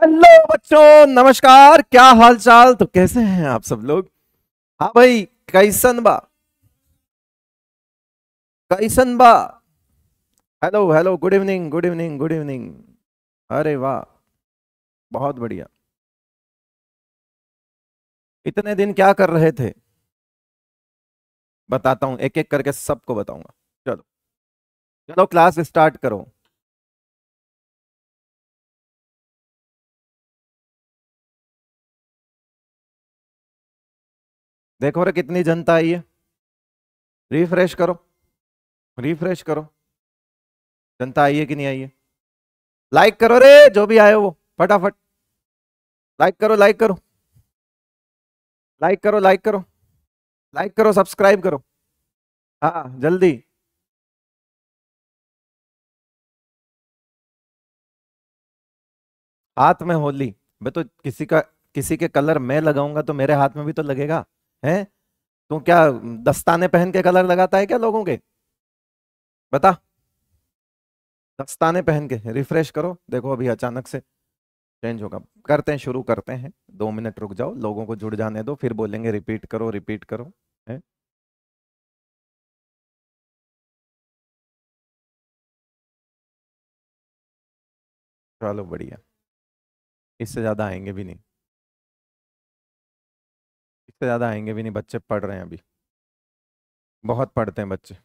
Hello बच्चों नमस्कार क्या हाल चाल तो कैसे हैं आप सब लोग हाँ भाई कैसन बा कैसन बा hello hello good evening good evening good evening अरे वाह बहुत बढ़िया इतने दिन क्या कर रहे थे बताता हूं एक एक करके सबको बताऊंगा चलो चलो क्लास स्टार्ट करो देखो रे कितनी जनता आई है रिफ्रेश करो रिफ्रेश करो जनता आई है कि नहीं आई है लाइक करो रे जो भी आए वो फटाफट लाइक करो लाइक करो लाइक करो लाइक करो लाइक करो सब्सक्राइब करो हाँ जल्दी हाथ में होली मैं तो किसी का किसी के कलर मैं लगाऊंगा तो मेरे हाथ में भी तो लगेगा हैं तू तो क्या दस्ताने पहन के कलर लगाता है क्या लोगों के बता दस्ताने पहन के रिफ्रेश करो देखो अभी अचानक से चेंज होगा करते हैं शुरू करते हैं दो मिनट रुक जाओ लोगों को जुड़ जाने दो फिर बोलेंगे रिपीट करो रिपीट करो है चलो बढ़िया इससे ज़्यादा आएंगे भी नहीं पे ज़्यादा आएंगे भी नहीं बच्चे पढ़ रहे हैं अभी बहुत पढ़ते हैं बच्चे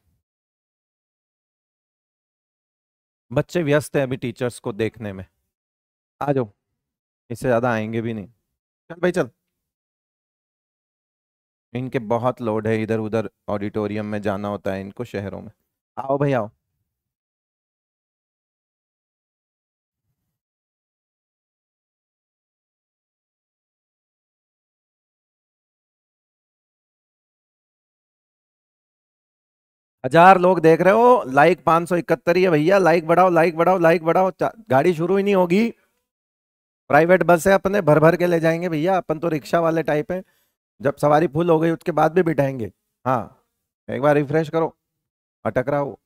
बच्चे व्यस्त हैं अभी टीचर्स को देखने में आ जाओ इससे ज़्यादा आएंगे भी नहीं चल भाई चल इनके बहुत लोड है इधर उधर ऑडिटोरियम में जाना होता है इनको शहरों में आओ भाई आओ हजार लोग देख रहे हो लाइक पांच सौ इकहत्तर है भैया लाइक बढ़ाओ लाइक बढ़ाओ लाइक बढ़ाओ गाड़ी शुरू ही नहीं होगी प्राइवेट बस है अपने भर भर के ले जाएंगे भैया अपन तो रिक्शा वाले टाइप है जब सवारी फुल हो गई उसके बाद भी बिठाएंगे हाँ एक बार रिफ्रेश करो अटक रहा हो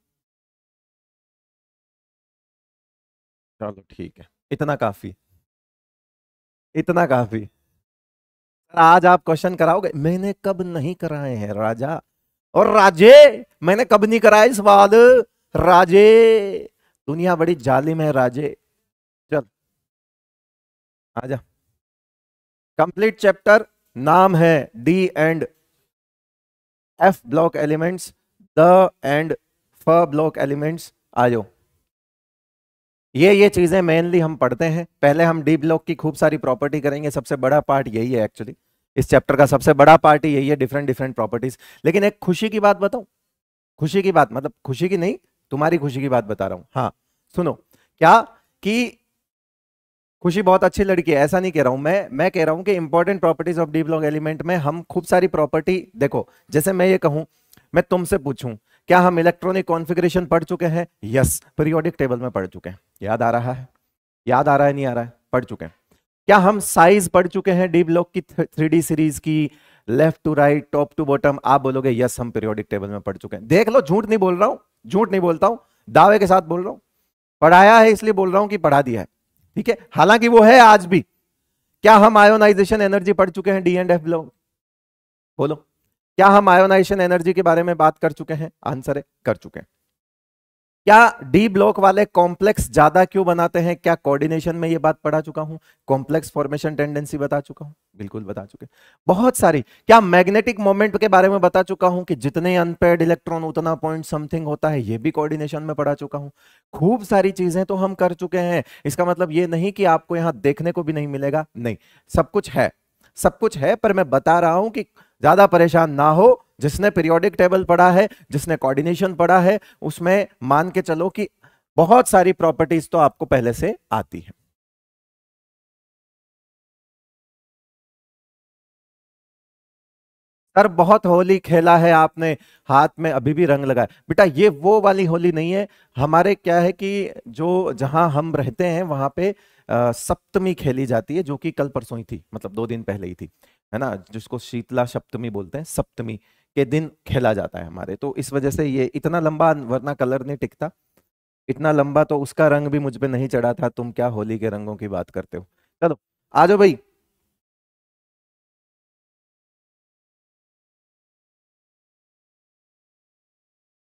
चलो ठीक है इतना काफी इतना काफी आज आप क्वेश्चन कराओगे मैंने कब नहीं कराए हैं राजा और राजे मैंने कब नहीं कराया सवाल राजे दुनिया बड़ी जालिम है राजे चल जा कंप्लीट चैप्टर नाम है d and F block elements the and f block elements आयो ये ये चीज़ें मेनली हम पढ़ते हैं पहले हम डी ब्लॉक की खूब सारी प्रॉपर्टी करेंगे सबसे बड़ा पार्ट यही है एक्चुअली इस चैप्टर का सबसे बड़ा पार्ट ही यही है डिफरेंट डिफरेंट प्रॉपर्टीज लेकिन एक खुशी की बात बताऊं खुशी की बात मतलब खुशी की नहीं तुम्हारी खुशी की बात बता रहा हूं हाँ सुनो क्या कि खुशी बहुत अच्छी लड़की है ऐसा नहीं कह रहा हूं मैं मैं कह रहा हूं कि important properties of d long element में हम खूब सारी प्रॉपर्टी देखो जैसे मैं ये कहूं मैं तुमसे पूछूं क्या हम इलेक्ट्रॉनिक कॉन्फ़िगरेशन पढ़ चुके हैं यस पीरियोडिक टेबल में पढ़ चुके हैं याद आ रहा है याद आ रहा है नहीं आ रहा है पढ़ चुके हैं क्या हम साइज पढ़ चुके हैं डी ब्लॉक की थ्री सीरीज की left to right top to bottom आप बोलोगे यस हम पीरियोडिक टेबल में पढ़ चुके हैं देख लो झूठ नहीं बोल रहा हूं झूठ नहीं बोलता हूं दावे के साथ बोल रहा हूं पढ़ाया है इसलिए बोल रहा हूं कि पढ़ा दिया है ठीक है हालांकि वो है आज भी क्या हम आयोनाइजेशन एनर्जी पढ़ चुके हैं डी एंड एफ ब्लॉक बोलो क्या हम आयोनाइजेशन एनर्जी के बारे में बात कर चुके हैं आंसर है कर चुके हैं क्या डी ब्लॉक वाले कॉम्प्लेक्स ज्यादा क्यों बनाते हैं क्या कोऑर्डिनेशन में ये बात पढ़ा चुका हूं कॉम्प्लेक्स फॉर्मेशन टेंडेंसी बता चुका हूं बिल्कुल बता चुके बहुत सारी क्या मैग्नेटिक मोमेंट के बारे में बता चुका हूं कि जितने अनपेड इलेक्ट्रॉन उतना पॉइंट समथिंग होता है ये भी कोऑर्डिनेशन में पढ़ा चुका हूं खूब सारी चीजें तो हम कर चुके हैं इसका मतलब ये नहीं कि आपको यहां देखने को भी नहीं मिलेगा नहीं सब कुछ है सब कुछ है पर मैं बता रहा हूं कि ज्यादा परेशान ना हो जिसने पीरियोडिक टेबल पढ़ा है जिसने कोऑर्डिनेशन पढ़ा है उसमें मान के चलो कि बहुत सारी प्रॉपर्टीज तो आपको पहले से आती है सर बहुत होली खेला है आपने हाथ में अभी भी रंग लगाया बेटा ये वो वाली होली नहीं है हमारे क्या है कि जो जहां हम रहते हैं वहां पे सप्तमी खेली जाती है जो कि कल परसों ही थी मतलब दो दिन पहले ही थी है ना जिसको शीतला सप्तमी बोलते हैं सप्तमी के दिन खेला जाता है हमारे तो इस वजह से ये इतना लंबा वरना कलर नहीं टिकता इतना लंबा तो उसका रंग भी मुझ पर नहीं चढ़ा था तुम क्या होली के रंगों की बात करते हो चलो आ जाओ भाई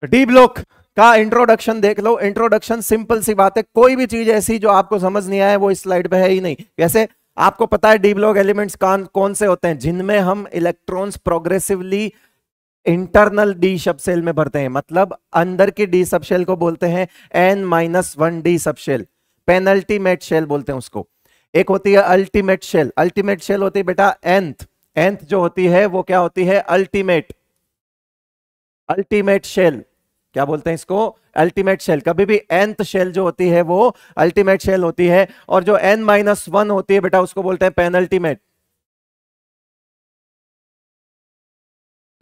डी ब्लॉक का इंट्रोडक्शन देख लो इंट्रोडक्शन सिंपल सी बात है कोई भी चीज ऐसी जो आपको समझ नहीं आए वो इस स्लाइड पे है ही नहीं कैसे आपको पता है डी ब्लॉक एलिमेंट्स कौन कौन से होते हैं जिनमें हम electrons progressively internal d subshell में भरते हैं मतलब अंदर की डी सबसेल को बोलते हैं n minus one d subshell penultimate shell बोलते हैं उसको एक होती है अल्टीमेट शेल अल्टीमेट शेल होती है बेटा एंथ एंथ जो होती है वो क्या होती है अल्टीमेट अल्टीमेट शेल क्या बोलते हैं इसको अल्टीमेट शेल कभी भी एंथ शेल जो होती है वो अल्टीमेट शेल होती है और जो एन माइनस वन होती है बेटा उसको बोलते हैं पेनल्टीमेट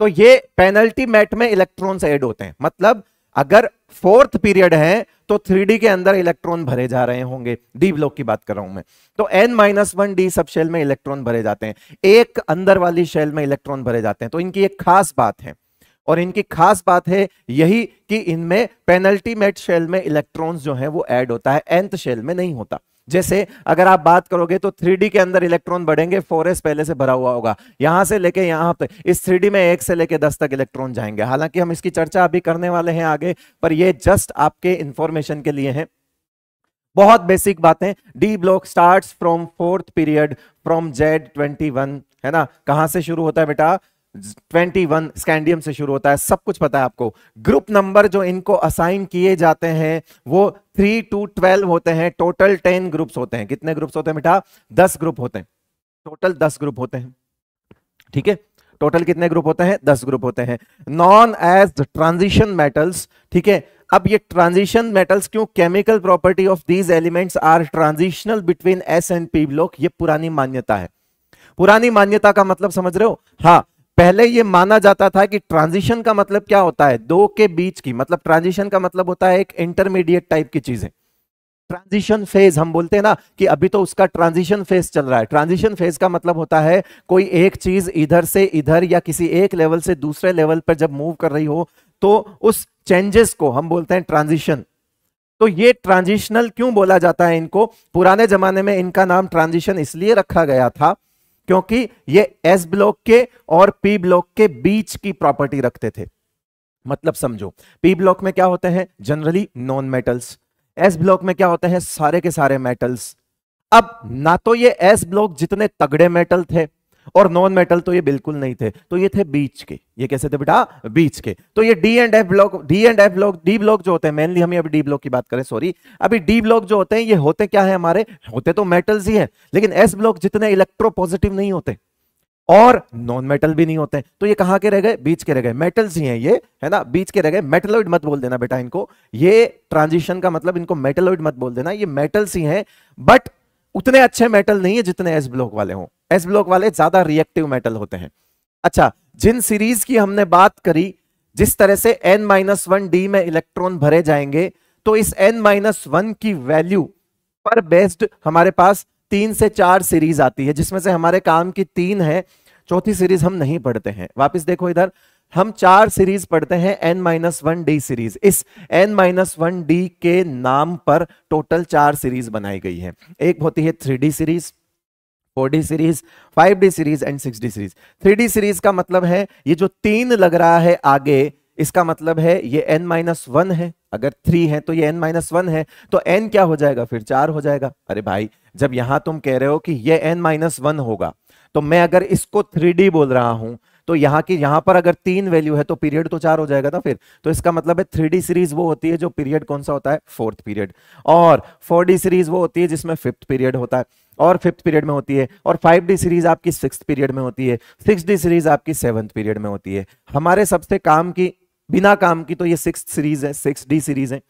तो ये पेनल्टी मेट में इलेक्ट्रॉन्स ऐड होते हैं मतलब अगर फोर्थ पीरियड है तो थ्री के अंदर इलेक्ट्रॉन भरे जा रहे होंगे डी ब्लॉक की बात कर रहा हूं मैं तो N minus one d subshell में इलेक्ट्रॉन भरे जाते हैं एक अंदर वाली शेल में इलेक्ट्रॉन भरे जाते हैं तो इनकी एक खास बात है और इनकी खास बात है यही कि इनमें पेनल्टी मेट शेल में इलेक्ट्रॉन्स जो है वो ऐड होता है एंथ शेल में नहीं होता जैसे अगर आप बात करोगे तो 3D के अंदर इलेक्ट्रॉन बढ़ेंगे फोरेस पहले से भरा हुआ होगा यहां से लेके यहां पे इस 3D में एक से लेके दस तक इलेक्ट्रॉन जाएंगे हालांकि हम इसकी चर्चा अभी करने वाले हैं आगे पर ये जस्ट आपके इंफॉर्मेशन के लिए हैं बहुत बेसिक बातें d block start from fourth period from Z twenty है ना कहां से शुरू होता है बेटा 21 स्कैंडियम से शुरू होता है सब कुछ पता है आपको ग्रुप नंबर जो इनको असाइन किए जाते हैं वो थ्री टू ट्वेल्व होते हैं टोटल टेन ग्रुप्स होते हैं कितने ग्रुप्स होते हैं बेटा दस ग्रुप होते हैं टोटल दस ग्रुप होते हैं ठीक है टोटल कितने ग्रुप होते हैं दस ग्रुप होते हैं नॉन एज ट्रांजिशन मेटल्स ठीक है अब ये ट्रांजिशन मेटल्स क्यों chemical property of these elements are transitional between s and p block ये पुरानी मान्यता है पुरानी मान्यता का मतलब समझ रहे हो हाँ पहले ये माना जाता था कि ट्रांजिशन का मतलब क्या होता है दो के बीच की मतलब ट्रांजिशन का मतलब होता है एक इंटरमीडिएट टाइप की चीजें ट्रांजिशन फेज हम बोलते हैं ना कि अभी तो उसका ट्रांजिशन फेज चल रहा है ट्रांजिशन फेज का मतलब होता है कोई एक चीज इधर से इधर या किसी एक लेवल से दूसरे लेवल पर जब मूव कर रही हो तो उस चेंजेस को हम बोलते हैं ट्रांजिशन तो ये ट्रांजिशनल क्यों बोला जाता है इनको पुराने जमाने में इनका नाम ट्रांजिशन इसलिए रखा गया था क्योंकि ये एस ब्लॉक के और पी ब्लॉक के बीच की प्रॉपर्टी रखते थे मतलब समझो पी ब्लॉक में क्या होते हैं generally non metals s block में क्या होते हैं सारे के सारे मेटल्स अब ना तो ये एस ब्लॉक जितने तगड़े मेटल थे और नॉन मेटल तो ये बिल्कुल नहीं थे तो ये थे बीच के ये कैसे थे बेटा बीच के तो ये d and F block d and F block d block जो होते हैं मेनली हम अभी डी ब्लॉक की बात करें सॉरी अभी डी ब्लॉक जो होते हैं ये होते क्या है हमारे होते तो मेटल्स ही है लेकिन एस ब्लॉक जितने इलेक्ट्रो पॉजिटिव नहीं होते और नॉन मेटल भी नहीं होते तो ये कहां के रह गए बीच के रह गए मेटल्स ही हैं ये है ना बीच के रह गए मेटलोइड मत बोल देना बेटा इनको ये ट्रांजिशन का मतलब इनको मेटलोइड मत बोल देना ये मेटल्स ही हैं बट उतने अच्छे मेटल नहीं है जितने एस ब्लॉक वाले हों एस ब्लॉक वाले ज्यादा रिएक्टिव मेटल होते हैं अच्छा जिन सीरीज की हमने बात करी जिस तरह से एन माइनस वन डी में इलेक्ट्रॉन भरे जाएंगे तो इस एन माइनस वन की वैल्यू पर बेस्ड हमारे पास तीन से चार सीरीज आती है जिसमें से हमारे काम की तीन है चौथी सीरीज हम नहीं पढ़ते हैं वापस देखो इधर हम चार सीरीज पढ़ते हैं n minus one d series इस एन माइनस वन डी के नाम पर टोटल चार सीरीज बनाई गई है एक होती है three d series four d series five D series and six d series three d series का मतलब है ये जो तीन लग रहा है आगे इसका मतलब है ये एन माइनस वन है अगर थ्री है तो ये एन माइनस वन है तो एन क्या हो जाएगा फिर चार हो जाएगा अरे भाई जब यहां तुम कह रहे हो कि ये एन माइनस वन होगा तो मैं अगर इसको थ्री डी बोल रहा हूं तो यहाँ की यहाँ पर अगर तीन वैल्यू है तो पीरियड तो चार हो जाएगा ना फिर तो इसका मतलब है थ्री सीरीज वो होती है जो पीरियड कौन सा होता है फोर्थ पीरियड और फोर सीरीज वो होती है जिसमें फिफ्थ पीरियड होता है और फिफ्थ पीरियड में होती है और फाइव डी सीरीज आपकी सिक्स पीरियड में होती है सिक्स डी सीरीज आपकी सेवंथ पीरियड में होती है हमारे सबसे काम की बिना काम की तो ये सिक्स सीरीज है सिक्स डी सीरीज है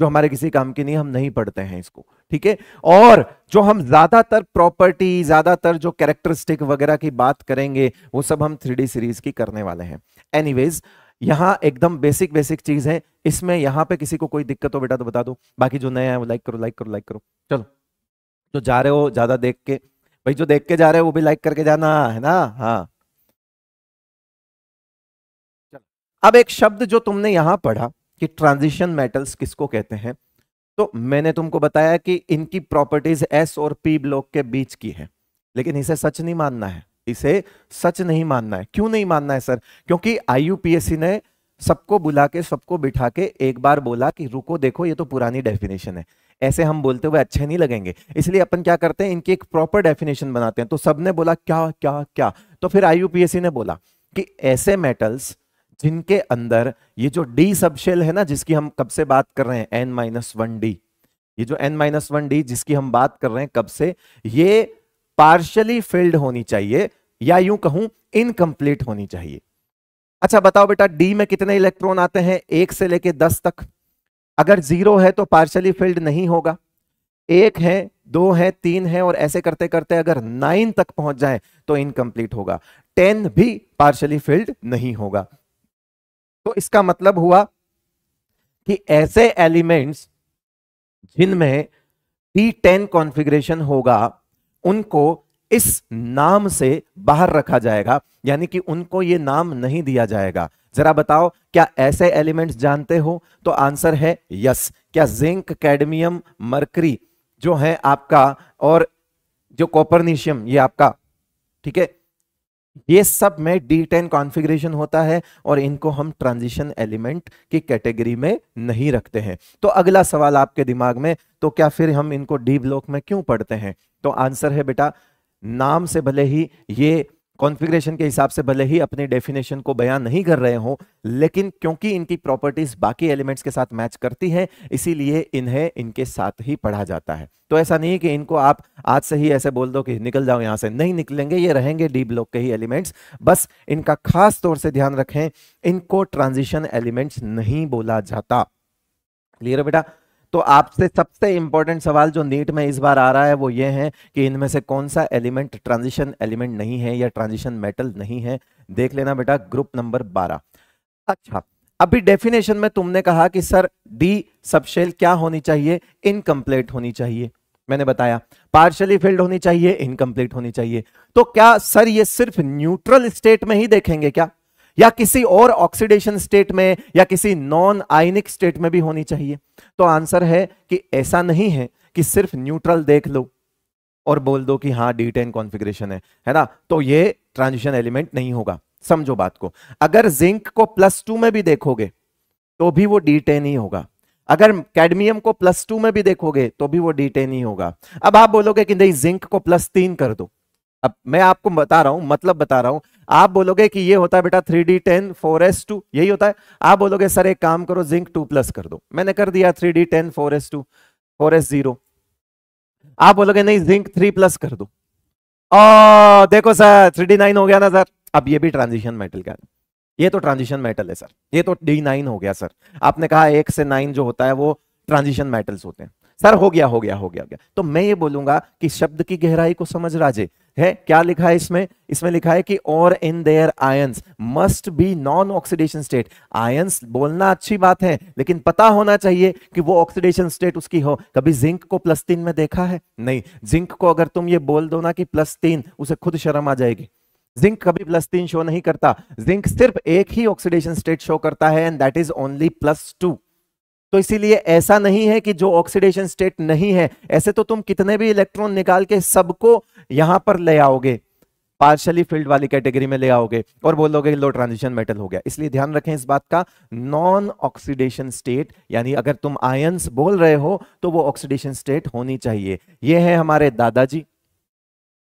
जो हमारे किसी काम की नहीं हम नहीं पढ़ते हैं इसको ठीक है और जो हम ज्यादातर प्रॉपर्टी ज्यादातर जो कैरेक्टरिस्टिक वगैरह की बात करेंगे वो सब हम थ्री सीरीज की करने वाले हैं एनीवेज यहाँ एकदम बेसिक बेसिक चीज है इसमें यहां पे किसी को कोई दिक्कत हो बेटा तो बता दो बाकी जो नया है वो लाइक करो लाइक करो लाइक करो चलो जो जा रहे हो ज्यादा देख के भाई जो देख के जा रहे हो वो भी लाइक करके जाना है ना हाँ अब एक शब्द जो तुमने यहां पढ़ा कि ट्रांजिशन मेटल्स किसको कहते हैं तो मैंने तुमको बताया कि इनकी प्रॉपर्टीज एस और पी ब्लॉक के बीच की है लेकिन इसे सच नहीं मानना है इसे सच नहीं मानना है क्यों नहीं मानना है सर क्योंकि आई ने सबको बुला के सबको बिठा के एक बार बोला कि रुको देखो ये तो पुरानी डेफिनेशन है ऐसे हम बोलते हुए अच्छे नहीं लगेंगे इसलिए अपन क्या करते हैं इनकी एक प्रॉपर डेफिनेशन बनाते हैं तो सबने बोला क्या क्या क्या तो फिर आई ने बोला कि ऐसे मेटल्स जिनके अंदर ये जो डी सबशेल है ना जिसकी हम कब से बात कर रहे हैं एन माइनस वन डी ये जो एन माइनस वन डी जिसकी हम बात कर रहे हैं कब से ये पार्शली फिल्ड होनी चाहिए या यूं कहूं इनकम्प्लीट होनी चाहिए अच्छा बताओ बेटा डी में कितने इलेक्ट्रॉन आते हैं एक से लेके दस तक अगर जीरो है तो पार्शली फील्ड नहीं होगा एक है दो है तीन है और ऐसे करते करते अगर नाइन तक पहुंच जाए तो इनकम्प्लीट होगा टेन भी पार्शली फिल्ड नहीं होगा तो इसका मतलब हुआ कि ऐसे एलिमेंट्स जिनमें टी टेन कॉन्फ़िगरेशन होगा उनको इस नाम से बाहर रखा जाएगा यानी कि उनको ये नाम नहीं दिया जाएगा जरा बताओ क्या ऐसे एलिमेंट्स जानते हो तो आंसर है यस क्या जिंक कैडमियम मरकरी जो है आपका और जो कॉपरनीशियम ये आपका ठीक है ये सब में D10 कॉन्फ़िगरेशन होता है और इनको हम ट्रांजिशन एलिमेंट की कैटेगरी में नहीं रखते हैं तो अगला सवाल आपके दिमाग में तो क्या फिर हम इनको डी ब्लॉक में क्यों पढ़ते हैं तो आंसर है बेटा नाम से भले ही ये कॉन्फ़िगरेशन के हिसाब से भले ही अपने डेफिनेशन को बयान नहीं कर रहे हों लेकिन क्योंकि इनकी प्रॉपर्टीज बाकी एलिमेंट्स के साथ मैच करती हैं इसीलिए इन्हें इनके साथ ही पढ़ा जाता है तो ऐसा नहीं कि इनको आप आज से ही ऐसे बोल दो कि निकल जाओ यहाँ से नहीं निकलेंगे ये रहेंगे डी ब्लॉक के ही एलिमेंट्स बस इनका खास तौर से ध्यान रखें इनको ट्रांजिशन एलिमेंट्स नहीं बोला जाता क्लियर है बेटा तो आपसे सबसे इंपॉर्टेंट सवाल जो नीट में इस बार आ रहा है वो ये है कि इनमें से कौन सा एलिमेंट ट्रांजिशन एलिमेंट नहीं है या ट्रांजिशन मेटल नहीं है देख लेना बेटा ग्रुप नंबर बारह अच्छा अभी डेफिनेशन में तुमने कहा कि सर डी सबशेल क्या होनी चाहिए इनकम्प्लीट होनी चाहिए मैंने बताया पार्शली फिल्ड होनी चाहिए इनकम्प्लीट होनी चाहिए तो क्या सर ये सिर्फ न्यूट्रल स्टेट में ही देखेंगे क्या या किसी और ऑक्सीडेशन स्टेट में या किसी नॉन आयनिक स्टेट में भी होनी चाहिए तो आंसर है कि ऐसा नहीं है कि सिर्फ न्यूट्रल देख लो और बोल दो कि हाँ डी टेन कॉन्फिग्रेशन है है ना तो ये ट्रांजिशन एलिमेंट नहीं होगा समझो बात को अगर जिंक को प्लस टू में भी देखोगे तो भी वो डी टेन ही होगा अगर कैडमियम को प्लस टू में भी देखोगे तो भी वो डी टेन ही होगा अब आप बोलोगे कि नहीं जिंक को प्लस तीन कर दो अब मैं आपको बता रहा हूं मतलब बता रहा हूं आप बोलोगे कि ये होता है बेटा three d ten four s two यही होता है आप बोलोगे सर एक काम करो जिंक टू प्लस कर दो मैंने कर दिया three d ten four s two four s zero आप बोलोगे नहीं जिंक थ्री प्लस कर दो ओ, देखो सर थ्री डी नाइन हो गया ना सर अब ये भी ट्रांजिशन मेटल का ये तो ट्रांजिशन मेटल है सर ये तो डी नाइन हो गया सर आपने कहा एक से नाइन जो होता है वो ट्रांजिशन मेटल्स होते हैं सर हो गया हो गया हो गया हो गया तो मैं ये बोलूंगा कि शब्द की गहराई को समझ राजे है क्या लिखा है इसमें इसमें लिखा है कि और in their ions must be non oxidation state ions बोलना अच्छी बात है लेकिन पता होना चाहिए कि वो ऑक्सीडेशन स्टेट उसकी हो कभी जिंक को प्लस तीन में देखा है नहीं जिंक को अगर तुम ये बोल दो ना कि प्लस तीन उसे खुद शर्म आ जाएगी जिंक कभी प्लस तीन शो नहीं करता जिंक सिर्फ एक ही ऑक्सीडेशन स्टेट शो करता है and that is only plus two तो इसीलिए ऐसा नहीं है कि जो ऑक्सीडेशन स्टेट नहीं है ऐसे तो तुम कितने भी इलेक्ट्रॉन निकाल के सबको यहां पर ले आओगे पार्शली फील्ड वाली कैटेगरी में ले आओगे और बोलोगे लो ट्रांजिशन मेटल हो गया इसलिए ध्यान रखें इस बात का नॉन ऑक्सीडेशन स्टेट यानी अगर तुम आयंस बोल रहे हो तो वो ऑक्सीडेशन स्टेट होनी चाहिए ये है हमारे दादाजी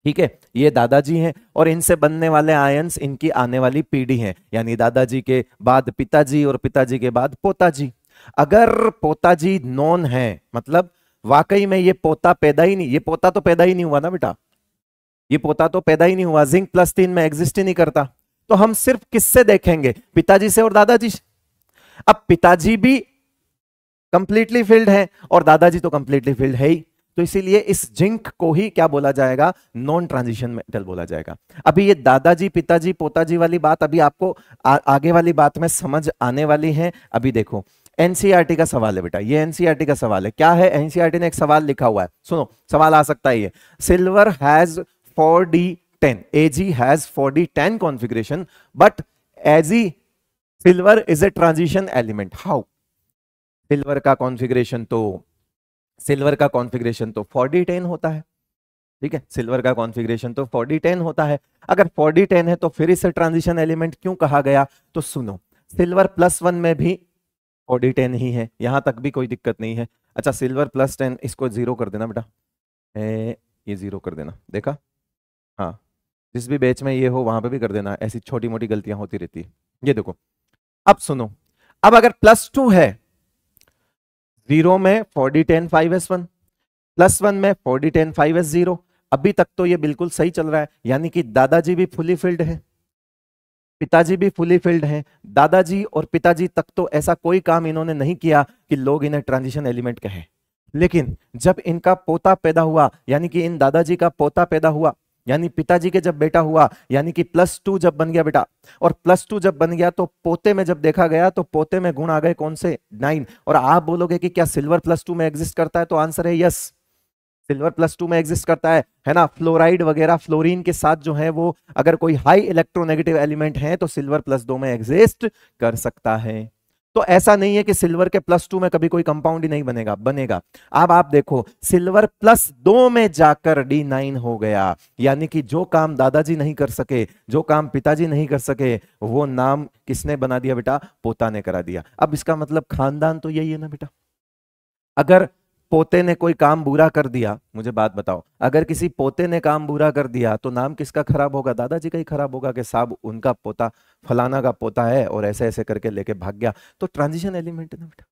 ठीक है ये दादाजी हैं और इनसे बनने वाले आयंस इनकी आने वाली पीढ़ी है यानी दादाजी के बाद पिताजी और पिताजी के बाद पोताजी अगर पोताजी नॉन है मतलब वाकई में ये पोता पैदा ही नहीं ये पोता तो पैदा ही नहीं हुआ ना बेटा ये पोता तो पैदा ही नहीं हुआ जिंक प्लस तीन में एग्जिस्ट ही नहीं करता तो हम सिर्फ किससे देखेंगे पिताजी से और दादाजी से अब पिताजी भी कंप्लीटली फील्ड है और दादाजी तो कंप्लीटली फील्ड है ही तो इसीलिए इस जिंक को ही क्या बोला जाएगा नॉन ट्रांजिशन मेटल बोला जाएगा अभी ये दादाजी पिताजी पोताजी वाली बात अभी आपको आ, आगे वाली बात में समझ आने वाली है अभी देखो एनसीईआरटी का सवाल है बेटा ये एनसीईआरटी का सवाल है क्या है एनसीईआरटी ने एक सवाल लिखा हुआ है सुनो सवाल आ सकता है ये silver has four d ten A G has four d ten configuration but AG silver is a transition element how silver का कॉन्फिग्रेशन तो सिल्वर का कॉन्फिग्रेशन तो फोर डी टेन होता है ठीक है सिल्वर का कॉन्फिग्रेशन तो फोर डी टेन होता है अगर फोर डी टेन है तो फिर इसे ट्रांजिशन एलिमेंट क्यों कहा गया तो सुनो सिल्वर प्लस वन में भी ऑडी टेन ही है यहाँ तक भी कोई दिक्कत नहीं है अच्छा सिल्वर प्लस टेन इसको ज़ीरो कर देना बेटा ये ज़ीरो कर देना देखा हाँ जिस भी बैच में ये हो वहाँ पे भी कर देना ऐसी छोटी मोटी गलतियाँ होती रहती है ये देखो अब सुनो अब अगर प्लस टू है जीरो में four d ten five s one plus one में four d ten five s zero अभी तक तो ये बिल्कुल सही चल रहा है यानी कि दादाजी भी फुली फिल्ड है पिताजी भी फुली फिल्ड हैं दादाजी और पिताजी तक तो ऐसा कोई काम इन्होंने नहीं किया कि लोग इन्हें ट्रांजिशन एलिमेंट कहें लेकिन जब इनका पोता पैदा हुआ यानी कि इन दादाजी का पोता पैदा हुआ यानी पिताजी के जब बेटा हुआ यानी कि प्लस टू जब बन गया बेटा और प्लस टू जब बन गया तो पोते में जब देखा गया तो पोते में गुण आ गए कौन से नाइन और आप बोलोगे कि क्या सिल्वर प्लस टू में एग्जिस्ट करता है तो आंसर है यस सिल्वर प्लस टू में एग्जिस्ट करता है है ना फ्लोराइड वगैरह फ्लोरीन के साथ जो है वो अगर कोई हाई इलेक्ट्रोनेगेटिव एलिमेंट है तो सिल्वर प्लस दो में एग्जिस्ट कर सकता है तो ऐसा नहीं है कि सिल्वर के प्लस टू में कभी कोई कंपाउंड ही नहीं बनेगा बनेगा अब आप देखो सिल्वर प्लस दो में जाकर डी नाइन हो गया यानी कि जो काम दादाजी नहीं कर सके जो काम पिताजी नहीं कर सके वो नाम किसने बना दिया बेटा पोता ने करा दिया अब इसका मतलब खानदान तो यही है ना बेटा अगर पोते ने कोई काम बुरा कर दिया मुझे बात बताओ अगर किसी पोते ने काम बुरा कर दिया तो नाम किसका खराब होगा दादाजी का ही खराब होगा कि साहब उनका पोता फलाना का पोता है और ऐसे ऐसे करके लेके भाग गया तो ट्रांजिशन एलिमेंट ना बेटा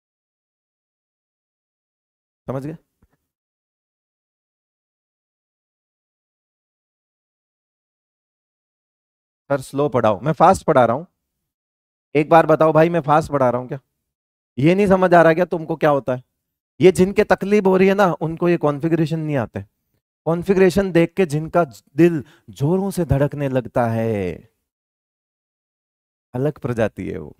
समझ गए सर स्लो पढ़ाओ मैं फास्ट पढ़ा रहा हूं एक बार बताओ भाई मैं फास्ट पढ़ा रहा हूं क्या ये नहीं समझ आ रहा क्या तुमको क्या होता है ये जिनके तकलीफ हो रही है ना उनको ये कॉन्फ़िगरेशन नहीं आते कॉन्फ़िगरेशन देख के जिनका दिल जोरों से धड़कने लगता है अलग प्रजाति है वो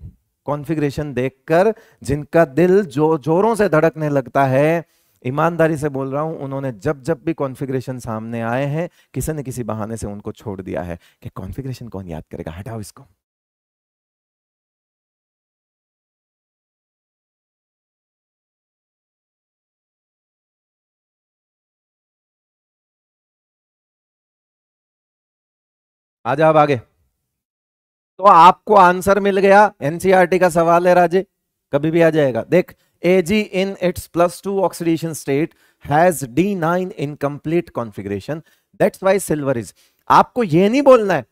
कॉन्फ़िगरेशन देखकर जिनका दिल जो जोरों से धड़कने लगता है ईमानदारी से बोल रहा हूं उन्होंने जब जब भी कॉन्फ़िगरेशन सामने आए हैं किसी न किसी बहाने से उनको छोड़ दिया है कि कॉन्फ़िगरेशन कौन याद करेगा हटाओ इसको आ जाओ आगे तो आपको आंसर मिल गया एनसीआरटी e का सवाल है राजे कभी भी आ जाएगा देख Ag in its plus 2 oxidation state has D9 in complete configuration that's why silver is आपको ये नहीं बोलना है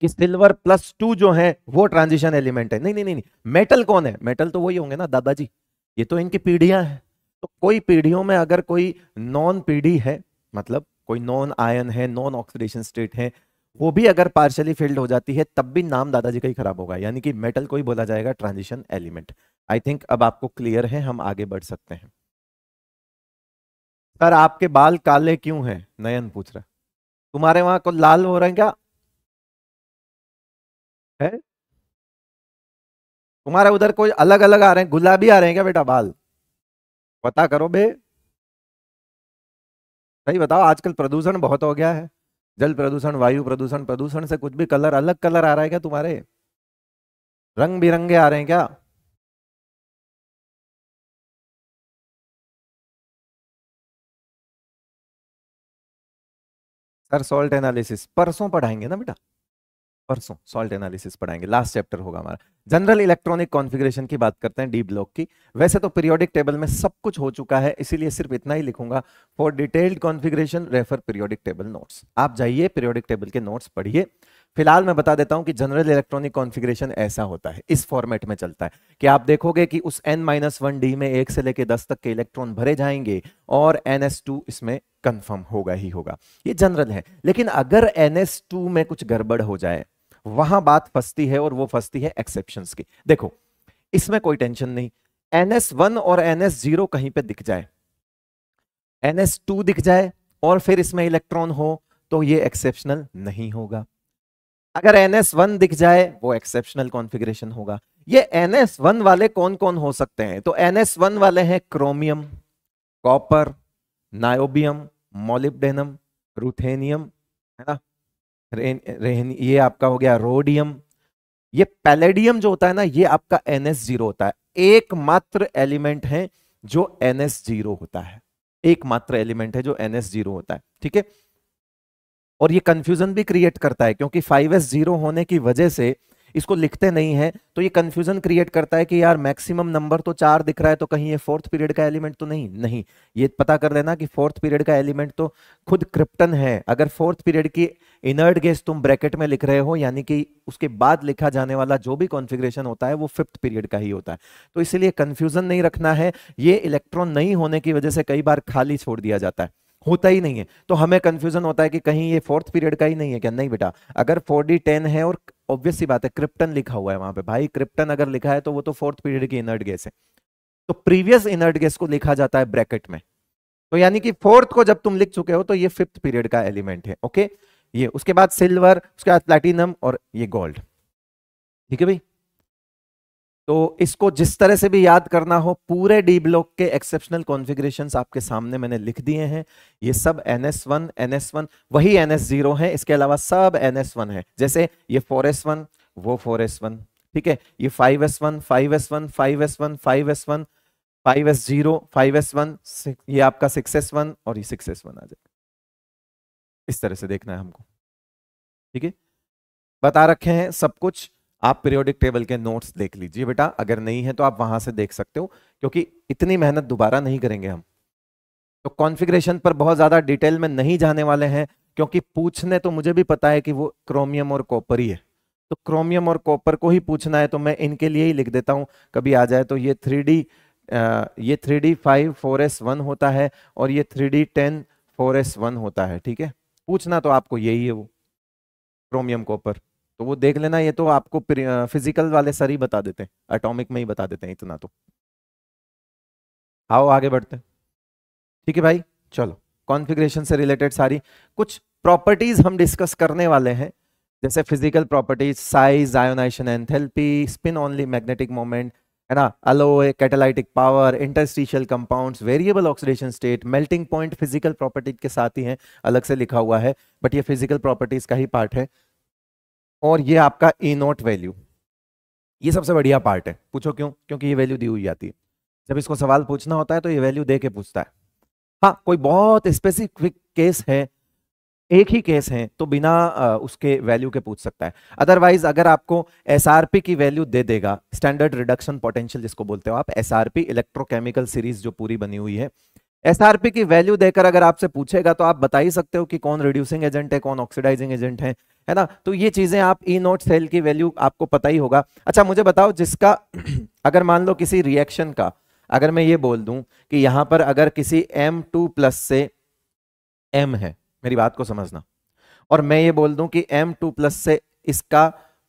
कि सिल्वर प्लस टू जो है वो ट्रांजिशन एलिमेंट है नहीं नहीं नहीं मेटल कौन है मेटल तो वही होंगे ना दादाजी ये तो इनकी पीढ़ियां हैं तो कोई पीढ़ियों में अगर कोई नॉन पीढ़ी है मतलब कोई नॉन आयन है नॉन ऑक्सीडेशन स्टेट है वो भी अगर पार्शली फील्ड हो जाती है तब भी नाम दादाजी का ही खराब होगा यानी कि मेटल को ही बोला जाएगा ट्रांजिशन एलिमेंट आई थिंक अब आपको क्लियर है हम आगे बढ़ सकते हैं सर आपके बाल काले क्यों हैं नयन पूछ रहा तुम्हारे वहां को लाल हो रहे हैं क्या है तुम्हारे उधर कोई अलग अलग आ रहे हैं गुलाबी आ रहे हैं क्या बेटा बाल पता करो बे सही बताओ आजकल प्रदूषण बहुत हो गया है जल प्रदूषण वायु प्रदूषण प्रदूषण से कुछ भी कलर अलग कलर आ रहा है क्या तुम्हारे रंग बिरंगे आ रहे हैं क्या सर सॉल्ट एनालिसिस परसों पढ़ाएंगे ना बेटा परसों सॉल्ट एनालिसिस पढ़ाएंगे लास्ट चैप्टर होगा हमारा जनरल इलेक्ट्रॉनिक कॉन्फ़िगरेशन की बात करते हैं डी ब्लॉक की वैसे तो पीरियोडिक टेबल में सब कुछ हो चुका है इसीलिए सिर्फ इतना ही लिखूंगा for detailed configuration refer periodic table notes आप जाइए पीरियोडिक टेबल के नोट्स पढ़िए फिलहाल मैं बता देता हूं कि जनरल इलेक्ट्रॉनिक कॉन्फ़िगरेशन ऐसा होता है इस फॉर्मेट में चलता है कि आप देखोगे कि उस एन माइनस वन डी में एक से लेकर दस तक के इलेक्ट्रॉन भरे जाएंगे और एन एस टू इसमें कंफर्म होगा ही होगा ये जनरल है लेकिन अगर एन एस टू में कुछ गड़बड़ हो जाए वहां बात फंसती है और वो फंसती है एक्सेप्शन की देखो इसमें कोई टेंशन नहीं एन एस वन और एन एस जीरो कहीं पे दिख जाए एन एस टू दिख जाए और फिर इसमें इलेक्ट्रॉन हो तो ये एक्सेप्शनल नहीं होगा अगर एन एस वन दिख जाए वो एक्सेप्शनल कॉन्फ़िगरेशन होगा ये एन एस वन वाले कौन कौन हो सकते हैं तो एन एस वन वाले हैं chromium copper niobium molybdenum ruthenium है ना रेन, रेन ये आपका हो गया रोडियम ये पैलेडियम जो होता है ना ये आपका एन एस जीरो होता है एकमात्र एलिमेंट है जो एन एस जीरो होता है एकमात्र एलिमेंट है जो एन एस जीरो होता है ठीक है और ये कंफ्यूजन भी क्रिएट करता है क्योंकि फाइव एस जीरो होने की वजह से इसको लिखते नहीं है तो ये कंफ्यूजन क्रिएट करता है कि यार मैक्सिमम नंबर तो चार दिख रहा है तो कहीं ये फोर्थ पीरियड का एलिमेंट तो नहीं नहीं ये पता कर लेना कि फोर्थ पीरियड का एलिमेंट तो खुद क्रिप्टन है अगर फोर्थ पीरियड की इनर्ट गैस तुम ब्रैकेट में लिख रहे हो यानी कि उसके बाद लिखा जाने वाला जो भी कॉन्फ़िगरेशन होता है वो फिफ्थ पीरियड का ही होता है तो इसलिए कन्फ्यूजन नहीं रखना है ये इलेक्ट्रॉन नहीं होने की वजह से कई बार खाली छोड़ दिया जाता है होता ही नहीं है तो हमें कंफ्यूजन होता है कि कहीं ये फोर्थ पीरियड का ही नहीं है क्या नहीं बेटा अगर फोर डी टेन है और ऑब्वियस सी बात है क्रिप्टन लिखा हुआ है वहां पे भाई क्रिप्टन अगर लिखा है तो वो तो फोर्थ पीरियड की इनर्ट गैस है तो प्रीवियस इनर्ट गैस को लिखा जाता है ब्रैकेट में तो यानी कि फोर्थ को जब तुम लिख चुके हो तो ये फिफ्थ पीरियड का एलिमेंट है ओके ये उसके बाद सिल्वर उसके बाद प्लेटिनम और ये गोल्ड ठीक है भाई तो इसको जिस तरह से भी याद करना हो पूरे डी ब्लॉक के एक्सेप्शनल कॉन्फ़िगरेशन आपके सामने मैंने लिख दिए हैं ये सब n s one N s one वही एन एस जीरो है इसके अलावा सब एन एस वन है जैसे ये फोर एस वन वो फोर एस वन ठीक है ये five s one five s one five s one five s one five s zero five s one ये आपका सिक्स एस वन और ये सिक्स एस वन आ जाएगा इस तरह से देखना है हमको ठीक है बता रखे हैं सब कुछ आप पीरियोडिक टेबल के नोट्स देख लीजिए बेटा अगर नहीं है तो आप वहां से देख सकते हो क्योंकि इतनी मेहनत दोबारा नहीं करेंगे हम तो कॉन्फ़िगरेशन पर बहुत ज़्यादा डिटेल में नहीं जाने वाले हैं क्योंकि पूछने तो मुझे भी पता है कि वो क्रोमियम और कॉपर ही है तो क्रोमियम और कॉपर को ही पूछना है तो मैं इनके लिए ही लिख देता हूँ कभी आ जाए तो ये थ्री डी ये three D five four S one होता है और ये three d ten four S one होता है ठीक है पूछना तो आपको यही है वो क्रोमियम कॉपर तो वो देख लेना ये तो आपको फिजिकल वाले सर ही बता देते हैं अटोमिक में ही बता देते हैं इतना तो आओ आगे बढ़ते हैं ठीक है भाई चलो कॉन्फ़िगरेशन से रिलेटेड सारी कुछ प्रॉपर्टीज हम डिस्कस करने वाले हैं जैसे physical properties size ionisation enthalpy spin only magnetic moment है ना alloy catalytic power interstitial compounds variable oxidation state melting point physical properties के साथ ही हैं अलग से लिखा हुआ है बट ये फिजिकल प्रॉपर्टीज का ही पार्ट है और ये आपका ए नॉट वैल्यू ये सबसे बढ़िया पार्ट है पूछो क्यों क्योंकि ये वैल्यू दी हुई जाती है जब इसको सवाल पूछना होता है तो ये वैल्यू दे के पूछता है हाँ कोई बहुत स्पेसिफिक केस है एक ही केस है तो बिना उसके वैल्यू के पूछ सकता है अदरवाइज अगर आपको एस की वैल्यू दे देगा स्टैंडर्ड रिडक्शन पोटेंशियल जिसको बोलते हो आप एस इलेक्ट्रोकेमिकल सीरीज जो पूरी बनी हुई है एस की वैल्यू देकर अगर आपसे पूछेगा तो आप बता ही सकते हो कि कौन रिड्यूसिंग एजेंट है कौन ऑक्सीडाइजिंग एजेंट है है ना तो ये चीजें आप ई नोट सेल की वैल्यू आपको पता ही होगा अच्छा मुझे बताओ जिसका अगर मान लो किसी रिएक्शन का अगर मैं ये बोल दूं कि यहां पर अगर किसी एम टू प्लस से एम है मेरी बात को समझना और मैं ये बोल दूं कि एम टू प्लस से इसका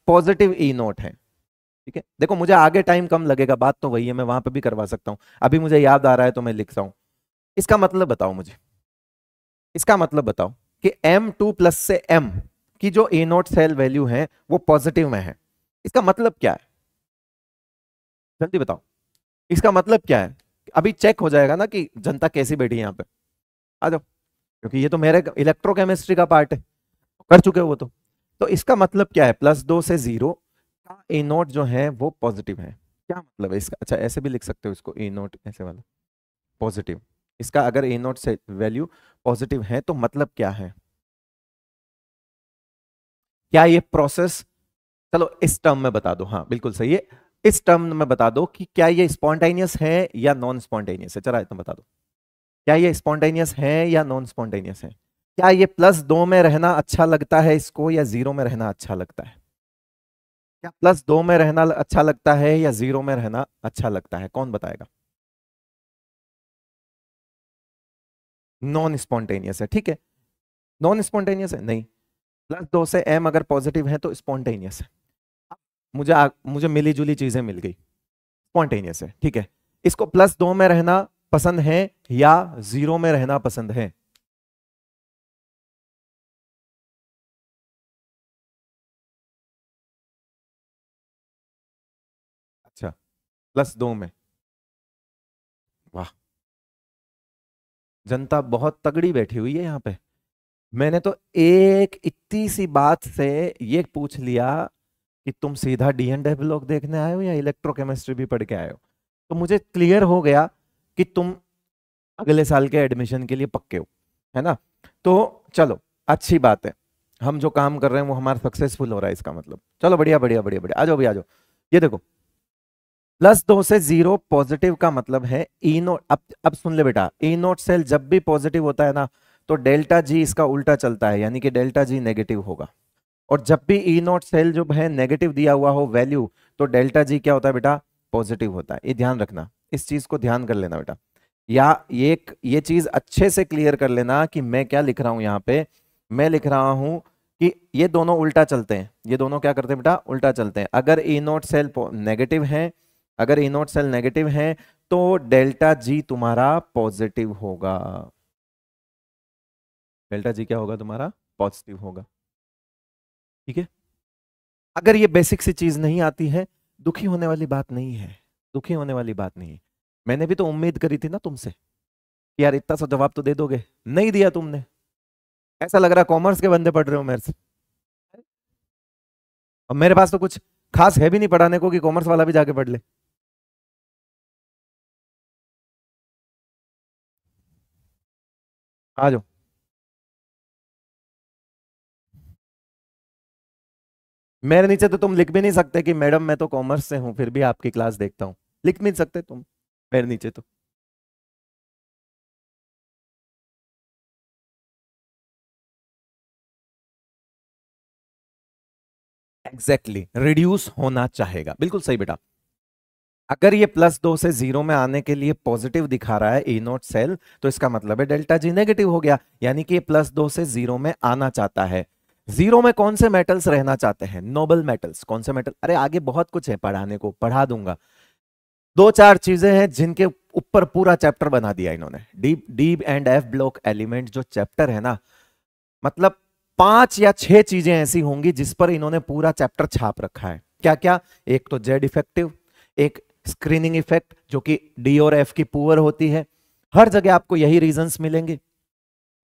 पॉजिटिव ई नोट है ठीक है देखो मुझे आगे टाइम कम लगेगा बात तो वही है मैं वहां पे भी करवा सकता हूं अभी मुझे याद आ रहा है तो मैं लिखता हूं इसका मतलब बताओ मुझे इसका मतलब बताओ कि एम टू प्लस से एम की जो ए नोट सेल वैल्यू है वो पॉजिटिव में है इसका मतलब क्या है जल्दी बताओ इसका मतलब क्या है अभी चेक हो जाएगा ना कि जनता कैसी बैठी है यहां पर आ जाओ क्योंकि ये तो मेरे इलेक्ट्रोकेमिस्ट्री का पार्ट है कर चुके हो वो तो तो इसका मतलब क्या है प्लस दो से जीरो का ए नोट जो है वो पॉजिटिव है क्या मतलब है इसका अच्छा ऐसे भी लिख सकते हो इसको ए नोट ऐसे वाला पॉजिटिव इसका अगर ए नोट से वैल्यू पॉजिटिव है तो मतलब क्या है क्या ये प्रोसेस चलो इस टर्म में बता दो हाँ बिल्कुल सही है इस टर्म में बता दो कि क्या ये स्पॉन्टेनियस है या नॉन स्पॉन्टेनियस है चला इतना बता दो क्या ये स्पॉन्टेनियस है या नॉन स्पॉन्टेनियस है क्या ये प्लस दो में रहना अच्छा लगता है इसको या जीरो में रहना अच्छा लगता है क्या प्लस दो में रहना अच्छा लगता है या जीरो में रहना अच्छा लगता है कौन बताएगा नॉन स्पॉन्टेनियस है ठीक है नॉन स्पॉन्टेनियस है नहीं प्लस दो से एम अगर पॉजिटिव है तो स्पॉन्टेनियस है मुझे मुझे मिली जुली चीजें मिल गई स्पॉन्टेनियस है ठीक है इसको प्लस दो में रहना पसंद है या जीरो में रहना पसंद है अच्छा प्लस दो में वाह जनता बहुत तगड़ी बैठी हुई है यहां पे मैंने तो एक इतनी सी बात से ये पूछ लिया कि तुम सीधा डीएनडे ब्लॉक देखने आए हो या इलेक्ट्रोकेमिस्ट्री भी पढ़ के आए हो तो मुझे क्लियर हो गया कि तुम अगले साल के एडमिशन के लिए पक्के हो है ना तो चलो अच्छी बात है हम जो काम कर रहे हैं वो हमारा सक्सेसफुल हो रहा है इसका मतलब चलो बढ़िया बढ़िया बढ़िया बढ़िया आ जाओ भैया आ जाओ ये देखो प्लस दो से जीरो पॉजिटिव का मतलब है ई e नोट अब अब सुन ले बेटा ई नोट सेल जब भी पॉजिटिव होता है ना तो डेल्टा जी इसका उल्टा चलता है यानी कि डेल्टा जी नेगेटिव होगा और जब भी ई नोट सेल जो है नेगेटिव दिया हुआ हो वैल्यू तो डेल्टा जी क्या होता है बेटा पॉजिटिव होता है ये ध्यान रखना इस चीज को ध्यान कर लेना बेटा या ये ये चीज अच्छे से क्लियर कर लेना कि मैं क्या लिख रहा हूं यहाँ पे मैं लिख रहा हूं कि ये दोनों उल्टा चलते हैं ये दोनों क्या करते हैं बेटा उल्टा चलते हैं अगर ई नोट सेल नेगेटिव है अगर ई नोट सेल नेगेटिव है तो डेल्टा जी तुम्हारा पॉजिटिव होगा डेल्टा जी क्या होगा तुम्हारा पॉजिटिव होगा ठीक है अगर ये बेसिक सी चीज नहीं आती है दुखी होने वाली बात नहीं है दुखी होने वाली बात नहीं मैंने भी तो उम्मीद करी थी ना तुमसे यार इतना सा जवाब तो दे दोगे नहीं दिया तुमने ऐसा लग रहा कॉमर्स के बंदे पढ़ रहे हो मेरे से और मेरे पास तो कुछ खास है भी नहीं पढ़ाने को कि कॉमर्स वाला भी जाके पढ़ ले आ जाओ मेरे नीचे तो तुम लिख भी नहीं सकते कि मैडम मैं तो कॉमर्स से हूं फिर भी आपकी क्लास देखता हूं लिख नहीं सकते तुम पैर नीचे तो एग्जैक्टली exactly, रिड्यूस होना चाहेगा बिल्कुल सही बेटा अगर ये प्लस दो से जीरो में आने के लिए पॉजिटिव दिखा रहा है ई नोट सेल तो इसका मतलब है डेल्टा जी नेगेटिव हो गया यानी कि ये प्लस दो से जीरो में आना चाहता है जीरो में कौन से मेटल्स रहना चाहते हैं नोबल मेटल्स कौन से मेटल अरे आगे बहुत कुछ है पढ़ाने को पढ़ा दूंगा दो चार चीजें हैं जिनके ऊपर पूरा चैप्टर बना दिया इन्होंने deep deep and F block element जो चैप्टर है ना मतलब पांच या छह चीजें ऐसी होंगी जिस पर इन्होंने पूरा चैप्टर छाप रखा है क्या क्या एक तो जेड इफेक्टिव एक स्क्रीनिंग इफेक्ट जो कि डी और एफ की पुअर होती है हर जगह आपको यही रीजन मिलेंगे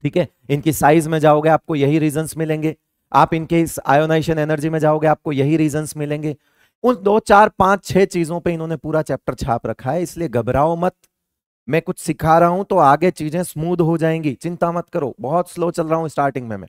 ठीक है इनकी साइज में जाओगे आपको यही रीजन मिलेंगे आप इनके इस आयोनाइशन एनर्जी में जाओगे आपको यही रीजन मिलेंगे उन दो चार पांच छह चीजों पे इन्होंने पूरा चैप्टर छाप रखा है इसलिए घबराओ मत मैं कुछ सिखा रहा हूं तो आगे चीजें स्मूद हो जाएंगी चिंता मत करो बहुत स्लो चल रहा हूं स्टार्टिंग में मैं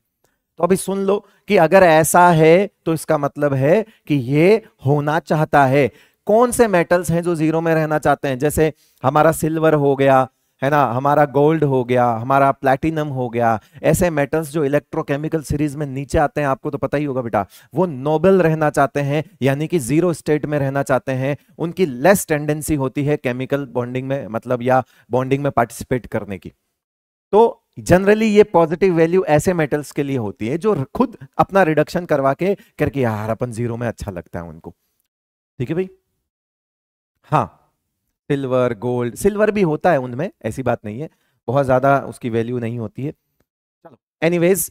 तो अभी सुन लो कि अगर ऐसा है तो इसका मतलब है कि ये होना चाहता है कौन से मेटल्स हैं जो जीरो में रहना चाहते हैं जैसे हमारा सिल्वर हो गया है ना हमारा गोल्ड हो गया हमारा प्लैटिनम हो गया ऐसे मेटल्स जो इलेक्ट्रोकेमिकल सीरीज में नीचे आते हैं आपको तो पता ही होगा बेटा वो नोबल रहना चाहते हैं यानी कि जीरो स्टेट में रहना चाहते हैं उनकी लेस टेंडेंसी होती है केमिकल बॉन्डिंग में मतलब या बॉन्डिंग में पार्टिसिपेट करने की तो जनरली ये पॉजिटिव वैल्यू ऐसे मेटल्स के लिए होती है जो खुद अपना रिडक्शन करवा के करके यार अपन जीरो में अच्छा लगता है उनको ठीक है भाई हाँ सिल्वर गोल्ड सिल्वर भी होता है उनमें ऐसी बात नहीं है बहुत ज़्यादा उसकी वैल्यू नहीं होती है चलो anyways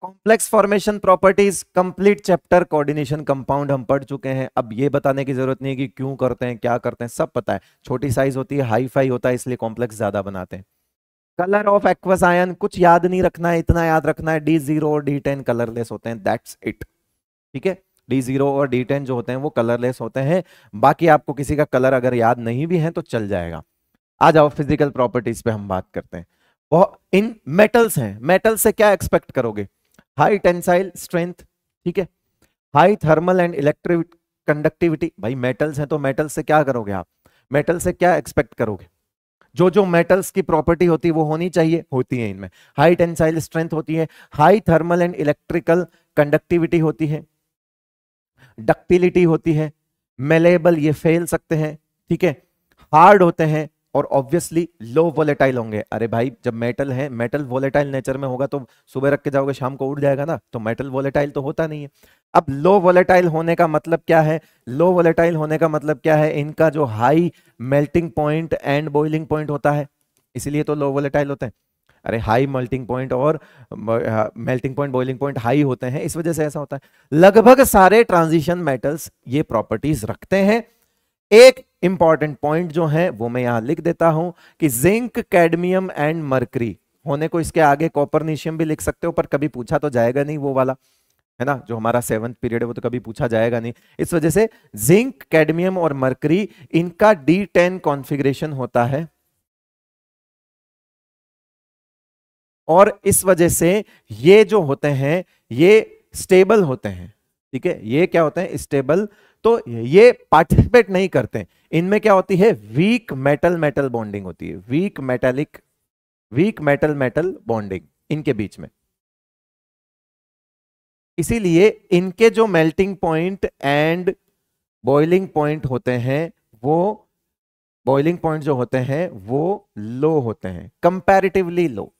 complex formation properties complete chapter coordination compound हम पढ़ चुके हैं अब ये बताने की जरूरत नहीं है कि क्यों करते हैं क्या करते हैं सब पता है छोटी साइज होती है हाई फाई होता है इसलिए कॉम्प्लेक्स ज्यादा बनाते हैं कलर ऑफ एक्वस आयन कुछ याद नहीं रखना है इतना याद रखना है D zero D ten colourless होते हैं दैट्स इट ठीक है डी जीरो और डी टेन जो होते हैं वो कलरलेस होते हैं बाकी आपको किसी का कलर अगर याद नहीं भी है तो चल जाएगा आ जाओ फिजिकल प्रॉपर्टीज पे हम बात करते हैं वो इन मेटल्स हैं मेटल से क्या एक्सपेक्ट करोगे हाई टेंसाइल स्ट्रेंथ ठीक है high thermal and electric conductivity भाई मेटल्स हैं तो मेटल से क्या करोगे आप मेटल से क्या एक्सपेक्ट करोगे जो जो मेटल्स की प्रॉपर्टी होती है वो होनी चाहिए होती है इनमें हाई टेंसाइल स्ट्रेंथ होती है high thermal and electrical conductivity होती है डक्टिलिटी होती है मेलेबल ये फैल सकते हैं ठीक है हार्ड होते हैं और ऑब्वियसली लो वोलेटाइल होंगे अरे भाई जब मेटल है मेटल वोलेटाइल नेचर में होगा तो सुबह रख के जाओगे शाम को उड़ जाएगा ना तो मेटल वोलेटाइल तो होता नहीं है अब लो वोलेटाइल होने का मतलब क्या है लो वोलेटाइल होने का मतलब क्या है इनका जो high melting point and boiling point होता है इसलिए तो लो वोलेटाइल होते हैं अरे हाई मल्टिंग पॉइंट और melting point boiling point high होते हैं इस वजह से ऐसा होता है लगभग सारे ट्रांजिशन मेटल्स ये प्रॉपर्टीज रखते हैं एक इंपॉर्टेंट पॉइंट जो है वो मैं यहां लिख देता हूं कि जिंक कैडमियम एंड मर्करी होने को इसके आगे कॉपरनीशियम भी लिख सकते हो पर कभी पूछा तो जाएगा नहीं वो वाला है ना जो हमारा सेवंथ पीरियड है वो तो कभी पूछा जाएगा नहीं इस वजह से जिंक कैडमियम और मर्करी इनका डी टेन कॉन्फिग्रेशन होता है और इस वजह से ये जो होते हैं ये स्टेबल होते हैं ठीक है ये क्या होते हैं स्टेबल तो ये पार्टिसिपेट नहीं करते इनमें क्या होती है वीक मेटल मेटल बॉन्डिंग होती है weak metallic weak metal metal bonding इनके बीच में इसीलिए इनके जो melting point and boiling point होते हैं वो बॉइलिंग पॉइंट जो होते हैं वो लो होते हैं कंपैरेटिवली लो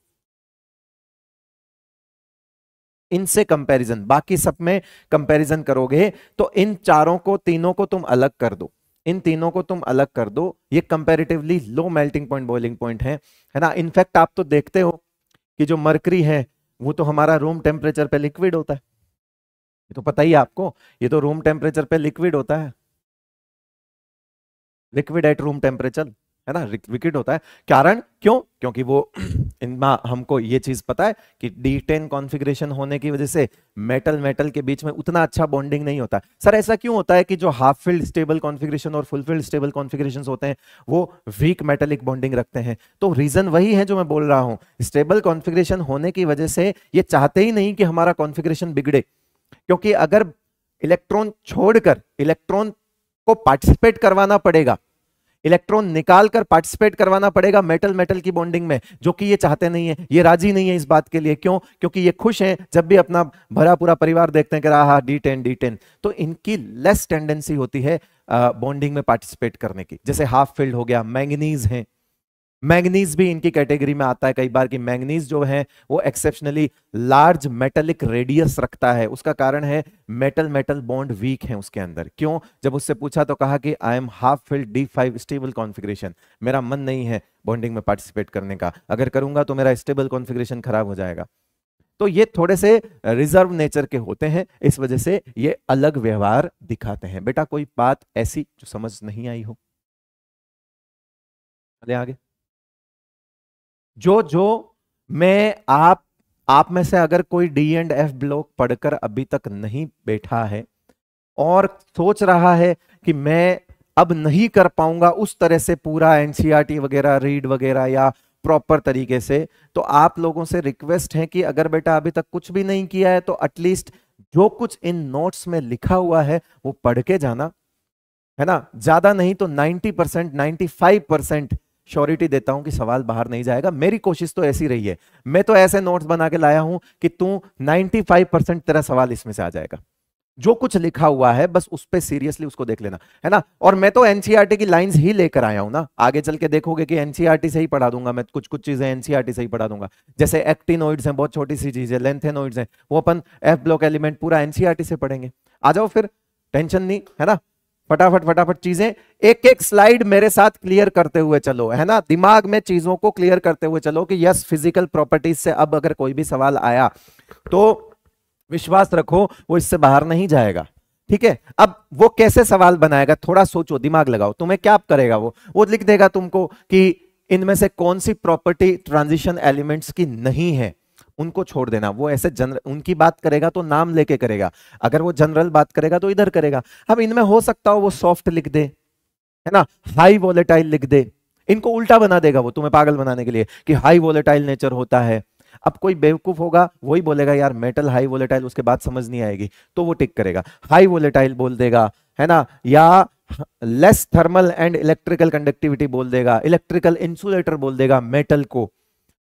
इनसे कंपैरिजन बाकी सब में कंपैरिजन करोगे तो इन चारों को तीनों को तुम अलग कर दो इन तीनों को तुम अलग कर दो ये comparatively low melting point boiling point है है ना इनफैक्ट आप तो देखते हो कि जो मरकरी है वो तो हमारा रूम टेम्परेचर पे लिक्विड होता है ये तो पता ही आपको ये तो रूम टेम्परेचर पे लिक्विड होता है लिक्विड एट रूम टेम्परेचर है ना विकेट होता है कारण क्यों क्योंकि वो इनमें हमको ये चीज पता है कि डी टेन कॉन्फिग्रेशन होने की वजह से मेटल मेटल के बीच में उतना अच्छा बॉन्डिंग नहीं होता सर ऐसा क्यों होता है कि जो हाफ फील्ड स्टेबल कॉन्फिग्रेशन और फुल फील्ड स्टेबल कॉन्फिग्रेशन होते हैं वो वीक मेटलिक बॉन्डिंग रखते हैं तो रीजन वही है जो मैं बोल रहा हूं स्टेबल कॉन्फिग्रेशन होने की वजह से ये चाहते ही नहीं कि हमारा कॉन्फिग्रेशन बिगड़े क्योंकि अगर इलेक्ट्रॉन छोड़कर इलेक्ट्रॉन को पार्टिसिपेट करवाना पड़ेगा इलेक्ट्रॉन निकालकर पार्टिसिपेट करवाना पड़ेगा मेटल मेटल की बॉन्डिंग में जो कि ये चाहते नहीं है ये राजी नहीं है इस बात के लिए क्यों क्योंकि ये खुश हैं जब भी अपना भरा पूरा परिवार देखते हैं कि रहा डी टेन डी टेन तो इनकी लेस टेंडेंसी होती है बॉन्डिंग में पार्टिसिपेट करने की जैसे हाफ फील्ड हो गया मैंगनीज है मैग्नीज भी इनकी कैटेगरी में आता है कई बार कि मैंगनीज जो है वो एक्सेप्शनली लार्ज मेटेलिक रेडियस रखता है उसका कारण है मेटल मेटल बॉन्ड वीक है उसके अंदर क्यों जब उससे पूछा तो कहा कि I am half filled d five stable configuration मेरा मन नहीं है बॉन्डिंग में पार्टिसिपेट करने का अगर करूंगा तो मेरा स्टेबल कॉन्फिग्रेशन खराब हो जाएगा तो ये थोड़े से रिजर्व नेचर के होते हैं इस वजह से ये अलग व्यवहार दिखाते हैं बेटा कोई बात ऐसी जो समझ नहीं आई हो आगे जो जो मैं आप आप में से अगर कोई डी एंड एफ ब्लॉक पढ़कर अभी तक नहीं बैठा है और सोच रहा है कि मैं अब नहीं कर पाऊंगा उस तरह से पूरा एनसीईआरटी e वगैरह रीड वगैरह या प्रॉपर तरीके से तो आप लोगों से रिक्वेस्ट है कि अगर बेटा अभी तक कुछ भी नहीं किया है तो एटलीस्ट जो कुछ इन नोट्स में लिखा हुआ है वो पढ़ के जाना है ना ज्यादा नहीं तो 90 percent ninety five percent surety देता हूं कि सवाल बाहर नहीं जाएगा मेरी कोशिश तो ऐसी रही है मैं तो ऐसे नोट्स बना के लाया हूं कि तू 95 परसेंट तेरा सवाल इसमें से आ जाएगा जो कुछ लिखा हुआ है बस उस पर सीरियसली उसको देख लेना है ना और मैं तो एनसीआरटी e की लाइंस ही लेकर आया हूं ना आगे चल के देखोगे कि एनसीआरटी e से ही पढ़ा दूंगा मैं कुछ कुछ चीजें एनसीआरटी e से ही पढ़ा दूंगा जैसे एक्टिनोइड्स हैं बहुत छोटी सी चीजें लेंथेनोइड्स हैं वो अपन एफ ब्लॉक एलिमेंट पूरा एनसीआरटी से पढ़ेंगे आ जाओ फिर टेंशन नहीं है ना फटाफट फटाफट चीजें एक एक स्लाइड मेरे साथ क्लियर करते हुए चलो है ना दिमाग में चीजों को क्लियर करते हुए चलो कि यस फिजिकल प्रॉपर्टीज से अब अगर कोई भी सवाल आया तो विश्वास रखो वो इससे बाहर नहीं जाएगा ठीक है अब वो कैसे सवाल बनाएगा थोड़ा सोचो दिमाग लगाओ तुम्हें क्या करेगा वो वो लिख देगा तुमको कि इनमें से कौन सी प्रॉपर्टी ट्रांजिशन एलिमेंट्स की नहीं है उनको छोड़ देना वो ऐसे जनरल उनकी बात करेगा तो नाम लेके करेगा अगर वो जनरल बात करेगा तो इधर करेगा अब इनमें हो सकता हो वो सॉफ्ट लिख दे है ना हाई वॉलेटाइल लिख दे इनको उल्टा बना देगा वो तुम्हें पागल बनाने के लिए कि हाई वॉलेटाइल नेचर होता है अब कोई बेवकूफ होगा वही बोलेगा यार मेटल हाई वोलेटाइल उसके बाद समझ नहीं आएगी तो वो टिक करेगा हाई वोलेटाइल बोल देगा है ना या less thermal and electrical conductivity बोल देगा इलेक्ट्रिकल इंसुलेटर बोल देगा मेटल को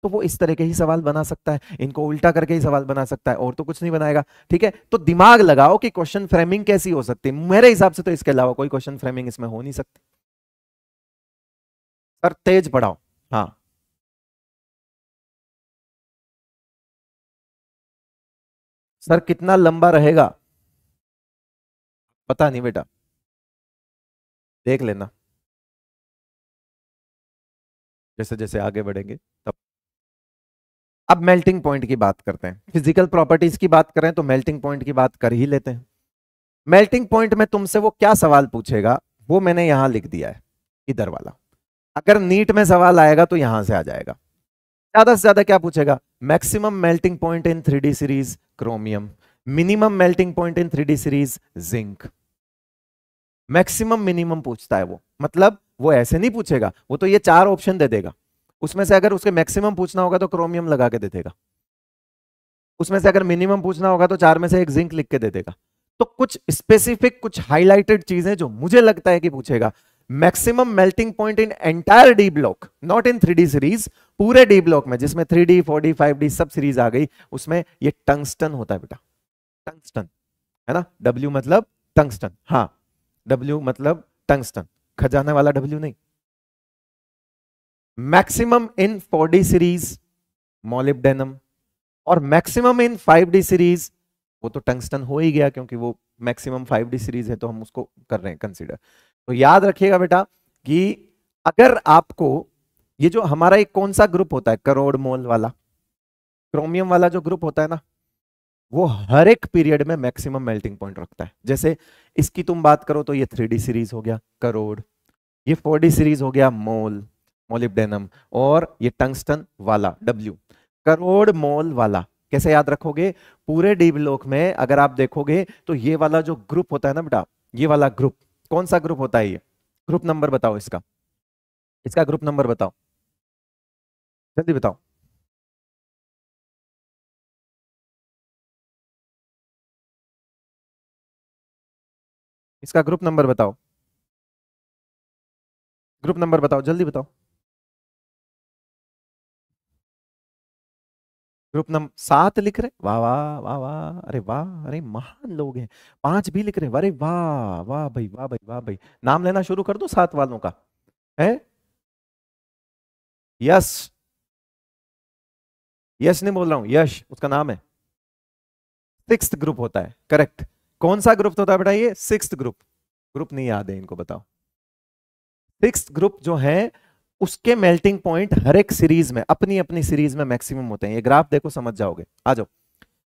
तो वो इस तरह के ही सवाल बना सकता है इनको उल्टा करके ही सवाल बना सकता है और तो कुछ नहीं बनाएगा ठीक है तो दिमाग लगाओ कि क्वेश्चन फ्रेमिंग कैसी हो सकती है मेरे हिसाब से तो इसके अलावा कोई क्वेश्चन फ्रेमिंग इसमें हो नहीं सकती सर तेज पढ़ाओ हाँ सर कितना लंबा रहेगा पता नहीं बेटा देख लेना जैसे जैसे आगे बढ़ेंगे अब मेल्टिंग पॉइंट की बात करते हैं फिजिकल प्रॉपर्टीज की बात करें तो मेल्टिंग पॉइंट की बात कर ही लेते हैं मेल्टिंग पॉइंट में तुमसे वो क्या सवाल पूछेगा वो मैंने यहां लिख दिया है इधर वाला अगर नीट में सवाल आएगा तो यहां से आ जाएगा ज्यादा से ज्यादा क्या पूछेगा maximum melting point in three series chromium minimum melting point in three series zinc maximum minimum पूछता है वो मतलब वो ऐसे नहीं पूछेगा वो तो ये चार ऑप्शन दे देगा उसमें से अगर उसके मैक्सिमम पूछना होगा तो क्रोमियम लगा के दे देगा उसमें से अगर मिनिमम पूछना होगा तो चार में से एक जिंक लिख के दे देगा तो कुछ स्पेसिफिक कुछ हाईलाइटेड चीजें जो मुझे लगता है कि पूछेगा maximum melting point in entire D block not in three series पूरे डी ब्लॉक में जिसमें three D four D five D सब सीरीज आ गई उसमें ये टंगस्टन होता है बेटा टंगस्टन है ना डब्ल्यू मतलब टंगस्टन हाँ डब्ल्यू मतलब टंगस्टन खजाने वाला डब्ल्यू नहीं maximum in 4D series molybdenum और मैक्सिमम इन 5D सीरीज वो तो टंगस्टन हो ही गया क्योंकि वो मैक्सिमम 5D सीरीज है तो हम उसको कर रहे हैं कंसीडर तो याद रखिएगा बेटा कि अगर आपको ये जो हमारा एक कौन सा ग्रुप होता है करोड़ मोल वाला क्रोमियम वाला जो ग्रुप होता है ना वो हर एक पीरियड में मैक्सिमम मेल्टिंग पॉइंट रखता है जैसे इसकी तुम बात करो तो ये थ्री सीरीज हो गया करोड़ ये फोर सीरीज हो गया मोल मोलिब्डेनम और ये टंगस्टन वाला डब्ल्यू करोड़ मोल वाला कैसे याद रखोगे पूरे डी ब्लॉक में अगर आप देखोगे तो ये वाला जो ग्रुप होता है ना बेटा ये वाला ग्रुप कौन सा ग्रुप होता है ये ग्रुप नंबर बताओ इसका इसका ग्रुप नंबर बताओ जल्दी बताओ इसका ग्रुप नंबर बताओ ग्रुप नंबर बताओ जल्दी बताओ ग्रुप नंबर सात लिख रहे वाह वाह वाह वाह अरे वाह अरे महान लोग हैं पांच भी लिख रहे अरे वाह वाह भाई वाह भाई वाह भाई नाम लेना शुरू कर दो सात वालों का है यस यश नहीं बोल रहा हूं यश उसका नाम है सिक्स ग्रुप होता है करेक्ट कौन सा ग्रुप होता है बेटा ये सिक्स ग्रुप ग्रुप नहीं याद है इनको बताओ सिक्स ग्रुप जो है उसके मेल्टिंग पॉइंट हर एक सीरीज में अपनी अपनी सीरीज में मैक्सिमम होते हैं ये ग्राफ देखो समझ जाओगे आ जाओ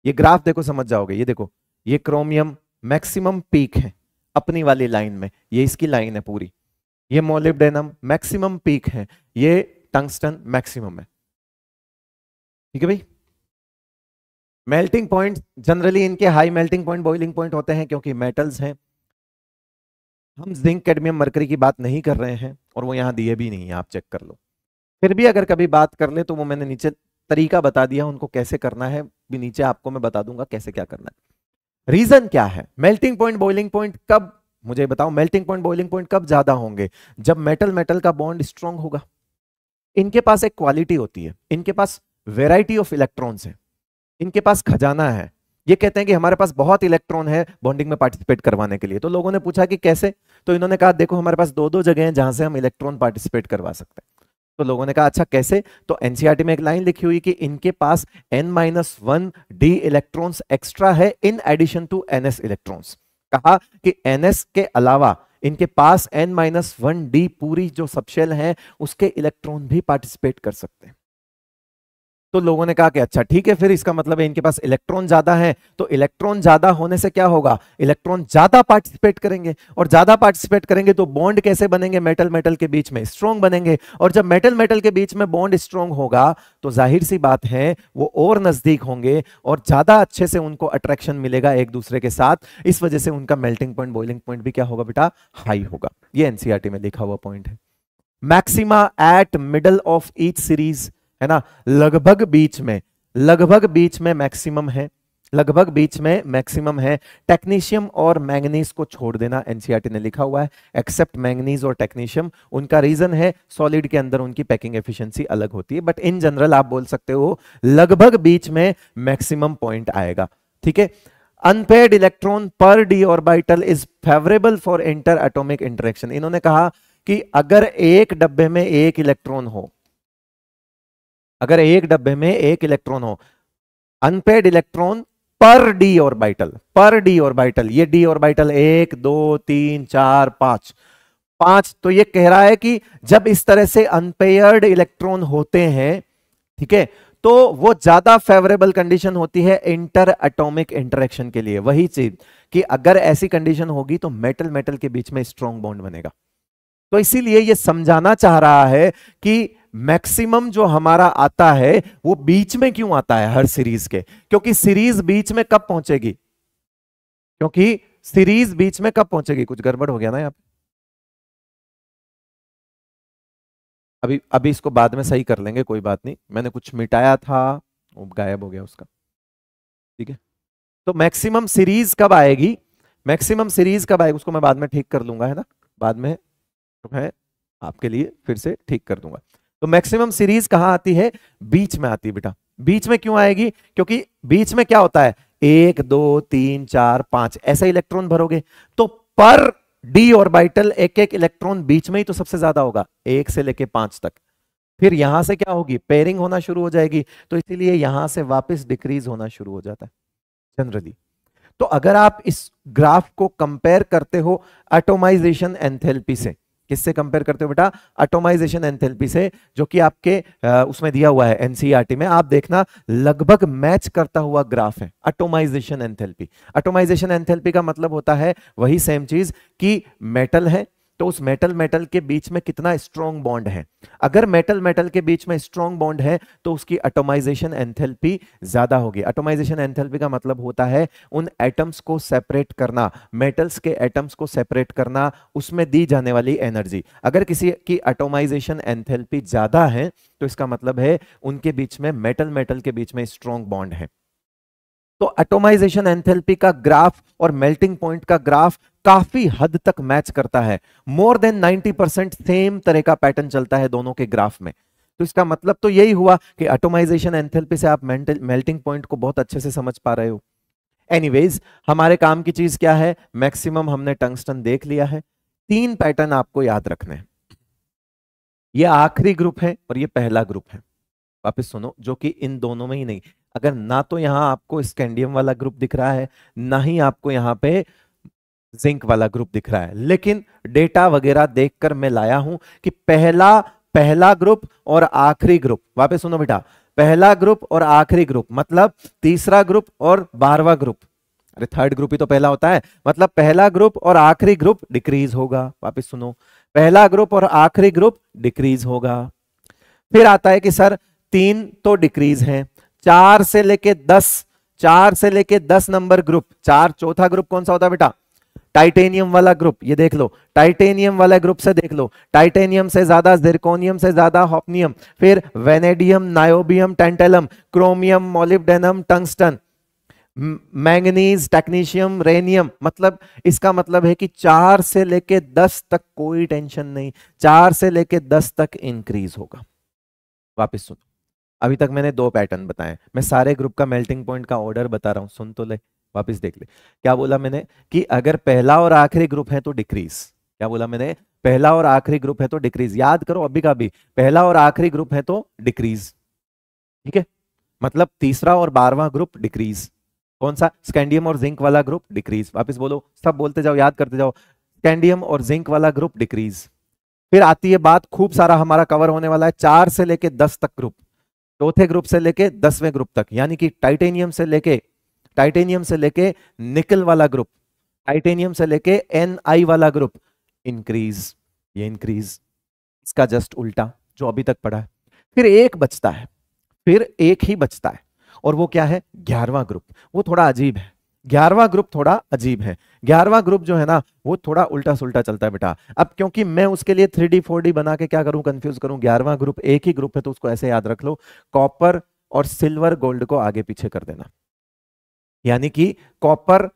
ये ग्राफ देखो समझ जाओगे ये देखो ये क्रोमियम मैक्सिमम पीक है अपनी वाली लाइन में ये इसकी लाइन है पूरी ये मोलिब्डेनम मैक्सिमम पीक है ये टंगस्टन मैक्सिमम है ठीक है भाई मेल्टिंग पॉइंट जनरली इनके high melting point boiling point होते हैं क्योंकि मेटल्स हैं हम जिंक कैडमियम मरकरी की बात नहीं कर रहे हैं और वो यहाँ दिए भी नहीं है आप चेक कर लो फिर भी अगर कभी बात कर ले तो वो मैंने नीचे तरीका बता दिया उनको कैसे करना है भी नीचे आपको मैं बता दूंगा कैसे क्या करना है रीजन क्या है मेल्टिंग पॉइंट बॉइलिंग पॉइंट कब मुझे बताओ मेल्टिंग पॉइंट बॉइलिंग पॉइंट कब ज्यादा होंगे जब मेटल मेटल का बॉन्ड स्ट्रॉन्ग होगा इनके पास एक क्वालिटी होती है इनके पास वेराइटी ऑफ इलेक्ट्रॉन है इनके पास खजाना है ये कहते हैं कि हमारे पास बहुत इलेक्ट्रॉन है बॉन्डिंग में पार्टिसिपेट करवाने के लिए तो लोगों ने पूछा कि कैसे तो इन्होंने कहा देखो हमारे पास दो दो जगह हैं जहां से हम इलेक्ट्रॉन पार्टिसिपेट करवा सकते हैं तो लोगों ने कहा अच्छा कैसे तो एनसीआर e में एक लाइन लिखी हुई कि इनके पास N minus one D electron extra है in addition to S electrons कहा कि एस के अलावा इनके पास एन माइनस वन डी पूरी जो सबशेल है उसके इलेक्ट्रॉन भी पार्टिसिपेट कर सकते हैं तो लोगों ने कहा कि अच्छा ठीक है फिर इसका मतलब है इनके पास इलेक्ट्रॉन ज्यादा है तो इलेक्ट्रॉन ज्यादा होने से क्या होगा इलेक्ट्रॉन ज्यादा पार्टिसिपेट करेंगे और ज्यादा पार्टिसिपेट करेंगे तो बॉन्ड कैसे बनेंगे मेटल मेटल के बीच में स्ट्रॉन्ग बनेंगे और जब मेटल मेटल के बीच में बॉन्ड स्ट्रॉन्ग होगा तो जाहिर सी बात है वो और नजदीक होंगे और ज्यादा अच्छे से उनको अट्रैक्शन मिलेगा एक दूसरे के साथ इस वजह से उनका मेल्टिंग पॉइंट बॉइलिंग पॉइंट भी क्या होगा बेटा हाई होगा ये एनसीआरटी e में लिखा हुआ पॉइंट है maxima at middle of each series है ना लगभग बीच में लगभग बीच में मैक्सिमम है लगभग बीच में मैक्सिमम है टेक्नीशियम और मैंगनीज को छोड़ देना एनसीआरटी e ने लिखा हुआ है एक्सेप्ट मैंगनीज और टेक्नीशियम उनका रीजन है सॉलिड के अंदर उनकी पैकिंग एफिशिएंसी अलग होती है बट इन जनरल आप बोल सकते हो लगभग बीच में मैक्सिमम पॉइंट आएगा ठीक है unpaired electron per D orbital is favourable for interatomic interaction इन्होंने कहा कि अगर एक डब्बे में एक इलेक्ट्रॉन हो अगर एक डब्बे में एक इलेक्ट्रॉन हो unpaired electron per D orbital per D orbital ये डी ऑर्बिटल एक दो तीन चार पांच पांच तो ये कह रहा है कि जब इस तरह से अनपेयर्ड इलेक्ट्रॉन होते हैं ठीक है तो वो ज्यादा फेवरेबल कंडीशन होती है इंटर एटॉमिक इंटरेक्शन के लिए वही चीज कि अगर ऐसी कंडीशन होगी तो मेटल मेटल के बीच में स्ट्रॉन्ग बॉन्ड बनेगा तो इसीलिए ये समझाना चाह रहा है कि मैक्सिमम जो हमारा आता है वो बीच में क्यों आता है हर सीरीज के क्योंकि सीरीज बीच में कब पहुंचेगी क्योंकि सीरीज बीच में कब पहुंचेगी कुछ गड़बड़ हो गया ना यहां अभी अभी इसको बाद में सही कर लेंगे कोई बात नहीं मैंने कुछ मिटाया था वो गायब हो गया उसका ठीक है तो मैक्सिमम सीरीज कब आएगी मैक्सिमम सीरीज कब आएगी उसको मैं बाद में ठीक कर लूंगा है ना बाद में मैं आपके लिए फिर से ठीक कर दूंगा तो मैक्सिमम सीरीज कहां आती है बीच में आती है बेटा बीच में क्यों आएगी क्योंकि बीच में क्या होता है एक दो तीन चार पांच ऐसे इलेक्ट्रॉन भरोगे तो पर डी और बाइटल एक एक इलेक्ट्रॉन बीच में ही तो सबसे ज्यादा होगा एक से लेके पांच तक फिर यहां से क्या होगी पेयरिंग होना शुरू हो जाएगी तो इसीलिए यहां से वापस डिक्रीज होना शुरू हो जाता है जनरली तो अगर आप इस ग्राफ को कंपेयर करते हो एटोमाइजेशन एंथेल्पी से किससे कंपेयर करते हो बेटा ऑटोमाइजेशन एंथेल्पी से जो कि आपके उसमें दिया हुआ है एनसीईआरटी e में आप देखना लगभग मैच करता हुआ ग्राफ है ऑटोमाइजेशन एंथेल्पी ऑटोमाइजेशन एंथेल्पी का मतलब होता है वही सेम चीज कि मेटल है तो उस मेटल मेटल के बीच में कितना स्ट्रॉन्ग बॉन्ड है अगर मेटल मेटल के बीच में स्ट्रॉन्ग बॉन्ड है तो उसकी अटोमाइजेशन एंथेल्पी ज्यादा होगी अटोमाइजेशन एंथेल्पी का मतलब होता है उन एटम्स को सेपरेट करना मेटल्स के एटम्स को सेपरेट करना उसमें दी जाने वाली एनर्जी अगर किसी की अटोमाइजेशन एंथेल्पी ज्यादा है तो इसका मतलब है उनके बीच में मेटल मेटल के बीच में स्ट्रॉन्ग बॉन्ड है तो एटोमाइजेशन एंथेल्पी का ग्राफ और मेल्टिंग पॉइंट का ग्राफ काफी हद तक मैच करता है मोर देन 90 परसेंट सेम तरह का पैटर्न चलता है दोनों के ग्राफ में तो इसका मतलब तो यही हुआ कि एटोमाइजेशन एंथेल्पी से आप मेल्टिंग पॉइंट को बहुत अच्छे से समझ पा रहे हो एनीवेज हमारे काम की चीज क्या है मैक्सिमम हमने टंगस्टन देख लिया है तीन पैटर्न आपको याद रखने हैं ये आखिरी ग्रुप है और ये पहला ग्रुप है वापिस सुनो जो कि इन दोनों में ही नहीं अगर ना तो यहां आपको स्कैंडियम वाला ग्रुप दिख रहा है ना ही आपको यहां पे जिंक वाला ग्रुप दिख रहा है लेकिन डेटा वगैरह देखकर मैं लाया हूं कि पहला पहला ग्रुप और आखिरी ग्रुप वापस सुनो बेटा पहला ग्रुप और आखिरी ग्रुप मतलब तीसरा ग्रुप और बारवा ग्रुप अरे थर्ड ग्रुप ही तो पहला होता है मतलब पहला ग्रुप और आखिरी ग्रुप डिक्रीज होगा वापिस सुनो पहला ग्रुप और आखिरी ग्रुप डिक्रीज होगा फिर आता है कि सर तीन तो डिक्रीज हैं चार से लेके दस चार से लेके दस नंबर ग्रुप चार चौथा ग्रुप कौन सा होता है बेटा टाइटेनियम वाला ग्रुप ये देख लो टाइटेनियम वाला ग्रुप से देख लो टाइटेनियम से ज्यादा जिरकोनियम से ज्यादा हॉपनियम फिर vanadium niobium tantalum chromium molybdenum tungsten manganese technetium rhenium मतलब इसका मतलब है कि चार से लेके दस तक कोई टेंशन नहीं चार से लेके दस तक इंक्रीज होगा वापिस सुनो अभी तक मैंने दो पैटर्न बताए मैं सारे ग्रुप का मेल्टिंग पॉइंट का ऑर्डर बता रहा हूँ सुन तो ले वापिस देख ले क्या बोला मैंने कि अगर पहला और आखिरी ग्रुप है तो डिक्रीज क्या बोला मैंने पहला और आखिरी ग्रुप है तो डिक्रीज याद करो अभी का भी पहला और आखिरी ग्रुप है तो डिक्रीज ठीक है मतलब तीसरा और बारवा ग्रुप डिक्रीज कौन सा स्कैंडियम और जिंक वाला ग्रुप डिक्रीज वापस बोलो सब बोलते जाओ याद करते जाओ स्कैंडियम और जिंक वाला ग्रुप डिक्रीज फिर आती है बात खूब सारा हमारा कवर होने वाला है चार से लेके दस तक ग्रुप चौथे ग्रुप से लेके दसवें ग्रुप तक यानी कि टाइटेनियम से लेके टाइटेनियम से लेके निकल वाला ग्रुप टाइटेनियम से लेके एन आई वाला ग्रुप इंक्रीज ये इंक्रीज इसका जस्ट उल्टा जो अभी तक पढ़ा है फिर एक बचता है फिर एक ही बचता है और वो क्या है ग्यारहवा ग्रुप वो थोड़ा अजीब है ग्यारहवा ग्रुप थोड़ा अजीब है ग्यारहवा ग्रुप जो है ना वो थोड़ा उल्टा सुल्टा चलता है बेटा अब क्योंकि मैं उसके लिए थ्री डी फोर डी बना के क्या करूं कंफ्यूज करूं ग्यारहवा ग्रुप एक ही ग्रुप है तो उसको ऐसे याद रख लो कॉपर और सिल्वर गोल्ड को आगे पीछे कर देना यानी कि कॉपर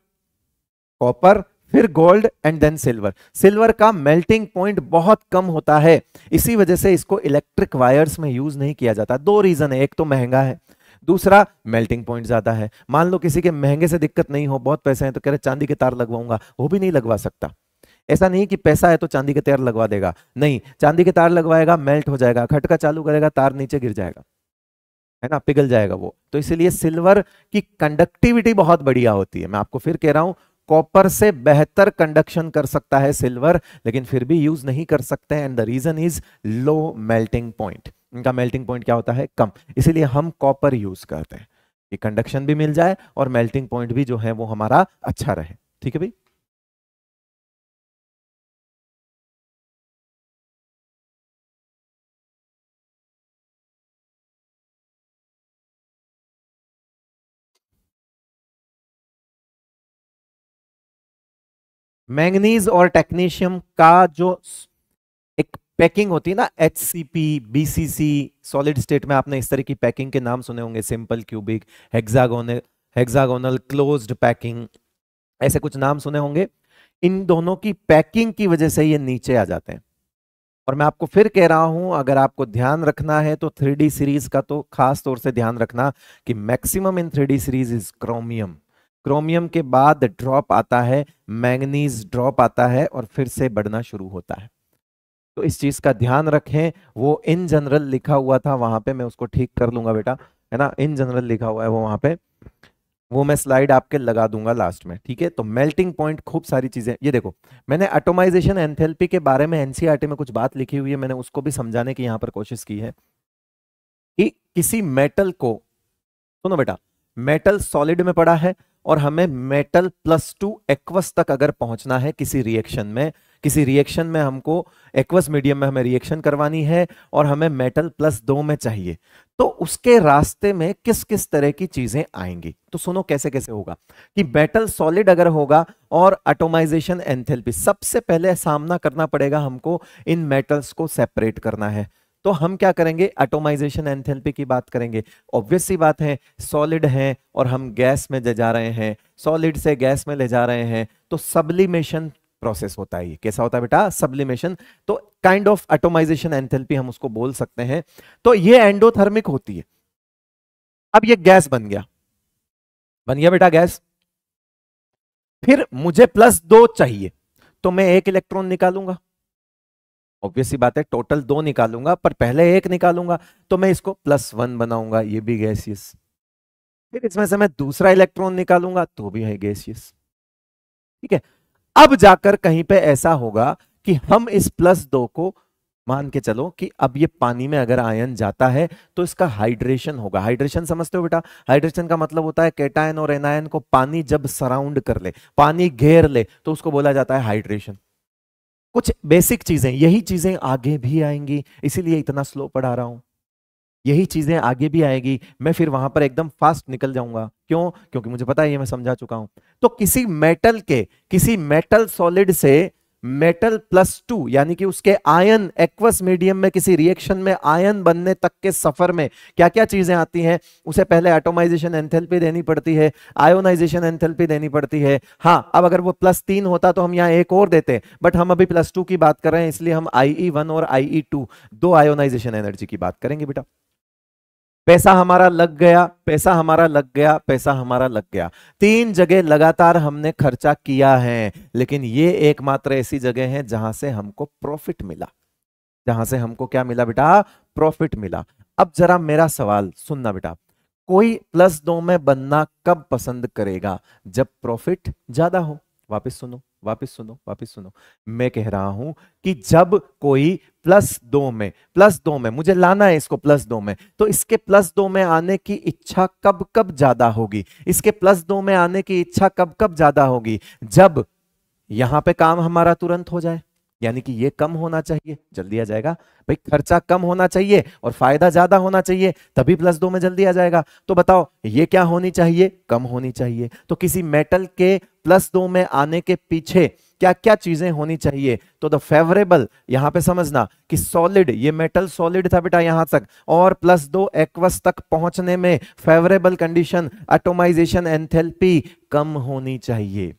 कॉपर फिर gold and then silver silver का मेल्टिंग पॉइंट बहुत कम होता है इसी वजह से इसको इलेक्ट्रिक वायर्स में यूज नहीं किया जाता दो रीजन है एक तो महंगा है दूसरा मेल्टिंग पॉइंट ज्यादा है मान लो किसी के महंगे से दिक्कत नहीं हो बहुत पैसे हैं तो कह रहे चांदी के तार लगवाऊंगा वो भी नहीं लगवा सकता ऐसा नहीं कि पैसा है तो चांदी के तार लगवा देगा नहीं चांदी के तार लगवाएगा मेल्ट हो जाएगा खटका चालू करेगा तार नीचे गिर जाएगा है ना पिघल जाएगा वो तो इसलिए सिल्वर की कंडक्टिविटी बहुत बढ़िया होती है मैं आपको फिर कह रहा हूं कॉपर से बेहतर कंडक्शन कर सकता है सिल्वर लेकिन फिर भी यूज नहीं कर सकते and the reason is low melting point इनका मेल्टिंग पॉइंट क्या होता है कम इसीलिए हम कॉपर यूज करते हैं कि कंडक्शन भी मिल जाए और मेल्टिंग पॉइंट भी जो है वो हमारा अच्छा रहे ठीक है भाई मैंगनीज और टेक्नीशियम का जो एक पैकिंग होती है ना H C P B C C solid state में आपने इस तरह की पैकिंग के नाम सुने होंगे simple cubic hexagonal hexagonal closed packing ऐसे कुछ नाम सुने होंगे इन दोनों की पैकिंग की वजह से ये नीचे आ जाते हैं और मैं आपको फिर कह रहा हूं अगर आपको ध्यान रखना है तो थ्री सीरीज का तो खास तौर से ध्यान रखना कि maximum in three series is chromium chromium के बाद ड्रॉप आता है मैंगनीज ड्रॉप आता है और फिर से बढ़ना शुरू होता है तो इस चीज का ध्यान रखें वो इन जनरल लिखा हुआ था वहां पे मैं उसको ठीक कर लूंगा बेटा है ना इन जनरल लिखा हुआ है वो वहां पे वो मैं स्लाइड आपके लगा दूंगा लास्ट में ठीक है तो मेल्टिंग पॉइंट खूब सारी चीजें ये देखो मैंने ऑटोमाइजेशन एंथेल्पी के बारे में एनसीआरटी e में कुछ बात लिखी हुई है मैंने उसको भी समझाने की यहां पर कोशिश की है कि किसी मेटल को सुनो बेटा मेटल सॉलिड में पड़ा है और हमें मेटल प्लस टू एक्वस तक अगर पहुंचना है किसी रिएक्शन में किसी रिएक्शन में हमको एक्वस मीडियम में हमें रिएक्शन करवानी है और हमें मेटल प्लस दो में चाहिए तो उसके रास्ते में किस किस तरह की चीजें आएंगी तो सुनो कैसे कैसे होगा कि मेटल सॉलिड अगर होगा और अटोमाइजेशन एंथेल्पी सबसे पहले सामना करना पड़ेगा हमको इन मेटल्स को सेपरेट करना है तो हम क्या करेंगे एटोमाइजेशन एंथेल्पी की बात करेंगे ऑब्वियस सी बात है सॉलिड है और हम गैस में जा रहे हैं सॉलिड से गैस में ले जा रहे हैं तो सब्लिमेशन प्रोसेस होता है ये कैसा होता है बेटा सबलिमेशन तो काइंड ऑफ एटोमाइजेशन एंथेल्पी हम उसको बोल सकते हैं तो ये एंडोथर्मिक होती है अब ये गैस बन गया बन गया बेटा गैस फिर मुझे प्लस दो चाहिए तो मैं एक इलेक्ट्रॉन निकालूंगा ऑब्वियसली बात है टोटल दो निकालूंगा पर पहले एक निकालूंगा तो मैं इसको प्लस वन बनाऊंगा ये भी गैसियस फिर इसमें से मैं दूसरा इलेक्ट्रॉन निकालूंगा तो भी है गैसियस ठीक है अब जाकर कहीं पे ऐसा होगा कि हम इस प्लस दो को मान के चलो कि अब ये पानी में अगर आयन जाता है तो इसका हाइड्रेशन होगा हाइड्रेशन समझते हो बेटा हाइड्रेशन का मतलब होता है केटायन और एनायन को पानी जब सराउंड कर ले पानी घेर ले तो उसको बोला जाता है हाइड्रेशन कुछ बेसिक चीजें यही चीजें आगे भी आएंगी इसीलिए इतना स्लो पढ़ा रहा हूं यही चीजें आगे भी आएगी मैं फिर वहां पर एकदम फास्ट निकल जाऊंगा क्यों क्योंकि मुझे पता है ये मैं समझा चुका हूं तो किसी मेटल के किसी मेटल सॉलिड से मेटल प्लस टू यानी कि उसके आयन एक्वस मीडियम में किसी रिएक्शन में आयन बनने तक के सफर में क्या क्या चीजें आती हैं उसे पहले एटोमाइजेशन एंथेल्पी देनी पड़ती है आयोनाइजेशन एंथेल्पी देनी पड़ती है हाँ अब अगर वो प्लस तीन होता तो हम यहाँ एक और देते बट हम अभी प्लस टू की बात कर रहे हैं इसलिए हम आई वन e और आई टू e दो आयोनाइजेशन एनर्जी की बात करेंगे बेटा पैसा हमारा लग गया पैसा हमारा लग गया पैसा हमारा लग गया तीन जगह लगातार हमने खर्चा किया है लेकिन ये एकमात्र ऐसी जगह है जहां से हमको प्रॉफिट मिला जहां से हमको क्या मिला बेटा प्रॉफिट मिला अब जरा मेरा सवाल सुनना बेटा कोई प्लस दो में बनना कब पसंद करेगा जब प्रॉफिट ज्यादा हो वापस सुनो वापस सुनो वापस सुनो मैं कह रहा हूं कि जब कोई प्लस दो में प्लस दो में मुझे लाना है इसको प्लस दो में तो इसके प्लस दो में आने की इच्छा कब कब ज्यादा होगी इसके प्लस दो में आने की इच्छा कब कब ज्यादा होगी जब यहां पे काम हमारा तुरंत हो जाए यानी कि ये कम होना चाहिए जल्दी आ जाएगा भाई खर्चा कम होना चाहिए और फायदा ज्यादा होना चाहिए तभी प्लस दो में जल्दी आ जाएगा तो बताओ ये क्या होनी चाहिए कम होनी चाहिए तो किसी मेटल के प्लस दो में आने के पीछे क्या क्या चीजें होनी चाहिए तो द फेवरेबल यहां पे समझना कि सॉलिड ये मेटल सॉलिड था बेटा यहां तक और प्लस दो एक्वस तक पहुंचने में फेवरेबल कंडीशन एटोमाइजेशन एंथेल्पी कम होनी चाहिए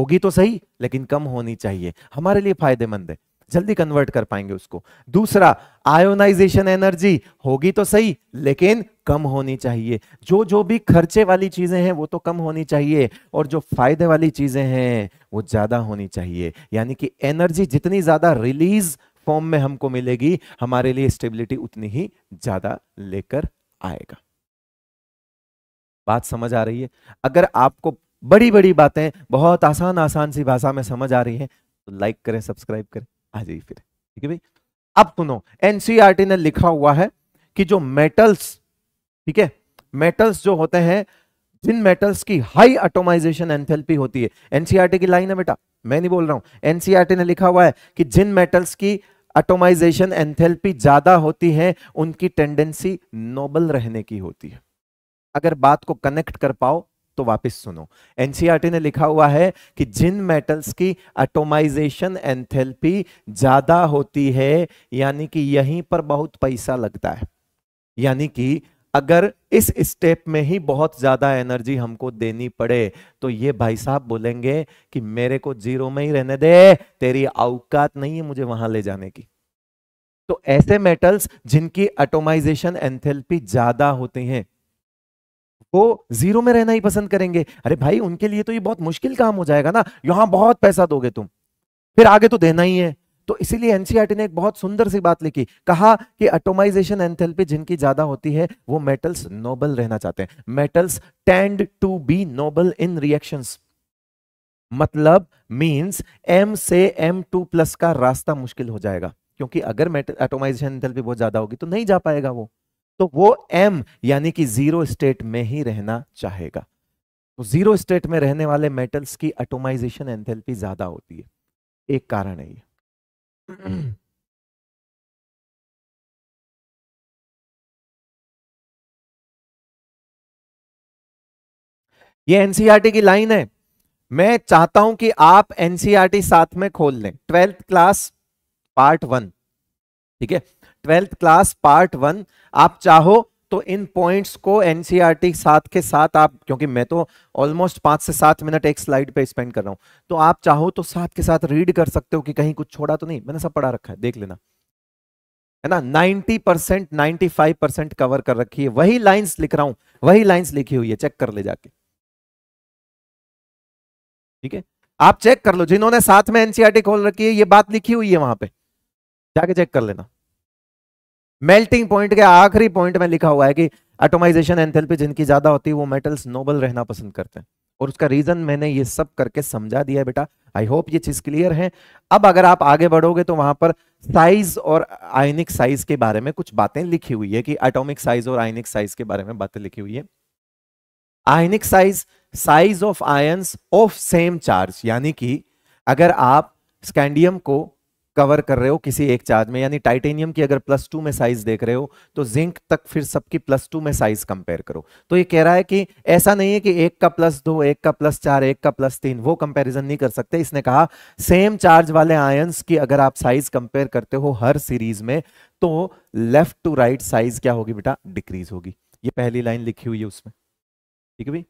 होगी तो सही लेकिन कम होनी चाहिए हमारे लिए फायदेमंद है जल्दी कन्वर्ट कर पाएंगे उसको दूसरा आयोनाइजेशन एनर्जी होगी तो सही लेकिन कम होनी चाहिए जो जो भी खर्चे वाली चीजें हैं वो तो कम होनी चाहिए और जो फायदे वाली चीजें हैं वो ज्यादा होनी चाहिए यानी कि एनर्जी जितनी ज्यादा रिलीज फॉर्म में हमको मिलेगी हमारे लिए स्टेबिलिटी उतनी ही ज्यादा लेकर आएगा बात समझ आ रही है अगर आपको बड़ी बड़ी बातें बहुत आसान आसान सी भाषा में समझ आ रही है तो लाइक करें सब्सक्राइब करें आ जाइए फिर ठीक है भाई अब सुनो एनसीआरटी e ने लिखा हुआ है कि जो मेटल्स ठीक है मेटल्स जो होते हैं जिन मेटल्स की हाई ऑटोमाइजेशन एंथेल्पी होती है एनसीआरटी e की लाइन है बेटा मैं नहीं बोल रहा हूं एनसीआरटी e ने लिखा हुआ है कि जिन मेटल्स की ऑटोमाइजेशन एंथेल्पी ज्यादा होती है उनकी टेंडेंसी नोबल रहने की होती है अगर बात को कनेक्ट कर पाओ तो वापस सुनो एनसीईआरटी e ने लिखा हुआ है कि जिन मेटल्स की एटोमाइजेशन एंथेल्पी ज्यादा होती है यानी कि यहीं पर बहुत पैसा लगता है यानी कि अगर इस स्टेप में ही बहुत ज़्यादा एनर्जी हमको देनी पड़े तो ये भाई साहब बोलेंगे कि मेरे को जीरो में ही रहने दे तेरी औकात नहीं है मुझे वहां ले जाने की तो ऐसे मेटल्स जिनकी एटोमाइजेशन एंथेल्पी ज़्यादा होती हैं वो जीरो में रहना ही पसंद करेंगे अरे भाई उनके लिए तो ये बहुत मुश्किल काम हो जाएगा ना यहां बहुत पैसा दोगे तुम फिर आगे तो देना ही है तो इसीलिए एनसीआरटी e ने एक बहुत सुंदर सी बात लिखी कहा कि ऑटोमाइजेशन एंथेल्पी जिनकी ज्यादा होती है वो मेटल्स नोबल रहना चाहते हैं metals tend to be noble in reaction मतलब मींस एम से एम टू प्लस का रास्ता मुश्किल हो जाएगा क्योंकि अगर एटोमाइजेशन एंथेल्पी बहुत ज्यादा होगी तो नहीं जा पाएगा वो तो वो एम यानी कि जीरो स्टेट में ही रहना चाहेगा तो जीरो स्टेट में रहने वाले मेटल्स की एटोमाइजेशन एंथेल्पी ज्यादा होती है एक कारण है ये ये एनसीईआरटी e की लाइन है मैं चाहता हूं कि आप एनसीईआरटी e साथ में खोल लें ट्वेल्थ क्लास पार्ट वन ठीक है ट्वेल्थ क्लास पार्ट वन आप चाहो तो इन पॉइंट्स को एनसीईआरटी e साथ के साथ आप क्योंकि मैं तो ऑलमोस्ट पांच से सात मिनट एक स्लाइड पे स्पेंड कर रहा हूं तो आप चाहो तो साथ के साथ रीड कर सकते हो कि कहीं कुछ छोड़ा तो नहीं मैंने सब पढ़ा रखा है देख लेना है ना 90 percent ninety five percent cover कर रखी है वही लाइंस लिख रहा हूं वही लाइन्स लिखी हुई है चेक कर ले जाके ठीक है आप चेक कर लो जिन्होंने साथ में एनसीआरटी e खोल रखी है ये बात लिखी हुई है वहां पे जाके चेक कर लेना मेल्टिंग पॉइंट के आखिरी पॉइंट में लिखा हुआ है कि एटोमाइजेशन एंथेल्पी जिनकी ज्यादा होती है वो मेटल्स नोबल रहना पसंद करते हैं और उसका रीजन मैंने ये सब करके समझा दिया बेटा आई होप ये चीज क्लियर है अब अगर आप आगे बढ़ोगे तो वहां पर साइज और आयनिक साइज के बारे में कुछ बातें लिखी हुई है कि एटॉमिक साइज और आयनिक साइज के बारे में बातें लिखी हुई है ionic size size of ions of same charge यानी कि अगर आप स्कैंडियम को कवर कर रहे हो किसी एक चार्ज में यानी टाइटेनियम की अगर प्लस टू में साइज देख रहे हो तो जिंक तक फिर सबकी प्लस टू में साइज कंपेयर करो तो ये कह रहा है कि ऐसा नहीं है कि एक का प्लस दो एक का प्लस चार एक का प्लस तीन वो कंपेरिजन नहीं कर सकते इसने कहा सेम चार्ज वाले आयंस की अगर आप साइज कंपेयर करते हो हर सीरीज में तो लेफ्ट टू राइट साइज क्या होगी बेटा डिक्रीज होगी ये पहली लाइन लिखी हुई है उसमें ठीक है भाई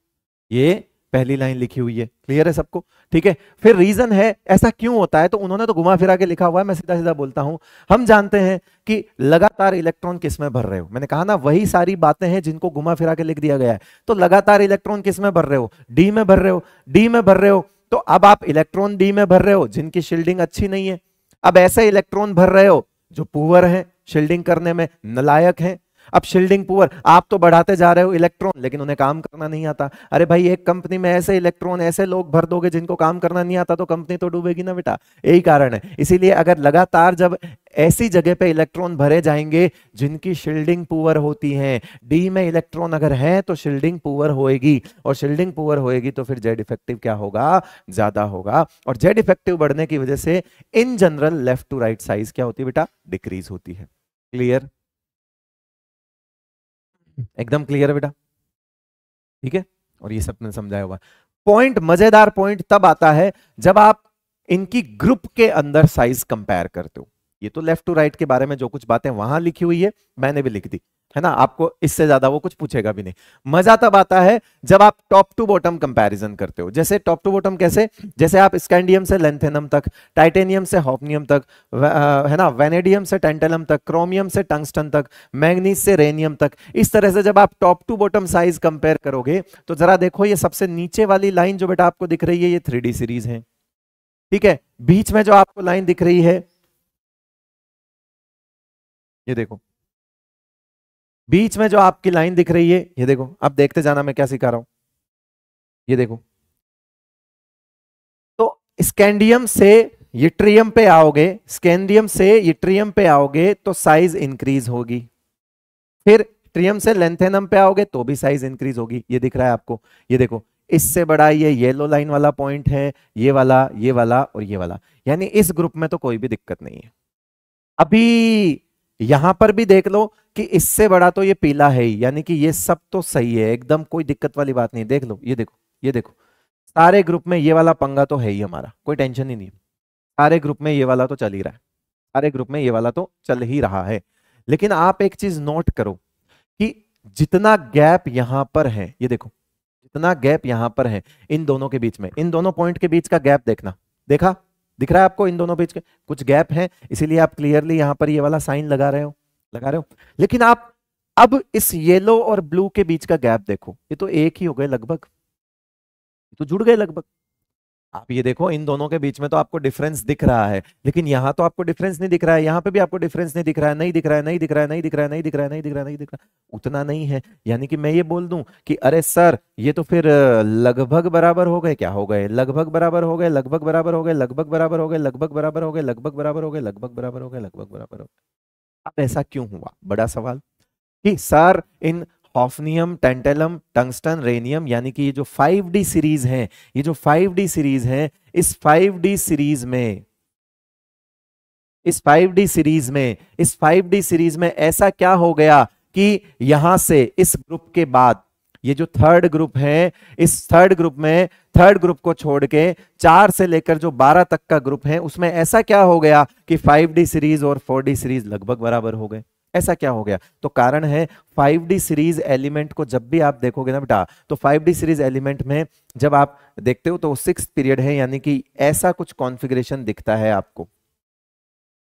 ये पहली लाइन लिखी हुई है क्लियर है सबको ठीक है फिर रीजन है ऐसा क्यों होता है तो उन्होंने तो घुमा फिरा के लिखा हुआ है मैं सीधा सीधा बोलता हूं हम जानते हैं कि लगातार इलेक्ट्रॉन किसमें भर रहे हो मैंने कहा ना वही सारी बातें हैं जिनको घुमा फिरा के लिख दिया गया है तो लगातार इलेक्ट्रॉन किसमें भर रहे हो डी में भर रहे हो डी में भर रहे हो तो अब आप इलेक्ट्रॉन डी में भर रहे हो जिनकी शिल्डिंग अच्छी नहीं है अब ऐसे इलेक्ट्रॉन भर रहे हो जो पुअर है शिल्डिंग करने में नलायक है अब शिल्डिंग पुअर आप तो बढ़ाते जा रहे हो इलेक्ट्रॉन लेकिन उन्हें काम करना नहीं आता अरे भाई एक कंपनी में ऐसे इलेक्ट्रॉन ऐसे लोग भर दोगे जिनको काम करना नहीं आता तो कंपनी तो डूबेगी ना बेटा यही कारण है इसीलिए अगर लगातार जब ऐसी जगह पे इलेक्ट्रॉन भरे जाएंगे जिनकी शिल्डिंग पुअर होती है डी में इलेक्ट्रॉन अगर है तो शिल्डिंग पुअर होएगी और शिल्डिंग पुअर होएगी तो फिर जेड इफेक्टिव क्या होगा ज्यादा होगा और जेड इफेक्टिव बढ़ने की वजह से in general left to right size क्या होती है बेटा डिक्रीज होती है क्लियर एकदम क्लियर है बेटा ठीक है और ये सबने समझाया हुआ पॉइंट मजेदार पॉइंट तब आता है जब आप इनकी ग्रुप के अंदर साइज कंपेयर करते हो ये तो लेफ्ट टू राइट के बारे में जो कुछ बातें वहां लिखी हुई है मैंने भी लिख दी है ना आपको इससे ज्यादा वो कुछ पूछेगा भी नहीं मजा तब आता है जब आप टॉप टू बॉटम कंपैरिजन करते हो जैसे टॉप टू बॉटम कैसे जैसे आप स्कैंडियम से लेंथेनम तक टाइटेनियम से हॉपनियम तक है ना वेनेडियम से टेंटेलम तक क्रोमियम से टंगस्टन तक मैग्नीज से रेनियम तक इस तरह से जब आप top to bottom size compare करोगे तो जरा देखो ये सबसे नीचे वाली लाइन जो बेटा आपको दिख रही है ये थ्री सीरीज है ठीक है बीच में जो आपको लाइन दिख रही है ये देखो बीच में जो आपकी लाइन दिख रही है ये देखो आप देखते जाना मैं क्या सिखा रहा हूं ये देखो तो स्कैंडियम से यूट्रियम पे आओगे स्कैंडियम से यूट्रियम पे आओगे तो साइज इंक्रीज होगी फिर ट्रियम से लेंथेनम पे आओगे तो भी साइज इंक्रीज होगी ये दिख रहा है आपको ये देखो इससे बड़ा ये येलो लाइन वाला पॉइंट है ये वाला ये वाला और ये वाला यानी इस ग्रुप में तो कोई भी दिक्कत नहीं है अभी यहां पर भी देख लो कि इससे बड़ा तो ये पीला है ही यानी कि ये सब तो सही है एकदम कोई दिक्कत वाली बात नहीं देख लो ये देखो ये देखो सारे ग्रुप में ये वाला पंगा तो है ही हमारा कोई टेंशन ही नहीं सारे ग्रुप में ये वाला तो चल ही रहा है सारे ग्रुप में ये वाला तो चल ही रहा है लेकिन आप एक चीज नोट करो कि जितना गैप यहां पर है ये देखो जितना गैप यहां पर है इन दोनों के बीच में इन दोनों पॉइंट के बीच का गैप देखना देखा दिख रहा है आपको इन दोनों बीच के कुछ गैप है इसीलिए आप क्लियरली यहां पर ये वाला साइन लगा रहे हो लगा रहे हो लेकिन आप अब इस येलो और ब्लू के बीच का गैप देखो ये तो एक ही हो गए लगभग तो जुड़ गए लगभग आप ये देखो इन दोनों के बीच में तो आपको डिफरेंस दिख रहा है लेकिन यहाँ तो आपको डिफरेंस नहीं दिख रहा है यहाँ पे भी आपको डिफरेंस नहीं दिख रहा है नहीं दिख रहा है नहीं दिख रहा है नहीं दिख रहा है नहीं दिख रहा है नहीं दिख रहा है नहीं दिख रहा उतना नहीं है यानी कि मैं ये बोल दूं कि अरे सर ये तो फिर लगभग बराबर हो गए क्या हो गए लगभग बराबर हो गए लगभग बराबर हो गए लगभग बराबर हो गए लगभग बराबर हो गए लगभग बराबर हो गए लगभग बराबर हो गए लगभग बराबर हो गए अब ऐसा क्यों हुआ बड़ा सवाल कि सर इन हॉफनियम टेंटेलम टंगस्टन रेनियम यानी कि ये जो 5D सीरीज है ये जो 5D सीरीज है इस 5D सीरीज में इस 5D सीरीज में इस 5D सीरीज में ऐसा क्या हो गया कि यहां से इस ग्रुप के बाद ये जो थर्ड ग्रुप है इस थर्ड ग्रुप में थर्ड ग्रुप को छोड़ के चार से लेकर जो बारह तक का ग्रुप है उसमें ऐसा क्या हो गया कि फाइव सीरीज और फोर सीरीज लगभग बराबर हो गए ऐसा क्या हो गया तो कारण है 5D सीरीज एलिमेंट को जब भी आप देखोगे ना बेटा तो 5D सीरीज एलिमेंट में जब आप देखते हो तो सिक्स पीरियड है यानी कि ऐसा कुछ कॉन्फ़िगरेशन दिखता है आपको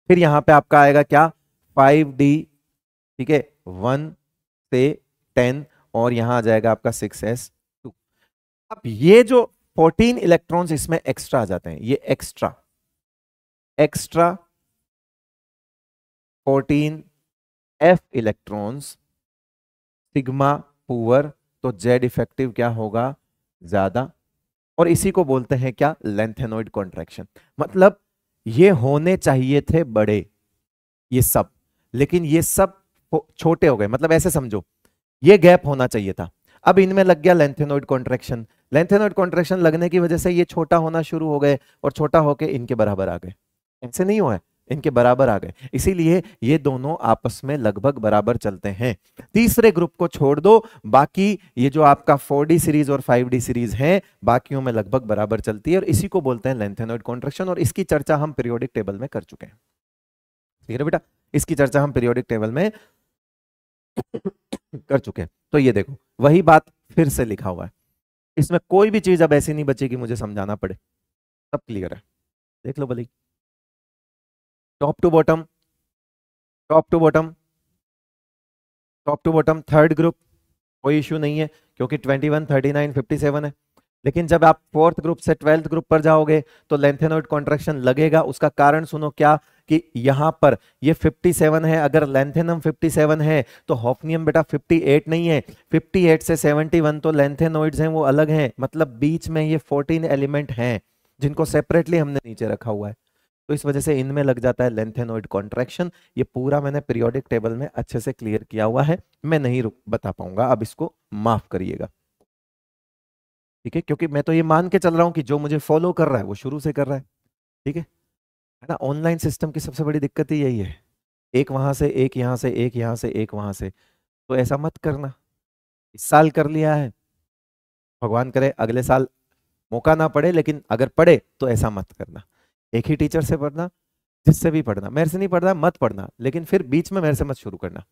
फिर यहां पे आपका आएगा क्या 5D ठीक है वन से टेन और यहां आ जाएगा आपका सिक्स एस टू अब ये जो फोर्टीन इलेक्ट्रॉन्स इसमें एक्स्ट्रा आ जाते हैं ये extra extra fourteen F electrons sigma poor तो जेड इफेक्टिव क्या होगा ज़्यादा और इसी को बोलते हैं क्या लेंथेनोइड कॉन्ट्रेक्शन मतलब ये होने चाहिए थे बड़े ये सब लेकिन ये सब छोटे हो गए मतलब ऐसे समझो ये गैप होना चाहिए था अब इनमें लग गया लेंथेनोइड कॉन्ट्रेक्शन लेंथेनोइड कॉन्ट्रेक्शन लगने की वजह से ये छोटा होना शुरू हो गए और छोटा होके इनके बराबर आ गए ऐसे नहीं हुआ है इनके बराबर आ गए इसीलिए ये दोनों आपस में लगभग बराबर चलते हैं तीसरे ग्रुप को छोड़ दो बाकी ये जो आपका 4D सीरीज और 5D सीरीज है बाकियों में लगभग बराबर चलती है और इसी को बोलते हैं लेंथेनोइड कॉन्ट्रेक्शन और इसकी चर्चा हम पीरियोडिक टेबल में कर चुके हैं ठीक है बेटा इसकी चर्चा हम पीरियोडिक टेबल में कर चुके हैं तो ये देखो वही बात फिर से लिखा हुआ है इसमें कोई भी चीज अब ऐसी नहीं बचेगी मुझे समझाना पड़े सब क्लियर है देख लो भले top to bottom top to bottom top to bottom third group कोई इशू नहीं है क्योंकि 21, 39, 57 है लेकिन जब आप फोर्थ ग्रुप से ट्वेल्थ ग्रुप पर जाओगे तो लेंथेनोइड कॉन्ट्रेक्शन लगेगा उसका कारण सुनो क्या कि यहाँ पर ये 57 है अगर लेंथेनम 57 है तो हॉफनियम बेटा 58 नहीं है 58 से 71 तो लेंथेनोइड्स हैं वो अलग हैं मतलब बीच में ये 14 एलिमेंट हैं जिनको सेपरेटली हमने नीचे रखा हुआ है तो इस वजह से इनमें लग जाता है लेंथेनोइड कॉन्ट्रेक्शन ये पूरा मैंने पीरियोडिक टेबल में अच्छे से क्लियर किया हुआ है मैं नहीं रुक बता पाऊंगा अब इसको माफ करिएगा ठीक है क्योंकि मैं तो ये मान के चल रहा हूं कि जो मुझे फॉलो कर रहा है वो शुरू से कर रहा है ठीक है ना ऑनलाइन सिस्टम की सबसे बड़ी दिक्कत ही यही है एक वहां से एक यहां से एक यहां से एक वहां से तो ऐसा मत करना इस साल कर लिया है भगवान करे अगले साल मौका ना पड़े लेकिन अगर पड़े तो ऐसा मत करना एक ही टीचर से पढ़ना जिससे भी पढ़ना मेरे से नहीं पढ़ना मत पढ़ना लेकिन फिर बीच में मेरे से मत शुरू करना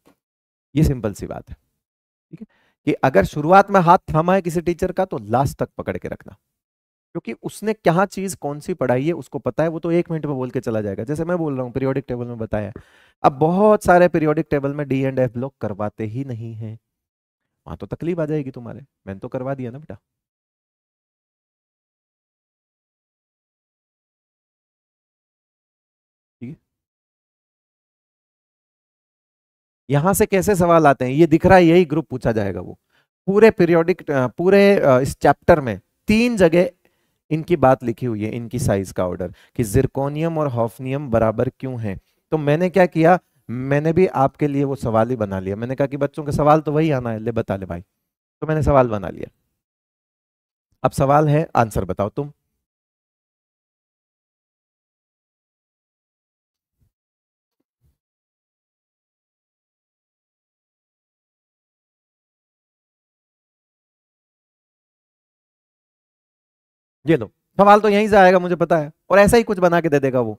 ये सिंपल सी बात है ठीक है कि अगर शुरुआत में हाथ थामा है किसी टीचर का तो लास्ट तक पकड़ के रखना क्योंकि उसने क्या चीज कौन सी पढ़ाई है उसको पता है वो तो एक मिनट में बोल के चला जाएगा जैसे मैं बोल रहा हूँ पीरियोडिक टेबल में बताया अब बहुत सारे पीरियोडिक टेबल में डी एंड एफ ब्लॉक करवाते ही नहीं है वहां तो तकलीफ आ जाएगी तुम्हारे मैंने तो करवा दिया ना बेटा यहां से कैसे सवाल आते हैं ये दिख रहा है यही ग्रुप पूछा जाएगा वो पूरे पीरियोडिक पूरे इस चैप्टर में तीन जगह इनकी बात लिखी हुई है इनकी साइज का ऑर्डर कि जिरकोनियम और हॉफनियम बराबर क्यों है तो मैंने क्या किया मैंने भी आपके लिए वो सवाल ही बना लिया मैंने कहा कि बच्चों के सवाल तो वही आना है ले बता ले भाई तो मैंने सवाल बना लिया अब सवाल है आंसर बताओ तुम ये लो सवाल तो यहीं से आएगा मुझे पता है और ऐसा ही कुछ बना के दे देगा वो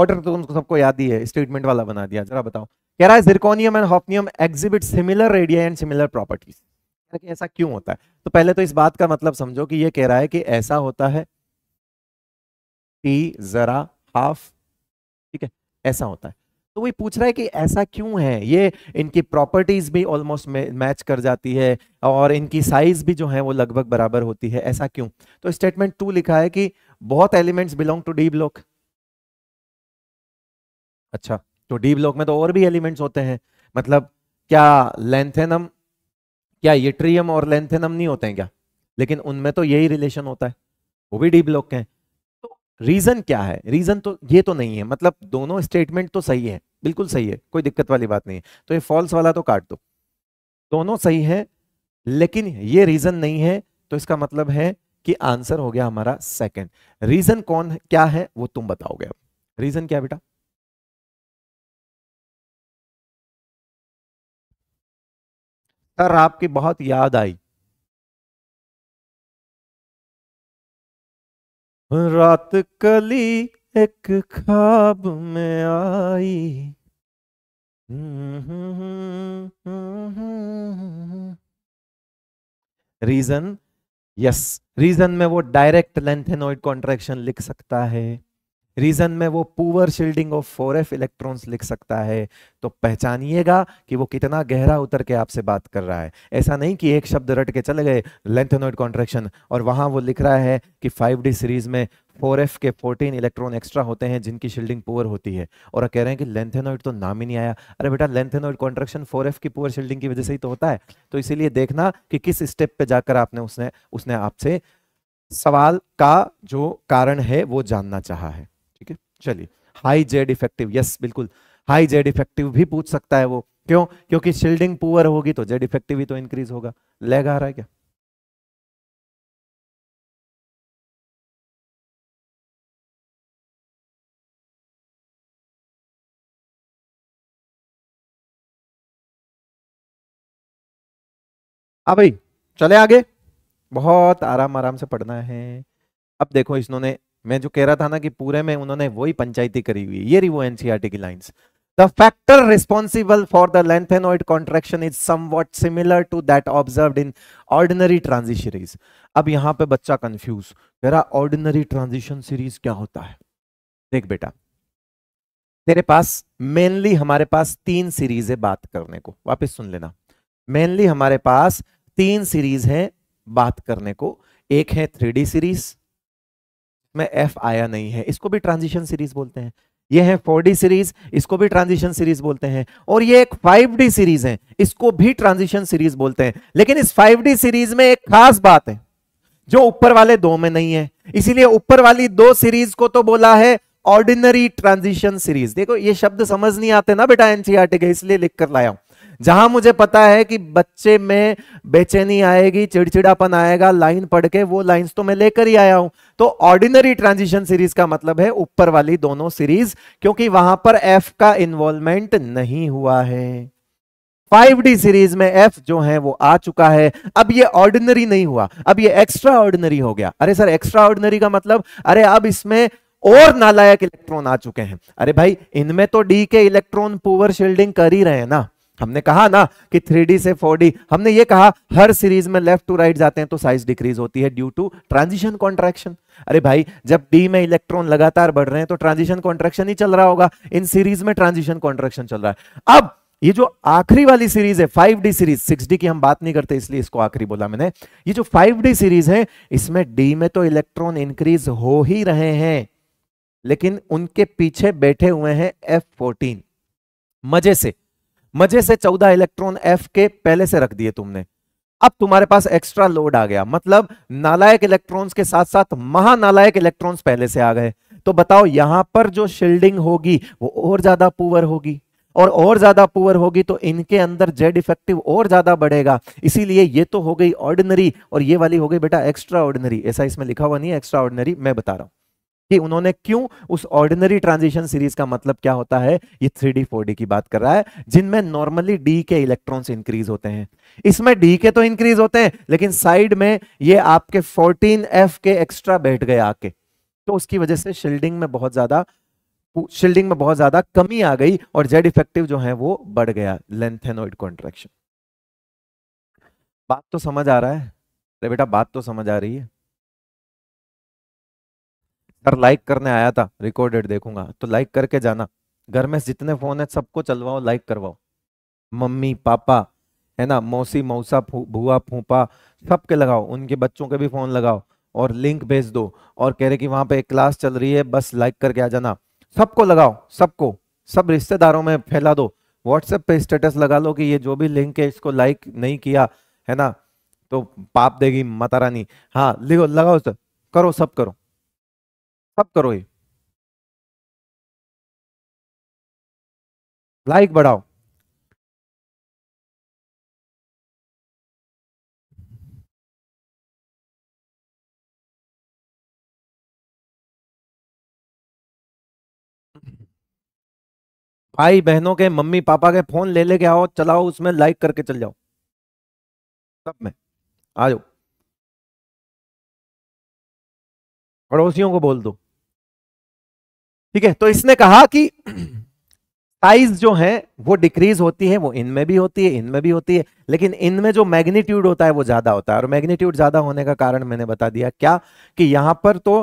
ऑर्डर तो तुमको सबको याद ही है स्टेटमेंट वाला बना दिया जरा बताओ कह रहा है zirconium and hafnium exhibit similar radii and similar properties ऐसा क्यों होता है तो पहले तो इस बात का मतलब समझो कि ये कह रहा है कि ऐसा होता है टी जरा हाफ ठीक है ऐसा होता है तो वही पूछ रहा है कि ऐसा क्यों है ये इनकी प्रॉपर्टीज भी ऑलमोस्ट मैच कर जाती है और इनकी साइज भी जो है वो लगभग बराबर होती है ऐसा क्यों तो स्टेटमेंट टू लिखा है कि बहुत elements belong to D block अच्छा तो डी ब्लॉक में तो और भी एलिमेंट्स होते हैं मतलब क्या लेंथेनम क्या यूट्रियम और लेंथेनम नहीं होते हैं क्या लेकिन उनमें तो यही रिलेशन होता है वो भी डी ब्लॉक के हैं रीजन क्या है रीजन तो ये तो नहीं है मतलब दोनों स्टेटमेंट तो सही है बिल्कुल सही है कोई दिक्कत वाली बात नहीं है तो ये फॉल्स वाला तो काट दो दोनों सही है लेकिन ये रीजन नहीं है तो इसका मतलब है कि आंसर हो गया हमारा सेकंड रीजन कौन क्या है वो तुम बताओगे अब रीजन क्या बेटा सर आपकी बहुत याद आई रात कली एक खाब में आई रीजन यस रीजन में वो डायरेक्ट लेंथेनोइड कॉन्ट्रेक्शन लिख सकता है रीजन में वो poor shielding of four F electron लिख सकता है तो पहचानिएगा कि वो कितना गहरा उतर के आपसे बात कर रहा है ऐसा नहीं कि एक शब्द रट के चले गए लेंथेनोइड कॉन्ट्रेक्शन और वहाँ वो लिख रहा है कि फाइव डी सीरीज में फोर एफ के फोर्टीन इलेक्ट्रॉन एक्स्ट्रा होते हैं जिनकी शील्डिंग पुअर होती है और कह रहे हैं कि लेंथेनोइड तो नाम ही नहीं आया अरे बेटा लेंथेनोइड कॉन्ट्रेक्शन फोर एफ की पुअर शील्डिंग की वजह से ही तो होता है तो इसीलिए देखना कि किस स्टेप पे जाकर आपने उसने उसने आपसे सवाल का जो कारण है वो जानना चाहा है चलिए हाई जेड इफेक्टिव यस बिल्कुल हाई जेड इफेक्टिव भी पूछ सकता है वो क्यों क्योंकि शील्डिंग पुअर होगी तो जेड इफेक्टिव ही तो इंक्रीज होगा लेग आ रहा है क्या हाँ भाई चले आगे बहुत आराम आराम से पढ़ना है अब देखो इन्होंने मैं जो कह रहा था ना कि पूरे में उन्होंने वही पंचायती करी हुई ये रही वो एनसीआरटी e की lines The factor responsible for the lanthanoid contraction is somewhat similar to that observed in ordinary transition series. अब यहां पे बच्चा कंफ्यूज तेरा ऑर्डिनरी ट्रांजिशन सीरीज क्या होता है देख बेटा तेरे पास मेनली हमारे पास तीन सीरीज है बात करने को वापस सुन लेना मेनली हमारे पास तीन सीरीज है बात करने को एक है थ्री सीरीज में एफ आया नहीं है इसको भी ट्रांजिशन सीरीज बोलते हैं ये है फोर डी सीरीज इसको भी ट्रांजिशन सीरीज बोलते हैं और ये एक फाइव डी सीरीज है इसको भी ट्रांजिशन सीरीज बोलते हैं लेकिन इस फाइव डी सीरीज में एक खास बात है जो ऊपर वाले दो में नहीं है इसीलिए ऊपर वाली दो सीरीज को तो बोला है ऑर्डिनरी ट्रांजिशन सीरीज देखो ये शब्द समझ नहीं आते ना बेटा एनसीआर e के इसलिए लिख कर लाया हूं जहां मुझे पता है कि बच्चे में बेचैनी आएगी चिड़चिड़ापन आएगा लाइन पढ़ के वो लाइंस तो मैं लेकर ही आया हूं तो ऑर्डिनरी ट्रांजिशन सीरीज का मतलब है ऊपर वाली दोनों सीरीज क्योंकि वहां पर एफ का इन्वॉल्वमेंट नहीं हुआ है 5D सीरीज में F जो है वो आ चुका है अब ये ऑर्डिनरी नहीं हुआ अब ये एक्स्ट्रा ऑर्डिनरी हो गया अरे सर एक्स्ट्रा ऑर्डिनरी का मतलब अरे अब इसमें और नालायक इलेक्ट्रॉन आ चुके हैं अरे भाई इनमें तो डी के इलेक्ट्रॉन पुअर शील्डिंग कर ही रहे हैं ना हमने कहा ना कि थ्री से फोर हमने ये कहा हर सीरीज में लेफ्ट टू राइट जाते हैं तो साइज डिक्रीज होती है ड्यू टू ट्रांजिशन कॉन्ट्रेक्शन अरे भाई जब D में इलेक्ट्रॉन लगातार बढ़ रहे हैं तो ट्रांजिशन कॉन्ट्रेक्शन ही चल रहा होगा इन सीरीज में ट्रांजिशन कॉन्ट्रेक्शन चल रहा है अब ये जो आखिरी वाली सीरीज है फाइव सीरीज सिक्स की हम बात नहीं करते इसलिए इसको आखिरी बोला मैंने ये जो फाइव सीरीज है इसमें डी में तो इलेक्ट्रॉन इंक्रीज हो ही रहे हैं लेकिन उनके पीछे बैठे हुए हैं एफ मजे से मजे से चौदह इलेक्ट्रॉन एफ के पहले से रख दिए तुमने अब तुम्हारे पास एक्स्ट्रा लोड आ गया मतलब नालायक इलेक्ट्रॉन्स के साथ साथ महानालायक इलेक्ट्रॉन्स पहले से आ गए तो बताओ यहां पर जो शिल्डिंग होगी वो और ज्यादा पुअर होगी और और ज्यादा पुअर होगी तो इनके अंदर जेड इफेक्टिव और ज्यादा बढ़ेगा इसीलिए ये तो हो गई ऑर्डिनरी और ये वाली हो गई बेटा एक्स्ट्रा ऑर्डिनरी ऐसा इसमें लिखा हुआ नहीं है एक्स्ट्रा ऑर्डिनरी मैं बता रहा हूं कि उन्होंने क्यों उस ऑर्डिनरी ट्रांजिशन सीरीज का मतलब क्या होता है ये थ्री डी फोर डी की बात कर रहा है जिनमें नॉर्मली डी के इलेक्ट्रॉन्स इंक्रीज होते हैं इसमें डी के तो इंक्रीज होते हैं लेकिन साइड में ये आपके फोर्टीन एफ के एक्स्ट्रा बैठ गए आके तो उसकी वजह से शिल्डिंग में बहुत ज्यादा शिल्डिंग में बहुत ज्यादा कमी आ गई और जेड इफेक्टिव जो है वो बढ़ गया लेंथेनोइड कॉन्ट्रेक्शन बात तो समझ आ रहा है बेटा बात तो समझ आ रही है सर लाइक करने आया था रिकॉर्डेड देखूंगा तो लाइक करके जाना घर में जितने फोन है सबको चलवाओ लाइक करवाओ मम्मी पापा है ना मौसी मौसा भुआ फूफा सबके लगाओ उनके बच्चों के भी फोन लगाओ और लिंक भेज दो और कह रहे कि वहां पे एक क्लास चल रही है बस लाइक करके आ जाना सबको लगाओ सबको सब रिश्तेदारों में फैला दो व्हाट्सएप पे स्टेटस लगा लो कि ये जो भी लिंक है इसको लाइक नहीं किया है ना तो पाप देगी माता रानी हाँ लिखो लगाओ सर करो सब करो सब करो ये लाइक बढ़ाओ भाई बहनों के मम्मी पापा के फोन ले लेके आओ चलाओ उसमें लाइक करके चल जाओ सब में आ जाओ पड़ोसियों को बोल दो ठीक है तो इसने कहा कि साइज जो है वो डिक्रीज होती है वो इनमें भी होती है इनमें भी होती है लेकिन इनमें जो मैग्नीट्यूड होता है वो ज्यादा होता है और मैग्नीट्यूड ज्यादा होने का कारण मैंने बता दिया क्या कि यहां पर तो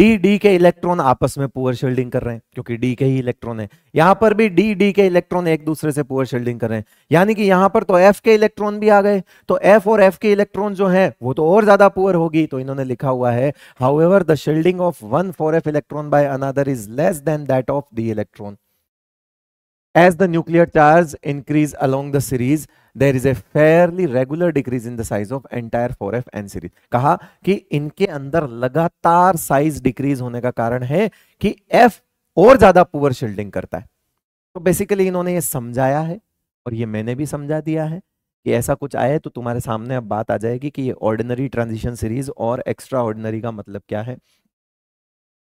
डी डी के इलेक्ट्रॉन आपस में पुअर शील्डिंग कर रहे हैं क्योंकि डी के ही इलेक्ट्रॉन है यहां पर भी डी डी के इलेक्ट्रॉन एक दूसरे से पुअर शील्डिंग कर रहे हैं यानी कि यहां पर तो एफ के इलेक्ट्रॉन भी आ गए तो एफ और एफ के इलेक्ट्रॉन जो है वो तो और ज्यादा पुअर होगी तो इन्होंने लिखा हुआ है however the shielding of one four F electron by another is less than that of the electron As the nuclear charge increase along the series, there is a fairly regular decrease in the size of entire 4FN series. कहा कि इनके अंदर लगातार size decrease होने का कारण है कि F और ज्यादा पुअर शील्डिंग करता है तो बेसिकली इन्होंने ये समझाया है और ये मैंने भी समझा दिया है कि ऐसा कुछ आए तो तुम्हारे सामने अब बात आ जाएगी कि ये ऑर्डिनरी ट्रांजिशन सीरीज और एक्स्ट्रा ऑर्डिनरी का मतलब क्या है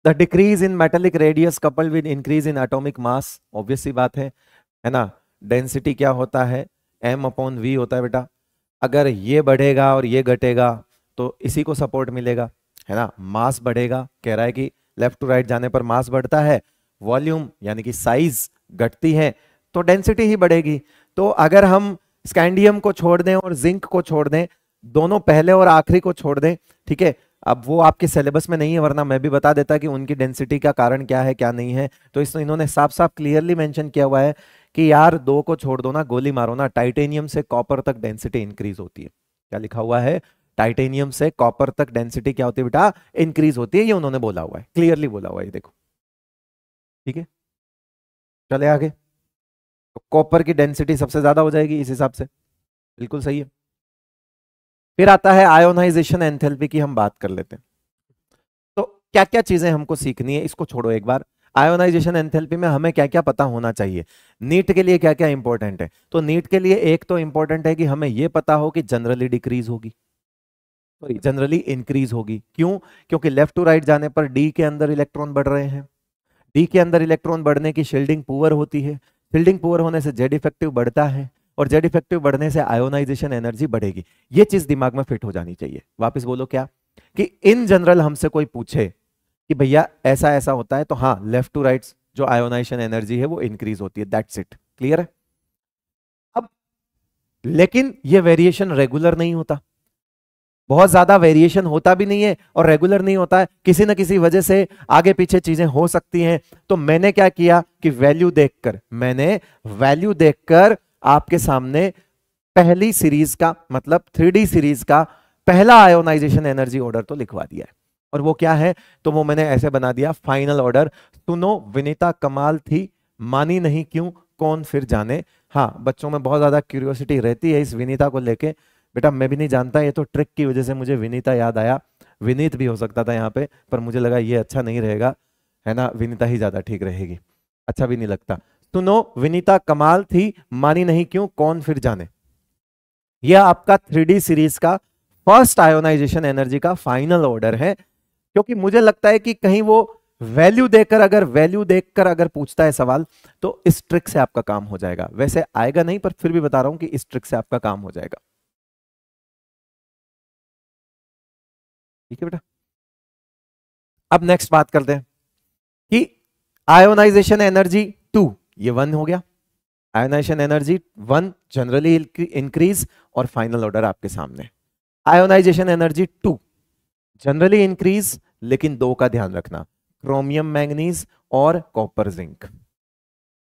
the decrease in metallic radius couple with increase in atomic mass obviously बात है है ना डेंसिटी क्या होता है एम अपॉन वी होता है बेटा अगर ये बढ़ेगा और ये घटेगा तो इसी को सपोर्ट मिलेगा है ना मास बढ़ेगा कह रहा है कि लेफ्ट टू राइट जाने पर मास बढ़ता है वॉल्यूम यानी कि साइज घटती है तो डेंसिटी ही बढ़ेगी तो अगर हम स्कैंडियम को छोड़ दें और जिंक को छोड़ दें दोनों पहले और आखिरी को छोड़ दें ठीक है अब वो आपके सिलेबस में नहीं है वरना मैं भी बता देता कि उनकी डेंसिटी का कारण क्या है क्या नहीं है तो इसमें इन्होंने साफ साफ क्लियरली मैंशन किया हुआ है कि यार दो को छोड़ दो ना गोली मारो ना टाइटेनियम से कॉपर तक डेंसिटी इंक्रीज होती है क्या लिखा हुआ है टाइटेनियम से कॉपर तक डेंसिटी क्या होती है बेटा इंक्रीज होती है ये उन्होंने बोला हुआ है क्लियरली बोला हुआ है ये देखो ठीक है चले आगे तो कॉपर की डेंसिटी सबसे ज्यादा हो जाएगी इस हिसाब से बिल्कुल सही है फिर आता है आयोनाइजेशन एंथेल्पी की हम बात कर लेते हैं तो क्या क्या चीजें हमको सीखनी है इसको छोड़ो एक बार आयोनाइजेशन एंथेल्पी में हमें क्या क्या पता होना चाहिए नीट के लिए क्या क्या इंपॉर्टेंट है तो नीट के लिए एक तो इंपॉर्टेंट है कि हमें यह पता हो कि जनरली डिक्रीज होगी सॉरी जनरली इंक्रीज होगी क्यों क्योंकि लेफ्ट टू राइट जाने पर डी के अंदर इलेक्ट्रॉन बढ़ रहे हैं डी के अंदर इलेक्ट्रॉन बढ़ने की शील्डिंग पुअर होती है शील्डिंग पुअर होने से जेड इफेक्टिव बढ़ता है और जेड इफेक्टिव बढ़ने से आयोनाइजेशन एनर्जी बढ़ेगी ये चीज दिमाग में फिट हो जानी चाहिए वापस बोलो क्या कि इन जनरल हमसे कोई पूछे कि भैया ऐसा ऐसा होता है तो हाँ लेफ्ट टू राइट जो आयोनाइजेशन एनर्जी है वो इंक्रीज होती है दैट्स इट क्लियर है अब लेकिन ये वेरिएशन रेगुलर नहीं होता बहुत ज्यादा वेरिएशन होता भी नहीं है और रेगुलर नहीं होता है किसी ना किसी वजह से आगे पीछे चीजें हो सकती हैं तो मैंने क्या किया कि वैल्यू देखकर मैंने वैल्यू देखकर आपके सामने पहली सीरीज का मतलब थ्री सीरीज का पहला आयोनाइजेशन एनर्जी ऑर्डर तो लिखवा दिया है और वो क्या है तो वो मैंने ऐसे बना दिया फाइनल ऑर्डर सुनो विनीता कमाल थी मानी नहीं क्यों कौन फिर जाने हाँ बच्चों में बहुत ज़्यादा क्यूरियोसिटी रहती है इस विनीता को लेके बेटा मैं भी नहीं जानता ये तो ट्रिक की वजह से मुझे विनीता याद आया विनीत भी हो सकता था यहाँ पे पर मुझे लगा ये अच्छा नहीं रहेगा है ना विनीता ही ज़्यादा ठीक रहेगी अच्छा भी नहीं लगता नो विनीता कमाल थी मानी नहीं क्यों कौन फिर जाने यह आपका थ्री सीरीज का फर्स्ट आयोनाइजेशन एनर्जी का फाइनल ऑर्डर है क्योंकि मुझे लगता है कि कहीं वो वैल्यू देकर अगर वैल्यू देखकर अगर पूछता है सवाल तो इस ट्रिक से आपका काम हो जाएगा वैसे आएगा नहीं पर फिर भी बता रहा हूं कि इस ट्रिक से आपका काम हो जाएगा ठीक है बेटा अब नेक्स्ट बात करते हैं कि आयोनाइजेशन एनर्जी टू ये वन हो गया ionization energy one generally increase और फाइनल ऑर्डर आपके सामने ionization energy two generally increase लेकिन दो का ध्यान रखना क्रोमियम मैंगनीज और कॉपर जिंक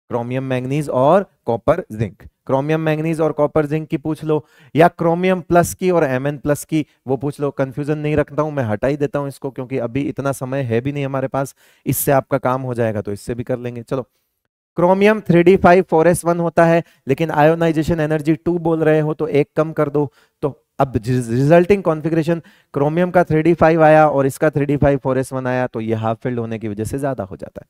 क्रोमियम मैंगनीज और कॉपर जिंक क्रोमियम मैंगनीज और कॉपर जिंक की पूछ लो या क्रोमियम प्लस की और एम प्लस की वो पूछ लो कंफ्यूजन नहीं रखता हूं मैं हटा ही देता हूं इसको क्योंकि अभी इतना समय है भी नहीं हमारे पास इससे आपका काम हो जाएगा तो इससे भी कर लेंगे चलो chromium three D five four S one होता है लेकिन आयोनाइजेशन एनर्जी टू बोल रहे हो तो एक कम कर दो तो अब रिजल्टिंग कॉन्फ़िगरेशन क्रोमियम का थ्री डी फाइव आया और इसका three D five four S one आया तो ये हाफ फील्ड होने की वजह से ज़्यादा हो जाता है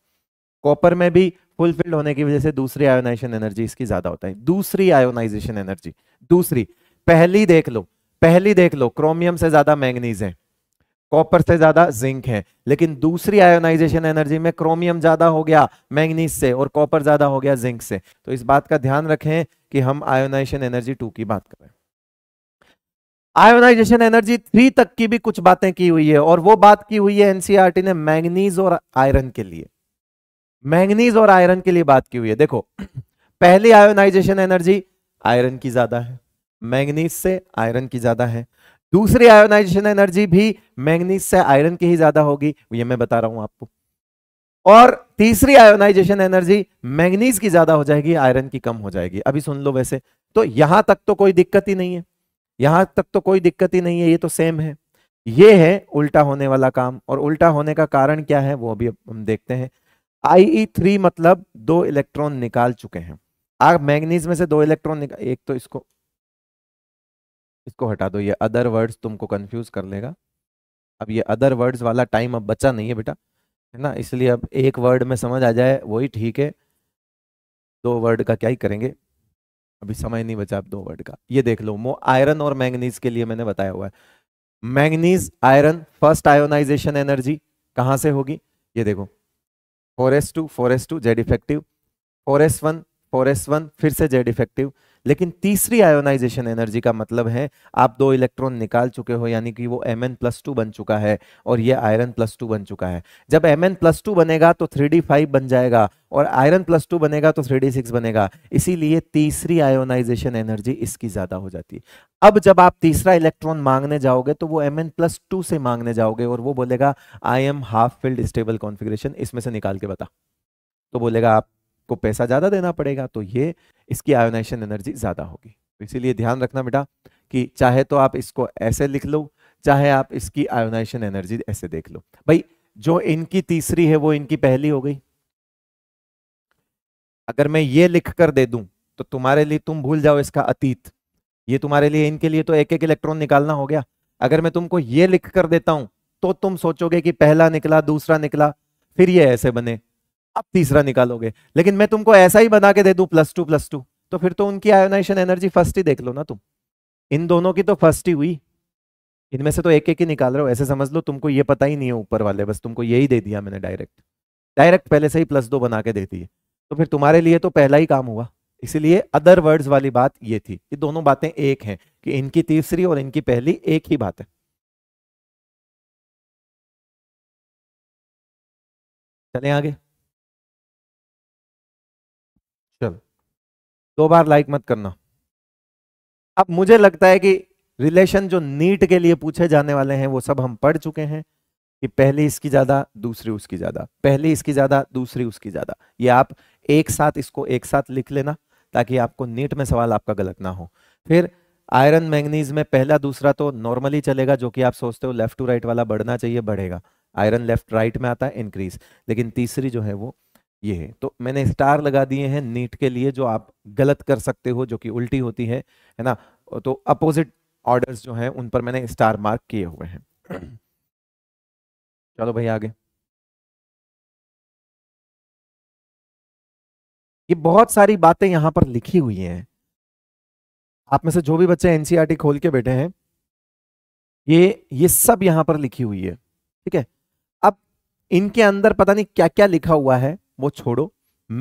कॉपर में भी फुल फील्ड होने की वजह से दूसरी आयोनाइजेशन एनर्जी इसकी ज़्यादा होता है दूसरी आयोनाइजेशन एनर्जी दूसरी पहली देख लो पहली देख लो क्रोमियम से ज़्यादा मैंगनीज है कॉपर से ज्यादा जिंक है लेकिन दूसरी आयोनाइजेशन एनर्जी में क्रोमियम ज्यादा हो गया मैंगनीज से और कॉपर ज्यादा हो गया जिंक से तो इस बात का ध्यान रखें कि हम आयोनाइजेशन एनर्जी टू की बात करें आयोनाइजेशन एनर्जी थ्री तक की भी कुछ बातें की हुई है और वो बात की हुई है एनसीआरटी e ने मैंगनीज और आयरन के लिए मैंगनीज और आयरन के लिए बात की हुई है देखो पहली आयोनाइजेशन एनर्जी आयरन की ज्यादा है मैंगनीज से आयरन की ज्यादा है दूसरी आयोनाइजेशन एनर्जी भी मैंगनीज से आयरन की ही ज्यादा होगी ये मैं बता रहा हूं आपको और तीसरी आयोनाइजेशन एनर्जी मैग्नीज की ज्यादा हो जाएगी आयरन की कम हो जाएगी अभी सुन लो वैसे तो यहां तक तो कोई दिक्कत ही नहीं है यहां तक तो कोई दिक्कत ही नहीं है ये तो सेम है ये है उल्टा होने वाला काम और उल्टा होने का कारण क्या है वो अभी हम देखते हैं आई थ्री e मतलब दो इलेक्ट्रॉन निकाल चुके हैं आप मैग्नीज में से दो इलेक्ट्रॉन एक तो इसको इसको हटा दो ये अदर वर्ड्स तुमको कंफ्यूज कर लेगा अब ये अदर वर्ड्स वाला टाइम अब बचा नहीं है बेटा है ना इसलिए अब एक वर्ड में समझ आ जाए वही ठीक है दो वर्ड का क्या ही करेंगे अभी समय नहीं बचा अब दो वर्ड का ये देख लो मो आयरन और मैंगनीज के लिए मैंने बताया हुआ है manganese iron first ionisation energy कहाँ से होगी ये देखो four s two four s two Z effective four S one four S one फिर से जेड इफेक्टिव लेकिन तीसरी आयोनाइजेशन एनर्जी का मतलब है आप दो इलेक्ट्रॉन निकाल चुके हो यानी कि वो एम एन प्लस टू बन चुका है और ये आयरन प्लस टू बन चुका है जब एम एन प्लस टू बनेगा तो थ्री डी फाइव बन जाएगा और आयरन प्लस टू बनेगा तो थ्री डी सिक्स बनेगा इसीलिए तीसरी आयोनाइजेशन एनर्जी इसकी ज्यादा हो जाती है अब जब आप तीसरा इलेक्ट्रॉन मांगने जाओगे तो वो एम एन प्लस टू से मांगने जाओगे और वो बोलेगा I am half filled stable configuration इसमें से निकाल के बता तो बोलेगा आप को पैसा ज़्यादा देना पड़ेगा तो ये इसकी आयोनाइशन एनर्जी ज़्यादा होगी तो इसीलिए ध्यान रखना बेटा कि चाहे तो आप इसको ऐसे लिख लो चाहे आप इसकी आयोनाइशन एनर्जी ऐसे देख लो भाई जो इनकी तीसरी है वो इनकी पहली हो गई अगर मैं ये लिख कर दे दूं तो तुम्हारे लिए तुम भूल जाओ इसका अतीत ये तुम्हारे लिए इनके लिए तो एक एक इलेक्ट्रॉन निकालना हो गया अगर मैं तुमको ये लिख कर देता हूं तो तुम सोचोगे कि पहला निकला दूसरा निकला फिर ये ऐसे बने अब तीसरा निकालोगे लेकिन मैं तुमको ऐसा ही बना के दे दू प्लस टू प्लस टू तो फिर तो उनकी आयोनाइशन एनर्जी फर्स्ट ही देख लो ना तुम इन दोनों की तो फर्स्ट ही हुई इनमें से तो एक एक ही निकाल रहे हो ऐसे समझ लो तुमको ये पता ही नहीं है ऊपर वाले बस तुमको यही दे दिया मैंने डायरेक्ट डायरेक्ट पहले से ही प्लस दो बना के दे दिए तो फिर तुम्हारे लिए तो पहला ही काम हुआ इसीलिए अदर वर्ड्स वाली बात ये थी कि दोनों बातें एक हैं कि इनकी तीसरी और इनकी पहली एक ही बात है चले आगे दो बार लाइक मत करना अब मुझे लगता है कि रिलेशन जो नीट के लिए पूछे जाने वाले हैं वो सब हम पढ़ चुके हैं कि पहली इसकी ज्यादा दूसरी उसकी ज्यादा पहली इसकी ज्यादा दूसरी उसकी ज्यादा ये आप एक साथ इसको एक साथ लिख लेना ताकि आपको नीट में सवाल आपका गलत ना हो फिर आयरन मैंगनीज में पहला दूसरा तो नॉर्मली चलेगा जो कि आप सोचते हो लेफ्ट टू राइट वाला बढ़ना चाहिए बढ़ेगा आयरन लेफ्ट राइट में आता है इंक्रीज लेकिन तीसरी जो है वो ये है तो मैंने स्टार लगा दिए हैं नीट के लिए जो आप गलत कर सकते हो जो कि उल्टी होती है है ना तो अपोजिट ऑर्डर्स जो हैं उन पर मैंने स्टार मार्क किए हुए हैं चलो भाई आगे ये बहुत सारी बातें यहां पर लिखी हुई हैं आप में से जो भी बच्चे एनसीईआरटी e खोल के बैठे हैं ये ये सब यहां पर लिखी हुई है ठीक है अब इनके अंदर पता नहीं क्या क्या लिखा हुआ है वो छोड़ो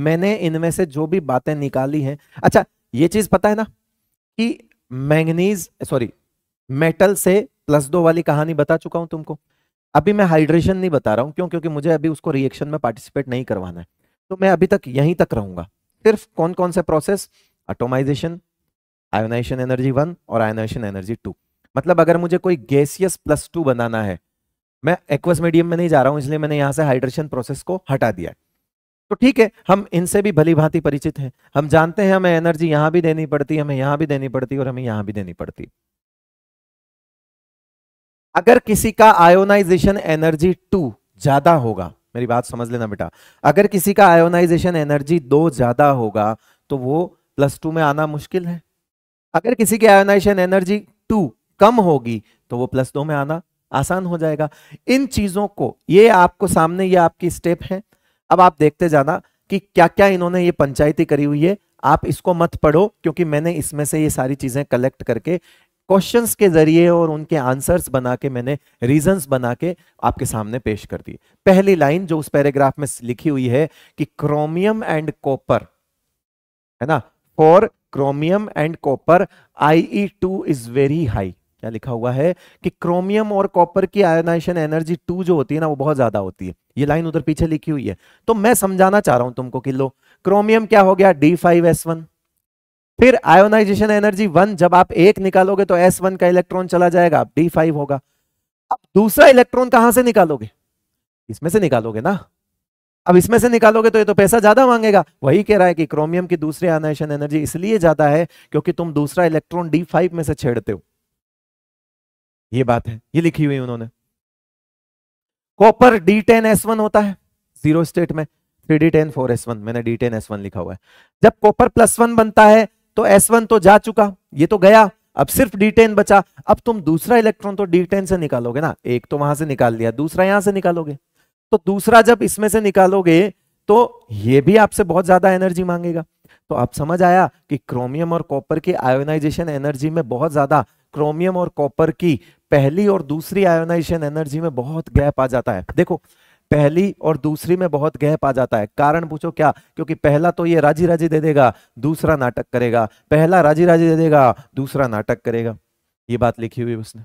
मैंने इनमें से जो भी बातें निकाली हैं अच्छा ये चीज पता है ना कि मैंगनीज सॉरी मेटल से प्लस दो वाली कहानी बता चुका हूं तुमको अभी मैं हाइड्रेशन नहीं बता रहा हूं क्यों क्योंकि मुझे अभी उसको रिएक्शन में पार्टिसिपेट नहीं करवाना है तो मैं अभी तक यहीं तक रहूंगा सिर्फ कौन कौन से process atomisation ionisation energy one और आयोनाइशन एनर्जी टू मतलब अगर मुझे कोई गैसियस प्लस टू बनाना है मैं एक्वस मीडियम में नहीं जा रहा हूं इसलिए मैंने यहां से हाइड्रेशन प्रोसेस को हटा दिया है तो ठीक है हम इनसे भी भली भांति परिचित हैं हम जानते हैं हमें एनर्जी यहां भी देनी पड़ती है हमें यहां भी देनी पड़ती है और हमें यहां भी देनी पड़ती अगर किसी का आयोनाइजेशन एनर्जी टू ज्यादा होगा मेरी बात समझ लेना बेटा अगर किसी का आयोनाइजेशन एनर्जी दो ज्यादा होगा तो वो प्लस टू में आना मुश्किल है अगर किसी की आयोनाइजेशन एनर्जी टू कम होगी तो वो प्लस दो में आना आसान हो जाएगा इन चीजों को ये आपको सामने ये आपकी स्टेप है अब आप देखते जाना कि क्या क्या इन्होंने ये पंचायती करी हुई है आप इसको मत पढ़ो क्योंकि मैंने इसमें से ये सारी चीजें कलेक्ट करके क्वेश्चंस के जरिए और उनके आंसर्स बना के मैंने रीजंस बना के आपके सामने पेश कर दिए पहली लाइन जो उस पैराग्राफ में लिखी हुई है कि क्रोमियम एंड कॉपर है ना for chromium and copper I E two is very high क्या लिखा हुआ है कि क्रोमियम और कॉपर की आयोनाइशन एनर्जी टू जो होती है ना वो बहुत ज्यादा होती है ये लाइन उधर पीछे लिखी हुई है तो मैं समझाना चाह रहा हूं तुमको कि लो क्रोमियम क्या हो गया डी फाइव एस वन फिर आयोनाइजेशन एनर्जी वन जब आप एक निकालोगे तो एस वन का इलेक्ट्रॉन चला जाएगा डी फाइव होगा अब दूसरा इलेक्ट्रॉन कहां से निकालोगे इसमें से निकालोगे ना अब इसमें से निकालोगे तो ये तो पैसा ज्यादा मांगेगा वही कह रहा है कि क्रोमियम की दूसरी आयोनाइजेशन एनर्जी इसलिए ज्यादा है क्योंकि तुम दूसरा इलेक्ट्रॉन डी फाइव में से छेड़ते हो ये बात है ये लिखी हुई उन्होंने copper d ten s one होता है जीरो स्टेट में three d ten four S one मैंने डी टेन एस वन लिखा हुआ है जब कॉपर प्लस वन बनता है तो एस वन तो जा चुका ये तो गया अब सिर्फ डी टेन बचा अब तुम दूसरा इलेक्ट्रॉन तो डी टेन से निकालोगे ना एक तो वहां से निकाल लिया दूसरा यहां से निकालोगे तो दूसरा जब इसमें से निकालोगे तो ये भी आपसे बहुत ज्यादा एनर्जी मांगेगा तो आप समझ आया कि क्रोमियम और कॉपर की आयोनाइजेशन एनर्जी में बहुत ज्यादा क्रोमियम और कॉपर की पहली और दूसरी आयोनाइजेशन एनर्जी में बहुत गैप आ जाता है देखो पहली और दूसरी में बहुत गैप आ जाता है कारण पूछो क्या क्योंकि पहला तो ये राजी राजी दे देगा दूसरा नाटक करेगा पहला राजी राजी दे देगा दूसरा नाटक करेगा ये बात लिखी हुई उसने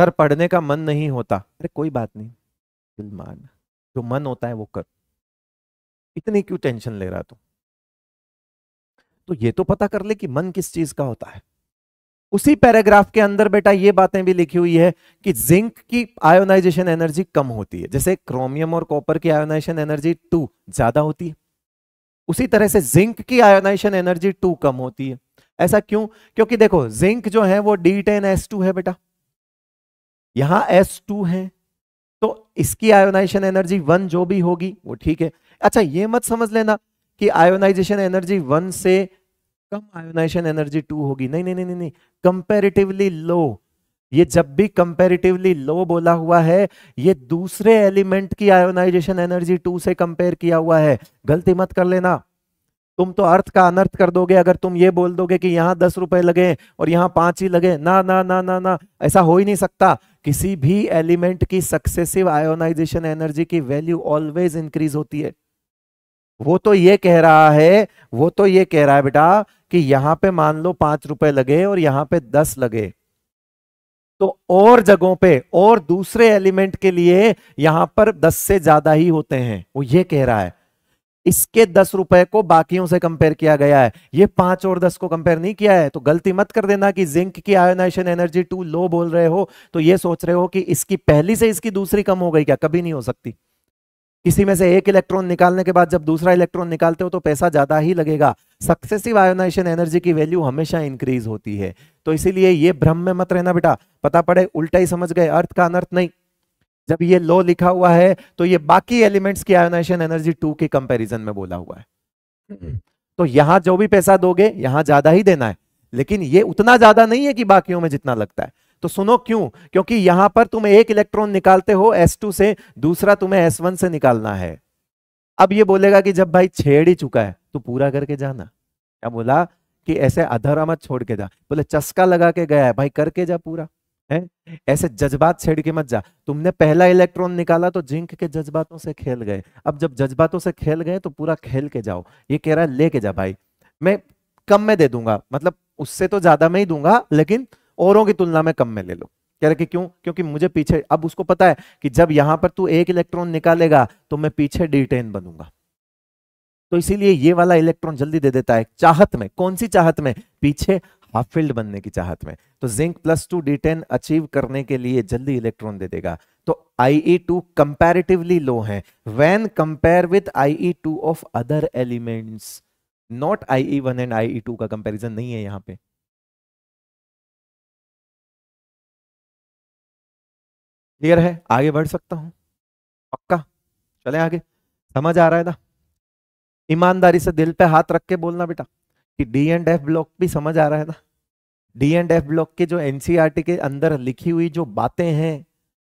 सर पढ़ने का मन नहीं होता अरे कोई बात नहीं दिल मान जो मन होता है वो कर इतनी क्यों टेंशन ले रहा तू तो ये तो पता कर ले कि मन किस चीज का होता है उसी पैराग्राफ के अंदर बेटा ये बातें भी लिखी हुई है कि जिंक की आयोनाइजेशन एनर्जी कम होती है जैसे क्रोमियम और कॉपर की आयोनाइजेशन एनर्जी टू ज्यादा होती है उसी तरह से जिंक की आयोनाइजेशन एनर्जी टू कम होती है ऐसा क्यों क्योंकि देखो जिंक जो है वो डी टेन एस टू है बेटा यहां एस टू है तो इसकी आयोनाइजेशन एनर्जी वन जो भी होगी वो ठीक है अच्छा ये मत समझ लेना कि आयोनाइजेशन एनर्जी वन से कम आयोनाइजेशन एनर्जी टू होगी नहीं नहीं नहीं नहीं, कंपेरेटिवली लो ये जब भी कंपेरेटिवली लो बोला हुआ है ये दूसरे एलिमेंट की आयोनाइजेशन एनर्जी टू से कंपेयर किया हुआ है गलती मत कर लेना तुम तो अर्थ का अनर्थ कर दोगे अगर तुम ये बोल दोगे कि यहाँ दस रुपए लगे और यहाँ पांच ही लगे ना ना ना ना ना ऐसा हो ही नहीं सकता किसी भी एलिमेंट की सक्सेसिव आयोनाइजेशन एनर्जी की वैल्यू ऑलवेज इंक्रीज होती है वो तो ये कह रहा है वो तो ये कह रहा है बेटा कि यहां पे मान लो पांच रुपए लगे और यहां पे दस लगे तो और जगहों पे और दूसरे एलिमेंट के लिए यहां पर दस से ज्यादा ही होते हैं वो ये कह रहा है इसके दस रुपए को बाकियों से कंपेयर किया गया है ये पांच और दस को कंपेयर नहीं किया है तो गलती मत कर देना कि जिंक की आयोनाइशन एनर्जी टू लो बोल रहे हो तो ये सोच रहे हो कि इसकी पहली से इसकी दूसरी कम हो गई क्या कभी नहीं हो सकती किसी में से एक इलेक्ट्रॉन निकालने के बाद जब दूसरा इलेक्ट्रॉन निकालते हो तो पैसा ज्यादा ही लगेगा सक्सेसिव आयोनाइजेशन एनर्जी की वैल्यू हमेशा इंक्रीज होती है तो इसीलिए ये भ्रम में मत रहना बेटा पता पड़े उल्टा ही समझ गए अर्थ का अनर्थ नहीं जब ये लो लिखा हुआ है तो ये बाकी एलिमेंट्स की आयोनाइजेशन एनर्जी टू के कंपेरिजन में बोला हुआ है हम्म। तो यहां जो भी पैसा दोगे यहां ज्यादा ही देना है लेकिन ये उतना ज्यादा नहीं है कि बाकियों में जितना लगता है तो सुनो क्यों क्योंकि यहां पर तुम एक इलेक्ट्रॉन निकालते हो एस टू से दूसरा तुम्हें एस वन से निकालना है अब ये बोलेगा कि जब भाई छेड़ ही चुका है तो पूरा करके जाना क्या बोला कि ऐसे अधरा मत छोड़ के जा बोले चस्का लगा के गया है भाई करके जा पूरा है ऐसे जज्बात छेड़ के मत जा तुमने पहला इलेक्ट्रॉन निकाला तो जिंक के जज्बातों से खेल गए अब जब जज्बातों से खेल गए तो पूरा खेल के जाओ ये कह रहा है लेके जा भाई मैं कम में दे दूंगा मतलब उससे तो ज्यादा में ही दूंगा लेकिन औरों की तुलना में कम में ले लो कह रहे कि क्यों क्योंकि मुझे पीछे अब उसको पता है कि जब यहां पर तू एक इलेक्ट्रॉन निकालेगा तो मैं पीछे डिटेन बनूंगा तो इसीलिए ये वाला इलेक्ट्रॉन जल्दी दे देता है चाहत में कौन सी चाहत में पीछे हाफ फील्ड बनने की चाहत में तो zinc plus two d ten achieve करने के लिए जल्दी इलेक्ट्रॉन दे देगा तो आई टू कंपेरिटिवली लो है when compare with I two of other elements not I one and I two का कंपेरिजन नहीं है यहां पे क्लियर है आगे बढ़ सकता हूँ पक्का चले आगे समझ आ रहा है ना ईमानदारी से दिल पे हाथ रख के बोलना बेटा कि डी एंड एफ ब्लॉक भी समझ आ रहा है ना डी एंड एफ ब्लॉक के जो एनसीईआरटी e के अंदर लिखी हुई जो बातें हैं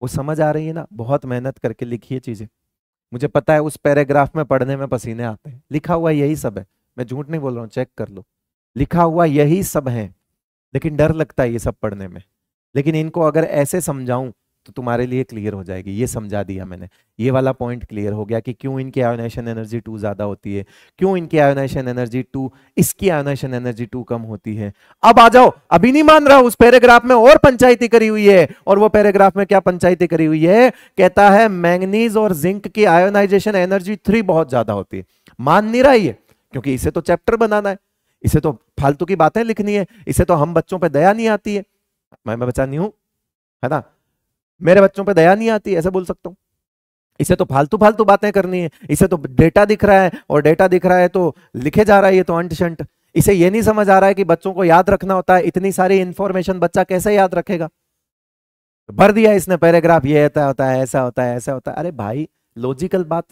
वो समझ आ रही है ना बहुत मेहनत करके लिखी है चीज़ें मुझे पता है उस पैराग्राफ में पढ़ने में पसीने आते हैं लिखा हुआ यही सब है मैं झूठ नहीं बोल रहा हूँ चेक कर लो लिखा हुआ यही सब है लेकिन डर लगता है ये सब पढ़ने में लेकिन इनको अगर ऐसे समझाऊं तो तुम्हारे लिए क्लियर हो जाएगी ये समझा दिया मैंने ये वाला पॉइंट क्लियर हो गया कि क्यों इनकी आयोनाइशन एनर्जी टू ज़्यादा होती है क्यों इनकी आयोनाइशन एनर्जी टू इसकी आयोनाइशन एनर्जी टू कम होती है अब आ जाओ अभी नहीं मान रहा उस पैराग्राफ में और पंचायती करी हुई है और वो पैराग्राफ में क्या पंचायती करी हुई है कहता है मैंगनीज और जिंक की आयोनाइजेशन एनर्जी थ्री बहुत ज़्यादा होती है मान नहीं रहा ये क्योंकि इसे तो चैप्टर बनाना है इसे तो फालतू की बातें लिखनी है इसे तो हम बच्चों पर दया नहीं आती है मैं मैं बच्चा नहीं हूं है ना मेरे बच्चों पे दया नहीं आती ऐसे बोल सकता हूँ इसे तो फालतू फालतू बातें करनी है इसे तो डेटा दिख रहा है और डेटा दिख रहा है तो लिखे जा रहा है ये तो अंट शंट इसे ये नहीं समझ आ रहा है कि बच्चों को याद रखना होता है इतनी सारी इंफॉर्मेशन बच्चा कैसे याद रखेगा भर दिया इसने पैराग्राफ ये ऐसा होता है ऐसा होता है ऐसा होता है अरे भाई लॉजिकल बात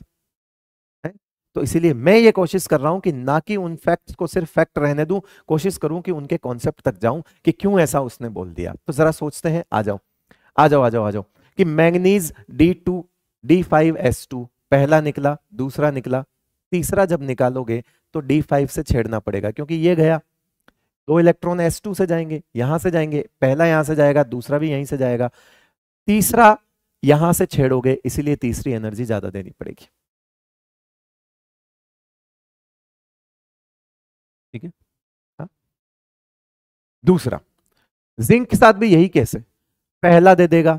है तो इसीलिए मैं ये कोशिश कर रहा हूं कि ना कि उन फैक्ट को सिर्फ फैक्ट रहने दू कोशिश करूं कि उनके कॉन्सेप्ट तक जाऊं कि क्यों ऐसा उसने बोल दिया तो जरा सोचते हैं आ जाओ आ जाओ आ जाओ आ जाओ कि manganese d two d five s two पहला निकला दूसरा निकला तीसरा जब निकालोगे तो डी फाइव से छेड़ना पड़ेगा क्योंकि ये गया दो इलेक्ट्रॉन एस टू से जाएंगे यहां से जाएंगे पहला यहां से जाएगा दूसरा भी यहीं से जाएगा तीसरा यहां से छेड़ोगे इसीलिए तीसरी एनर्जी ज्यादा देनी पड़ेगी ठीक है हाँ? दूसरा जिंक के साथ भी यही कैसे पहला दे देगा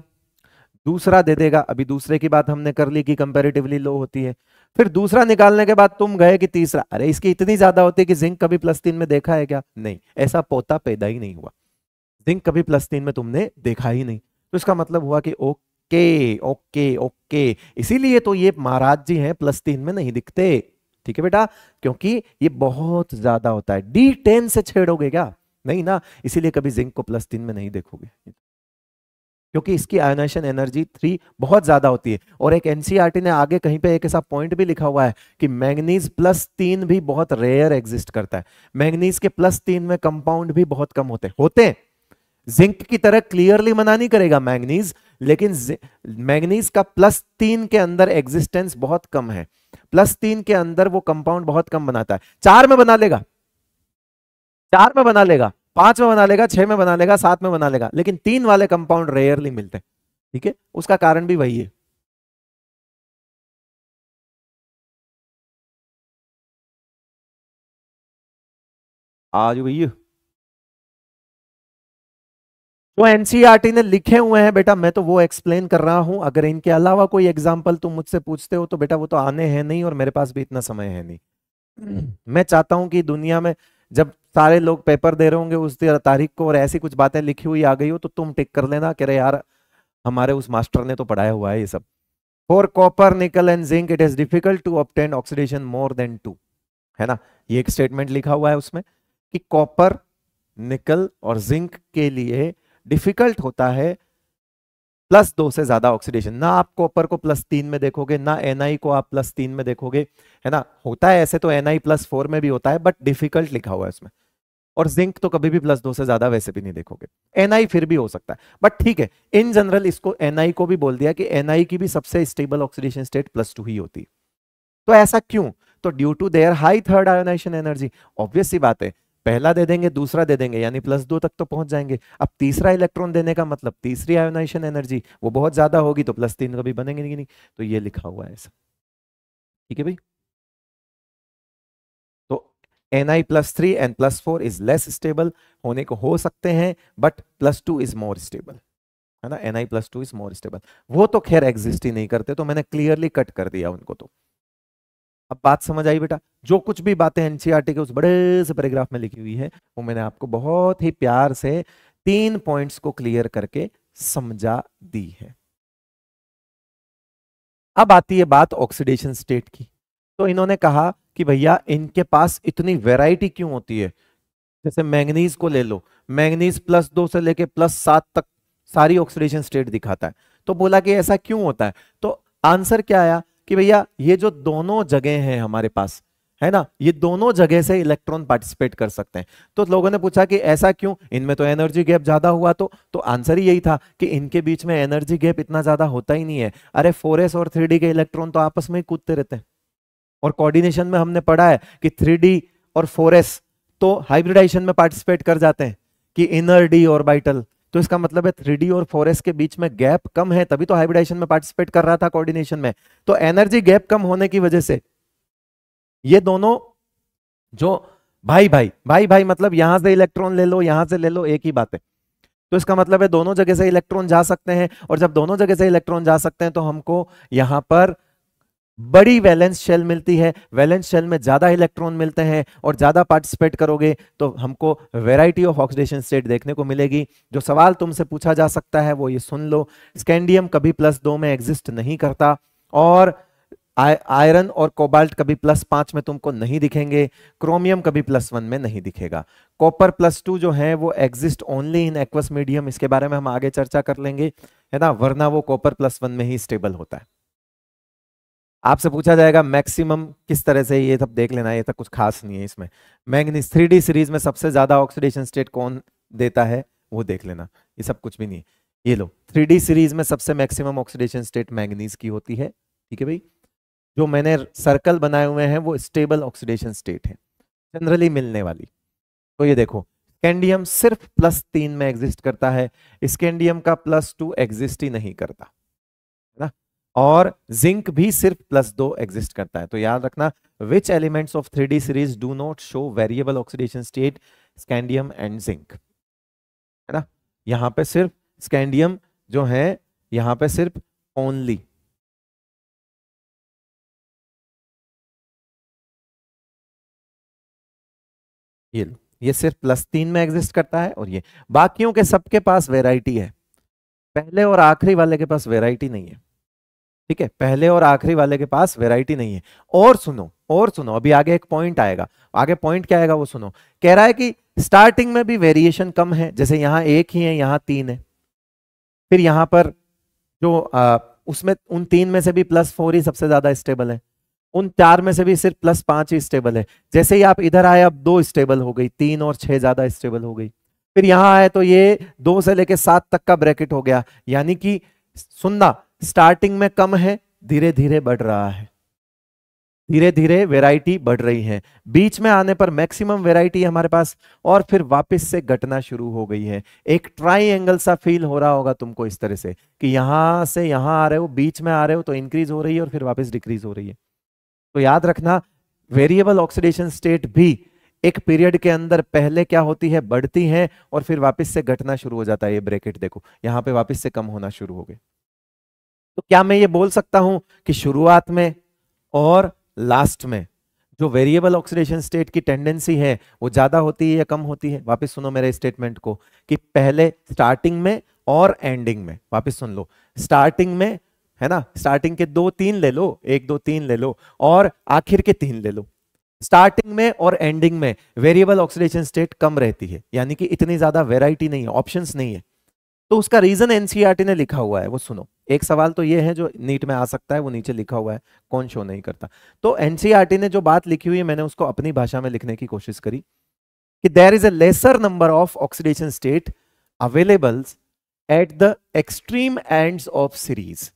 दूसरा दे देगा अभी दूसरे की बात हमने कर ली कि कंपेरेटिवली लो होती है फिर दूसरा निकालने के बाद तुम गए कि तीसरा अरे इसकी इतनी ज्यादा होती है कि जिंक कभी प्लस तीन में देखा है क्या नहीं ऐसा पोता पैदा ही नहीं हुआ जिंक कभी प्लस तीन में तुमने देखा ही नहीं तो इसका मतलब हुआ कि ओके ओके ओके इसीलिए तो ये महाराज जी हैं प्लस तीन में नहीं दिखते ठीक है बेटा क्योंकि ये बहुत ज्यादा होता है डी टेन से छेड़ोगे क्या नहीं ना इसीलिए कभी जिंक को प्लस तीन में नहीं देखोगे क्योंकि इसकी आयोनाइशन एनर्जी थ्री बहुत ज़्यादा होती है और एक एनसीईआरटी e ने आगे कहीं पे एक ऐसा पॉइंट भी लिखा हुआ है कि मैंगनीज प्लस तीन भी बहुत रेयर एग्जिस्ट करता है मैंगनीज के प्लस तीन में कंपाउंड भी बहुत कम होते होते हैं जिंक की तरह क्लियरली मना नहीं करेगा मैंगनीज लेकिन मैंगनीज का प्लस तीन के अंदर एग्जिस्टेंस बहुत कम है प्लस तीन के अंदर वो कंपाउंड बहुत कम बनाता है चार में बना लेगा चार में बना लेगा पांच में बना लेगा छह में बना लेगा सात में बना लेगा लेकिन तीन वाले कंपाउंड रेयरली मिलते हैं ठीक है उसका कारण भी वही है आज भैया तो एनसीईआरटी e ने लिखे हुए हैं बेटा मैं तो वो एक्सप्लेन कर रहा हूं अगर इनके अलावा कोई एग्जाम्पल तुम मुझसे पूछते हो तो बेटा वो तो आने हैं नहीं और मेरे पास भी इतना समय है नहीं हम्म। मैं चाहता हूं कि दुनिया में जब सारे लोग पेपर दे रहे होंगे उस तारीख को और ऐसी कुछ बातें लिखी हुई आ गई हो तो तुम टिक कर लेना कह रहे यार हमारे उस मास्टर ने तो पढ़ाया हुआ है ये सब for copper nickel and zinc it is difficult to obtain oxidation more than two है ना ये एक स्टेटमेंट लिखा हुआ है उसमें कि कॉपर निकल और जिंक के लिए डिफिकल्ट होता है प्लस दो से ज्यादा ऑक्सीडेशन ना आप कॉपर को प्लस तीन में देखोगे ना एनआई को आप प्लस तीन में देखोगे है ना होता है ऐसे तो एनआई प्लस फोर में भी होता है बट डिफिकल्ट लिखा हुआ है उसमें और जिंक तो कभी भी प्लस दो से ज्यादा वैसे भी नहीं देखोगे एनआई फिर भी हो सकता है बट ठीक है इन जनरल इसको एनआई को भी बोल दिया कि एनआई की भी सबसे stable oxidation state plus two ही होती तो ऐसा क्यों तो due to their high third ionisation energy obvious बात है पहला दे देंगे दूसरा दे देंगे यानी प्लस दो तक तो पहुंच जाएंगे अब तीसरा इलेक्ट्रॉन देने का मतलब तीसरी आयोनाइजेशन एनर्जी वो बहुत ज्यादा होगी तो प्लस तीन कभी बनेंगे नहीं, नहीं तो ये लिखा हुआ है ऐसा ठीक है भाई तो N I plus three N plus four is less stable होने को हो सकते हैं but plus two is more stable है ना N I plus two is more stable वो तो खैर एग्जिस्ट ही नहीं करते तो मैंने क्लियरली कट कर दिया उनको तो अब बात समझ आई बेटा जो कुछ भी बातें एनसीईआरटी e के उस बड़े से पैराग्राफ में लिखी हुई है वो मैंने आपको बहुत ही प्यार से तीन पॉइंट्स को क्लियर करके समझा दी है अब आती है बात ऑक्सीडेशन स्टेट की तो इन्होंने कहा कि भैया इनके पास इतनी वेराइटी क्यों होती है जैसे मैंगनीज को ले लो मैंगनीज प्लस दो से लेके प्लस सात तक सारी ऑक्सीडेशन स्टेट दिखाता है तो बोला कि ऐसा क्यों होता है तो आंसर क्या आया कि भैया ये जो दोनों जगह हैं हमारे पास है ना ये दोनों जगह से इलेक्ट्रॉन पार्टिसिपेट कर सकते हैं तो लोगों ने पूछा कि ऐसा क्यों इनमें तो एनर्जी गैप ज्यादा हुआ तो तो आंसर ही यही था कि इनके बीच में एनर्जी गैप इतना ज्यादा होता ही नहीं है अरे फोर और थ्री के इलेक्ट्रॉन तो आपस में ही कूदते रहते हैं और कोऑर्डिनेशन में हमने पढ़ा है कि थ्री और फोर तो हाइब्रिडाइजेशन में पार्टिसिपेट कर जाते हैं कि इनर डी बाइटल तो इसका मतलब है थ्री और फोर के बीच में गैप कम है तभी तो हाइब्रिडाइजेशन में पार्टिसिपेट कर रहा था कोऑर्डिनेशन में तो एनर्जी गैप कम होने की वजह से ये दोनों जो भाई भाई भाई भाई मतलब यहां से इलेक्ट्रॉन ले लो यहां से ले लो एक ही बात है तो इसका मतलब है दोनों जगह से इलेक्ट्रॉन जा सकते हैं और जब दोनों जगह से इलेक्ट्रॉन जा सकते हैं तो हमको यहां पर बड़ी वैलेंस शेल मिलती है वैलेंस शेल में ज़्यादा इलेक्ट्रॉन मिलते हैं और ज़्यादा पार्टिसिपेट करोगे तो हमको वेराइटी ऑफ ऑक्सीडेशन स्टेट देखने को मिलेगी जो सवाल तुमसे पूछा जा सकता है वो ये सुन लो स्कैंडियम कभी प्लस दो में एग्जिस्ट नहीं करता और आयरन और कोबाल्ट कभी प्लस पांच में तुमको नहीं दिखेंगे क्रोमियम कभी प्लस वन में नहीं दिखेगा कॉपर प्लस टू जो है वो exist only in aqueous medium इसके बारे में हम आगे चर्चा कर लेंगे है ना वरना वो कॉपर प्लस वन में ही स्टेबल होता है आपसे पूछा जाएगा मैक्सिमम किस तरह से ये सब देख लेना ये तो कुछ खास नहीं है इसमें मैंगनीज थ्री सीरीज में सबसे ज़्यादा ऑक्सीडेशन स्टेट कौन देता है वो देख लेना ये सब कुछ भी नहीं है ये लो थ्री सीरीज में सबसे मैक्सिमम ऑक्सीडेशन स्टेट मैंगनीज की होती है ठीक है भाई जो मैंने सर्कल बनाए हुए हैं वो स्टेबल ऑक्सीडेशन स्टेट है जनरली मिलने वाली तो ये देखो स्कैंडियम सिर्फ प्लस तीन में एग्जिस्ट करता है स्कैंडियम का प्लस टू एग्जिस्ट ही नहीं करता और जिंक भी सिर्फ प्लस दो एग्जिस्ट करता है तो याद रखना which elements of three series do not show variable oxidation state scandium and zinc है ना यहां पे सिर्फ स्कैंडियम जो है यहां पे सिर्फ ओनली ये लो ये सिर्फ प्लस तीन में एग्जिस्ट करता है और ये बाकियों के सबके पास वेराइटी है पहले और आखिरी वाले के पास वेराइटी नहीं है ठीक है पहले और आखिरी वाले के पास वेराइटी नहीं है और सुनो और सुनो अभी आगे एक पॉइंट आएगा आगे पॉइंट क्या आएगा वो सुनो कह रहा है कि स्टार्टिंग में भी वेरिएशन कम है जैसे यहाँ एक ही है यहाँ तीन है फिर यहां पर जो आ, उसमें उन तीन में से भी प्लस फोर ही सबसे ज्यादा स्टेबल है उन चार में से भी सिर्फ प्लस पांच ही स्टेबल है जैसे ही आप इधर आए अब दो स्टेबल हो गई तीन और छह ज्यादा स्टेबल हो गई फिर यहां आए तो ये दो से लेके सात तक का ब्रैकेट हो गया यानी कि सुनना स्टार्टिंग में कम है धीरे धीरे बढ़ रहा है धीरे धीरे वेराइटी बढ़ रही है बीच में आने पर मैक्सिमम वेराइटी हमारे पास और फिर वापस से घटना शुरू हो गई है एक ट्राई सा फील हो रहा होगा तुमको इस तरह से कि यहां से यहां आ रहे हो बीच में आ रहे हो तो इंक्रीज हो रही है और फिर वापस डिक्रीज हो रही है तो याद रखना वेरिएबल ऑक्सीडेशन स्टेट भी एक पीरियड के अंदर पहले क्या होती है बढ़ती है और फिर वापिस से घटना शुरू हो जाता है ये ब्रेकेट देखो यहाँ पे वापिस से कम होना शुरू हो गए तो क्या मैं ये बोल सकता हूं कि शुरुआत में और लास्ट में जो वेरिएबल ऑक्सीडेशन स्टेट की टेंडेंसी है वो ज्यादा होती है या कम होती है वापस सुनो मेरे स्टेटमेंट को कि पहले स्टार्टिंग में और एंडिंग में वापस सुन लो स्टार्टिंग में है ना स्टार्टिंग के दो तीन ले लो एक दो तीन ले लो और आखिर के तीन ले लो स्टार्टिंग में और एंडिंग में वेरिएबल ऑक्सीडेशन स्टेट कम रहती है यानी कि इतनी ज्यादा वेराइटी नहीं है ऑप्शन नहीं है तो उसका रीजन एनसीईआरटी e ने लिखा हुआ है वो सुनो एक सवाल तो ये है जो नीट में आ सकता है वो नीचे लिखा हुआ है कौन शो नहीं करता तो एनसीईआरटी e ने जो बात लिखी हुई है मैंने उसको अपनी भाषा में लिखने की कोशिश करी कि there is a lesser number of oxidation state availables at the extreme end of series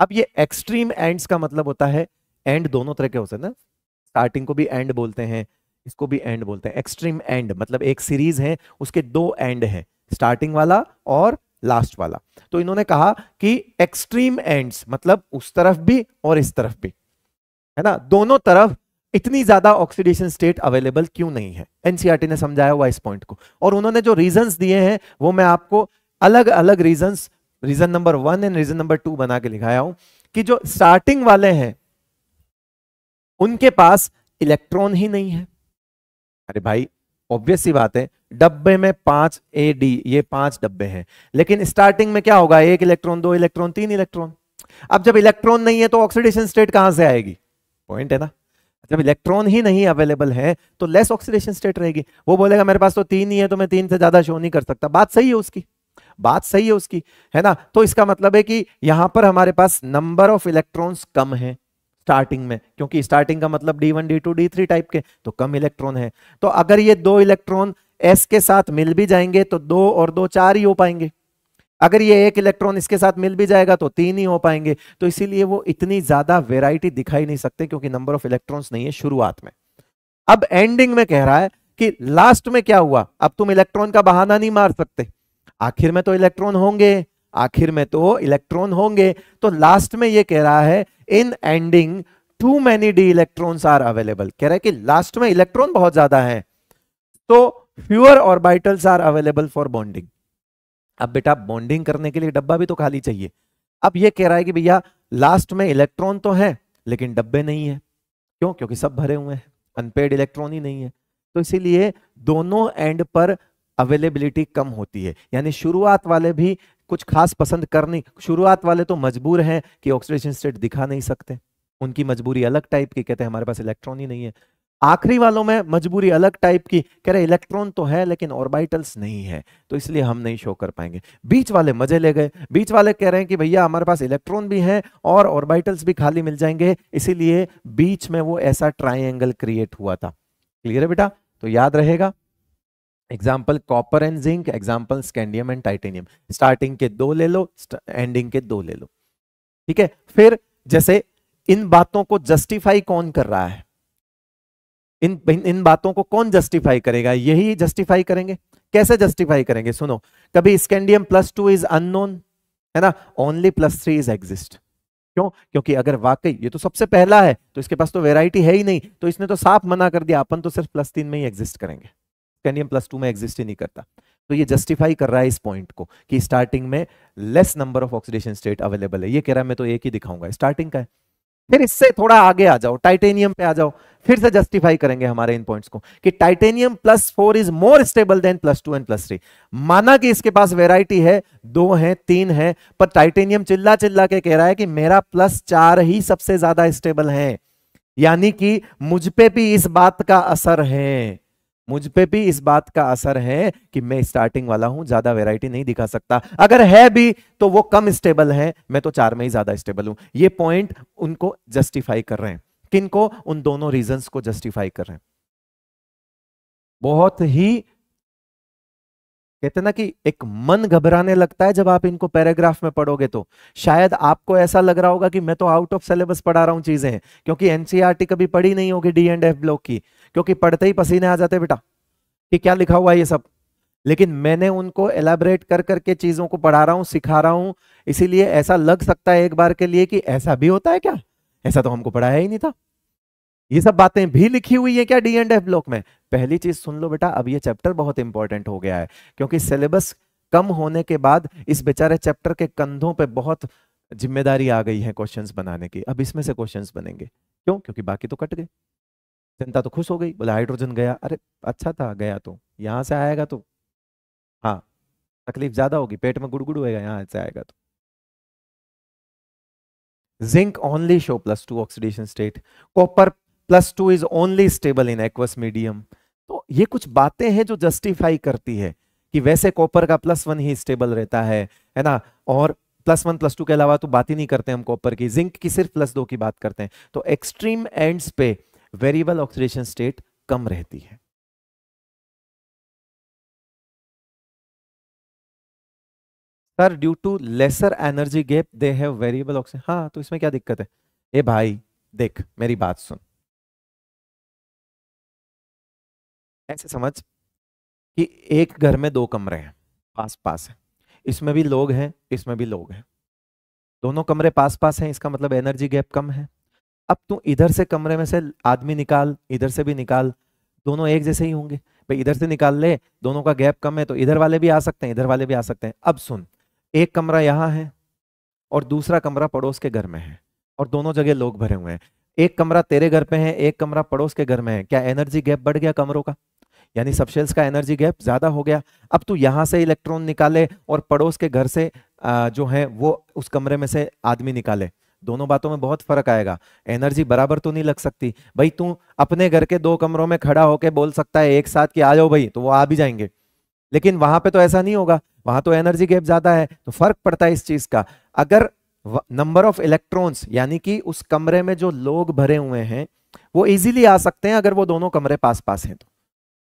अब ये एक्सट्रीम एंड का मतलब होता है एंड दोनों तरह के होते हैं ना स्टार्टिंग को भी एंड बोलते हैं इसको भी एंड बोलते हैं एक्सट्रीम एंड मतलब एक सीरीज है उसके दो एंड है स्टार्टिंग वाला और लास्ट वाला तो इन्होंने कहा कि एक्सट्रीम एंड्स मतलब उस तरफ भी और इस तरफ भी है ना दोनों तरफ इतनी ज्यादा ऑक्सीडेशन स्टेट अवेलेबल क्यों नहीं है एनसीआरटी e ने समझाया हुआ इस पॉइंट को और उन्होंने जो रीजंस दिए हैं वो मैं आपको अलग अलग reasons reason number one and reason number two बना के लिखाया हूं कि जो स्टार्टिंग वाले हैं उनके पास इलेक्ट्रॉन ही नहीं है अरे भाई ऑब्वियस सी बात है डब्बे में पांच ए डी ये पांच डब्बे हैं लेकिन स्टार्टिंग में क्या होगा एक इलेक्ट्रॉन दो इलेक्ट्रॉन तीन इलेक्ट्रॉन अब जब इलेक्ट्रॉन नहीं है तो ऑक्सीडेशन स्टेट कहां से आएगी पॉइंट है ना जब इलेक्ट्रॉन ही नहीं अवेलेबल है तो लेस ऑक्सीडेशन स्टेट रहेगी वो बोलेगा मेरे पास तो तीन ही है तो मैं तीन से ज्यादा शो नहीं कर सकता बात सही है उसकी बात सही है उसकी है ना तो इसका मतलब है कि यहां पर हमारे पास नंबर ऑफ इलेक्ट्रॉन्स कम है स्टार्टिंग में क्योंकि स्टार्टिंग का मतलब d one d two d three type के तो कम इलेक्ट्रॉन है तो अगर ये दो इलेक्ट्रॉन एस के साथ मिल भी जाएंगे तो दो और दो चार ही हो पाएंगे अगर ये एक इलेक्ट्रॉन इसके साथ मिल भी जाएगा तो तीन ही हो पाएंगे तो इसीलिए वो इतनी ज्यादा वेराइटी दिखाई नहीं सकते क्योंकि नंबर ऑफ इलेक्ट्रॉन नहीं है शुरुआत में अब एंडिंग में कह रहा है कि लास्ट में क्या हुआ अब तुम इलेक्ट्रॉन का बहाना नहीं मार सकते आखिर में तो इलेक्ट्रॉन होंगे आखिर में तो इलेक्ट्रॉन होंगे तो लास्ट में ये कह रहा है in ending too many d electron are available कह रहा है कि लास्ट में इलेक्ट्रॉन बहुत ज्यादा है तो fewer orbitals are available for bonding अब बेटा बॉन्डिंग करने के लिए डब्बा भी तो खाली चाहिए अब ये कह रहा है कि भैया लास्ट में इलेक्ट्रॉन तो है लेकिन डब्बे नहीं है क्यों क्योंकि सब भरे हुए हैं अनपेड इलेक्ट्रॉन ही नहीं है तो इसीलिए दोनों एंड पर अवेलेबिलिटी कम होती है यानी शुरुआत वाले भी कुछ खास पसंद करनी शुरुआत वाले तो मजबूर हैं कि ऑक्सीडेशन स्टेट दिखा नहीं सकते उनकी मजबूरी अलग टाइप की कहते हैं हमारे पास इलेक्ट्रॉन ही नहीं है आखिरी वालों में मजबूरी अलग टाइप की कह रहे इलेक्ट्रॉन तो है लेकिन ऑर्बिटल्स नहीं है तो इसलिए हम नहीं शो कर पाएंगे बीच वाले मजे ले गए बीच वाले कह रहे हैं कि भैया हमारे पास इलेक्ट्रॉन भी हैं और ऑर्बिटल्स भी खाली मिल जाएंगे इसीलिए बीच में वो ऐसा ट्राइंगल क्रिएट हुआ था क्लियर है बेटा तो याद रहेगा example copper and zinc example scandium and titanium starting के दो ले लो एंडिंग के दो ले लो ठीक है फिर जैसे इन बातों को जस्टिफाई कौन कर रहा है इन इन बातों को कौन जस्टिफाई करेगा यही जस्टिफाई करेंगे कैसे जस्टिफाई करेंगे सुनो कभी scandium plus two is unknown है ना only plus three is exist क्यों क्योंकि अगर वाकई ये तो सबसे पहला है तो इसके पास तो वेराइटी है ही नहीं तो इसने तो साफ मना कर दिया अपन तो सिर्फ प्लस तीन में ही एग्जिस्ट करेंगे कैनियम प्लस टू में एग्जिस्ट ही नहीं करता तो ये जस्टिफाई कर रहा है इस पॉइंट को कि स्टार्टिंग में less number of oxidation state available है ये कह रहा है मैं तो एक ही दिखाऊंगा स्टार्टिंग का है फिर इससे थोड़ा आगे आ जाओ टाइटेनियम पे आ जाओ फिर से जस्टिफाई करेंगे हमारे इन पॉइंट्स को कि titanium plus four is more stable than plus two and plus three माना कि इसके पास वेराइटी है दो है तीन है पर टाइटेनियम चिल्ला चिल्ला के कह रहा है कि मेरा प्लस चार ही सबसे ज्यादा स्टेबल है यानी कि मुझ पे भी इस बात का असर है मुझ पे भी इस बात का असर है कि मैं स्टार्टिंग वाला हूं ज्यादा वेराइटी नहीं दिखा सकता अगर है भी तो वो कम स्टेबल है मैं तो चार में ही ज्यादा स्टेबल हूं ये पॉइंट उनको जस्टिफाई कर रहे हैं किनको उन दोनों रीजंस को जस्टिफाई कर रहे हैं बहुत ही कहते ना कि एक मन घबराने लगता है जब आप इनको पैराग्राफ में पढ़ोगे तो शायद आपको ऐसा लग रहा होगा कि मैं तो आउट ऑफ सिलेबस पढ़ा रहा हूँ चीजें क्योंकि एनसीईआरटी e कभी पढ़ी नहीं होगी डी एंड एफ ब्लॉक की क्योंकि पढ़ते ही पसीने आ जाते बेटा कि क्या लिखा हुआ है ये सब लेकिन मैंने उनको एलेबरेट कर करके चीजों को पढ़ा रहा हूँ सिखा रहा हूँ इसीलिए ऐसा लग सकता है एक बार के लिए कि ऐसा भी होता है क्या ऐसा तो हमको पढ़ाया ही नहीं था ये सब बातें भी लिखी हुई है क्या डी एंड एफ ब्लॉक में पहली चीज सुन लो बेटा अब ये चैप्टर बहुत इंपॉर्टेंट हो गया है क्योंकि सिलेबस कम होने के बाद इस बेचारे चैप्टर के कंधों पे बहुत जिम्मेदारी आ गई है क्वेश्चंस बनाने की अब इसमें से क्वेश्चंस बनेंगे क्यों क्योंकि बाकी तो कट गए जनता तो खुश हो गई बोला हाइड्रोजन गया अरे अच्छा था गया तो यहां से आएगा तो हाँ तकलीफ ज्यादा होगी पेट में गुड़गुड़ होगा यहां से आएगा तो zinc only show plus two oxidation state copper plus two is only stable in aqueous medium तो ये कुछ बातें हैं जो जस्टिफाई करती है कि वैसे कॉपर का प्लस वन ही स्टेबल रहता है है ना और प्लस वन प्लस टू के अलावा तो बात ही नहीं करते हम कॉपर की जिंक की सिर्फ प्लस दो की बात करते हैं तो एक्सट्रीम एंड्स पे वेरिएबल ऑक्सीडेशन स्टेट कम रहती है sir due to lesser energy gap they have variable oxygen हाँ तो इसमें क्या दिक्कत है ए भाई देख मेरी बात सुन ऐसे समझ कि एक घर में दो कमरे हैं पास पास है इसमें भी लोग हैं इसमें भी लोग हैं दोनों कमरे पास पास हैं इसका मतलब एनर्जी गैप कम है अब तू इधर से कमरे में से आदमी निकाल इधर से भी निकाल दोनों एक जैसे ही होंगे भाई इधर से निकाल ले दोनों का गैप कम है तो इधर वाले भी आ सकते हैं इधर वाले भी आ सकते हैं अब सुन एक कमरा यहाँ है और दूसरा कमरा पड़ोस के घर में है और दोनों जगह लोग भरे हुए हैं एक कमरा तेरे घर पे है एक कमरा पड़ोस के घर में है क्या एनर्जी गैप बढ़ गया कमरों का यानी सबशेल्स का एनर्जी गैप ज़्यादा हो गया अब तू यहाँ से इलेक्ट्रॉन निकाले और पड़ोस के घर से जो है वो उस कमरे में से आदमी निकाले दोनों बातों में बहुत फर्क आएगा एनर्जी बराबर तो नहीं लग सकती भाई तू अपने घर के दो कमरों में खड़ा होकर बोल सकता है एक साथ कि आ जाओ भाई तो वो आ भी जाएंगे लेकिन वहां पे तो ऐसा नहीं होगा वहां तो एनर्जी गैप ज्यादा है तो फर्क पड़ता है इस चीज का अगर नंबर ऑफ इलेक्ट्रॉन्स यानी कि उस कमरे में जो लोग भरे हुए हैं वो इजीली आ सकते हैं अगर वो दोनों कमरे पास पास हैं तो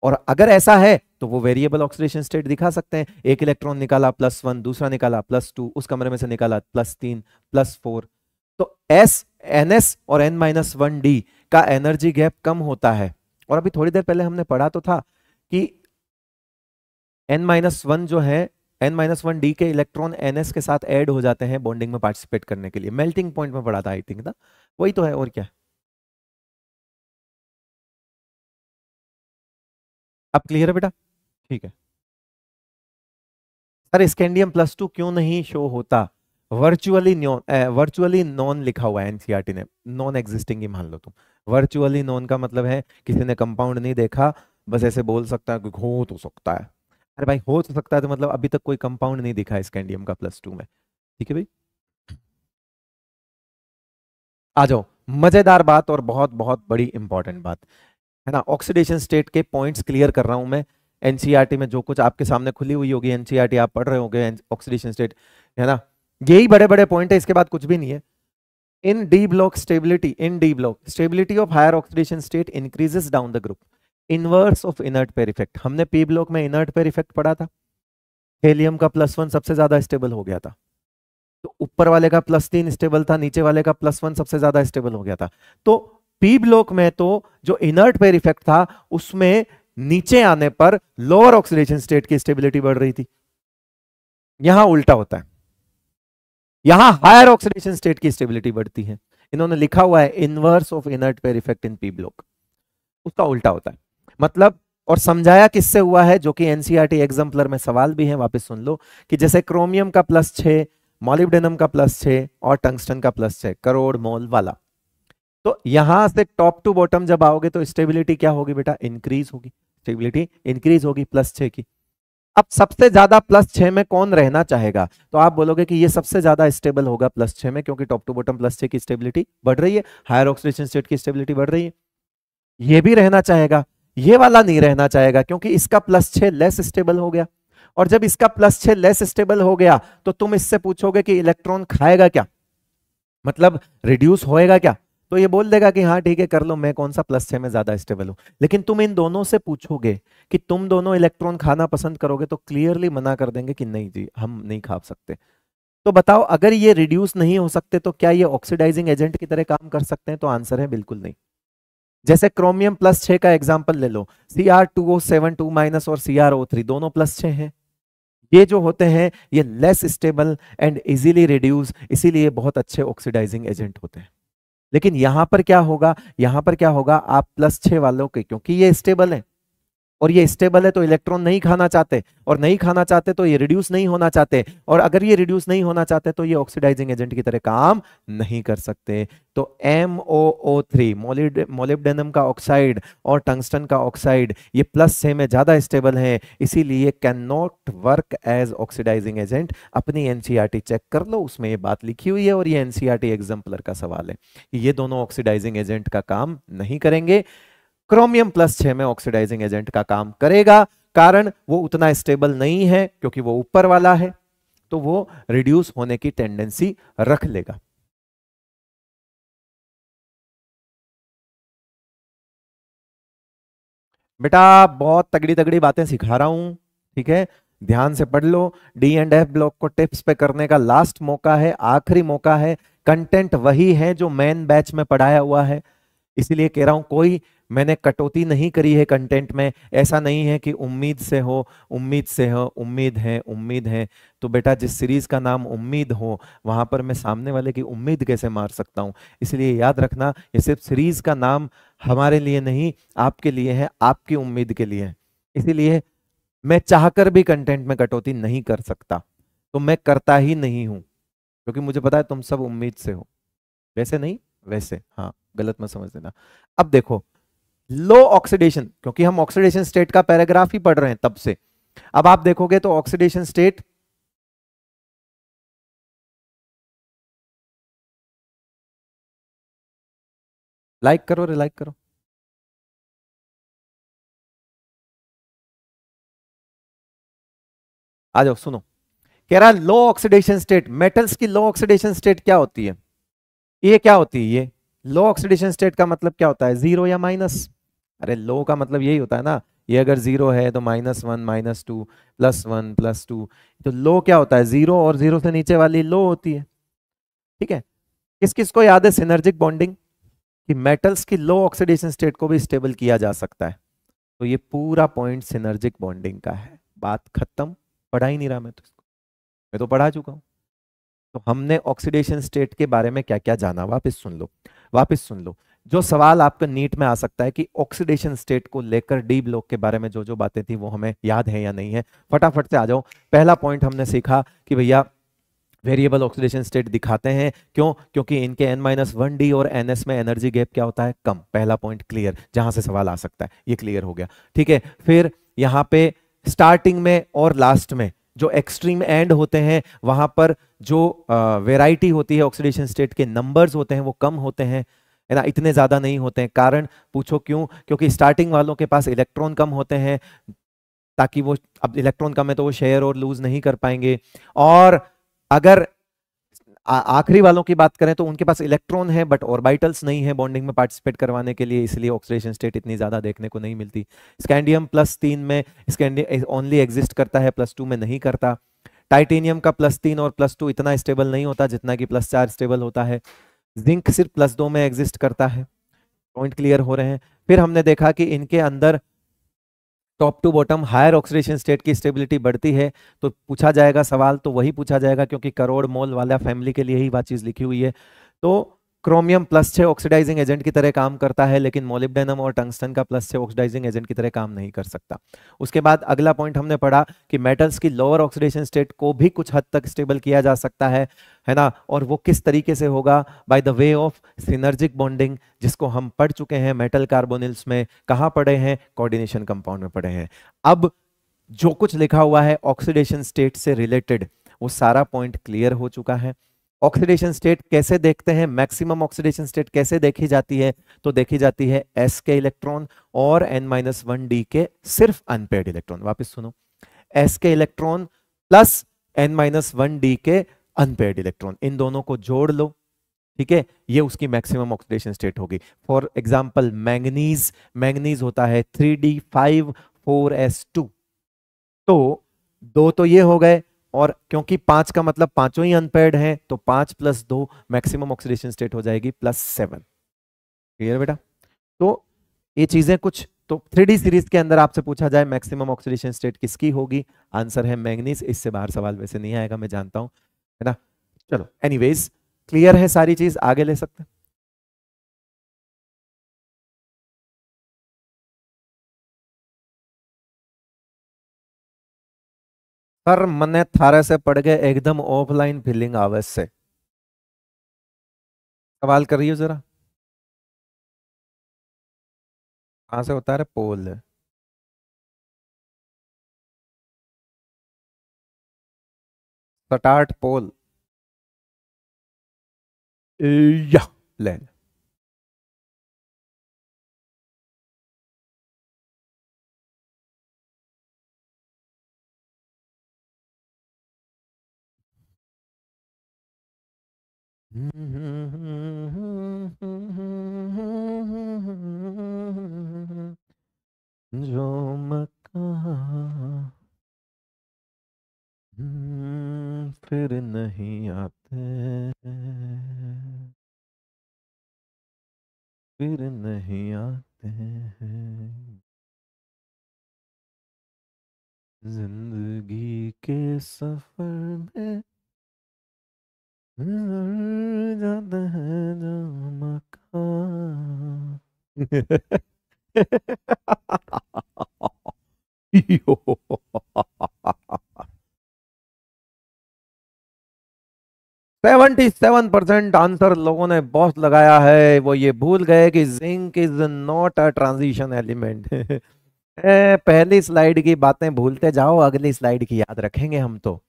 और अगर ऐसा है तो वो वेरिएबल ऑक्सीडेशन स्टेट दिखा सकते हैं एक इलेक्ट्रॉन निकाला प्लस वन दूसरा निकाला प्लस टू उस कमरे में से निकाला प्लस तीन प्लस फोर तो एस एन एस और एन माइनस वन डी का एनर्जी गैप कम होता है और अभी थोड़ी देर पहले हमने पढ़ा तो था कि एन माइनस वन जो है एन माइनस वन डी के इलेक्ट्रॉन एन एस के साथ एड हो जाते हैं बॉन्डिंग में पार्टिसिपेट करने के लिए मेल्टिंग पॉइंट में पढ़ा था आई थिंक ना वही तो है और क्या है अब क्लियर है बेटा ठीक है सर स्कैंडियम प्लस टू क्यों नहीं शो होता वर्चुअली नॉन वर्चुअली नॉन लिखा हुआ है एनसीआरटी e ने नॉन एग्जिस्टिंग ही मान लो तुम वर्चुअली नॉन का मतलब है किसी ने कंपाउंड नहीं देखा बस ऐसे बोल सकता है हो तो सकता है अरे भाई हो तो सकता है तो मतलब अभी तक कोई कंपाउंड नहीं दिखा स्कैंडियम का प्लस टू में ठीक है भाई आ जाओ मजेदार बात और बहुत बहुत बड़ी इंपॉर्टेंट बात है ना ऑक्सीडेशन स्टेट के पॉइंट्स क्लियर कर रहा हूँ मैं एनसीईआरटी e में जो कुछ आपके सामने खुली हुई होगी एनसीईआरटी e आप पढ़ रहे होंगे ऑक्सीडेशन स्टेट है ना यही बड़े बड़े पॉइंट है इसके बाद कुछ भी नहीं है in d block stability in d block stability of higher oxidation state increases down the group inverse of inert pair effect हमने पी ब्लॉक में इनर्ट पेर इफेक्ट पढ़ा था हेलियम का प्लस वन सबसे ज्यादा स्टेबल हो गया था तो ऊपर वाले का प्लस तीन स्टेबल था नीचे वाले का प्लस वन सबसे ज्यादा स्टेबल हो गया था तो पी ब्लॉक में तो जो इनर्ट पेयर इफेक्ट था उसमें नीचे आने पर लोअर ऑक्सीडेशन स्टेट की स्टेबिलिटी बढ़ रही थी यहां उल्टा होता है यहां हायर ऑक्सीडेशन स्टेट की स्टेबिलिटी बढ़ती है इन्होंने लिखा हुआ है inverse of inert pair effect in p block उसका उल्टा होता है मतलब और समझाया किससे हुआ है जो कि एनसीआरटी एग्जाम्पलर e में सवाल भी है वापस सुन लो कि जैसे क्रोमियम का प्लस छः मॉलिबडेनम का प्लस छः और टंगस्टन का प्लस छः करोड़ मोल वाला तो यहां से टॉप टू बॉटम जब आओगे तो स्टेबिलिटी क्या होगी बेटा इंक्रीज होगी स्टेबिलिटी इंक्रीज होगी प्लस छ की अब सबसे ज्यादा प्लस छह में कौन रहना चाहेगा तो आप बोलोगे कि ये सबसे ज्यादा स्टेबल होगा प्लस छ में क्योंकि टॉप टू बॉटम प्लस छह की स्टेबिलिटी बढ़ रही है हायर ऑक्सीडेशन स्टेट की स्टेबिलिटी बढ़ रही है ये भी रहना चाहेगा ये वाला नहीं रहना चाहेगा क्योंकि इसका प्लस छह लेस स्टेबल हो गया और जब इसका प्लस छह लेस स्टेबल हो गया तो तुम इससे पूछोगे कि इलेक्ट्रॉन खाएगा क्या मतलब रिड्यूस होएगा क्या तो ये बोल देगा कि हाँ ठीक है कर लो मैं कौन सा प्लस छह में ज़्यादा स्टेबल हूं लेकिन तुम इन दोनों से पूछोगे कि तुम दोनों इलेक्ट्रॉन खाना पसंद करोगे तो क्लियरली मना कर देंगे कि नहीं जी हम नहीं खा सकते तो बताओ अगर ये रिड्यूस नहीं हो सकते तो क्या ये ऑक्सीडाइजिंग एजेंट की तरह काम कर सकते हैं तो आंसर है बिल्कुल नहीं जैसे क्रोमियम प्लस छः का एग्जाम्पल ले लो C R two O seven two minus और सी आर ओ थ्री दोनों प्लस छह हैं ये जो होते हैं ये less stable and easily reduce इसीलिए बहुत अच्छे ऑक्सीडाइजिंग एजेंट होते हैं लेकिन यहां पर क्या होगा यहां पर क्या होगा आप प्लस छे वालों के क्योंकि ये स्टेबल है और ये स्टेबल है तो इलेक्ट्रॉन नहीं खाना चाहते और नहीं खाना चाहते तो ये रिड्यूस नहीं होना चाहते और अगर ये रिड्यूस नहीं होना चाहते तो ये ऑक्सीडाइजिंग एजेंट की तरह काम नहीं कर सकते तो M O O three molybdenum का ऑक्साइड और टंगस्टन का ऑक्साइड ये प्लस से में ज़्यादा स्टेबल है इसीलिए can not work as oxidising agent अपनी एन चेक e कर लो उसमें ये बात लिखी हुई है और ये एन सी एग्जाम्पलर का सवाल है ये दोनों ऑक्सीडाइजिंग एजेंट का काम नहीं करेंगे क्रोमियम प्लस छह में ऑक्सीडाइजिंग एजेंट का काम करेगा कारण वो उतना स्टेबल नहीं है क्योंकि वो ऊपर वाला है तो वो रिड्यूस होने की टेंडेंसी रख लेगा बेटा बहुत तगड़ी तगड़ी बातें सिखा रहा हूं ठीक है ध्यान से पढ़ लो डी एंड एफ ब्लॉक को टिप्स पे करने का लास्ट मौका है आखिरी मौका है कंटेंट वही है जो मेन बैच में पढ़ाया हुआ है इसीलिए कह रहा हूं कोई मैंने कटौती नहीं करी है कंटेंट में ऐसा नहीं है कि उम्मीद से हो उम्मीद से हो उम्मीद है उम्मीद है तो बेटा जिस सीरीज़ का नाम उम्मीद हो वहां पर मैं सामने वाले की उम्मीद कैसे मार सकता हूँ इसलिए याद रखना ये सिर्फ सीरीज़ का नाम हमारे लिए नहीं आपके लिए है आपकी उम्मीद के लिए इसीलिए मैं चाहकर भी कंटेंट में कटौती नहीं कर सकता तो मैं करता ही नहीं हूं क्योंकि मुझे पता है तुम सब उम्मीद से हो वैसे नहीं वैसे हाँ गलत मत समझ देना अब देखो लो ऑक्सीडेशन क्योंकि हम ऑक्सीडेशन स्टेट का पैराग्राफ ही पढ़ रहे हैं तब से अब आप देखोगे तो ऑक्सीडेशन स्टेट लाइक करो रे लाइक करो आ जाओ सुनो कह रहा लो ऑक्सीडेशन स्टेट मेटल्स की लो ऑक्सीडेशन स्टेट क्या होती है ये क्या होती है ये लो ऑक्सीडेशन स्टेट का मतलब क्या होता है जीरो या माइनस अरे लो का मतलब यही होता है ना ये अगर जीरो है तो minus one minus two plus one plus two तो लो क्या होता है जीरो और जीरो से नीचे वाली लो होती है ठीक है किस किस को याद है सिनर्जिक बॉन्डिंग कि मेटल्स की लो ऑक्सीडेशन स्टेट को भी स्टेबल किया जा सकता है तो ये पूरा पॉइंट सिनर्जिक बॉन्डिंग का है बात खत्म पढ़ा ही नहीं रहा मैं तो इसको मैं तो पढ़ा चुका हूँ तो हमने ऑक्सीडेशन स्टेट के बारे में क्या क्या जाना वापिस सुन लो वापिस सुन लो जो सवाल आपके नीट में आ सकता है कि ऑक्सीडेशन स्टेट को लेकर डी ब्लॉक के बारे में जो जो बातें थी वो हमें याद है या नहीं है फटाफट से आ जाओ पहला पॉइंट हमने सीखा कि भैया वेरिएबल ऑक्सीडेशन स्टेट दिखाते हैं क्यों क्योंकि इनके एन माइनस वन डी और एन एस में एनर्जी गैप क्या होता है कम पहला पॉइंट क्लियर जहां से सवाल आ सकता है ये क्लियर हो गया ठीक है फिर यहाँ पे स्टार्टिंग में और लास्ट में जो एक्सट्रीम एंड होते हैं वहां पर जो वेराइटी होती है ऑक्सीडेशन स्टेट के नंबर्स होते हैं वो कम होते हैं है ना इतने ज़्यादा नहीं होते हैं कारण पूछो क्यों क्योंकि स्टार्टिंग वालों के पास इलेक्ट्रॉन कम होते हैं ताकि वो अब इलेक्ट्रॉन कम है तो वो शेयर और लूज नहीं कर पाएंगे और अगर आखिरी वालों की बात करें तो उनके पास इलेक्ट्रॉन है बट ऑर्बिटल्स नहीं है बॉन्डिंग में पार्टिसिपेट करवाने के लिए इसलिए ऑक्सीडेशन स्टेट इतनी ज़्यादा देखने को नहीं मिलती स्कैंडियम प्लस तीन में स्कैंडियम ओनली एग्जिस्ट करता है प्लस टू में नहीं करता टाइटेनियम का प्लस तीन और प्लस टू इतना स्टेबल नहीं होता जितना कि प्लस चार स्टेबल होता है जिंक सिर्फ प्लस दो में एग्जिस्ट करता है पॉइंट क्लियर हो रहे हैं फिर हमने देखा कि इनके अंदर top to bottom higher oxidation state की स्टेबिलिटी बढ़ती है तो पूछा जाएगा सवाल तो वही पूछा जाएगा क्योंकि करोड़ मोल वाला फैमिली के लिए ही बात चीज़ लिखी हुई है तो क्रोमियम प्लस छः ऑक्सीडाइजिंग एजेंट की तरह काम करता है लेकिन मोलिब्डेनम और टंगस्टन का प्लस छः ऑक्सीडाइजिंग एजेंट की तरह काम नहीं कर सकता उसके बाद अगला पॉइंट हमने पढ़ा कि मेटल्स की लोअर ऑक्सीडेशन स्टेट को भी कुछ हद तक स्टेबल किया जा सकता है है ना और वो किस तरीके से होगा by the way of synergic bonding जिसको हम पढ़ चुके हैं मेटल कार्बोनिल्स में कहाँ पढ़े हैं कॉर्डिनेशन कंपाउंड में पढ़े हैं अब जो कुछ लिखा हुआ है ऑक्सीडेशन स्टेट से रिलेटेड वो सारा पॉइंट क्लियर हो चुका है ऑक्सीडेशन स्टेट कैसे देखते हैं मैक्सिमम ऑक्सीडेशन स्टेट कैसे देखी जाती है तो देखी जाती है एस के इलेक्ट्रॉन और एन माइनस वन डी के सिर्फ अनपेड इलेक्ट्रॉन वापस सुनो एस के electron plus n minus one d के अनपेड इलेक्ट्रॉन इन दोनों को जोड़ लो ठीक है ये उसकी मैक्सिमम ऑक्सीडेशन स्टेट होगी फॉर एग्जाम्पल मैंगनीज मैंगनीज होता है three D five four s two तो दो तो ये हो गए और क्योंकि पांच का मतलब पांचों ही अनपेड है तो पांच प्लस दो मैक्सिमम ऑक्सीडेशन स्टेट हो जाएगी प्लस सेवन क्लियर बेटा तो ये चीजें कुछ तो थ्री सीरीज के अंदर आपसे पूछा जाए मैक्सिमम ऑक्सीडेशन स्टेट किसकी होगी आंसर है मैग्नीस इससे बाहर सवाल वैसे नहीं आएगा मैं जानता हूं है ना चलो एनीवेज क्लियर है सारी चीज आगे ले सकते हैं पर मने थारे से पड़ गए एकदम ऑफलाइन फीलिंग आवे से सवाल करियो जरा कहाँ से होता है पोल स्टार्ट पोल या लेना जो मक्का फिर नहीं आते फिर नहीं आते हैं जिंदगी के सफर में सेवेंटी सेवन परसेंट आंसर लोगों ने बहुत लगाया है वो ये भूल गए कि zinc is not a transition element पहली स्लाइड की बातें भूलते जाओ अगली स्लाइड की याद रखेंगे हम तो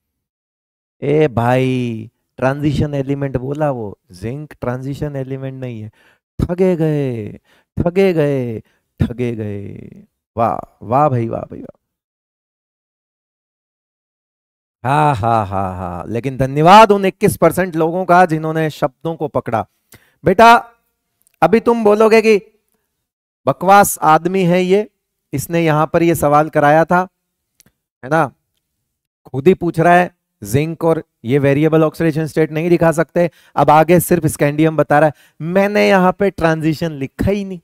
ए भाई ट्रांजिशन एलिमेंट बोला वो जिंक ट्रांजिशन एलिमेंट नहीं है ठगे गए ठगे गए ठगे गए वाह वाह भाई वाह भाई वाह हा हा हा हा लेकिन धन्यवाद उन इक्कीस परसेंट लोगों का जिन्होंने शब्दों को पकड़ा बेटा अभी तुम बोलोगे कि बकवास आदमी है ये इसने यहां पर ये सवाल कराया था है ना खुद ही पूछ रहा है जिंक और ये वेरिएबल ऑक्सीडेशन स्टेट नहीं दिखा सकते अब आगे सिर्फ स्कैंडियम बता रहा है मैंने यहां पे ट्रांजिशन लिखा ही नहीं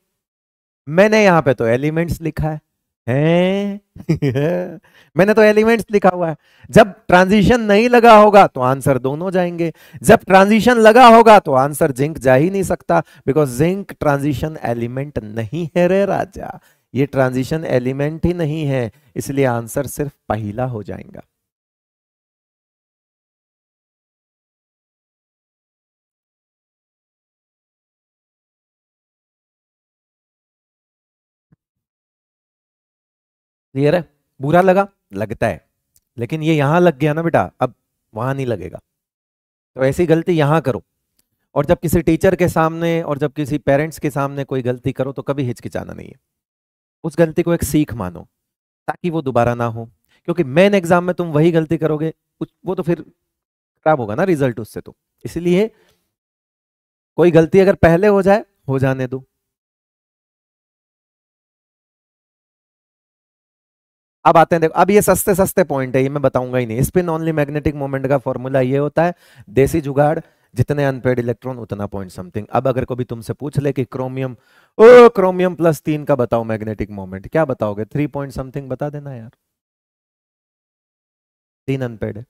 मैंने यहाँ पे तो एलिमेंट्स लिखा है हैं मैंने तो एलिमेंट्स लिखा हुआ है जब ट्रांजिशन नहीं लगा होगा तो आंसर दोनों जाएंगे जब ट्रांजिशन लगा होगा तो आंसर जिंक जा ही नहीं सकता बिकॉज जिंक ट्रांजिशन एलिमेंट नहीं है रे राजा ये ट्रांजिशन एलिमेंट ही नहीं है इसलिए आंसर सिर्फ पहला हो जाएगा क्लियर है बुरा लगा लगता है लेकिन ये यहाँ लग गया ना बेटा अब वहां नहीं लगेगा तो ऐसी गलती यहां करो और जब किसी टीचर के सामने और जब किसी पेरेंट्स के सामने कोई गलती करो तो कभी हिचकिचाना नहीं है उस गलती को एक सीख मानो ताकि वो दोबारा ना हो क्योंकि मेन एग्जाम में तुम वही गलती करोगे वो तो फिर खराब होगा ना रिजल्ट उससे तो इसलिए कोई गलती अगर पहले हो जाए हो जाने दो अब आते हैं देखो अब ये सस्ते सस्ते पॉइंट है ये मैं बताऊंगा ही नहीं स्पिन ऑनली मैग्नेटिक मोमेंट का फॉर्मूला ये होता है देसी जुगाड़ जितने अनपेड इलेक्ट्रॉन उतना पॉइंट समथिंग अब अगर कभी तुमसे पूछ ले कि क्रोमियम ओ क्रोमियम प्लस तीन का बताओ मैग्नेटिक मोमेंट क्या बताओगे थ्री पॉइंट समथिंग बता देना यार तीन अनपेड है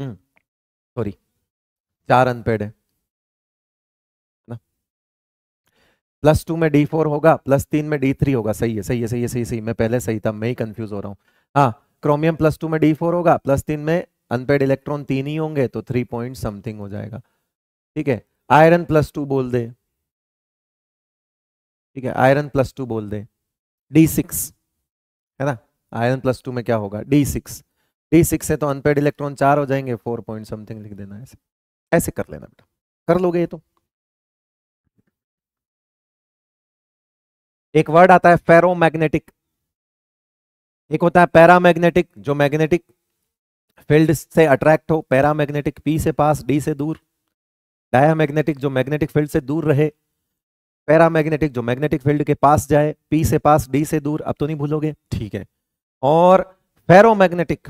सॉरी हम्म, चार अनपेड है प्लस टू में डी फोर होगा प्लस तीन में डी थ्री होगा सही है सही है सही है सही सही मैं पहले सही था मैं ही कंफ्यूज हो रहा हूँ हाँ क्रोमियम प्लस टू में डी फोर होगा प्लस तीन में अनपेड इलेक्ट्रॉन तीन ही होंगे तो थ्री पॉइंट समथिंग हो जाएगा ठीक है आयरन प्लस टू बोल दे ठीक है आयरन प्लस टू बोल दे डी सिक्स है ना आयरन प्लस टू में क्या होगा डी सिक्स डी सिक्स है तो अनपेड इलेक्ट्रॉन चार हो जाएंगे फोर पॉइंट समथिंग लिख देना ऐसे ऐसे कर लेना बेटा कर लोगे ये तो एक वर्ड आता है फेरोमैग्नेटिक एक होता है पैरामैग्नेटिक जो मैग्नेटिक फील्ड से अट्रैक्ट हो पैरामैग्नेटिक पी से पास डी से दूर डायामैग्नेटिक जो मैग्नेटिक फील्ड से दूर रहे पैरामैग्नेटिक जो मैग्नेटिक फील्ड के पास जाए पी से पास डी से दूर अब तो नहीं भूलोगे ठीक है और फेरोमैग्नेटिक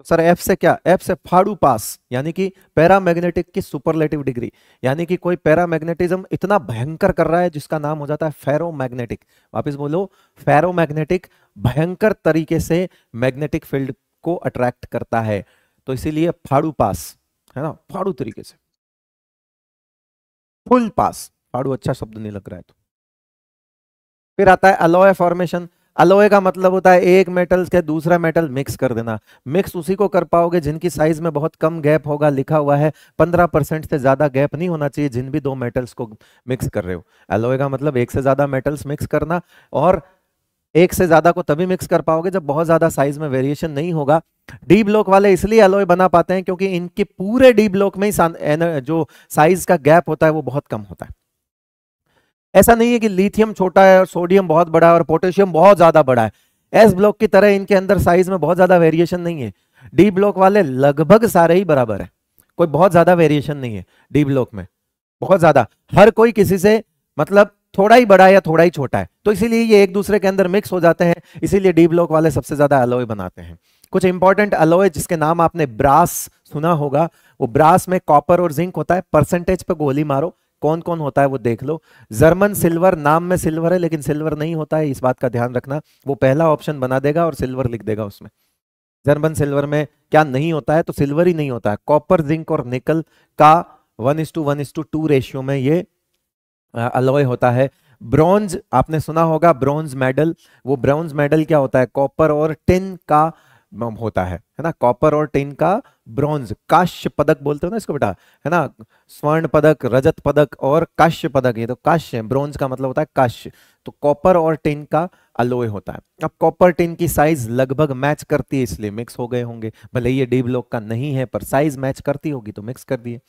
तो सर एफ से क्या एफ से फाड़ू पास यानी कि पैरामैग्नेटिक की सुपरलेटिव डिग्री यानी कि कोई पैरामैग्नेटिज्म इतना भयंकर कर रहा है जिसका नाम हो जाता है फेरोमैग्नेटिक वापस बोलो फेरोमैग्नेटिक भयंकर तरीके से मैग्नेटिक फील्ड को अट्रैक्ट करता है तो इसीलिए फाड़ू पास है ना फाड़ू तरीके से फुल पास फाड़ू अच्छा शब्द नहीं लग रहा है तो फिर आता है अलॉय फॉर्मेशन अलोए का मतलब होता है एक मेटल के दूसरा मेटल मिक्स कर देना मिक्स उसी को कर पाओगे जिनकी साइज में बहुत कम गैप होगा लिखा हुआ है पंद्रह परसेंट से ज्यादा गैप नहीं होना चाहिए जिन भी दो मेटल्स को मिक्स कर रहे हो अलोए का मतलब एक से ज्यादा मेटल्स मिक्स करना और एक से ज्यादा को तभी मिक्स कर पाओगे जब बहुत ज्यादा साइज में वेरिएशन नहीं होगा डी ब्लॉक वाले इसलिए अलोए बना पाते हैं क्योंकि इनके पूरे डी ब्लॉक में ही जो साइज का गैप होता है वो बहुत कम होता है ऐसा नहीं है कि लिथियम छोटा है और सोडियम बहुत बड़ा है और पोटेशियम बहुत ज़्यादा बड़ा है एस ब्लॉक की तरह इनके अंदर साइज में बहुत ज़्यादा वेरिएशन नहीं है डी ब्लॉक वाले लगभग सारे ही बराबर है कोई बहुत ज़्यादा वेरिएशन नहीं है डी ब्लॉक में बहुत ज़्यादा हर कोई किसी से मतलब थोड़ा ही बड़ा या थोड़ा ही छोटा है तो इसीलिए ये एक दूसरे के अंदर मिक्स हो जाते हैं इसीलिए डी ब्लॉक वाले सबसे ज़्यादा अलोए बनाते हैं कुछ इंपॉर्टेंट अलोए जिसके नाम आपने ब्रास सुना होगा वो ब्रास में कॉपर और जिंक होता है परसेंटेज पे गोली मारो कौन कौन होता है वो देख लो जर्मन सिल्वर नाम में सिल्वर है लेकिन सिल्वर नहीं होता है इस बात का ध्यान रखना वो पहला ऑप्शन बना देगा और सिल्वर लिख देगा उसमें जर्मन सिल्वर में क्या नहीं होता है तो सिल्वर ही नहीं होता है कॉपर जिंक और निकल का one is to one is to two ratio में ये अलॉय होता है ब्रॉन्ज आपने सुना होगा ब्रॉन्ज मेडल वो ब्रॉन्ज मेडल क्या होता है कॉपर और टिन का होता है है ना कॉपर और टिन का ब्रॉन्ज काश्य पदक बोलते हो ना इसको बेटा है ना स्वर्ण पदक रजत पदक और काश्य पदक ये तो काश्य ब्रॉन्ज का मतलब होता है काश्य तो कॉपर और टिन का अलोय होता है अब कॉपर टिन की साइज लगभग मैच करती है इसलिए मिक्स हो गए होंगे भले ये डी ब्लॉक का नहीं है पर साइज मैच करती होगी तो मिक्स कर दिए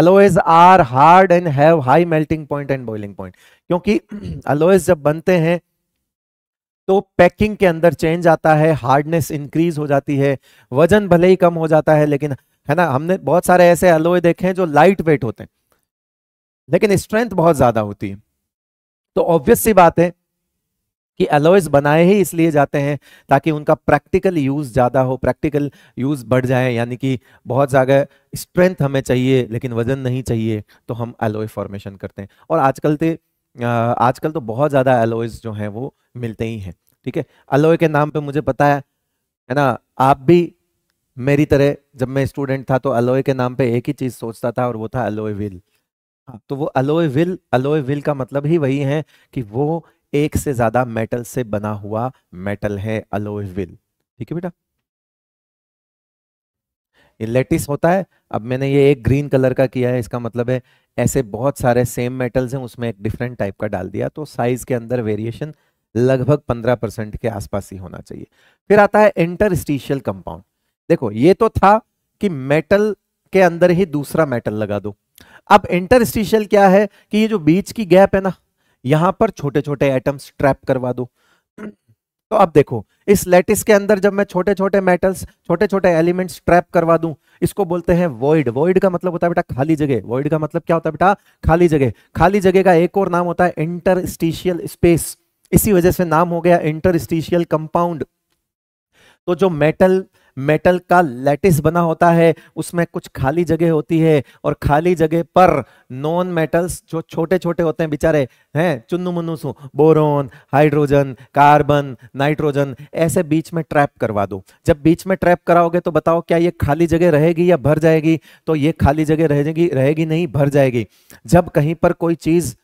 alloys are hard and have high melting point and boiling point क्योंकि अलोएज जब बनते हैं तो पैकिंग के अंदर चेंज आता है हार्डनेस इंक्रीज हो जाती है वजन भले ही कम हो जाता है लेकिन है ना हमने बहुत सारे ऐसे एलोए देखे हैं जो लाइट वेट होते हैं लेकिन स्ट्रेंथ बहुत ज्यादा होती है तो ऑब्वियस सी बात है कि एलोइज बनाए ही इसलिए जाते हैं ताकि उनका प्रैक्टिकल यूज ज्यादा हो प्रैक्टिकल यूज बढ़ जाए यानी कि बहुत ज्यादा स्ट्रेंथ हमें चाहिए लेकिन वजन नहीं चाहिए तो हम एलोए फॉर्मेशन करते हैं और आजकल तो आजकल तो बहुत ज़्यादा एलोइज जो हैं वो मिलते ही हैं ठीक है अलोए के नाम पे मुझे पता है है ना आप भी मेरी तरह जब मैं स्टूडेंट था तो अलोए के नाम पे एक ही चीज़ सोचता था और वो था अलोए विल हाँ, तो वो अलोए विल अलोए विल का मतलब ही वही है कि वो एक से ज़्यादा मेटल से बना हुआ मेटल है अलोए विल ठीक है बेटा लेटिस होता है अब मैंने ये एक ग्रीन कलर का किया है इसका मतलब है ऐसे बहुत सारे सेम मेटल्स हैं उसमें एक डिफरेंट टाइप का डाल दिया तो साइज के अंदर वेरिएशन लगभग पंद्रह परसेंट के आसपास ही होना चाहिए फिर आता है इंटरस्टिशियल कंपाउंड देखो ये तो था कि मेटल के अंदर ही दूसरा मेटल लगा दो अब इंटरस्टिशियल क्या है कि ये जो बीच की गैप है ना यहां पर छोटे छोटे एटम्स ट्रैप करवा दो तो अब देखो इस लेटिस के अंदर जब मैं छोटे छोटे मेटल्स छोटे छोटे एलिमेंट्स ट्रैप करवा दूं इसको बोलते हैं वॉइड वॉइड का मतलब होता है बेटा खाली जगह वॉइड का मतलब क्या होता है बेटा खाली जगह खाली जगह का एक और नाम होता है इंटरस्टिशियल स्पेस इसी वजह से नाम हो गया इंटरस्टिशियल कंपाउंड तो जो मेटल मेटल का लेटिस बना होता है उसमें कुछ खाली जगह होती है और खाली जगह पर नॉन मेटल्स जो छोटे छोटे होते हैं बेचारे हैं चुन्नू मुन्नू बोरोन हाइड्रोजन कार्बन नाइट्रोजन ऐसे बीच में ट्रैप करवा दो जब बीच में ट्रैप कराओगे तो बताओ क्या ये खाली जगह रहेगी या भर जाएगी तो ये खाली जगह रहेगी रहेगी नहीं भर जाएगी जब कहीं पर कोई चीज़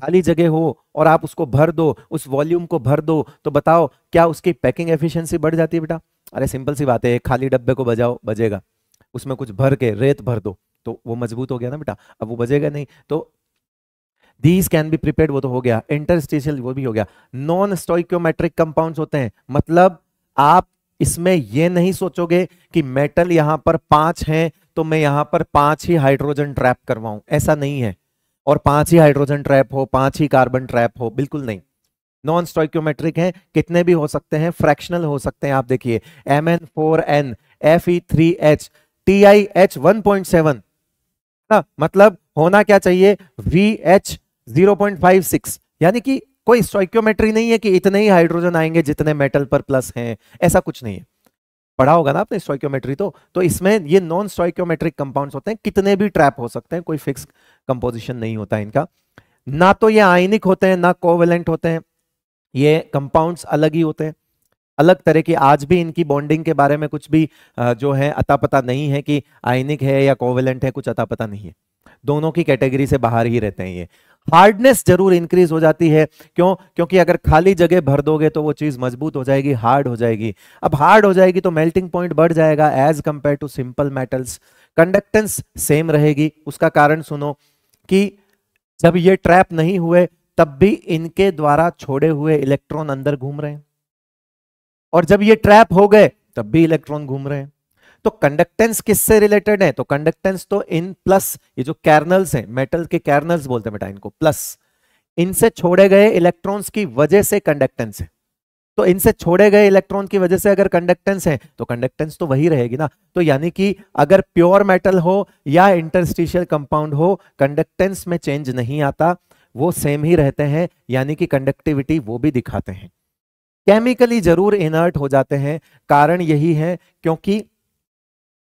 खाली जगह हो और आप उसको भर दो उस वॉल्यूम को भर दो तो बताओ क्या उसकी पैकिंग एफिशिएंसी बढ़ जाती है बेटा अरे सिंपल सी बात है खाली डब्बे को बजाओ बजेगा उसमें कुछ भर के रेत भर दो तो वो मजबूत हो गया ना बेटा अब वो बजेगा नहीं तो दीज कैन बी प्रिपेयर वो तो हो गया इंटरस्टिशियल वो भी हो गया नॉन स्टोक्योमेट्रिक कंपाउंड होते हैं मतलब आप इसमें यह नहीं सोचोगे कि मेटल यहां पर पांच है तो मैं यहां पर पांच ही हाइड्रोजन ट्रैप करवाऊं ऐसा नहीं है और पांच ही हाइड्रोजन ट्रैप हो पांच ही कार्बन ट्रैप हो बिल्कुल नहीं नॉन स्टॉइक्योमेट्रिक हैं कितने भी हो सकते हैं फ्रैक्शनल हो सकते हैं आप देखिए M N four N F E three H T I H one point seven ना मतलब होना क्या चाहिए V H zero point five six यानी कि कोई स्टॉइक्योमेट्री नहीं है कि इतने ही हाइड्रोजन आएंगे जितने मेटल पर प्लस हैं ऐसा कुछ नहीं है पढ़ा होगा ना आपने स्टॉइक्योमेट्री तो तो इसमें ये नॉन स्टॉइक्योमेट्रिक कंपाउंड्स होते हैं कितने भी ट्रैप हो सकते हैं कोई फिक्स कंपोजिशन नहीं होता इनका ना तो ये आयनिक होते हैं ना कोवेलेंट होते हैं ये कंपाउंड्स अलग ही होते हैं अलग तरह की आज भी इनकी बॉन्डिंग के बारे में कुछ भी जो है अता पता नहीं है कि आयनिक है या कोवेलेंट है कुछ अता पता नहीं है दोनों की कैटेगरी से बाहर ही रहते हैं ये हार्डनेस जरूर इंक्रीज हो जाती है क्यों क्योंकि अगर खाली जगह भर दोगे तो वो चीज मजबूत हो जाएगी हार्ड हो जाएगी अब हार्ड हो जाएगी तो मेल्टिंग पॉइंट बढ़ जाएगा as compare to simple metals conductance same रहेगी उसका कारण सुनो कि जब ये ट्रैप नहीं हुए तब भी इनके द्वारा छोड़े हुए इलेक्ट्रॉन अंदर घूम रहे हैं और जब ये ट्रैप हो गए तब भी इलेक्ट्रॉन घूम रहे हैं तो कंडक्टेंस किससे रिलेटेड है तो कंडक्टेंस तो इन प्लस ये जो कैर्नल्स हैं मेटल के कैर्नल्स बोलते हैं बेटा इनको प्लस इनसे छोड़े गए इलेक्ट्रॉन्स की वजह से कंडक्टेंस है तो इनसे छोड़े गए इलेक्ट्रॉन की वजह से अगर कंडक्टेंस है तो कंडक्टेंस तो वही रहेगी ना तो यानी कि अगर प्योर मेटल हो या इंटरस्टिशियल कंपाउंड हो कंडक्टेंस में चेंज नहीं आता वो सेम ही रहते हैं यानी कि कंडक्टिविटी वो भी दिखाते हैं केमिकली जरूर इनर्ट हो जाते हैं कारण यही है क्योंकि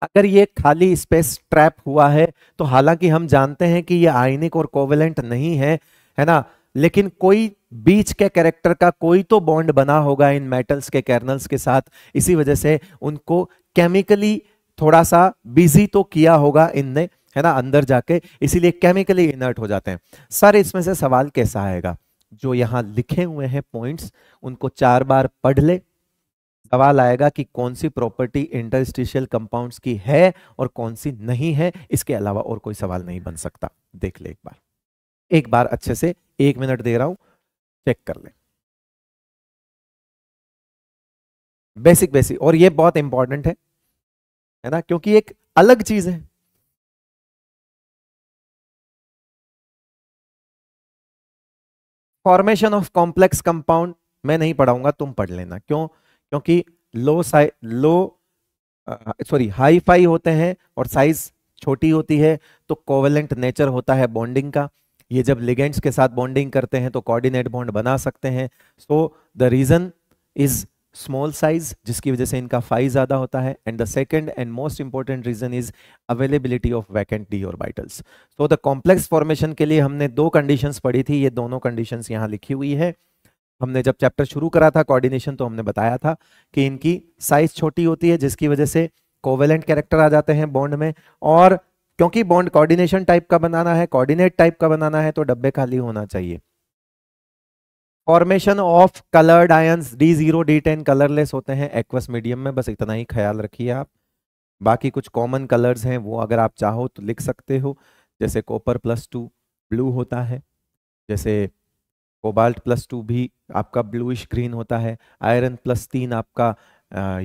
अगर ये खाली स्पेस ट्रैप हुआ है तो हालांकि हम जानते हैं कि ये आयनिक और कोवेलेंट नहीं है है ना लेकिन कोई बीच के कैरेक्टर का कोई तो बॉन्ड बना होगा इन मेटल्स के कैर्नल्स के साथ इसी वजह से उनको केमिकली थोड़ा सा बिजी तो किया होगा इनने है ना अंदर जाके इसीलिए केमिकली इनर्ट हो जाते हैं सर इसमें से सवाल कैसा आएगा जो यहाँ लिखे हुए हैं पॉइंट्स उनको चार बार पढ़ ले सवाल आएगा कि कौन सी प्रॉपर्टी इंटरस्टिशियल कंपाउंड्स की है और कौन सी नहीं है इसके अलावा और कोई सवाल नहीं बन सकता देख ले एक बार एक बार अच्छे से एक मिनट दे रहा हूं चेक कर ले बेसिक बेसिक और ये बहुत इंपॉर्टेंट है है ना क्योंकि एक अलग चीज है फॉर्मेशन ऑफ कॉम्प्लेक्स कंपाउंड मैं नहीं पढ़ाऊंगा तुम पढ़ लेना क्यों क्योंकि लो साइ लो सॉरी हाई फाई होते हैं और साइज छोटी होती है तो कोवेलेंट नेचर होता है बॉन्डिंग का ये जब लिगेंड्स के साथ बॉन्डिंग करते हैं तो कोऑर्डिनेट बॉन्ड बना सकते हैं so the reason is small size जिसकी वजह से इनका फाइज ज़्यादा होता है and the second and most important reason is availability of vacant D orbitals तो द कॉम्प्लेक्स फॉर्मेशन के लिए हमने दो कंडीशंस पढ़ी थी ये दोनों कंडीशंस यहाँ लिखी हुई है हमने जब चैप्टर शुरू करा था कोऑर्डिनेशन तो हमने बताया था कि इनकी साइज छोटी होती है जिसकी वजह से कोवेलेंट कैरेक्टर आ जाते हैं बॉन्ड में और क्योंकि बॉन्ड कोऑर्डिनेशन टाइप का बनाना है कोऑर्डिनेट टाइप का बनाना है तो डब्बे खाली होना चाहिए formation of coloured ion D zero D ten colourless होते हैं एक्वस मीडियम में बस इतना ही ख्याल रखिए आप बाकी कुछ कॉमन कलर्स हैं वो अगर आप चाहो तो लिख सकते हो जैसे कॉपर प्लस टू ब्लू होता है जैसे कोबाल्ट प्लस टू भी आपका ब्लूइश ग्रीन होता है आयरन प्लस तीन आपका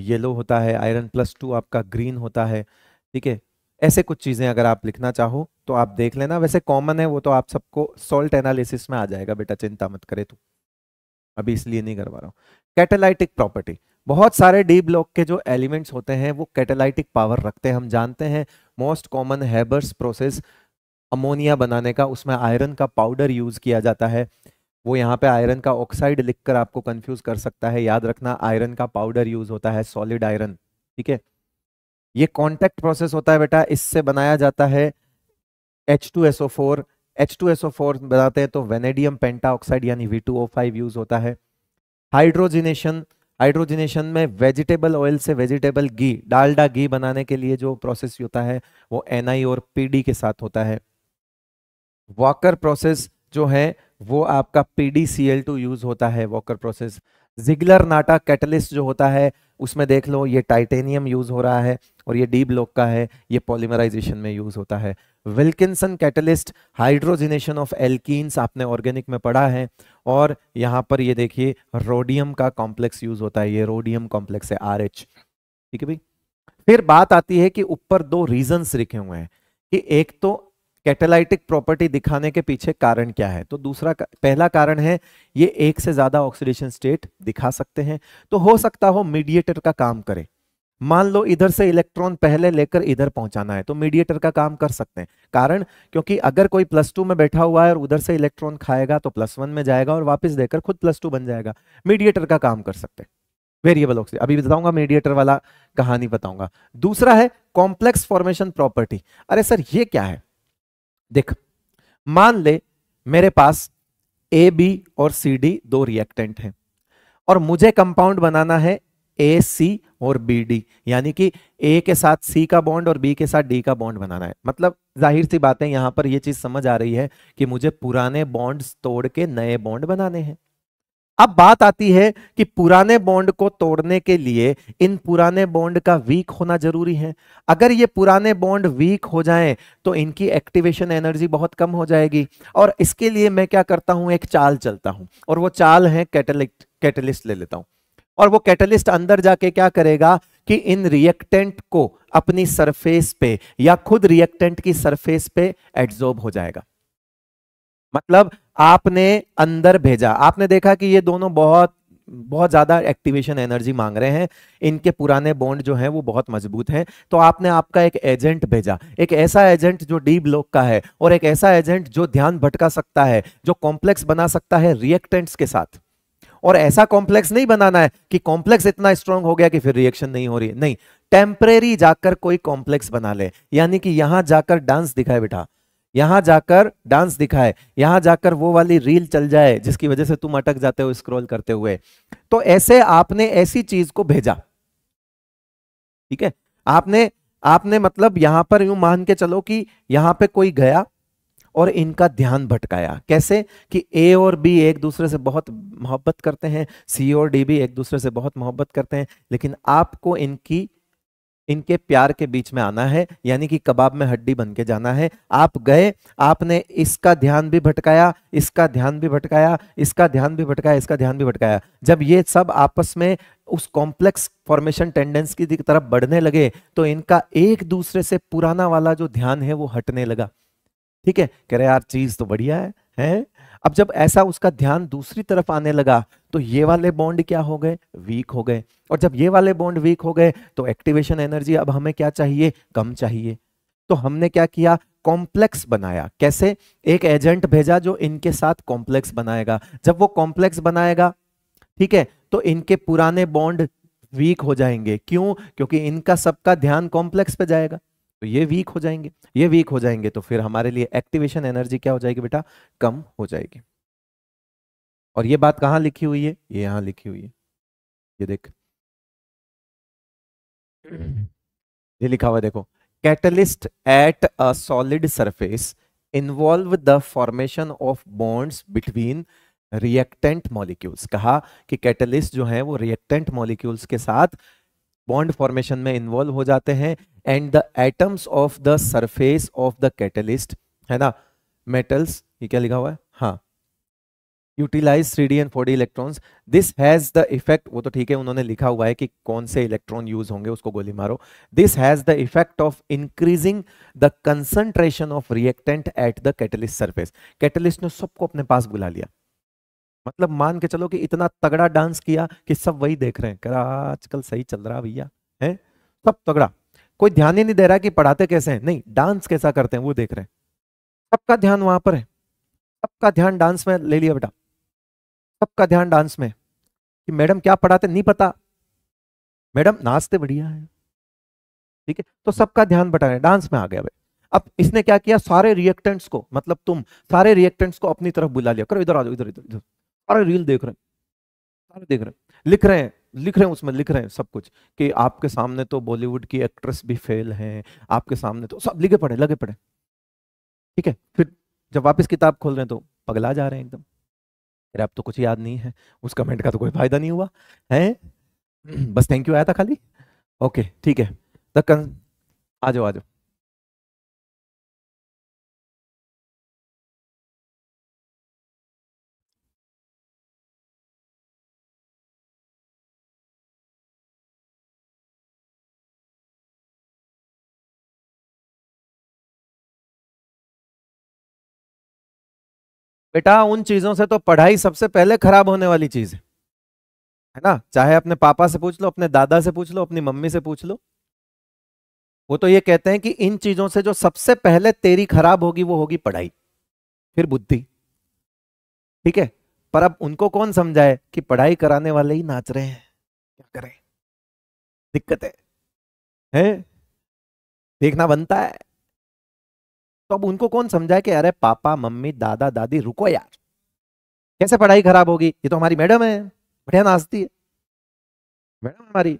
येलो होता है आयरन प्लस टू आपका ग्रीन होता है ठीक है ऐसे कुछ चीज़ें अगर आप लिखना चाहो तो आप देख लेना वैसे कॉमन है वो तो आप सबको सॉल्ट एनालिसिस में आ जाएगा बेटा चिंता मत करे तू अभी इसलिए नहीं करवा रहा हूँ कैटेलाइटिक प्रॉपर्टी बहुत सारे डी ब्लॉक के जो एलिमेंट्स होते हैं वो कैटेलाइटिक पावर रखते हैं हम जानते हैं most common Haber's process ammonia बनाने का उसमें आयरन का पाउडर यूज़ किया जाता है वो यहाँ पे आयरन का ऑक्साइड लिखकर आपको कंफ्यूज कर सकता है याद रखना आयरन का पाउडर यूज़ होता है सॉलिड आयरन ठीक है ये कॉन्टेक्ट प्रोसेस होता है बेटा इससे बनाया जाता है H two S O four H two S O four बताते हैं तो वेनेडियम पेंटाऑक्साइड यानी V two O five use होता है हाइड्रोजिनेशन हाइड्रोजिनेशन में वेजिटेबल ऑयल से वेजिटेबल घी डालडा घी बनाने के लिए जो प्रोसेस होता है वो एन आई और पी डी के साथ होता है वॉकर प्रोसेस जो है वो आपका P D C L two use होता है Wacker process Ziegler Natta catalyst जो होता है उसमें देख लो ये टाइटेनियम यूज़ हो रहा है और ये डीप लोक का है ये पॉलीमराइजेशन में यूज़ होता है विल्किसन कैटलिस्ट हाइड्रोजिनेशन ऑफ एल्किस आपने ऑर्गेनिक में पढ़ा है और यहाँ पर ये देखिए रोडियम का कॉम्प्लेक्स यूज़ होता है ये रोडियम कॉम्प्लेक्स है आर ठीक है भाई फिर बात आती है कि ऊपर दो रीजन्स लिखे हुए हैं कि एक तो कैटेलाइटिक प्रॉपर्टी दिखाने के पीछे कारण क्या है तो दूसरा पहला कारण है ये एक से ज्यादा ऑक्सीडेशन स्टेट दिखा सकते हैं तो हो सकता हो मीडिएटर का काम करे मान लो इधर से इलेक्ट्रॉन पहले लेकर इधर पहुंचाना है तो मीडिएटर का काम कर सकते हैं कारण क्योंकि अगर कोई प्लस टू में बैठा हुआ है और उधर से इलेक्ट्रॉन खाएगा तो प्लस वन में जाएगा और वापस देकर खुद प्लस टू बन जाएगा मीडिएटर का काम कर सकते हैं वेरिएबल ऑक्सीजन अभी बताऊंगा मीडिएटर वाला कहानी बताऊंगा दूसरा है कॉम्प्लेक्स फॉर्मेशन प्रॉपर्टी अरे सर ये क्या है देख मान ले मेरे पास ए बी और सी डी दो रिएक्टेंट हैं और मुझे कंपाउंड बनाना है ए सी और बी डी यानी कि ए के साथ सी का बॉन्ड और बी के साथ डी का बॉन्ड बनाना है मतलब जाहिर सी बात है पर यह चीज समझ आ रही है कि मुझे पुराने बॉन्ड्स तोड़ के नए बॉन्ड बनाने हैं अब बात आती है कि पुराने बॉन्ड को तोड़ने के लिए इन पुराने बॉन्ड का वीक होना जरूरी है अगर ये पुराने बॉन्ड वीक हो जाएं तो इनकी एक्टिवेशन एनर्जी बहुत कम हो जाएगी और इसके लिए मैं क्या करता हूं एक चाल चलता हूं और वो चाल है कैटलिस्ट कैटलिस्ट ले लेता हूं और वो कैटलिस्ट अंदर जाके क्या करेगा कि इन रिएक्टेंट को अपनी सरफेस पे या खुद रिएक्टेंट की सरफेस पे एड्जॉर्ब हो जाएगा मतलब आपने अंदर भेजा आपने देखा कि ये दोनों बहुत बहुत ज़्यादा एक्टिवेशन एनर्जी मांग रहे हैं इनके पुराने बॉन्ड जो हैं वो बहुत मजबूत हैं तो आपने आपका एक एजेंट भेजा एक ऐसा एजेंट जो डीप लोक का है और एक ऐसा एजेंट जो ध्यान भटका सकता है जो कॉम्प्लेक्स बना सकता है रिएक्टेंट्स के साथ और ऐसा कॉम्प्लेक्स नहीं बनाना है कि कॉम्प्लेक्स इतना स्ट्रांग हो गया कि फिर रिएक्शन नहीं हो रही नहीं टेम्परेरी जाकर कोई कॉम्प्लेक्स बना ले यानी कि यहां जाकर डांस दिखाए बैठा यहाँ जाकर डांस दिखाए यहाँ जाकर वो वाली रील चल जाए जिसकी वजह से तुम अटक जाते हो स्क्रॉल करते हुए तो ऐसे आपने ऐसी चीज को भेजा ठीक है आपने आपने मतलब यहां पर यूं मान के चलो कि यहां पे कोई गया और इनका ध्यान भटकाया कैसे कि ए और बी एक दूसरे से बहुत मोहब्बत करते हैं सी और डी भी एक दूसरे से बहुत मोहब्बत करते हैं लेकिन आपको इनकी इनके प्यार के बीच में आना है यानी कि कबाब में हड्डी बन के जाना है आप गए आपने इसका ध्यान भी भटकाया इसका ध्यान भी भटकाया इसका ध्यान भी भटकाया इसका ध्यान भी भटकाया जब ये सब आपस में उस कॉम्प्लेक्स फॉर्मेशन टेंडेंस की तरफ बढ़ने लगे तो इनका एक दूसरे से पुराना वाला जो ध्यान है वो हटने लगा ठीक है कह रहे यार चीज तो बढ़िया है है? अब जब ऐसा उसका ध्यान दूसरी तरफ आने लगा तो ये वाले बॉन्ड क्या हो गए वीक हो गए और जब ये वाले बॉन्ड वीक हो गए तो एक्टिवेशन एनर्जी अब हमें क्या चाहिए कम चाहिए तो हमने क्या किया कॉम्प्लेक्स बनाया कैसे एक एजेंट भेजा जो इनके साथ कॉम्प्लेक्स बनाएगा जब वो कॉम्प्लेक्स बनाएगा ठीक है तो इनके पुराने बॉन्ड वीक हो जाएंगे क्यों क्योंकि इनका सबका ध्यान कॉम्प्लेक्स पे जाएगा तो ये वीक हो जाएंगे ये वीक हो जाएंगे तो फिर हमारे लिए एक्टिवेशन एनर्जी क्या हो जाएगी बेटा कम हो जाएगी और ये बात कहां लिखी हुई है ये यहां लिखी हुई है ये देख ये लिखा हुआ देखो catalyst at a solid surface involve the formation of bonds between reactant molecules कहा कि कैटलिस्ट जो है वो रिएक्टेंट मॉलिक्यूल्स के साथ बॉन्ड फॉर्मेशन में इन्वॉल्व हो जाते हैं and the atoms of the surface of the catalyst है ना मेटल्स ये क्या लिखा हुआ है हाँ utilize three D and four D electron this has the effect वो तो ठीक है उन्होंने लिखा हुआ है कि कौन से इलेक्ट्रॉन यूज होंगे उसको गोली मारो this has the effect of increasing the concentration of reactant at the catalyst surface catalyst ने सबको अपने पास बुला लिया मतलब मान के चलो कि इतना तगड़ा डांस किया कि सब वही देख रहे हैं करा आजकल सही चल रहा भैया है सब तगड़ा कोई ध्यान ही नहीं दे रहा कि पढ़ाते कैसे हैं नहीं डांस कैसा करते हैं वो देख रहे हैं सबका ध्यान वहां पर है सबका ध्यान डांस में ले लिया बेटा सबका ध्यान डांस में कि मैडम क्या पढ़ाते नहीं पता मैडम नाचते बढ़िया है ठीक है तो सबका ध्यान बटा रहे डांस में आ गया भाई अब इसने क्या किया सारे रिएक्टेंट्स को मतलब तुम सारे रिएक्टेंट्स को अपनी तरफ बुला लिया करो इधर आ जाओ इधर इधर इधर सारे रील देख रहे हैं सारे देख रहे हैं लिख रहे हैं लिख रहे हैं उसमें लिख रहे हैं सब कुछ कि आपके सामने तो बॉलीवुड की एक्ट्रेस भी फेल हैं आपके सामने तो सब लिखे पड़े लगे पड़े ठीक है फिर जब वापस किताब खोल रहे हैं तो पगला जा रहे हैं एकदम अरे आप तो कुछ याद नहीं है उस कमेंट का तो कोई फायदा नहीं हुआ है बस थैंक यू आया था खाली ओके ठीक है द आ जाओ आ जाओ बेटा उन चीजों से तो पढ़ाई सबसे पहले खराब होने वाली चीज है है ना चाहे अपने पापा से पूछ लो अपने दादा से पूछ लो अपनी मम्मी से पूछ लो वो तो ये कहते हैं कि इन चीजों से जो सबसे पहले तेरी खराब होगी वो होगी पढ़ाई फिर बुद्धि ठीक है पर अब उनको कौन समझाए कि पढ़ाई कराने वाले ही नाच रहे हैं क्या करें दिक्कत है, है? देखना बनता है तो अब उनको कौन समझाए कि अरे पापा मम्मी दादा दादी रुको यार कैसे पढ़ाई खराब होगी ये तो हमारी मैडम है बढ़िया नाचती है मैडम हमारी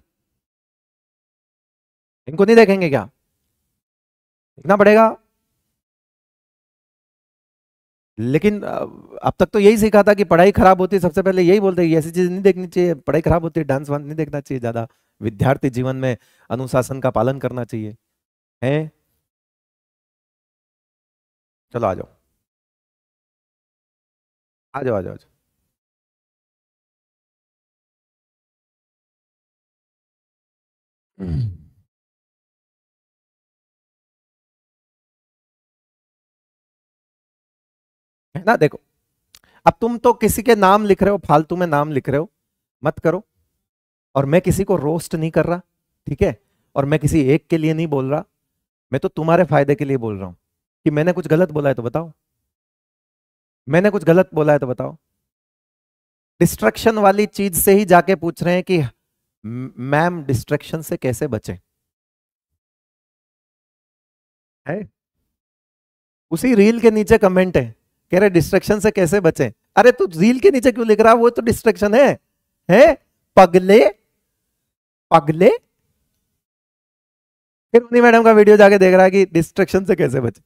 इनको नहीं देखेंगे क्या देखना पड़ेगा लेकिन अब तक तो यही सीखा था कि पढ़ाई खराब होती है सबसे पहले यही बोलते हैं ऐसी चीज नहीं देखनी चाहिए पढ़ाई खराब होती है डांस वांस नहीं देखना चाहिए ज्यादा विद्यार्थी जीवन में अनुशासन का पालन करना चाहिए है चलो आ जाओ आ जाओ आ जाओ आ जाओ है ना देखो अब तुम तो किसी के नाम लिख रहे हो फालतू में नाम लिख रहे हो मत करो और मैं किसी को रोस्ट नहीं कर रहा ठीक है और मैं किसी एक के लिए नहीं बोल रहा मैं तो तुम्हारे फायदे के लिए बोल रहा हूं कि मैंने कुछ गलत बोला है तो बताओ मैंने कुछ गलत बोला है तो बताओ डिस्ट्रक्शन वाली चीज से ही जाके पूछ रहे हैं कि मैम डिस्ट्रक्शन से कैसे बचे है उसी रील के नीचे कमेंट है कह रहे डिस्ट्रक्शन से कैसे बचे अरे तू रील के नीचे क्यों लिख रहा वो तो डिस्ट्रक्शन है है पगले पगले फिर मैडम का वीडियो जाके देख रहा है कि डिस्ट्रक्शन से कैसे बचे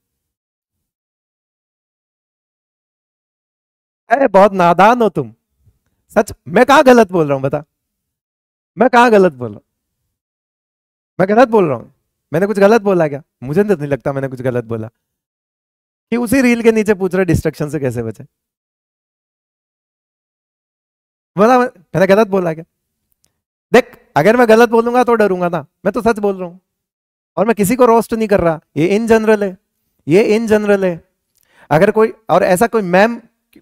अरे बहुत नादान हो तुम सच मैं कहा गलत बोल रहा हूं बता मैं कहा गलत बोल रहा हूं मैं गलत बोल रहा हूं मैंने कुछ गलत बोला क्या मुझे तो नहीं लगता मैंने कुछ गलत बोला कि उसी रील के नीचे पूछ रहे डिस्ट्रक्शन से कैसे बचे बोला मैंने गलत बोला क्या देख अगर मैं गलत बोलूंगा तो डरूंगा ना मैं तो सच बोल रहा हूं और मैं किसी को रोस्ट नहीं कर रहा ये इन जनरल है ये इन जनरल है अगर कोई और ऐसा कोई मैम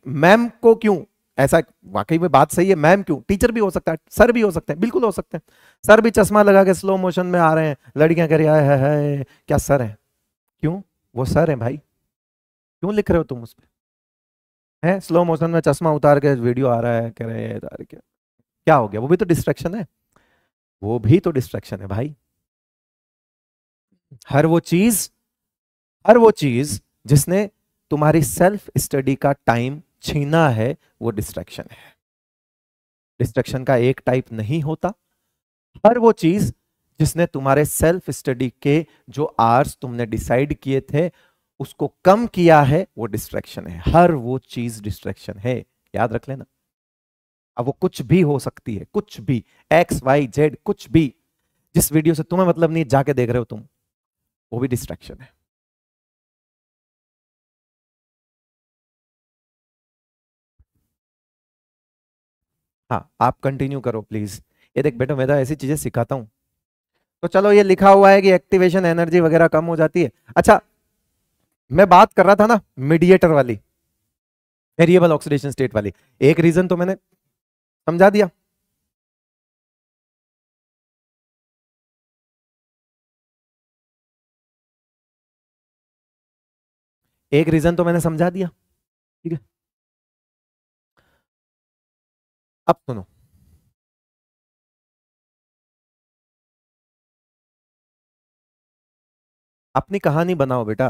मैम को क्यों ऐसा वाकई में बात सही है मैम क्यों टीचर भी हो सकता है सर भी हो सकते हैं बिल्कुल हो सकते हैं सर भी चश्मा लगा के स्लो मोशन में आ रहे हैं लड़कियां कह रही है, है, है क्या सर है क्यों वो सर है भाई क्यों लिख रहे हो तुम उस पर है स्लो मोशन में चश्मा उतार के वीडियो आ रहा है कह रहे हैं क्या क्या हो गया वो भी तो डिस्ट्रेक्शन है वो भी तो डिस्ट्रेक्शन है भाई हर वो चीज हर वो चीज जिसने तुम्हारी सेल्फ स्टडी का टाइम छीना है वो डिस्ट्रैक्शन है डिस्ट्रैक्शन का एक टाइप नहीं होता हर वो चीज जिसने तुम्हारे सेल्फ स्टडी के जो आर्स तुमने डिसाइड किए थे उसको कम किया है वो डिस्ट्रैक्शन है हर वो चीज डिस्ट्रैक्शन है याद रख लेना अब वो कुछ भी हो सकती है कुछ भी एक्स वाई जेड कुछ भी जिस वीडियो से तुम्हें मतलब नहीं जाके देख रहे हो तुम वो भी डिस्ट्रैक्शन है हाँ आप कंटिन्यू करो प्लीज़ ये देख बेटा मैं तो ऐसी चीज़ें सिखाता हूँ तो चलो ये लिखा हुआ है कि एक्टिवेशन एनर्जी वगैरह कम हो जाती है अच्छा मैं बात कर रहा था ना मीडिएटर वाली वेरिएबल ऑक्सीडेशन स्टेट वाली एक रीजन तो मैंने समझा दिया एक रीजन तो मैंने समझा दिया ठीक है अब सुनो अपनी कहानी बनाओ बेटा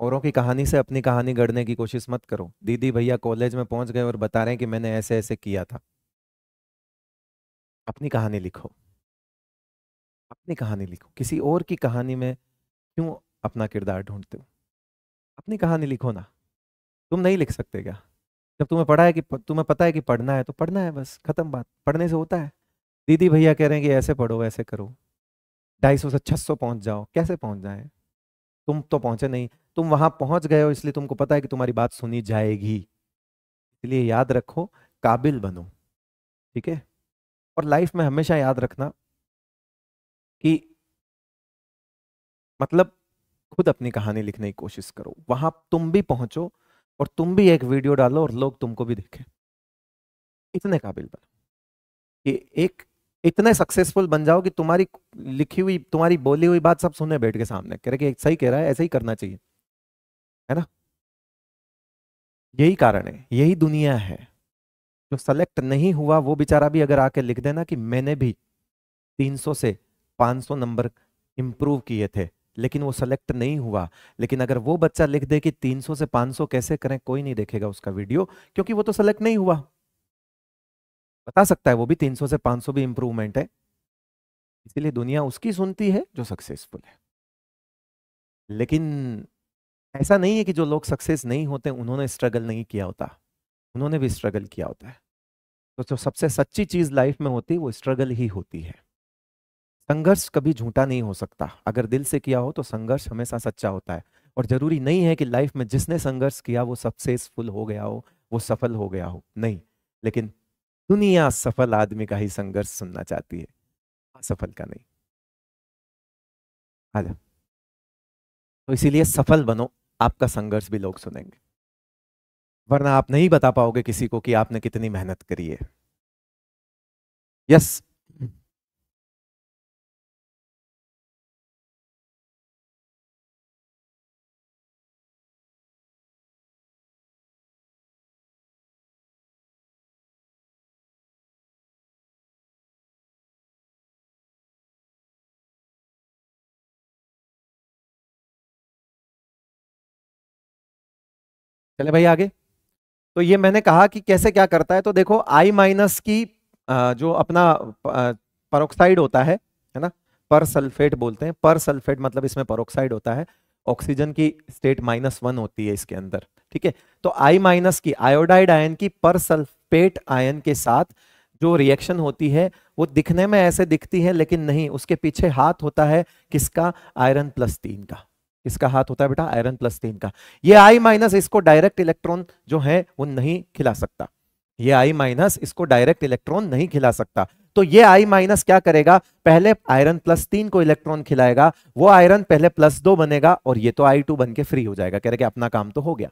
औरों की कहानी से अपनी कहानी गढ़ने की कोशिश मत करो दीदी भैया कॉलेज में पहुंच गए और बता रहे हैं कि मैंने ऐसे ऐसे किया था अपनी कहानी लिखो अपनी कहानी लिखो किसी और की कहानी में क्यों अपना किरदार ढूंढते हो अपनी कहानी लिखो ना तुम नहीं लिख सकते क्या जब तुम्हें पढ़ा है कि तुम्हें पता है कि पढ़ना है तो पढ़ना है बस खत्म बात पढ़ने से होता है दीदी भैया कह रहे हैं कि ऐसे पढ़ो ऐसे करो ढाई सौ से छह सौ पहुंच जाओ कैसे पहुंच जाए तुम तो पहुंचे नहीं तुम वहां पहुंच गए हो इसलिए तुमको पता है कि तुम्हारी बात सुनी जाएगी इसलिए याद रखो काबिल बनो ठीक है और लाइफ में हमेशा याद रखना कि मतलब खुद अपनी कहानी लिखने की कोशिश करो वहां तुम भी पहुंचो और तुम भी एक वीडियो डालो और लोग तुमको भी देखें इतने काबिल बनो कि एक इतने सक्सेसफुल बन जाओ कि तुम्हारी लिखी हुई तुम्हारी बोली हुई बात सब सुने बैठ के सामने कह रहे कि सही कह रहा है ऐसा ही करना चाहिए है ना यही कारण है यही दुनिया है जो सेलेक्ट नहीं हुआ वो बेचारा भी अगर आके लिख देना कि मैंने भी 300 से 500 नंबर इम्प्रूव किए थे लेकिन वो सेलेक्ट नहीं हुआ लेकिन अगर वो बच्चा लिख दे कि 300 से 500 कैसे करें कोई नहीं देखेगा उसका वीडियो क्योंकि वो तो सेलेक्ट नहीं हुआ बता सकता है वो भी 300 से 500 भी इंप्रूवमेंट है इसीलिए दुनिया उसकी सुनती है जो सक्सेसफुल है लेकिन ऐसा नहीं है कि जो लोग सक्सेस नहीं होते उन्होंने स्ट्रगल नहीं किया होता उन्होंने भी स्ट्रगल किया होता है तो जो सबसे सच्ची चीज़ लाइफ में होती है वो स्ट्रगल ही होती है संघर्ष कभी झूठा नहीं हो सकता अगर दिल से किया हो तो संघर्ष हमेशा सच्चा होता है और जरूरी नहीं है कि लाइफ में जिसने संघर्ष किया वो सक्सेसफुल हो गया हो वो सफल हो गया हो नहीं लेकिन दुनिया सफल आदमी का ही संघर्ष सुनना चाहती है असफल हाँ, का नहीं आ तो इसीलिए सफल बनो आपका संघर्ष भी लोग सुनेंगे वरना आप नहीं बता पाओगे किसी को कि आपने कितनी मेहनत करी है यस चले भाई आगे तो ये मैंने कहा कि कैसे क्या करता है तो देखो आई माइनस की जो अपना परोक्साइड होता है है ना पर सल्फेट बोलते हैं पर सल्फेट मतलब इसमें परोक्साइड होता है ऑक्सीजन की स्टेट माइनस वन होती है इसके अंदर ठीक है तो आई माइनस की आयोडाइड आयन की पर सल्फेट आयन के साथ जो रिएक्शन होती है वो दिखने में ऐसे दिखती है लेकिन नहीं उसके पीछे हाथ होता है किसका आयरन प्लस तीन का इसका हाथ होता है बेटा आयरन प्लस तीन का ये आई माइनस इसको डायरेक्ट इलेक्ट्रॉन जो है वो नहीं खिला सकता ये आई माइनस इसको डायरेक्ट इलेक्ट्रॉन नहीं खिला सकता तो ये आई माइनस क्या करेगा पहले आयरन प्लस तीन को इलेक्ट्रॉन खिलाएगा वो आयरन पहले प्लस दो बनेगा और ये तो आई टू बन के फ्री हो जाएगा कह रहे अपना काम तो हो गया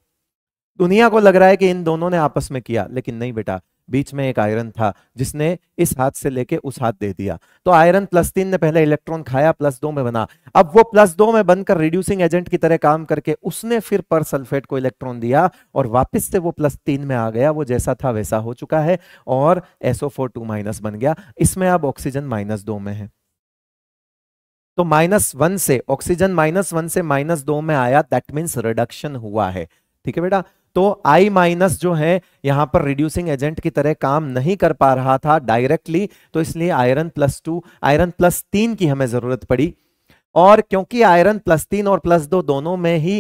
दुनिया को लग रहा है कि इन दोनों ने आपस में किया लेकिन नहीं बेटा बीच में एक आयरन था जिसने इस हाथ से लेके उस हाथ दे दिया तो आयरन प्लस तीन ने पहले इलेक्ट्रॉन खाया प्लस दो में बना अब वो प्लस दो में बनकर रिड्यूसिंग एजेंट की तरह काम करके उसने फिर पर सल्फेट को इलेक्ट्रॉन दिया और वापस से वो प्लस तीन में आ गया वो जैसा था वैसा हो चुका है और एसओ फोर टू माइनस बन गया इसमें अब ऑक्सीजन माइनस दो में है तो माइनस वन से ऑक्सीजन माइनस वन से माइनस दो में आया दैट मीन्स रिडक्शन हुआ है ठीक है बेटा तो I माइनस जो है यहां पर रिड्यूसिंग एजेंट की तरह काम नहीं कर पा रहा था डायरेक्टली तो इसलिए iron plus two iron plus तीन की हमें जरूरत पड़ी और क्योंकि आयरन प्लस तीन और प्लस दो दोनों में ही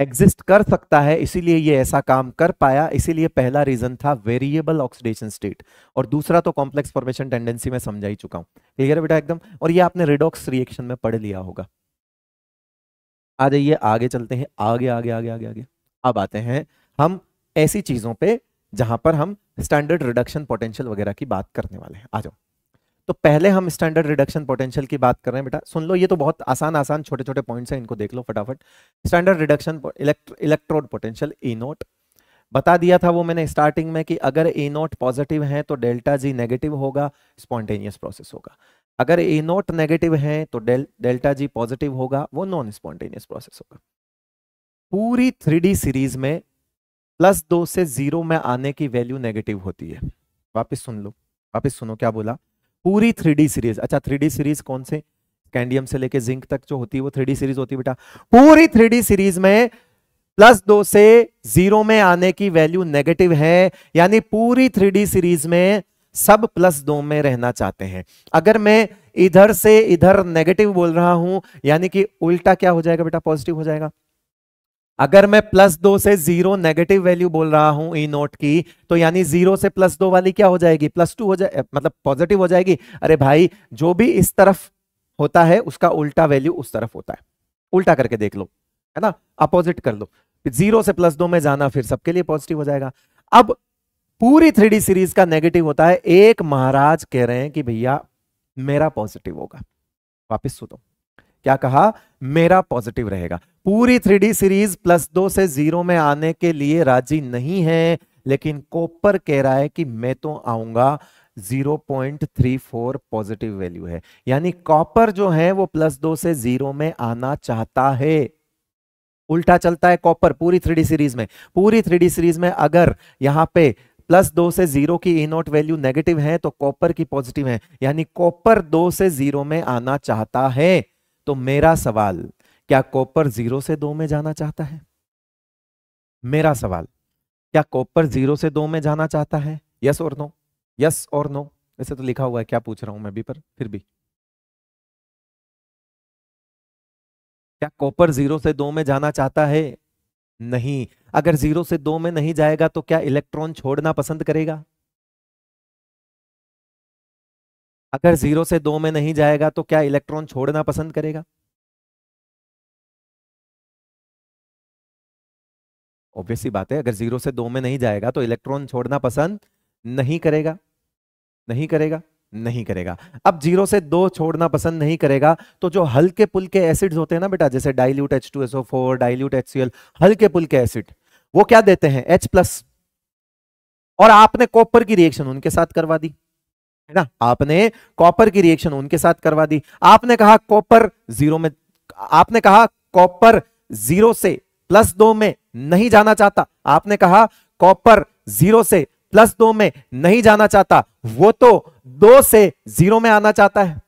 एग्जिस्ट कर सकता है इसीलिए ये ऐसा काम कर पाया इसीलिए पहला रीजन था वेरिएबल ऑक्सीडेशन स्टेट और दूसरा तो कॉम्प्लेक्स फॉर्मेशन टेंडेंसी में समझा ही चुका हूं क्लियर बेटा एकदम और ये आपने रिडॉक्स रिएक्शन में पढ़ लिया होगा आ जाइए आगे चलते हैं आगे आगे आगे आगे आगे अब आते हैं हम ऐसी चीजों पे जहां पर हम स्टैंडर्ड रिडक्शन पोटेंशियल वगैरह की बात करने वाले हैं आ जाओ तो पहले हम स्टैंडर्ड रिडक्शन पोटेंशियल की बात कर रहे हैं बेटा सुन लो ये तो बहुत आसान आसान छोटे छोटे पॉइंट्स हैं इनको देख लो फटाफट standard reduction electrode potential E naught बता दिया था वो मैंने स्टार्टिंग में कि अगर ए नोट पॉजिटिव है तो डेल्टा जी नेगेटिव होगा स्पॉन्टेनियस प्रोसेस होगा अगर ए नोट नेगेटिव है तो डेल्टा जी पॉजिटिव होगा वो नॉन स्पॉन्टेनियस प्रोसेस होगा पूरी थ्री सीरीज में प्लस दो से जीरो में आने की वैल्यू नेगेटिव होती है वापस सुन लो वापस सुनो क्या बोला पूरी थ्री सीरीज अच्छा थ्री सीरीज कौन से कैंडियम से लेके जिंक तक जो होती है वो थ्री सीरीज होती है बेटा पूरी थ्री सीरीज में प्लस दो से जीरो में आने की वैल्यू नेगेटिव है यानी पूरी थ्री सीरीज में सब प्लस दो में रहना चाहते हैं अगर मैं इधर से इधर नेगेटिव बोल रहा हूं यानी कि उल्टा क्या हो जाएगा बेटा पॉजिटिव हो जाएगा अगर मैं प्लस दो से जीरो नेगेटिव वैल्यू बोल रहा हूं ई नोट की तो यानी जीरो से प्लस दो वाली क्या हो जाएगी प्लस टू हो जाए मतलब पॉजिटिव हो जाएगी अरे भाई जो भी इस तरफ होता है उसका उल्टा वैल्यू उस तरफ होता है उल्टा करके देख लो है ना अपोजिट कर लो जीरो से प्लस दो में जाना फिर सबके लिए पॉजिटिव हो जाएगा अब पूरी थ्री सीरीज का नेगेटिव होता है एक महाराज कह रहे हैं कि भैया मेरा पॉजिटिव होगा वापिस सुनो क्या कहा मेरा पॉजिटिव रहेगा पूरी थ्री सीरीज प्लस दो से जीरो में आने के लिए राजी नहीं है लेकिन कोपर कह रहा है कि मैं तो आऊंगा 0.34 पॉजिटिव वैल्यू है यानी कॉपर जो है वो प्लस दो से जीरो में आना चाहता है उल्टा चलता है कॉपर पूरी थ्री सीरीज में पूरी थ्री सीरीज में अगर यहां पे प्लस दो से जीरो की ई नोट वैल्यू नेगेटिव है तो कॉपर की पॉजिटिव है यानी कॉपर दो से जीरो में आना चाहता है तो मेरा सवाल क्या कॉपर जीरो से दो में जाना चाहता है मेरा सवाल क्या कॉपर जीरो से दो में जाना चाहता है यस और नो यस और नो वैसे तो लिखा हुआ है क्या पूछ रहा हूं मैं भी पर फिर भी क्या कॉपर जीरो से दो में जाना चाहता है नहीं अगर जीरो से दो में नहीं जाएगा तो क्या इलेक्ट्रॉन छोड़ना पसंद करेगा अगर जीरो से दो में नहीं जाएगा तो क्या इलेक्ट्रॉन छोड़ना पसंद करेगा ऑब्वियसली बात है अगर जीरो से दो में नहीं जाएगा तो इलेक्ट्रॉन छोड़ना पसंद नहीं करेगा नहीं करेगा नहीं करेगा अब जीरो से दो छोड़ना पसंद नहीं करेगा तो जो हल्के पुल के एसिड्स होते हैं ना बेटा जैसे dilute H two SO four dilute H हल्के पुल के एसिड वो क्या देते हैं एच प्लस और आपने कॉपर की रिएक्शन उनके साथ करवा दी है ना आपने कॉपर की रिएक्शन उनके साथ करवा दी आपने कहा कॉपर जीरो में आपने कहा कॉपर जीरो से प्लस दो में नहीं जाना चाहता आपने कहा कॉपर जीरो से प्लस दो में नहीं जाना चाहता वो तो दो से जीरो में आना चाहता है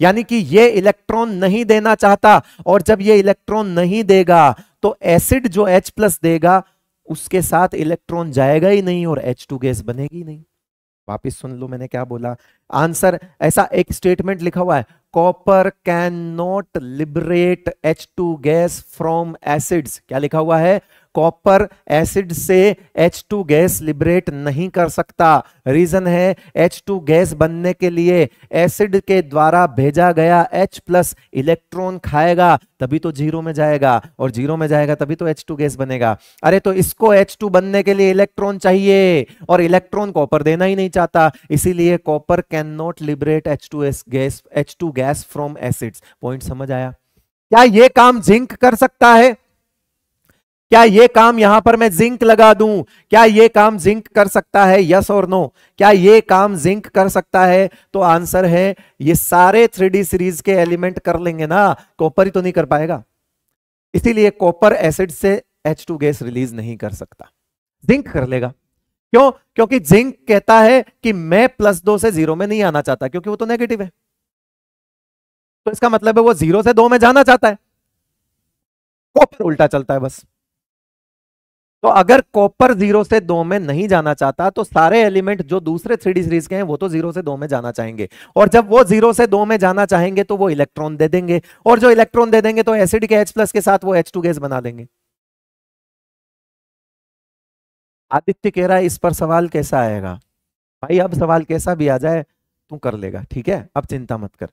यानी कि ये इलेक्ट्रॉन नहीं देना चाहता और जब ये इलेक्ट्रॉन नहीं देगा तो एसिड जो एच प्लस देगा उसके साथ इलेक्ट्रॉन जाएगा ही नहीं और एच टू गैस बनेगी नहीं वापिस सुन लो मैंने क्या बोला आंसर ऐसा एक स्टेटमेंट लिखा हुआ है copper can not liberate H two gas from acids क्या लिखा हुआ है कॉपर एसिड से एच टू गैस लिबरेट नहीं कर सकता रीजन है एच टू गैस बनने के लिए एसिड के द्वारा भेजा गया एच प्लस इलेक्ट्रॉन खाएगा तभी तो जीरो में जाएगा और जीरो में जाएगा तभी तो एच टू गैस बनेगा अरे तो इसको एच टू बनने के लिए इलेक्ट्रॉन चाहिए और इलेक्ट्रॉन कॉपर देना ही नहीं चाहता इसीलिए copper can not liberate H two gas H two gas from acid point समझ आया क्या ये काम जिंक कर सकता है क्या ये काम यहां पर मैं जिंक लगा दू क्या ये काम जिंक कर सकता है यस और नो क्या ये काम जिंक कर सकता है तो आंसर है ये सारे थ्री सीरीज के एलिमेंट कर लेंगे ना कॉपर ही तो नहीं कर पाएगा इसीलिए कॉपर एसिड से एच गैस रिलीज नहीं कर सकता जिंक कर लेगा क्यों क्योंकि जिंक कहता है कि मैं प्लस दो से जीरो में नहीं आना चाहता क्योंकि वो तो नेगेटिव है तो इसका मतलब है वो जीरो से दो में जाना चाहता है कॉपर उल्टा चलता है बस तो अगर कॉपर जीरो से दो में नहीं जाना चाहता तो सारे एलिमेंट जो दूसरे थ्री सीरीज के हैं वो तो जीरो से दो में जाना चाहेंगे और जब वो जीरो से दो में जाना चाहेंगे तो वो इलेक्ट्रॉन दे देंगे और जो इलेक्ट्रॉन दे देंगे तो एसिड के एच प्लस के साथ वो एच टू गैस बना देंगे आदित्य कह रहा है इस पर सवाल कैसा आएगा भाई अब सवाल कैसा भी आ जाए तू कर लेगा ठीक है अब चिंता मत कर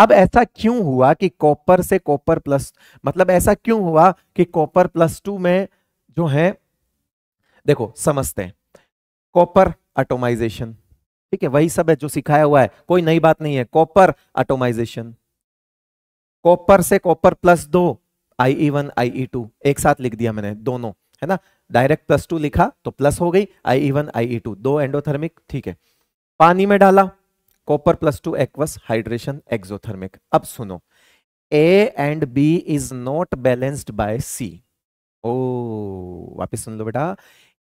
अब ऐसा क्यों हुआ कि कॉपर से कॉपर प्लस मतलब ऐसा क्यों हुआ कि कॉपर प्लस टू में जो है देखो समझते हैं कॉपर ऑटोमाइजेशन ठीक है वही सब है जो सिखाया हुआ है कोई नई बात नहीं है कॉपर ऑटोमाइजेशन कॉपर से कॉपर प्लस दो I E one I E two एक साथ लिख दिया मैंने दोनों है ना डायरेक्ट प्लस टू लिखा तो प्लस हो गई I E one I E two दो एंडोथर्मिक ठीक है पानी में डाला copper plus two aqueous hydration exothermic अब सुनो A and B is not balanced by C ओ वापस सुन लो बेटा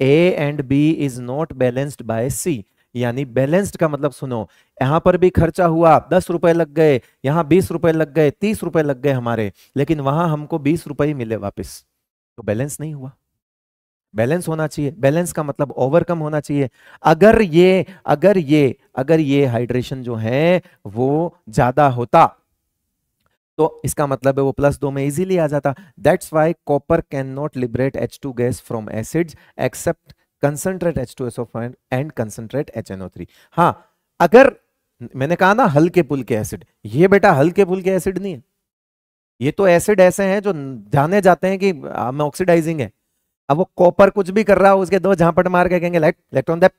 A and B is not balanced by C यानी बैलेंस्ड का मतलब सुनो यहां पर भी खर्चा हुआ दस रुपए लग गए यहां बीस रुपए लग गए तीस रुपए लग गए हमारे लेकिन वहां हमको बीस रुपए ही मिले वापस तो बैलेंस नहीं हुआ बैलेंस होना चाहिए बैलेंस का मतलब ओवरकम होना चाहिए अगर ये अगर ये अगर ये हाइड्रेशन जो है वो ज्यादा होता तो इसका मतलब है वो प्लस दो में इजीली आ जाता that's why copper can not liberate H two gas from acids except concentrate H two S O and concentrate H N O three हाँ अगर मैंने कहा ना हल्के पुल के एसिड ये बेटा हल्के पुल के एसिड नहीं है ये तो एसिड ऐसे हैं जो जाने जाते हैं कि हमें ऑक्सीडाइजिंग है अब वो कॉपर कुछ भी कर रहा हो उसके दो झांपट मार के कहेंगे इलेक्ट्रॉन दैप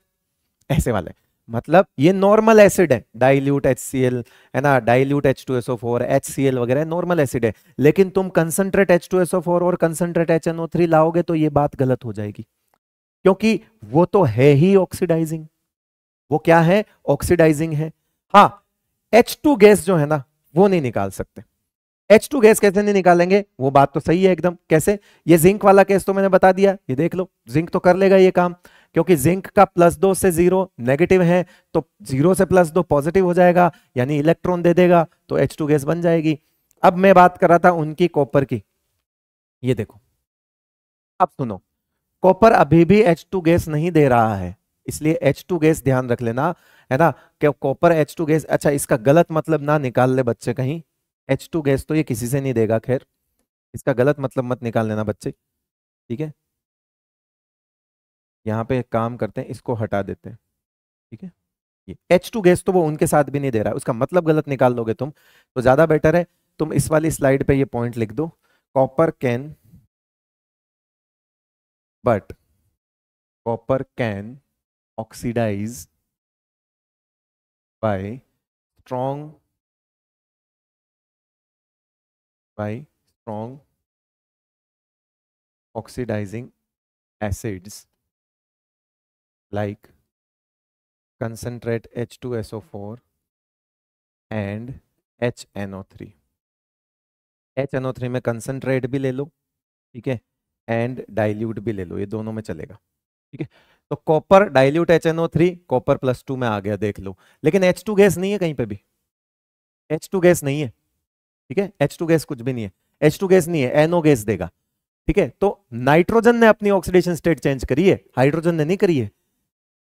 ऐसे वाले मतलब ये नॉर्मल एसिड है डाइल्यूट एच है ना dilute H two SO four H C L वगैरह नॉर्मल एसिड है लेकिन तुम concentrate H two SO four और concentrate H N O three लाओगे तो ये बात गलत हो जाएगी क्योंकि वो तो है ही ऑक्सीडाइजिंग वो क्या है ऑक्सीडाइजिंग है हाँ एच टू गैस जो है ना वो नहीं निकाल सकते एच टू गैस कैसे नहीं निकालेंगे वो बात तो सही है एकदम कैसे ये जिंक वाला केस तो मैंने बता दिया ये देख लो जिंक तो कर लेगा ये काम क्योंकि जिंक का प्लस दो से जीरो नेगेटिव है तो जीरो से प्लस दो पॉजिटिव हो जाएगा यानी इलेक्ट्रॉन दे देगा तो एच टू गैस बन जाएगी अब मैं बात कर रहा था उनकी कॉपर की ये देखो अब सुनो कॉपर अभी भी एच टू गैस नहीं दे रहा है इसलिए एच टू गैस ध्यान रख लेना है ना कि कॉपर एच टू गैस अच्छा इसका गलत मतलब ना निकाल ले बच्चे कहीं एच टू गैस तो ये किसी से नहीं देगा खैर इसका गलत मतलब मत निकाल लेना बच्चे ठीक है यहाँ पे काम करते हैं इसको हटा देते हैं ठीक है ये एच टू गैस तो वो उनके साथ भी नहीं दे रहा है उसका मतलब गलत निकाल लोगे तुम तो ज़्यादा बेटर है तुम इस वाली स्लाइड पे ये पॉइंट लिख दो copper can but copper can oxidize by strong by strong oxidizing acids like concentrate H2SO4 and HNO3 HNO3 में कंसनट्रेट भी ले लो ठीक है एंड डाइल्यूट भी ले लो ये दोनों में चलेगा ठीक है तो copper dilute H N O three copper plus two में आ गया देख लो लेकिन एच टू गैस नहीं है कहीं पे भी एच टू गैस नहीं है ठीक है एच टू गैस कुछ भी नहीं है एच टू गैस नहीं है एनओ गैस देगा ठीक है तो नाइट्रोजन ने अपनी ऑक्सीडेशन स्टेट चेंज करी है हाइड्रोजन ने नहीं करी है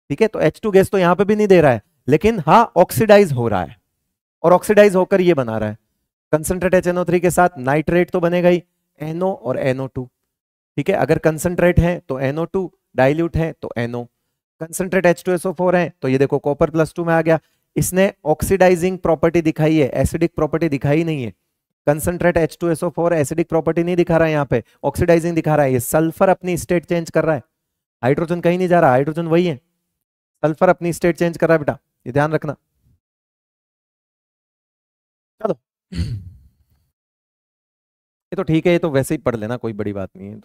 ठीक है तो एच टू गैस तो यहां पर भी नहीं दे रहा है लेकिन हाँ ऑक्सीडाइज हो रहा है और ऑक्सीडाइज होकर ये बना रहा है कंसनट्रेट एच एनओ थ्री के साथ नाइट्रेट तो बनेगा ही एनओ और एनओ टू ठीक है अगर कंसनट्रेट है तो एनओ टू डाइल्यूट है तो N O concentrate H two four है तो ये देखो कॉपर प्लस टू में आ गया इसने ऑक्सीडाइजिंग प्रॉपर्टी दिखाई है एसिडिक प्रॉपर्टी दिखाई नहीं है concentrate H two SO four acidic property नहीं दिखा रहा है यहाँ पे ऑक्सीडाइजिंग दिखा रहा है ये सल्फर अपनी स्टेट चेंज कर रहा है हाइड्रोजन कहीं नहीं जा रहा हाइड्रोजन वही है सल्फर अपनी स्टेट चेंज कर रहा है बेटा ये ध्यान रखना चलो ये तो ठीक है ये तो वैसे ही पढ़ लेना कोई बड़ी बात नहीं है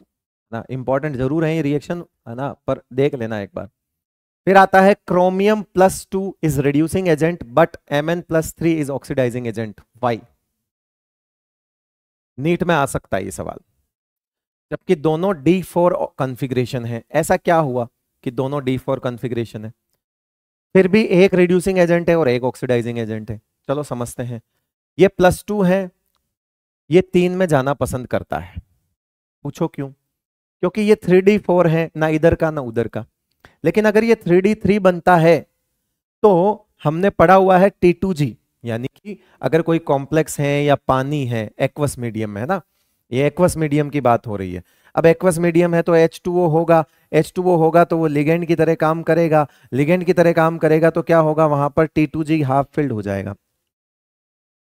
ना इंपॉर्टेंट जरूर है ये रिएक्शन है ना पर देख लेना एक बार फिर आता है chromium plus two is reducing agent but M N plus three is oxidising agent why NEET में आ सकता है ये सवाल जबकि दोनों डी फोर कॉन्फिग्रेशन है ऐसा क्या हुआ कि दोनों डी फोर कॉन्फिग्रेशन है फिर भी एक रिड्यूसिंग एजेंट है और एक ऑक्सीडाइजिंग एजेंट है चलो समझते हैं ये प्लस टू है ये तीन में जाना पसंद करता है पूछो क्यों क्योंकि ये थ्री डी फोर है ना इधर का ना उधर का लेकिन अगर ये थ्री डी थ्री बनता है तो हमने पढ़ा हुआ है टी टू जी यानी कि अगर कोई कॉम्प्लेक्स है या पानी है एक्वस मीडियम है ना ये एक्वस मीडियम की बात हो रही है अब एक्वस मीडियम है तो एच टू ओ होगा एच टू होगा तो वो लिगेंड की तरह काम करेगा लिगेंड की तरह काम करेगा तो क्या होगा वहां पर T two G half filled हो जाएगा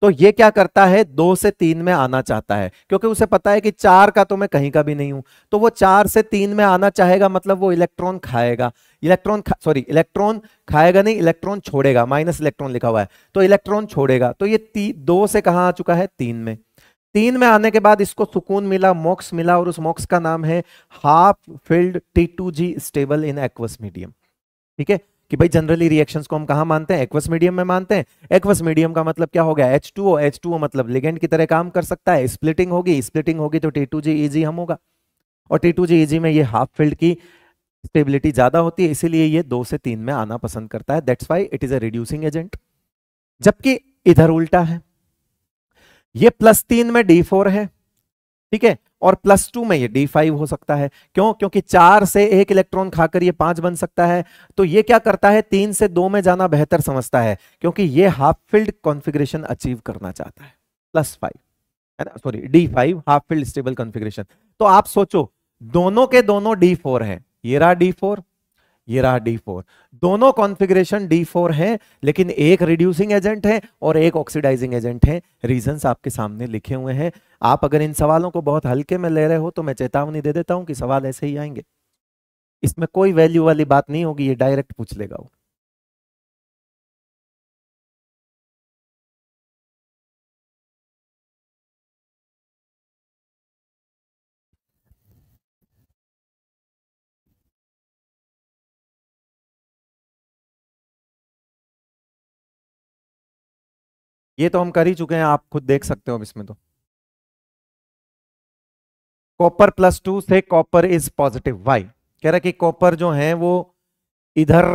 तो ये क्या करता है दो से तीन में आना चाहता है क्योंकि उसे पता है कि चार का तो मैं कहीं का भी नहीं हूं तो वो चार से तीन में आना चाहेगा मतलब वो इलेक्ट्रॉन खाएगा इलेक्ट्रॉन खा, सॉरी इलेक्ट्रॉन खाएगा नहीं इलेक्ट्रॉन छोड़ेगा माइनस इलेक्ट्रॉन लिखा हुआ है तो इलेक्ट्रॉन छोड़ेगा तो ये दो से कहा आ चुका है तीन में तीन में आने के बाद इसको सुकून मिला मोक्स मिला और उस मोक्स का नाम है half filled T two G stable in aqueous medium ठीक है कि भाई जनरली रिएक्शंस को हम कहा मानते हैं एक्वस मीडियम में मानते हैं एक्वस मीडियम का मतलब क्या हो गया H two O H two O मतलब लिगेंड की तरह काम कर सकता है स्प्लिटिंग होगी स्प्लिटिंग होगी तो टी टू जी ईजी हम होगा और टी टू जी ईजी में ये हाफ फील्ड की स्टेबिलिटी ज्यादा होती है इसीलिए ये दो से तीन में आना पसंद करता है that's why it is a reducing agent जबकि इधर उल्टा है ये प्लस तीन में डी फोर है ठीक है और प्लस टू में ये डी फाइव हो सकता है क्यों क्योंकि चार से एक इलेक्ट्रॉन खाकर ये पांच बन सकता है तो ये क्या करता है तीन से दो में जाना बेहतर समझता है क्योंकि ये हाफ फील्ड कॉन्फिग्रेशन अचीव करना चाहता है प्लस फाइव है ना sorry D five half filled stable configuration तो आप सोचो दोनों के दोनों डी फोर है ये रहा डी फोर ये रहा D4 दोनों कॉन्फ़िगरेशन D4 है लेकिन एक रिड्यूसिंग एजेंट है और एक ऑक्सीडाइजिंग एजेंट है रीजंस आपके सामने लिखे हुए हैं आप अगर इन सवालों को बहुत हल्के में ले रहे हो तो मैं चेतावनी दे देता हूं कि सवाल ऐसे ही आएंगे इसमें कोई वैल्यू वाली बात नहीं होगी ये डायरेक्ट पूछ लेगा वो ये तो हम कर ही चुके हैं आप खुद देख सकते हो इसमें तो कॉपर प्लस टू से कॉपर इज पॉजिटिव वाई कह रहा कि कॉपर जो है वो इधर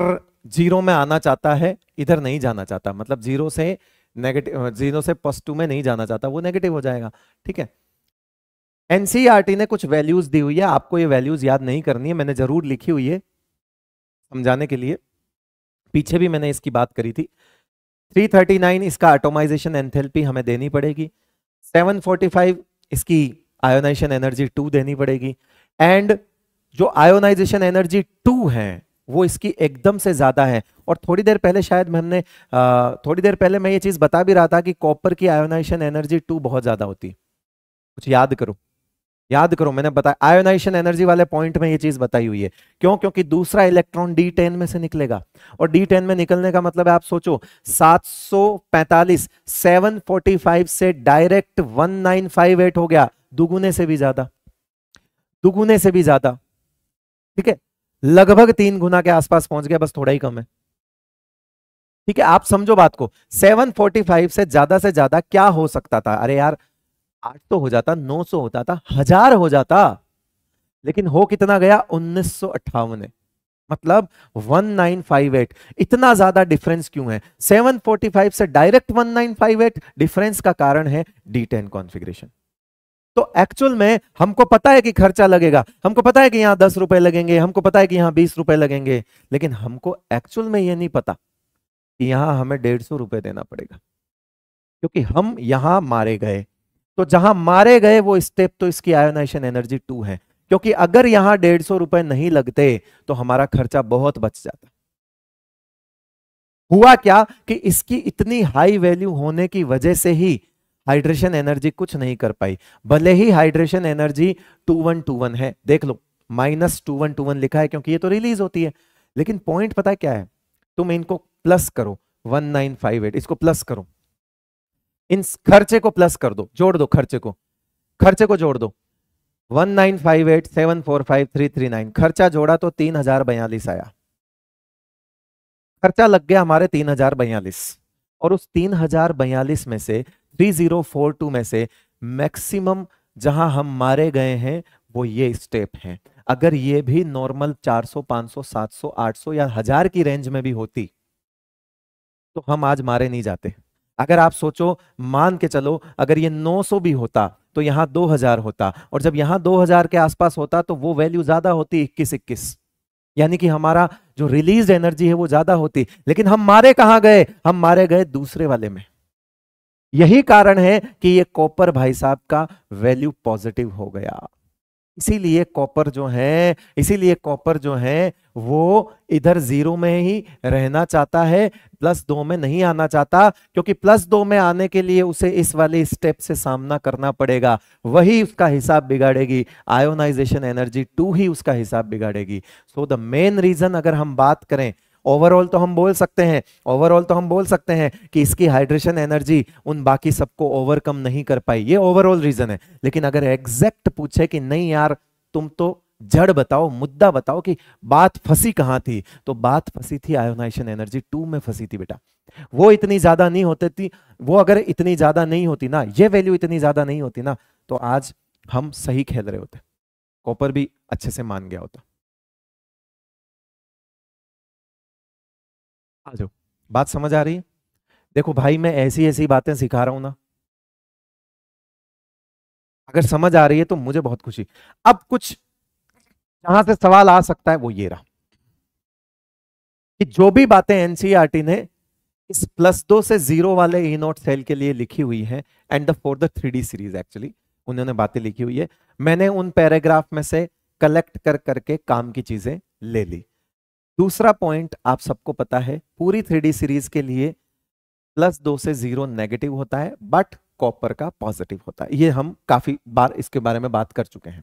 जीरो में आना चाहता है इधर नहीं जाना चाहता मतलब जीरो से नेगेटिव जीरो से प्लस टू में नहीं जाना चाहता वो नेगेटिव हो जाएगा ठीक है एनसीईआरटी e ने कुछ वैल्यूज दी हुई है आपको ये वैल्यूज याद नहीं करनी है मैंने जरूर लिखी हुई है समझाने के लिए पीछे भी मैंने इसकी बात करी थी 339 इसका एटोमाइजेशन एंथेल्पी हमें देनी पड़ेगी 745 इसकी आयोनाइजेशन एनर्जी टू देनी पड़ेगी एंड जो आयोनाइजेशन एनर्जी टू है वो इसकी एकदम से ज्यादा है और थोड़ी देर पहले शायद हमने थोड़ी देर पहले मैं ये चीज बता भी रहा था कि कॉपर की आयोनाइजेशन एनर्जी टू बहुत ज्यादा होती है कुछ याद करो याद करो मैंने बताया आयोनाइशन एनर्जी वाले पॉइंट में ये चीज बताई हुई है क्यों क्योंकि दूसरा इलेक्ट्रॉन डी टेन में से निकलेगा और डी टेन में निकलने का मतलब है आप सोचो 745 745 से डायरेक्ट 1958 हो गया दुगुने से भी ज्यादा दुगुने से भी ज्यादा ठीक है लगभग तीन गुना के आसपास पहुंच गया बस थोड़ा ही कम है ठीक है आप समझो बात को सेवन से ज्यादा से ज्यादा क्या हो सकता था अरे यार आठ तो हो जाता नौ सौ होता था हजार हो जाता लेकिन हो कितना गया उन्नीस सौ अट्ठावन मतलब 1958 इतना ज्यादा डिफरेंस क्यों है 745 से डायरेक्ट 1958 डिफरेंस का कारण है D10 कॉन्फ़िगरेशन तो एक्चुअल में हमको पता है कि खर्चा लगेगा हमको पता है कि यहां दस रुपए लगेंगे हमको पता है कि यहां बीस रुपए लगेंगे लेकिन हमको एक्चुअल में यह नहीं पता कि यहां हमें डेढ़ सौ रुपए देना पड़ेगा क्योंकि हम यहां मारे गए तो जहां मारे गए वो स्टेप तो इसकी आयोनाइशन एनर्जी टू है क्योंकि अगर यहां डेढ़ सौ रुपए नहीं लगते तो हमारा खर्चा बहुत बच जाता हुआ क्या कि इसकी इतनी हाई वैल्यू होने की वजह से ही हाइड्रेशन एनर्जी कुछ नहीं कर पाई भले ही hydration energy two one two one है देख लो minus two one two one लिखा है क्योंकि ये तो रिलीज होती है लेकिन पॉइंट पता क्या है तुम इनको प्लस करो वन नाइन फाइव एट इसको प्लस करो इन खर्चे को प्लस कर दो जोड़ दो खर्चे को खर्चे को जोड़ दो one nine five eight seven four five three three nine खर्चा जोड़ा तो तीन हजार बयालीस आया खर्चा लग गया हमारे तीन हजार बयालीस और उस तीन हजार बयालीस में से थ्री जीरो फोर टू में से मैक्सिमम जहां हम मारे गए हैं वो ये स्टेप है अगर ये भी नॉर्मल 400, 500, 700, 800 या हजार की रेंज में भी होती तो हम आज मारे नहीं जाते अगर आप सोचो मान के चलो अगर ये 900 भी होता तो यहां 2000 होता और जब यहां 2000 के आसपास होता तो वो वैल्यू ज़्यादा होती इक्कीस इक्कीस यानी कि हमारा जो रिलीज एनर्जी है वो ज़्यादा होती लेकिन हम मारे कहाँ गए हम मारे गए दूसरे वाले में यही कारण है कि ये कॉपर भाई साहब का वैल्यू पॉजिटिव हो गया इसीलिए कॉपर जो है इसीलिए कॉपर जो है वो इधर जीरो में ही रहना चाहता है प्लस दो में नहीं आना चाहता क्योंकि प्लस दो में आने के लिए उसे इस वाले स्टेप से सामना करना पड़ेगा वही उसका हिसाब बिगाड़ेगी आयोनाइजेशन एनर्जी टू ही उसका हिसाब बिगाड़ेगी सो द मेन रीजन अगर हम बात करें ओवरऑल तो हम बोल सकते हैं ओवरऑल तो हम बोल सकते हैं कि इसकी हाइड्रेशन एनर्जी उन बाकी सबको ओवरकम नहीं कर पाई ये ओवरऑल रीजन है लेकिन अगर एग्जैक्ट पूछे कि नहीं यार तुम तो जड़ बताओ मुद्दा बताओ कि बात फंसी कहाँ थी तो बात फंसी थी आयोनाइशन एनर्जी टू में फंसी थी बेटा वो इतनी ज्यादा नहीं होती थी वो अगर इतनी ज्यादा नहीं होती ना ये वैल्यू इतनी ज्यादा नहीं होती ना तो आज हम सही खेल रहे होते कॉपर भी अच्छे से मान गया होता आ जाओ बात समझ आ रही है देखो भाई मैं ऐसी ऐसी बातें सिखा रहा हूं ना अगर समझ आ रही है तो मुझे बहुत खुशी अब कुछ जहां से सवाल आ सकता है वो ये रहा कि जो भी बातें एनसीईआरटी e ने इस प्लस दो से जीरो वाले ई नोट सेल के लिए लिखी हुई है and therefore the three series actually उन्होंने बातें लिखी हुई है मैंने उन पैराग्राफ में से कलेक्ट कर करके काम की चीजें ले ली दूसरा पॉइंट आप सबको पता है पूरी थ्री सीरीज के लिए प्लस दो से जीरो नेगेटिव होता है बट कॉपर का पॉजिटिव होता है ये हम काफी बार इसके बारे में बात कर चुके हैं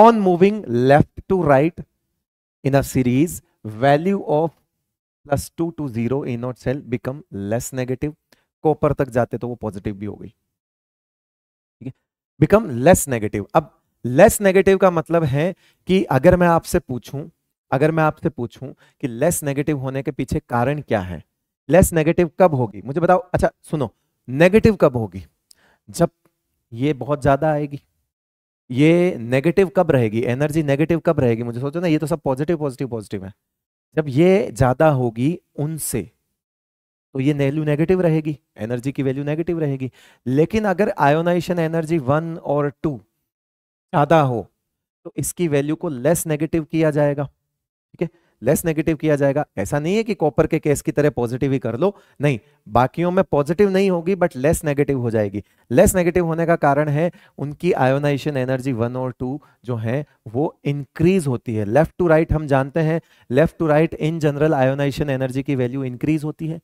on moving left to right in a series value of plus two two zero E naught cell become less negative copper तक जाते तो वो पॉजिटिव भी हो गई ठीक है बिकम लेस नेगेटिव अब लेस नेगेटिव का मतलब है कि अगर मैं आपसे पूछूं अगर मैं आपसे पूछूं कि लेस नेगेटिव होने के पीछे कारण क्या है लेस नेगेटिव कब होगी मुझे बताओ अच्छा सुनो नेगेटिव कब होगी जब ये बहुत ज्यादा आएगी ये नेगेटिव कब रहेगी एनर्जी नेगेटिव कब रहेगी मुझे सोचो ना ये तो सब पॉजिटिव पॉजिटिव पॉजिटिव है जब ये ज्यादा होगी उनसे तो ये वैल्यू नेगेटिव रहेगी एनर्जी की वैल्यू नेगेटिव रहेगी लेकिन अगर आयोनाइशन एनर्जी वन और टू ज्यादा हो तो इसकी वैल्यू को लेस नेगेटिव किया जाएगा ठीक है लेस नेगेटिव किया जाएगा ऐसा नहीं है कि कॉपर के केस की तरह पॉजिटिव ही कर लो नहीं बाकियों में पॉजिटिव नहीं होगी बट लेस नेगेटिव हो जाएगी लेस नेगेटिव होने का कारण है उनकी आयोनाइजेशन एनर्जी वन और टू जो है वो इंक्रीज होती है लेफ्ट टू राइट हम जानते हैं left to right in general ionization energy की वैल्यू इंक्रीज होती है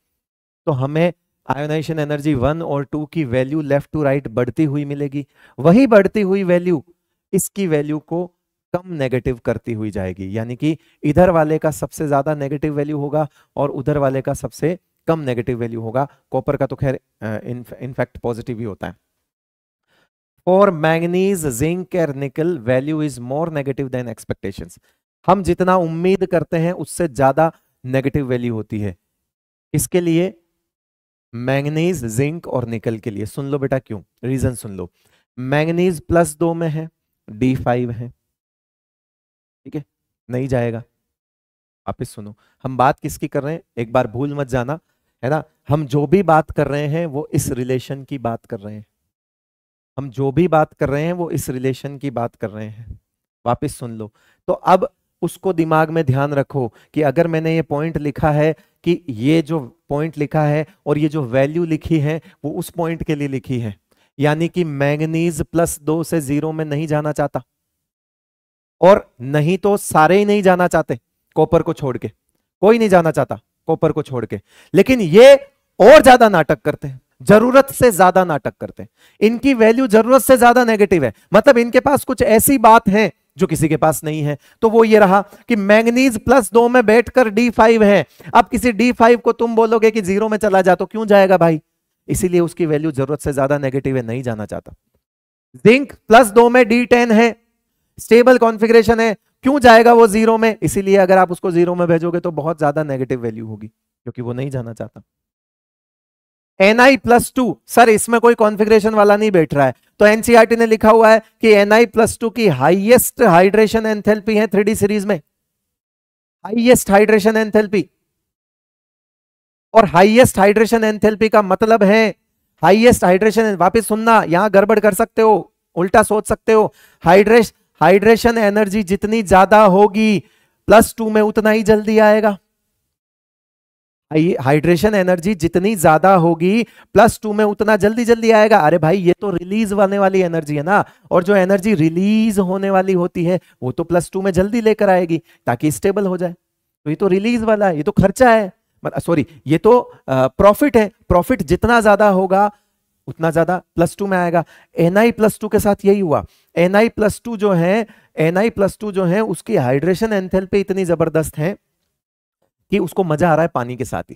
तो हमें आयोनाइजेशन एनर्जी वन और टू की वैल्यू लेफ्ट टू राइट बढ़ती हुई मिलेगी वही बढ़ती हुई वैल्यू इसकी वैल्यू को कम नेगेटिव करती हुई जाएगी यानी कि इधर वाले का सबसे ज्यादा नेगेटिव वैल्यू होगा और उधर वाले का सबसे कम नेगेटिव वैल्यू होगा कॉपर का तो खैर इनफैक्ट पॉजिटिव ही होता है और manganese zinc uh nickel value is more negative than expectation हम जितना उम्मीद करते हैं उससे ज्यादा नेगेटिव वैल्यू होती है इसके लिए मैंगनीज जिंक और निकल के लिए सुन लो बेटा क्यों रीजन सुन लो मैंगनीज प्लस दो में है डी फाइव है ठीक है नहीं जाएगा वापिस सुनो हम बात किसकी कर रहे हैं एक बार भूल मत जाना है ना हम जो भी बात कर रहे हैं वो इस रिलेशन की बात कर रहे हैं हम जो भी बात कर रहे हैं वो इस रिलेशन की बात कर रहे हैं वापस सुन लो तो अब उसको दिमाग में ध्यान रखो कि अगर मैंने ये पॉइंट लिखा है कि ये जो पॉइंट लिखा है और ये जो वैल्यू लिखी है वो उस पॉइंट के लिए लिखी है यानी कि मैग्नीज प्लस दो से जीरो में नहीं जाना चाहता और नहीं तो सारे ही नहीं जाना चाहते कॉपर को छोड़ के कोई नहीं जाना चाहता कॉपर को छोड़ के लेकिन ये और ज्यादा नाटक करते हैं जरूरत से ज्यादा नाटक करते हैं इनकी वैल्यू जरूरत से ज्यादा नेगेटिव है मतलब इनके पास कुछ ऐसी बात है जो किसी के पास नहीं है तो वो ये रहा कि मैंगनीज प्लस दो में बैठकर डी फाइव है अब किसी डी फाइव को तुम बोलोगे कि जीरो में चला जा तो क्यों जाएगा भाई इसीलिए उसकी वैल्यू जरूरत से ज्यादा नेगेटिव है नहीं जाना चाहता जिंक प्लस दो में डी टेन है स्टेबल कॉन्फिगरेशन है क्यों जाएगा वो जीरो में इसीलिए अगर आप उसको जीरो में भेजोगे तो बहुत ज्यादा नेगेटिव वैल्यू होगी क्योंकि वो नहीं जाना चाहता आई प्लस टू सर इसमें कोई कॉन्फ़िगरेशन वाला नहीं बैठ रहा है तो एनसीआरटी e ने लिखा हुआ है कि आई प्लस टू की हाइएस्ट हाइड्रेशन एंथेल्पी है थ्री सीरीज में हाइएस्ट हाइड्रेशन एंथेल्पी और हाइएस्ट हाइड्रेशन एंथेल्पी का मतलब है हाइएस्ट हाइड्रेशन वापस सुनना यहां गड़बड़ कर सकते हो उल्टा सोच सकते हो हाइड्रेशन हाइड्रेशन एनर्जी जितनी ज्यादा होगी प्लस टू में उतना ही जल्दी आएगा हाइड्रेशन एनर्जी जितनी ज्यादा होगी प्लस टू में उतना जल्दी जल्दी आएगा अरे भाई ये तो रिलीज होने वाली एनर्जी है ना और जो एनर्जी रिलीज होने वाली होती है वो तो प्लस टू में जल्दी लेकर आएगी ताकि स्टेबल हो जाए तो ये तो रिलीज वाला है ये तो खर्चा है सॉरी ये तो प्रॉफिट है प्रॉफिट जितना ज्यादा होगा उतना ज्यादा प्लस टू में आएगा एनआई प्लस टू के साथ यही हुआ एन आई प्लस टू जो है एन आई प्लस टू जो है उसकी हाइड्रेशन एंथेल पे इतनी जबरदस्त है कि उसको मजा आ रहा है पानी के साथ ही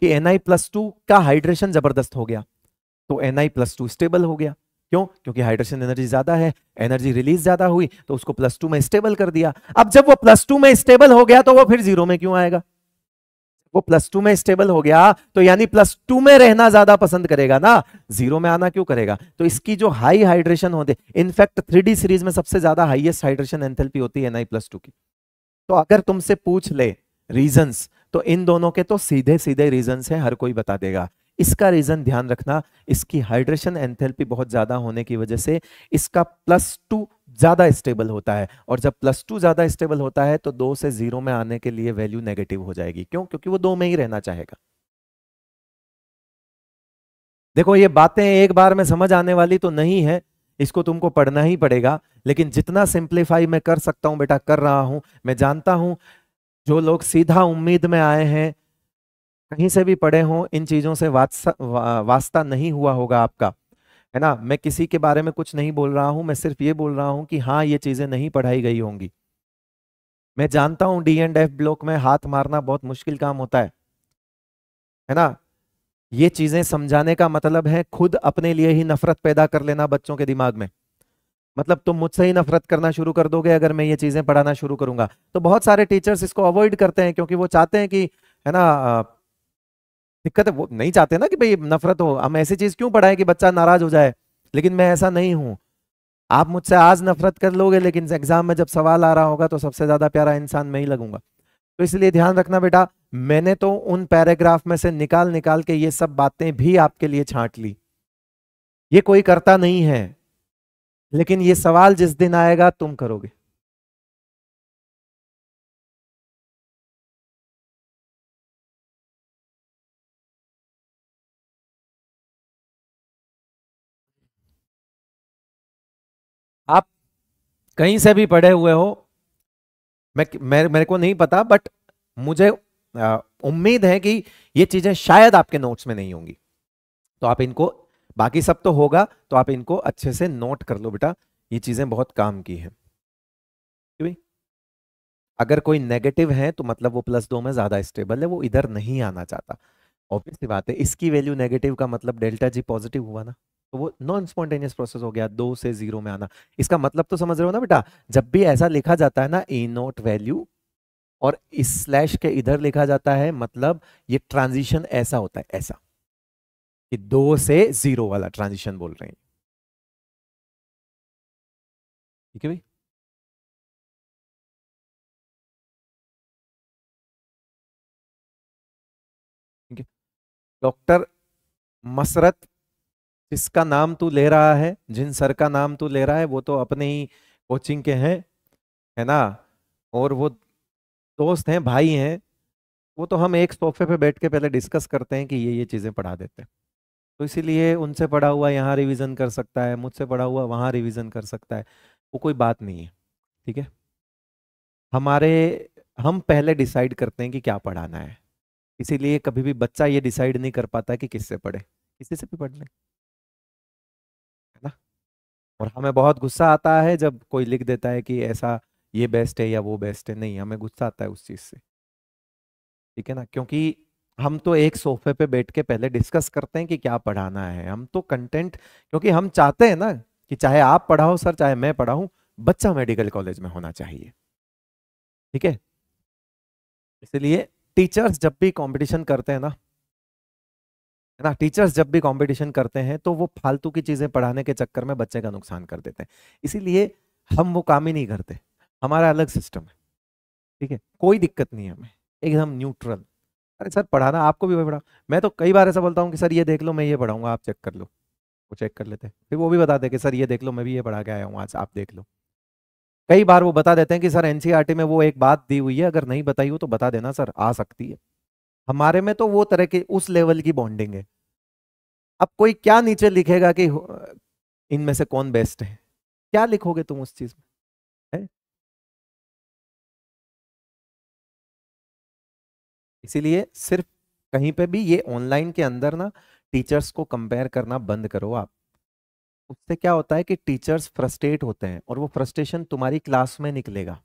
कि एन आई प्लस टू का हाइड्रेशन जबरदस्त हो गया तो N I plus two stable हो गया क्यों क्योंकि हाइड्रेशन एनर्जी ज्यादा है एनर्जी रिलीज ज्यादा हुई तो उसको प्लस टू में स्टेबल कर दिया अब जब वो प्लस टू में स्टेबल हो गया तो वो फिर जीरो में क्यों आएगा वो प्लस टू में स्टेबल हो गया तो यानी प्लस टू में रहना ज्यादा पसंद करेगा ना जीरो में आना क्यों करेगा तो इसकी जो हाई हाइड्रेशन होते इनफैक्ट थ्री सीरीज में सबसे ज्यादा हाइएस्ट हाइड्रेशन एंथेल्पी होती है एनआई प्लस टू की तो अगर तुमसे पूछ ले रीजन तो इन दोनों के तो सीधे सीधे रीजन है हर कोई बता देगा इसका रीज़न ध्यान रखना इसकी हाइड्रेशन एंथेल्पी बहुत ज़्यादा होने की वजह से इसका प्लस टू ज़्यादा स्टेबल होता है और जब प्लस टू ज़्यादा स्टेबल होता है तो दो से ज़ीरो में आने के लिए वैल्यू नेगेटिव हो जाएगी क्यों क्योंकि वो दो में ही रहना चाहेगा देखो ये बातें एक बार में समझ आने वाली तो नहीं है इसको तुमको पढ़ना ही पड़ेगा लेकिन जितना सिंप्लीफाई मैं कर सकता हूं बेटा कर रहा हूं मैं जानता हूं जो लोग सीधा उम्मीद में आए हैं कहीं से भी पढ़े हों इन चीज़ों से वास्ता वास्ता नहीं हुआ होगा आपका है ना मैं किसी के बारे में कुछ नहीं बोल रहा हूं मैं सिर्फ ये बोल रहा हूं कि हाँ ये चीज़ें नहीं पढ़ाई गई होंगी मैं जानता हूं डी एंड एफ ब्लॉक में हाथ मारना बहुत मुश्किल काम होता है है ना ये चीज़ें समझाने का मतलब है खुद अपने लिए ही नफरत पैदा कर लेना बच्चों के दिमाग में मतलब तुम मुझसे ही नफरत करना शुरू कर दोगे अगर मैं ये चीज़ें पढ़ाना शुरू करूंगा तो बहुत सारे टीचर्स इसको अवॉइड करते हैं क्योंकि वो चाहते हैं कि है ना दिक्कत है वो नहीं चाहते ना कि भाई नफरत हो हम ऐसी चीज क्यों पढ़ाएं कि बच्चा नाराज हो जाए लेकिन मैं ऐसा नहीं हूँ आप मुझसे आज नफरत कर लोगे लेकिन एग्जाम में जब सवाल आ रहा होगा तो सबसे ज्यादा प्यारा इंसान मैं ही लगूंगा तो इसलिए ध्यान रखना बेटा मैंने तो उन पैराग्राफ में से निकाल निकाल के ये सब बातें भी आपके लिए छांट ली ये कोई करता नहीं है लेकिन ये सवाल जिस दिन आएगा तुम करोगे आप कहीं से भी पढ़े हुए हो मैं मेरे को नहीं पता बट मुझे उम्मीद है कि ये चीजें शायद आपके नोट्स में नहीं होंगी तो आप इनको बाकी सब तो होगा तो आप इनको अच्छे से नोट कर लो बेटा ये चीजें बहुत काम की हैं अगर कोई नेगेटिव है तो मतलब वो प्लस दो में ज्यादा स्टेबल है वो इधर नहीं आना चाहता ऑब्वियसली बात है इसकी वैल्यू नेगेटिव का मतलब डेल्टा जी पॉजिटिव हुआ ना तो वो नॉन स्पॉन्टेनियस प्रोसेस हो गया दो से जीरो में आना इसका मतलब तो समझ रहे हो ना बेटा जब भी ऐसा लिखा जाता है ना ए नोट वैल्यू और इस स्लैश के इधर लिखा जाता है मतलब ये ट्रांजिशन ऐसा होता है ऐसा कि दो से जीरो वाला ट्रांजिशन बोल रहे हैं ठीक है भाई ठीक है डॉक्टर मसरत किसका नाम तू ले रहा है जिन सर का नाम तू ले रहा है वो तो अपने ही कोचिंग के हैं है ना और वो दोस्त हैं भाई हैं वो तो हम एक सोफे पे बैठ के पहले डिस्कस करते हैं कि ये ये चीज़ें पढ़ा देते हैं तो इसीलिए उनसे पढ़ा हुआ यहाँ रिवीजन कर सकता है मुझसे पढ़ा हुआ वहाँ रिवीजन कर सकता है वो कोई बात नहीं है ठीक है हमारे हम पहले डिसाइड करते हैं कि क्या पढ़ाना है इसीलिए कभी भी बच्चा ये डिसाइड नहीं कर पाता कि किससे पढ़े किसी से भी पढ़ लें और हमें बहुत गुस्सा आता है जब कोई लिख देता है कि ऐसा ये बेस्ट है या वो बेस्ट है नहीं हमें गुस्सा आता है उस चीज़ से ठीक है ना क्योंकि हम तो एक सोफे पे बैठ के पहले डिस्कस करते हैं कि क्या पढ़ाना है हम तो कंटेंट क्योंकि हम चाहते हैं ना कि चाहे आप पढ़ाओ सर चाहे मैं पढ़ाऊं बच्चा मेडिकल कॉलेज में होना चाहिए ठीक है इसलिए टीचर्स जब भी कंपटीशन करते हैं ना है ना टीचर्स जब भी कंपटीशन करते हैं तो वो फालतू की चीज़ें पढ़ाने के चक्कर में बच्चे का नुकसान कर देते हैं इसीलिए हम वो काम ही नहीं करते हमारा अलग सिस्टम है ठीक है कोई दिक्कत नहीं है हमें एकदम न्यूट्रल अरे सर पढ़ाना आपको भी पढ़ा मैं तो कई बार ऐसा बोलता हूँ कि सर ये देख लो मैं ये पढ़ाऊँगा आप चेक कर लो वो चेक कर लेते हैं फिर वो भी बता दे कि सर ये देख लो मैं भी ये पढ़ा के आया हूँ आज आप देख लो कई बार वो बता देते हैं कि सर एनसीईआरटी में वो एक बात दी हुई है अगर नहीं बताई हो तो बता देना सर आ सकती है हमारे में तो वो तरह की उस लेवल की बॉन्डिंग है अब कोई क्या नीचे लिखेगा कि इनमें से कौन बेस्ट है क्या लिखोगे तुम उस चीज में इसीलिए सिर्फ कहीं पे भी ये ऑनलाइन के अंदर ना टीचर्स को कंपेयर करना बंद करो आप उससे क्या होता है कि टीचर्स फ्रस्ट्रेट होते हैं और वो फ्रस्ट्रेशन तुम्हारी क्लास में निकलेगा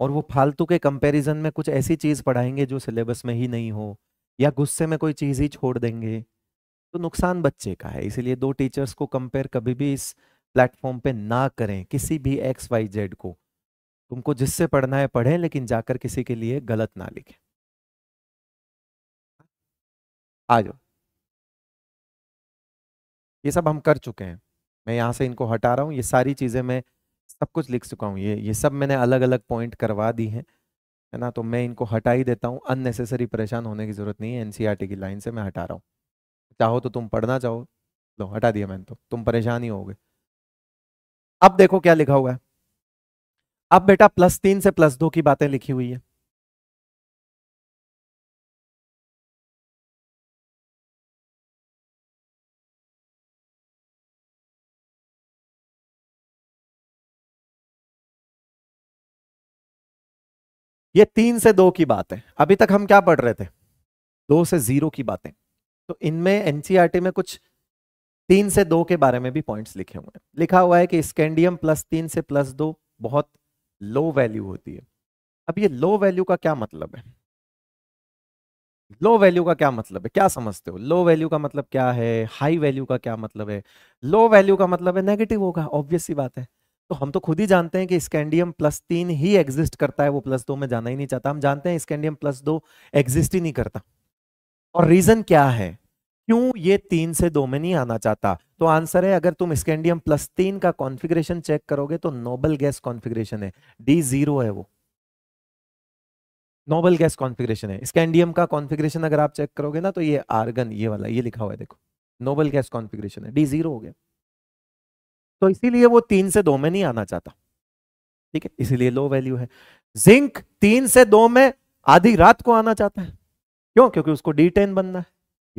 और वो फालतू के कंपैरिजन में कुछ ऐसी चीज़ पढ़ाएंगे जो सिलेबस में ही नहीं हो या गुस्से में कोई चीज़ ही छोड़ देंगे तो नुकसान बच्चे का है इसीलिए दो टीचर्स को कंपेयर कभी भी इस प्लेटफॉर्म पे ना करें किसी भी एक्स वाई जेड को तुमको जिससे पढ़ना है पढ़ें लेकिन जाकर किसी के लिए गलत ना लिखें आ जाओ ये सब हम कर चुके हैं मैं यहाँ से इनको हटा रहा हूँ ये सारी चीज़ें मैं सब कुछ लिख चुका हूँ ये ये सब मैंने अलग अलग पॉइंट करवा दी हैं है ना तो मैं इनको हटा ही देता हूँ अननेसेसरी परेशान होने की ज़रूरत नहीं है एनसीईआरटी e की लाइन से मैं हटा रहा हूँ चाहो तो तुम पढ़ना चाहो लो हटा दिया मैंने तो तुम परेशान ही गए अब देखो क्या लिखा हुआ है अब बेटा प्लस तीन से प्लस दो की बातें लिखी हुई है ये तीन से दो की बात है अभी तक हम क्या पढ़ रहे थे दो से जीरो की बातें तो इनमें एनसीईआरटी e में कुछ तीन से दो के बारे में भी पॉइंट्स लिखे हुए हैं लिखा हुआ है कि स्कैंडियम प्लस तीन से प्लस दो बहुत लो वैल्यू होती है अब ये लो वैल्यू का क्या मतलब है लो वैल्यू का क्या मतलब है क्या समझते हो लो वैल्यू का मतलब क्या है हाई वैल्यू का क्या मतलब है लो वैल्यू का मतलब है नेगेटिव होगा ऑब्वियस सी बात है तो हम तो खुद ही जानते हैं कि स्कैंडियम प्लस तीन ही एग्जिस्ट करता है वो प्लस दो में जाना ही नहीं चाहता हम जानते हैं स्कैंडियम प्लस दो एग्जिस्ट ही नहीं करता और रीजन क्या है क्यों ये तीन से दो में नहीं आना चाहता तो आंसर है अगर तुम स्कैंडियम प्लस तीन का कॉन्फ़िगरेशन चेक करोगे तो नोबल गैस कॉन्फ़िगरेशन है डी जीरो है वो नोबल गैस कॉन्फ़िगरेशन है स्कैंडियम का कॉन्फ़िगरेशन अगर आप चेक करोगे ना तो ये आर्गन ये वाला ये लिखा हुआ है देखो नोबल गैस कॉन्फ़िगरेशन है डी जीरो हो गया तो इसीलिए वो तीन से दो में नहीं आना चाहता ठीक है इसीलिए लो वैल्यू है जिंक तीन से दो में आधी रात को आना चाहता है क्यों क्योंकि उसको डी टेन बनना है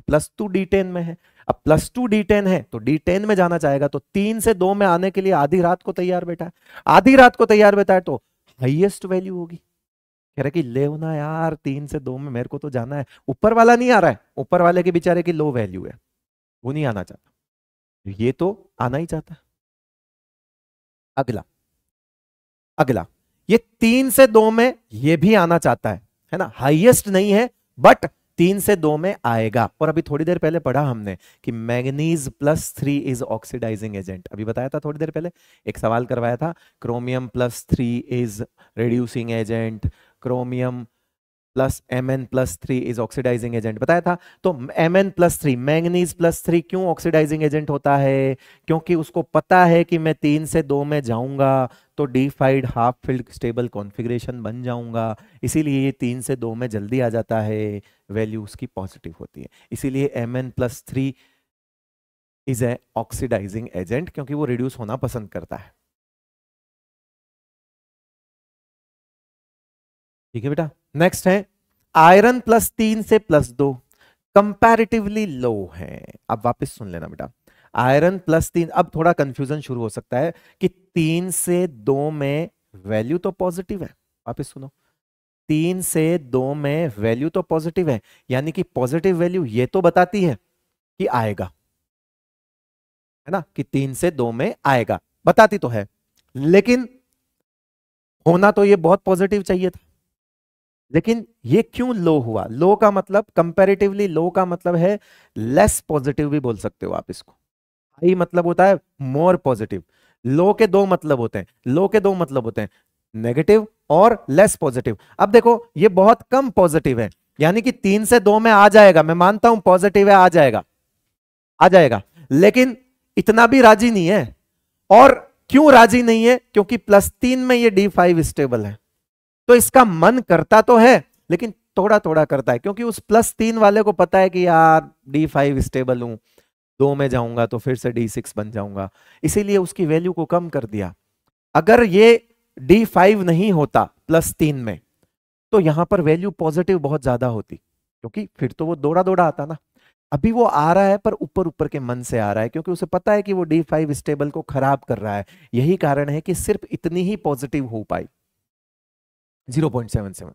प्लस टू डी टेन में है अब प्लस टू डी टेन है तो डी टेन में जाना चाहेगा तो तीन से दो में आने के लिए आधी रात को तैयार बैठा है आधी रात को तैयार बैठा है तो हाइएस्ट वैल्यू होगी कह रहा कि ले ना यार तीन से दो में मेरे को तो जाना है ऊपर वाला नहीं आ रहा है ऊपर वाले के बेचारे की लो वैल्यू है वो नहीं आना चाहता ये तो आना ही चाहता है अगला अगला ये तीन से दो में ये भी आना चाहता है है ना हाईएस्ट नहीं है बट तीन से दो में आएगा और अभी थोड़ी देर पहले पढ़ा हमने कि manganese plus three is oxidising agent अभी बताया था थोड़ी देर पहले एक सवाल करवाया था chromium plus three is reducing agent chromium plus M N plus three is oxidising agent बताया था तो M N plus three manganese plus three क्यों ऑक्सीडाइजिंग एजेंट होता है क्योंकि उसको पता है कि मैं तीन से दो में जाऊंगा तो D five half filled stable configuration बन जाऊंगा इसीलिए ये तीन से दो में जल्दी आ जाता है वैल्यू उसकी पॉजिटिव होती है इसीलिए M N plus three is a oxidising agent क्योंकि वो रिड्यूस होना पसंद करता है ठीक है बेटा नेक्स्ट है आयरन प्लस तीन से प्लस दो कंपेरिटिवली लो है अब वापस सुन लेना बेटा आयरन प्लस तीन अब थोड़ा कंफ्यूजन शुरू हो सकता है कि तीन से दो में वैल्यू तो पॉजिटिव है वापस सुनो तीन से दो में वैल्यू तो पॉजिटिव है यानी कि पॉजिटिव वैल्यू ये तो बताती है कि आएगा है ना कि तीन से दो में आएगा बताती तो है लेकिन होना तो ये बहुत पॉजिटिव चाहिए था लेकिन ये क्यों लो हुआ लो का मतलब कंपेरेटिवली लो का मतलब है लेस पॉजिटिव भी बोल सकते हो आप इसको हाई मतलब होता है मोर पॉजिटिव लो के दो मतलब होते हैं लो के दो मतलब होते हैं नेगेटिव और लेस पॉजिटिव अब देखो ये बहुत कम पॉजिटिव है यानी कि तीन से दो में आ जाएगा मैं मानता हूं पॉजिटिव है आ जाएगा आ जाएगा लेकिन इतना भी राजी नहीं है और क्यों राजी नहीं है क्योंकि प्लस तीन में ये डी फाइव स्टेबल है तो इसका मन करता तो है लेकिन थोड़ा थोड़ा करता है क्योंकि उस प्लस तीन वाले को पता है कि यार डी फाइव स्टेबल हूं दो में जाऊंगा तो फिर से डी सिक्स बन जाऊंगा इसीलिए उसकी वैल्यू को कम कर दिया अगर ये डी फाइव नहीं होता प्लस तीन में तो यहां पर वैल्यू पॉजिटिव बहुत ज्यादा होती क्योंकि फिर तो वो दौड़ा दौड़ा आता ना अभी वो आ रहा है पर ऊपर ऊपर के मन से आ रहा है क्योंकि उसे पता है कि वो डी फाइव स्टेबल को खराब कर रहा है यही कारण है कि सिर्फ इतनी ही पॉजिटिव हो पाई 0.77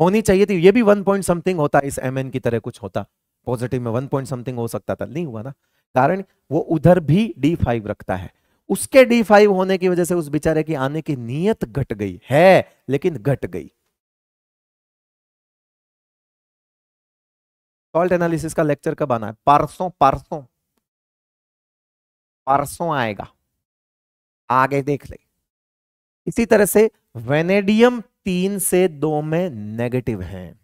होनी चाहिए थी ये भी वन पॉइंट समथिंग होता इस एम की तरह कुछ होता पॉजिटिव में वन पॉइंट समथिंग हो सकता था नहीं हुआ ना कारण वो उधर भी डी फाइव रखता है उसके डी फाइव होने की वजह से उस बेचारे की आने की नियत घट गई है लेकिन घट गई फॉल्ट एनालिसिस का लेक्चर कब आना है परसों परसों परसों आएगा आगे देख ले इसी तरह से वेनेडियम तीन से दो में नेगेटिव हैं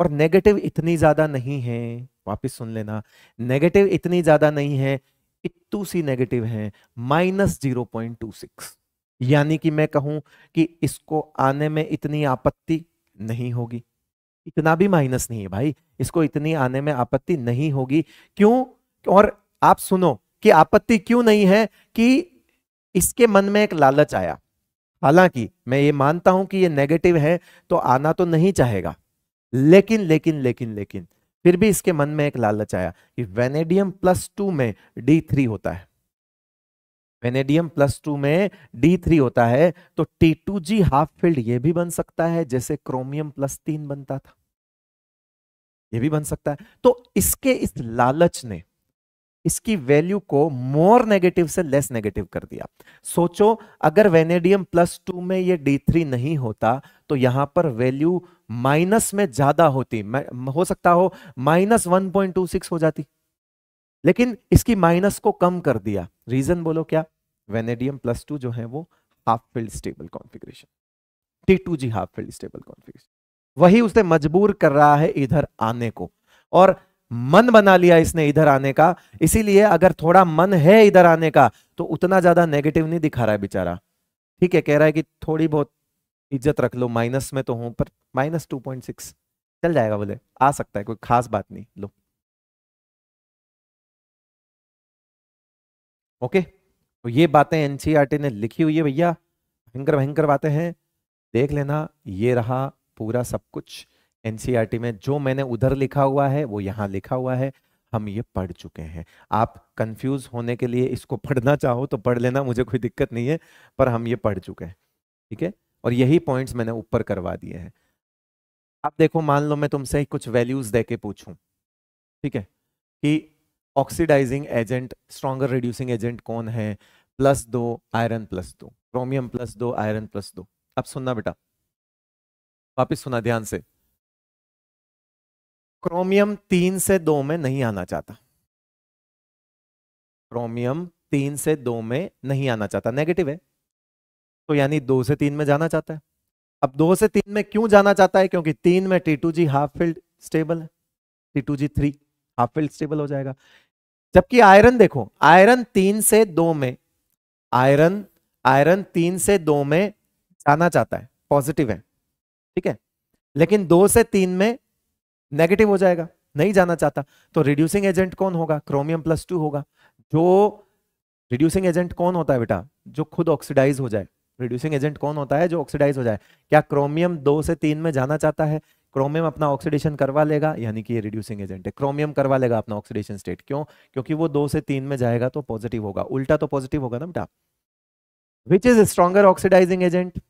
और नेगेटिव इतनी ज्यादा नहीं है वापिस सुन लेना नेगेटिव इतनी ज्यादा नहीं है इतू सी नेगेटिव है minus zero point two six यानी कि मैं कहूं कि इसको आने में इतनी आपत्ति नहीं होगी इतना भी माइनस नहीं है भाई इसको इतनी आने में आपत्ति नहीं होगी क्यों और आप सुनो कि आपत्ति क्यों नहीं है कि इसके मन में एक लालच आया हालांकि मैं ये मानता हूं कि ये नेगेटिव है तो आना तो नहीं चाहेगा लेकिन लेकिन लेकिन लेकिन फिर भी इसके मन में एक लालच आया कि वेनेडियम प्लस टू में डी थ्री होता है वेनेडियम प्लस टू में डी थ्री होता है तो T two G half filled ये भी बन सकता है जैसे क्रोमियम प्लस तीन बनता था ये भी बन सकता है तो इसके इस लालच ने इसकी वैल्यू को मोर नेगेटिव से लेस नेगेटिव कर दिया सोचो अगर वेनेडियम प्लस टू में ये डी थ्री नहीं होता तो यहां पर वैल्यू माइनस में ज्यादा होती हो सकता हो minus one point two six हो जाती लेकिन इसकी माइनस को कम कर दिया रीजन बोलो क्या वेनेडियम प्लस टू जो है वो half filled stable configuration T two G half filled stable configuration वही उसे मजबूर कर रहा है इधर आने को और मन बना लिया इसने इधर आने का इसीलिए अगर थोड़ा मन है इधर आने का तो उतना ज्यादा नेगेटिव नहीं दिखा रहा है बेचारा ठीक है कह रहा है कि थोड़ी बहुत इज्जत रख लो माइनस में तो हूं पर माइनस टू पॉइंट सिक्स चल जाएगा बोले आ सकता है कोई खास बात नहीं लो ओके तो ये बातें एनसीईआरटी e ने लिखी हुई है भैया भयंकर भयंकर बातें हैं देख लेना ये रहा पूरा सब कुछ एनसीईआरटी में जो मैंने उधर लिखा हुआ है वो यहाँ लिखा हुआ है हम ये पढ़ चुके हैं आप कंफ्यूज होने के लिए इसको पढ़ना चाहो तो पढ़ लेना मुझे कोई दिक्कत नहीं है पर हम ये पढ़ चुके हैं ठीक है और यही पॉइंट्स मैंने ऊपर करवा दिए हैं अब देखो मान लो मैं तुमसे कुछ वैल्यूज दे के पूछूं ठीक है कि oxidising agent stronger reducing agent कौन है प्लस दो आयरन प्लस दो क्रोमियम प्लस दो आयरन प्लस दो अब सुनना बेटा वापिस सुना ध्यान से क्रोमियम तीन से दो में नहीं आना चाहता क्रोमियम तीन से दो में नहीं आना चाहता नेगेटिव है तो यानी दो से तीन में जाना चाहता है अब दो से तीन में क्यों जाना चाहता है क्योंकि तीन में T two G half filled stable है T two G three half filled stable हो जाएगा जबकि आयरन देखो आयरन तीन से दो में आयरन आयरन तीन से दो में जाना चाहता है पॉजिटिव है ठीक है लेकिन दो से तीन में नेगेटिव हो जाएगा नहीं जाना चाहता तो रिड्यूसिंग एजेंट कौन होगा क्रोमियम प्लस टू होगा जो रिड्यूसिंग एजेंट कौन होता है बेटा जो खुद ऑक्सीडाइज हो जाए रिड्यूसिंग एजेंट कौन होता है जो ऑक्सीडाइज हो जाए क्या क्रोमियम दो से तीन में जाना चाहता है क्रोमियम अपना ऑक्सीडेशन करवा लेगा यानी कि ये रिड्यूसिंग एजेंट है क्रोमियम करवा लेगा अपना ऑक्सीडेशन स्टेट क्यों क्योंकि वो दो से तीन में जाएगा तो पॉजिटिव होगा उल्टा तो पॉजिटिव होगा ना बेटा which is stronger oxidising agent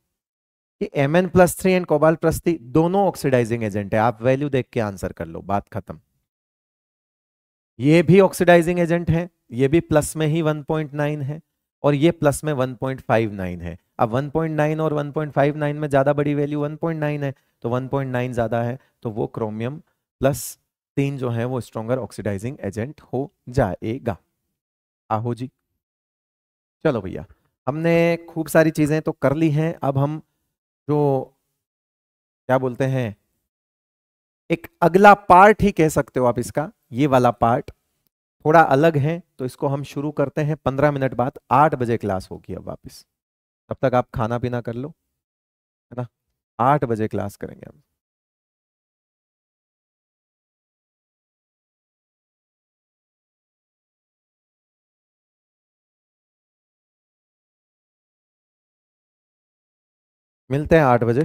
कि M N plus three and cobalt plus three दोनों ऑक्सीडाइजिंग एजेंट है आप वैल्यू देख के आंसर कर लो बात खत्म ये भी ऑक्सीडाइजिंग एजेंट है ये भी प्लस में ही 1.9 है और ये प्लस में 1.59 है अब 1.9 और 1.59 में ज़्यादा बड़ी वैल्यू 1.9 है तो 1.9 ज़्यादा है तो वो क्रोमियम प्लस तीन जो है वो स्ट्रोंगर ऑक्सीडाइजिंग एजेंट हो जाएगा आहो जी चलो भैया हमने खूब सारी चीज़ें तो कर ली हैं अब हम जो क्या बोलते हैं एक अगला पार्ट ही कह सकते हो आप इसका ये वाला पार्ट थोड़ा अलग है तो इसको हम शुरू करते हैं पंद्रह मिनट बाद आठ बजे क्लास होगी अब वापस तब तक आप खाना पीना कर लो है ना आठ बजे क्लास करेंगे हम मिलते हैं आठ बजे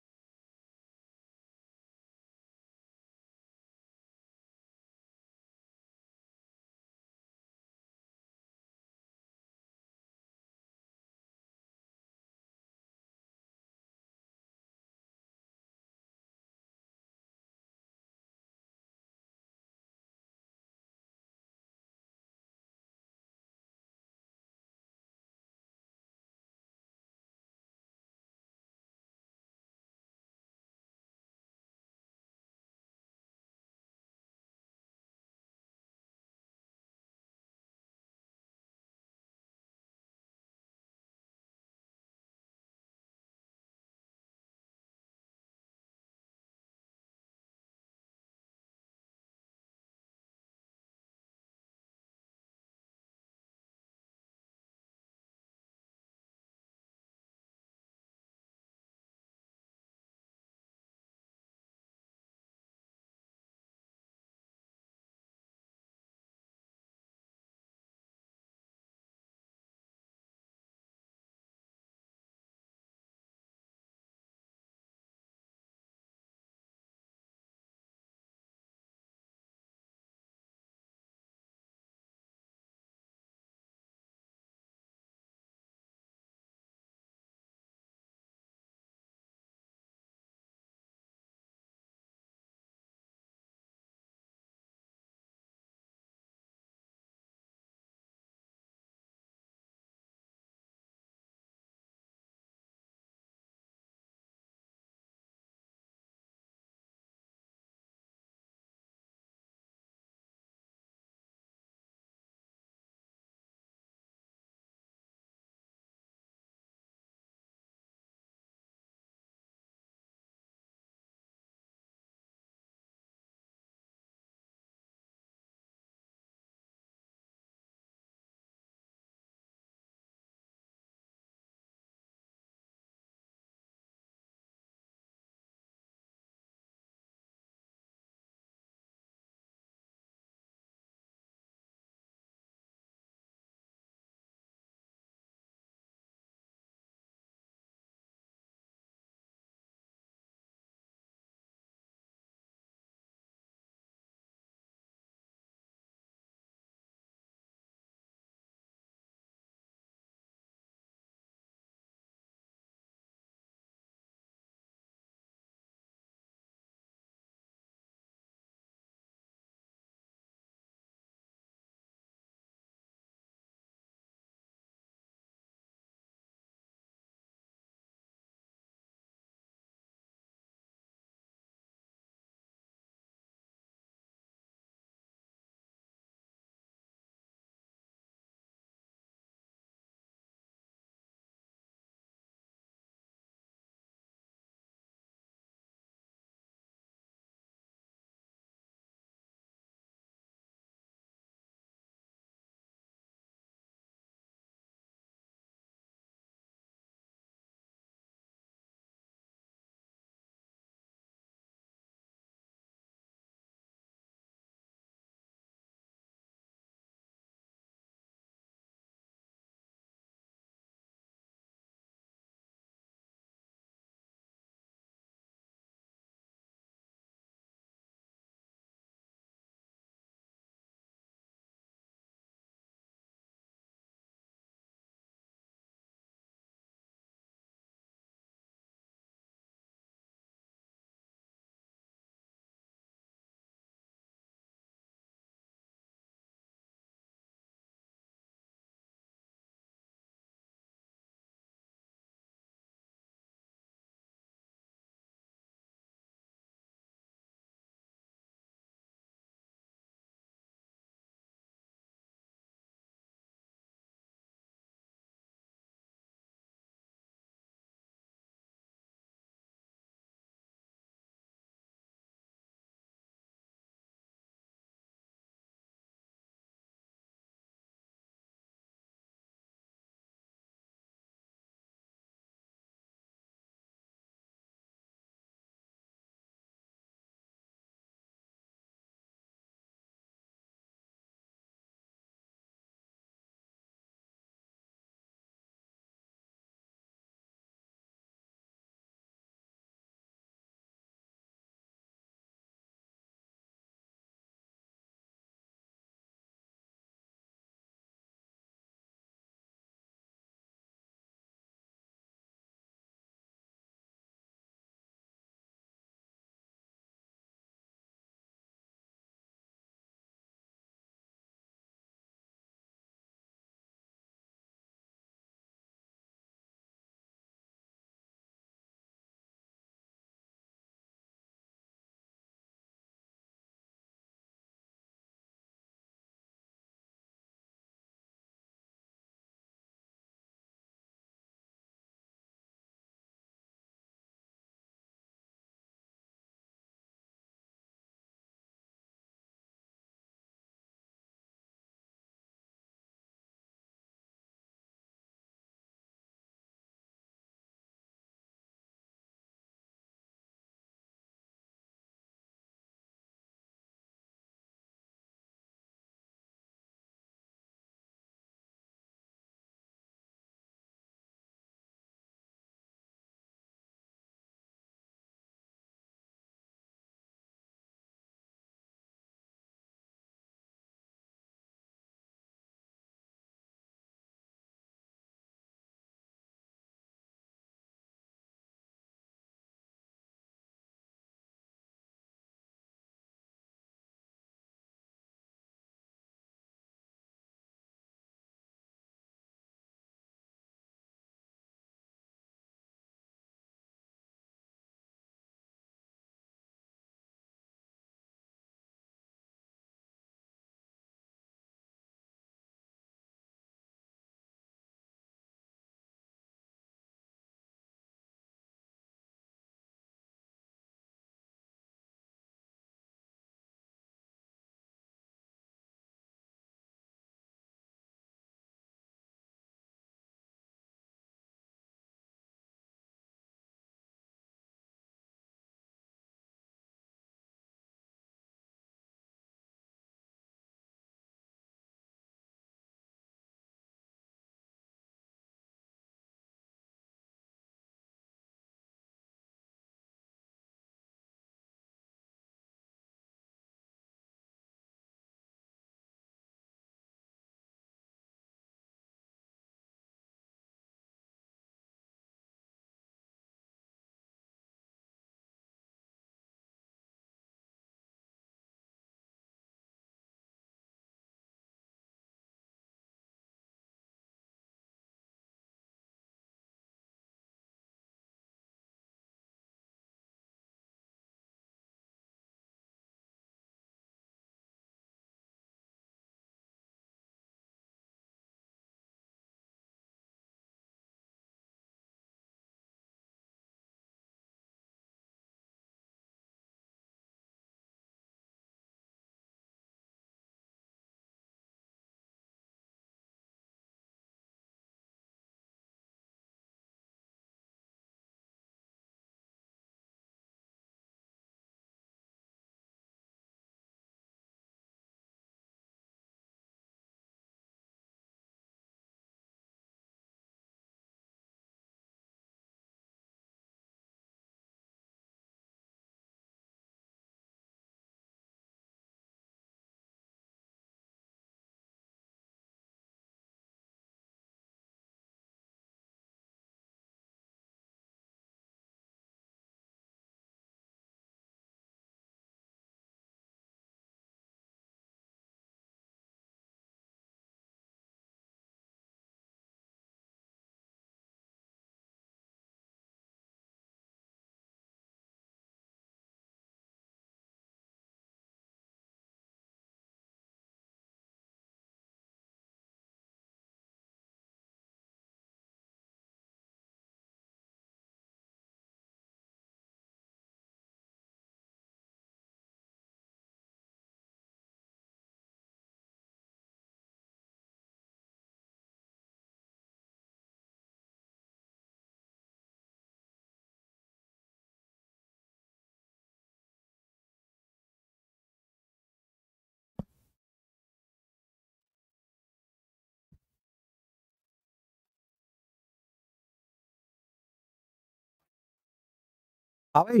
हाँ भाई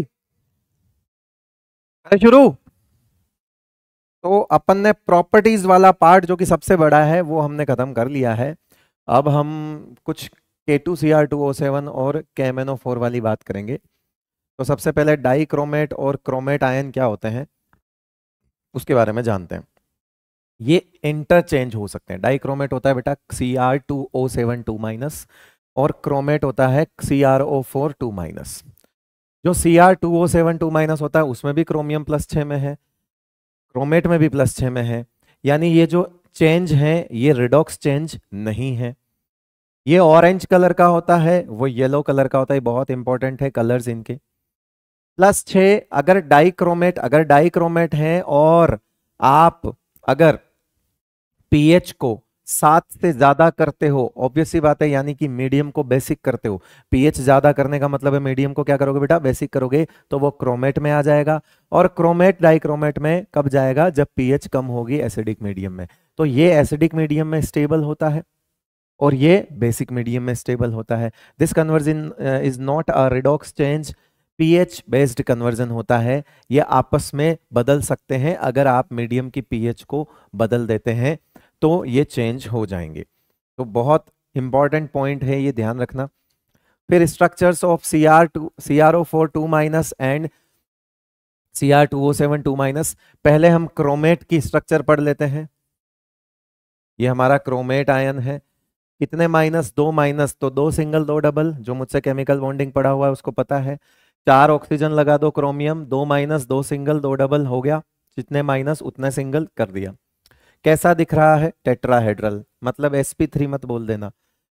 अरे शुरू तो अपन ने प्रॉपर्टीज वाला पार्ट जो कि सबसे बड़ा है वो हमने खत्म कर लिया है अब हम कुछ K two C R two O seven और K M N O four वाली बात करेंगे तो सबसे पहले डाइक्रोमेट और क्रोमेट आयन क्या होते हैं उसके बारे में जानते हैं ये इंटरचेंज हो सकते हैं डाइक्रोमेट होता है बेटा C R two O seven two minus और क्रोमेट होता है C R O four two minus जो C R two O seven two minus होता है उसमें भी क्रोमियम प्लस छः में है क्रोमेट में भी प्लस छः में है यानी ये जो चेंज है ये रिडॉक्स चेंज नहीं है ये ऑरेंज कलर का होता है वो येलो कलर का होता है बहुत इंपॉर्टेंट है कलर्स इनके प्लस छः अगर डाइक्रोमेट अगर डाइक्रोमेट है और आप अगर पीएच को सात से ज्यादा करते हो ऑब्वियसली बात है यानी कि मीडियम को बेसिक करते हो पीएच ज्यादा करने का मतलब है मीडियम को क्या करोगे बेटा बेसिक करोगे तो वो क्रोमेट में आ जाएगा और क्रोमेट डाइक्रोमेट में कब जाएगा जब पीएच कम होगी एसिडिक मीडियम में तो ये एसिडिक मीडियम में स्टेबल होता है और ये बेसिक मीडियम में स्टेबल होता है this conversion is not a redox change pH based conversion होता है ये आपस में बदल सकते हैं अगर आप मीडियम की पीएच को बदल देते हैं तो ये चेंज हो जाएंगे तो बहुत इंपॉर्टेंट पॉइंट है ये ध्यान रखना फिर structures of C R two C R O four two minus and C R two O seven two minus पहले हम क्रोमेट की स्ट्रक्चर पढ़ लेते हैं ये हमारा क्रोमेट आयन है कितने माइनस दो माइनस तो दो सिंगल दो डबल जो मुझसे केमिकल बॉन्डिंग पड़ा हुआ है उसको पता है चार ऑक्सीजन लगा दो क्रोमियम दो माइनस दो सिंगल दो डबल हो गया जितने माइनस उतने सिंगल कर दिया कैसा दिख रहा है टेट्राहेड्रल मतलब sp3 मत बोल देना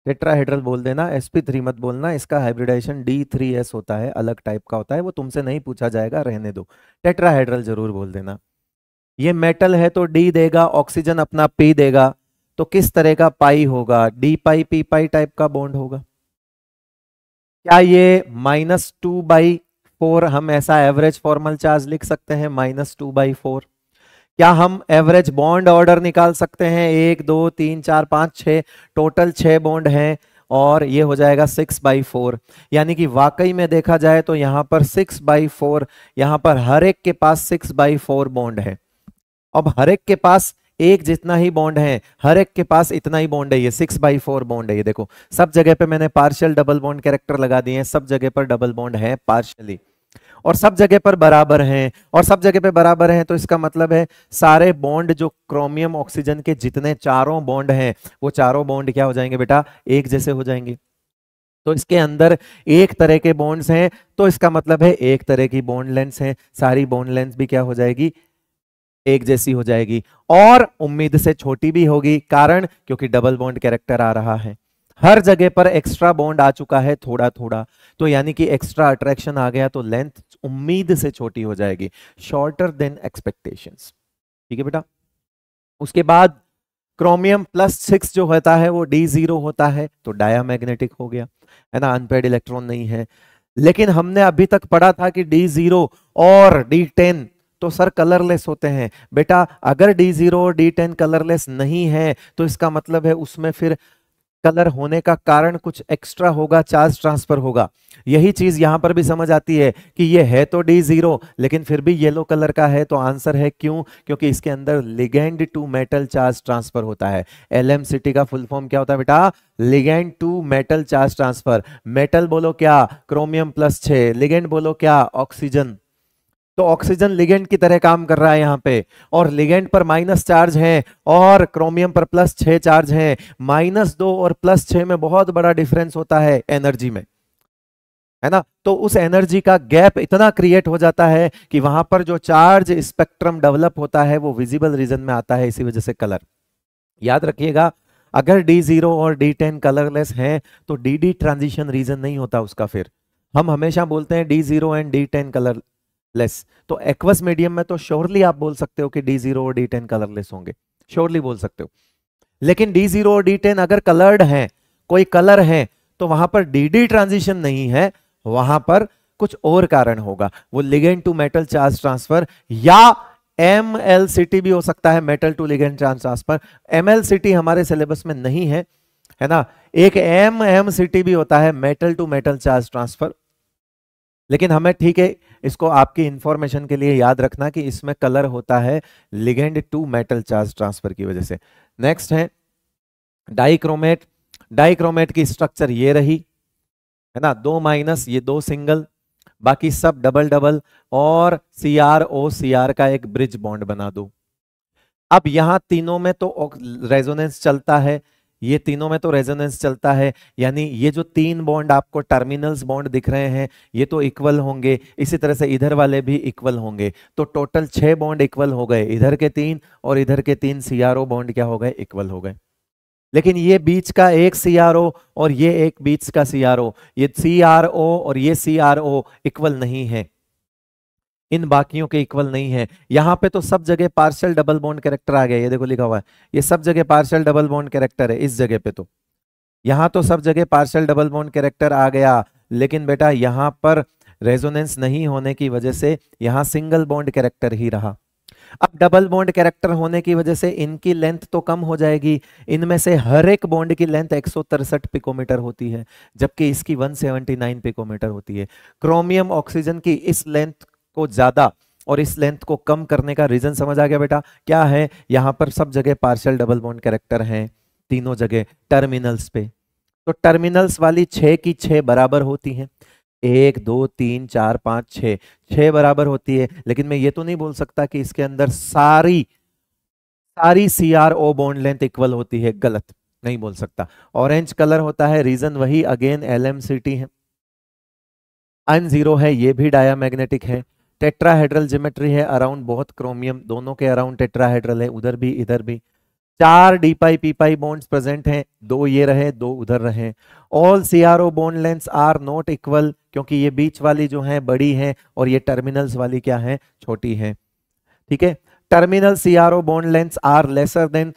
टेट्राहेड्रल बोल देना sp3 मत बोलना इसका हाइब्रिडाइजेशन d3s होता है अलग टाइप का होता है वो तुमसे नहीं पूछा जाएगा रहने दो टेट्राहेड्रल जरूर बोल देना ये मेटल है तो डी देगा ऑक्सीजन अपना पी देगा तो किस तरह का पाई होगा D pi P pi type का बॉन्ड होगा क्या ये माइनस टू बाई फोर हम ऐसा एवरेज फॉर्मल चार्ज लिख सकते हैं माइनस टू बाई फोर क्या हम एवरेज बॉन्ड ऑर्डर निकाल सकते हैं एक दो तीन चार पाँच छ टोटल छः बॉन्ड हैं और ये हो जाएगा सिक्स बाई फोर यानी कि वाकई में देखा जाए तो यहां पर सिक्स बाई फोर यहाँ पर हर एक के पास सिक्स बाई फोर बॉन्ड है अब हर एक के पास एक जितना ही बॉन्ड है हर एक के पास इतना ही बॉन्ड है ये सिक्स बाई फोर बॉन्ड है ये देखो सब जगह पे मैंने पार्शियल डबल बॉन्ड कैरेक्टर लगा दिए हैं सब जगह पर डबल बॉन्ड है पार्शियली और सब जगह पर बराबर हैं और सब जगह पर बराबर हैं तो इसका मतलब है सारे बॉन्ड जो क्रोमियम ऑक्सीजन के जितने चारों बॉन्ड हैं वो चारों बॉन्ड क्या हो जाएंगे बेटा एक जैसे हो जाएंगे तो इसके अंदर एक तरह के बॉन्ड्स हैं तो इसका मतलब है एक तरह की बॉन्ड लेंस है सारी बॉन्ड लेंस भी क्या हो जाएगी एक जैसी हो जाएगी और उम्मीद से छोटी भी होगी कारण क्योंकि डबल बॉन्ड कैरेक्टर आ रहा है हर जगह पर एक्स्ट्रा बॉन्ड आ चुका है थोड़ा थोड़ा तो यानी कि एक्स्ट्रा अट्रैक्शन आ गया तो लेंथ उम्मीद से छोटी हो जाएगी शॉर्टर देन एक्सपेक्टेशन ठीक है बेटा उसके बाद क्रोमियम प्लस सिक्स जो होता है वो डी जीरो होता है तो डायामैग्नेटिक हो गया है ना अनपेड इलेक्ट्रॉन नहीं है लेकिन हमने अभी तक पढ़ा था कि डी जीरो और डी टेन तो सर कलरलेस होते हैं बेटा अगर डी जीरो और डी टेन कलरलेस नहीं है तो इसका मतलब है उसमें फिर कलर होने का कारण कुछ एक्स्ट्रा होगा चार्ज ट्रांसफर होगा यही चीज यहां पर भी समझ आती है कि ये है तो डी जीरो लेकिन फिर भी येलो कलर का है तो आंसर है क्यों क्योंकि इसके अंदर ligand to metal charge transfer होता है एल का फुल फॉर्म क्या होता है बेटा ligand to metal charge transfer metal बोलो क्या क्रोमियम प्लस छिगेंड लिगेंड बोलो क्या ऑक्सीजन तो ऑक्सीजन लिगेंड की तरह काम कर रहा है यहाँ पे और लिगेंड पर माइनस चार्ज है और क्रोमियम पर प्लस छह चार्ज है माइनस दो और प्लस छह में बहुत बड़ा डिफरेंस होता है एनर्जी में है ना तो उस एनर्जी का गैप इतना क्रिएट हो जाता है कि वहां पर जो चार्ज स्पेक्ट्रम डेवलप होता है वो विजिबल रीजन में आता है इसी वजह से कलर याद रखिएगा अगर डी जीरो और डी टेन कलरलेस है तो डी डी ट्रांजिशन रीजन नहीं होता उसका फिर हम हमेशा बोलते हैं D zero and D ten colourless तो एक्वस मीडियम में तो श्योरली आप बोल सकते हो कि डी जीरो और डी टेन कलरलेस होंगे श्योरली बोल सकते हो लेकिन डी जीरो और डी टेन अगर कलर्ड है कोई कलर है तो वहां पर डी डी ट्रांजिशन नहीं है वहां पर कुछ और कारण होगा वो ligand to metal charge transfer या एम एल सी टी भी हो सकता है metal to ligand charge transfer M L C T हमारे सिलेबस में नहीं है है ना एक एम एम सी टी भी होता है metal to metal charge transfer लेकिन हमें ठीक है इसको आपकी इंफॉर्मेशन के लिए याद रखना कि इसमें कलर होता है ligand to metal charge transfer की वजह से नेक्स्ट है डाइक्रोमेट डाइक्रोमेट की स्ट्रक्चर ये रही है ना दो माइनस ये दो सिंगल बाकी सब डबल डबल और सी आर ओ सी आर का एक ब्रिज बॉन्ड बना दो अब यहां तीनों में तो रेजोनेंस चलता है ये तीनों में तो रेजोनेंस चलता है यानी ये जो तीन बॉन्ड आपको टर्मिनल्स बॉन्ड दिख रहे हैं ये तो इक्वल होंगे इसी तरह से इधर वाले भी इक्वल होंगे तो टोटल छह बॉन्ड इक्वल हो गए इधर के तीन और इधर के तीन सी बॉन्ड क्या हो गए इक्वल हो गए लेकिन ये बीच का एक सी और ये एक बीच का सी ये सी और ये सी इक्वल नहीं है इन बाकियों के इक्वल नहीं है यहाँ पे तो सब जगह पार्शियल डबल बॉन्ड कैरेक्टर आ गया ये देखो लिखा हुआ है ये सब जगह पार्शियल डबल बॉन्ड कैरेक्टर है इस जगह पे तो यहाँ तो सब जगह पार्शियल डबल बॉन्ड कैरेक्टर आ गया लेकिन बेटा यहाँ पर रेजोनेंस नहीं होने की वजह से यहाँ सिंगल बॉन्ड कैरेक्टर ही रहा अब डबल बॉन्ड कैरेक्टर होने की वजह से इनकी लेंथ तो कम हो जाएगी इनमें से हर एक बॉन्ड की लेंथ एक पिकोमीटर होती है जबकि इसकी 179 पिकोमीटर होती है क्रोमियम ऑक्सीजन की इस लेंथ को ज़्यादा और इस लेंथ को कम करने का रीज़न समझ आ गया बेटा क्या है यहां पर सब जगह पार्शियल डबल बॉन्ड कैरेक्टर हैं तीनों जगह टर्मिनल्स पे तो टर्मिनल्स वाली छ की छः बराबर होती हैं एक दो तीन चार पांच छ छः बराबर होती है लेकिन मैं ये तो नहीं बोल सकता कि इसके अंदर सारी सारी C R O bond length equal होती है गलत नहीं बोल सकता ऑरेंज कलर होता है रीजन वही again L M C T है अन जीरो है ये भी डायामैग्नेटिक है टेट्राहेड्रल जिमेट्री है अराउंड बहुत क्रोमियम दोनों के अराउंड टेट्राहेड्रल है उधर भी इधर भी चार D pi P pi bonds present हैं दो ये रहे दो उधर रहे all C R O bond lengths are not equal क्योंकि ये बीच वाली जो है बड़ी है और ये टर्मिनल्स वाली क्या है छोटी है ठीक है terminal C R O bond lengths are lesser than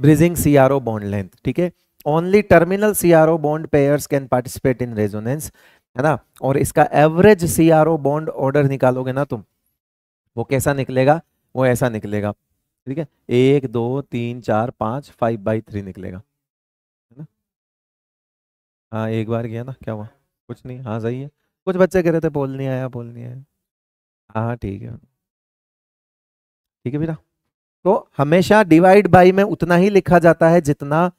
bridging C R O bond length ठीक है only terminal CRO bond pairs can participate in resonance है ना और इसका average C R O bond order निकालोगे ना तुम वो कैसा निकलेगा वो ऐसा निकलेगा ठीक है एक दो तीन चार पाँच फाइव बाई थ्री निकलेगा है ना हाँ एक बार गया ना क्या हुआ कुछ नहीं हाँ सही है कुछ बच्चे कह रहे थे बोल नहीं आया बोल नहीं आया हाँ, हाँ ठीक है ठीक है बेटा तो हमेशा डिवाइड बाई में उतना ही लिखा जाता है जितना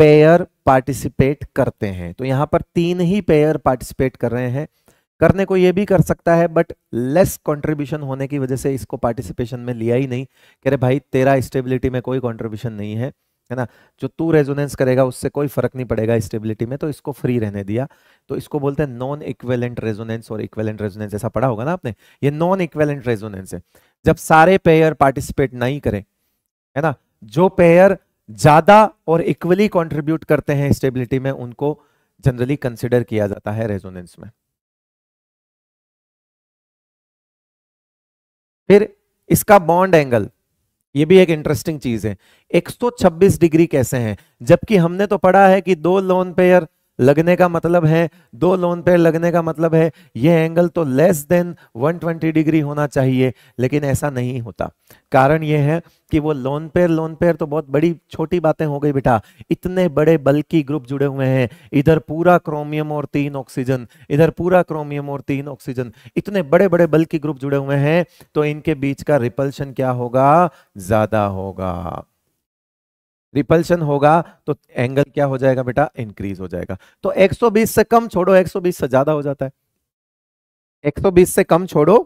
पेयर पार्टिसिपेट करते हैं तो यहां पर तीन ही पेयर पार्टिसिपेट कर रहे हैं करने को यह भी कर सकता है बट लेस कंट्रीब्यूशन होने की वजह से इसको पार्टिसिपेशन में लिया ही नहीं कह रहे भाई तेरा स्टेबिलिटी में कोई कंट्रीब्यूशन नहीं है है ना जो तू रेजोनेंस करेगा उससे कोई फर्क नहीं पड़ेगा स्टेबिलिटी में तो इसको फ्री रहने दिया तो इसको बोलते हैं नॉन इक्वेलेंट रेजोनेंस और इक्वेलेंट रेजोनेंस ऐसा पढ़ा होगा ना आपने ये नॉन इक्वेलेंट रेजोनेंस है जब सारे पेयर पार्टिसिपेट नहीं करें है ना जो पेयर ज्यादा और इक्वली कंट्रीब्यूट करते हैं स्टेबिलिटी में उनको जनरली कंसिडर किया जाता है रेजोनेंस में फिर इसका बॉन्ड एंगल ये भी एक इंटरेस्टिंग चीज है 126 डिग्री कैसे हैं जबकि हमने तो पढ़ा है कि दो लोन पेयर लगने का मतलब है दो लोन पेयर लगने का मतलब है यह एंगल तो लेस देन 120 डिग्री होना चाहिए लेकिन ऐसा नहीं होता कारण यह है कि वो लोन पेयर लोन पेयर तो बहुत बड़ी छोटी बातें हो गई बेटा इतने बड़े बल्कि ग्रुप जुड़े हुए हैं इधर पूरा क्रोमियम और तीन ऑक्सीजन इधर पूरा क्रोमियम और तीन ऑक्सीजन इतने बड़े बड़े बल्कि ग्रुप जुड़े हुए हैं तो इनके बीच का रिपल्शन क्या होगा ज्यादा होगा रिपल्शन होगा तो एंगल क्या हो जाएगा बेटा इंक्रीज हो जाएगा तो 120 से कम छोड़ो 120 से ज्यादा हो जाता है 120 से कम छोड़ो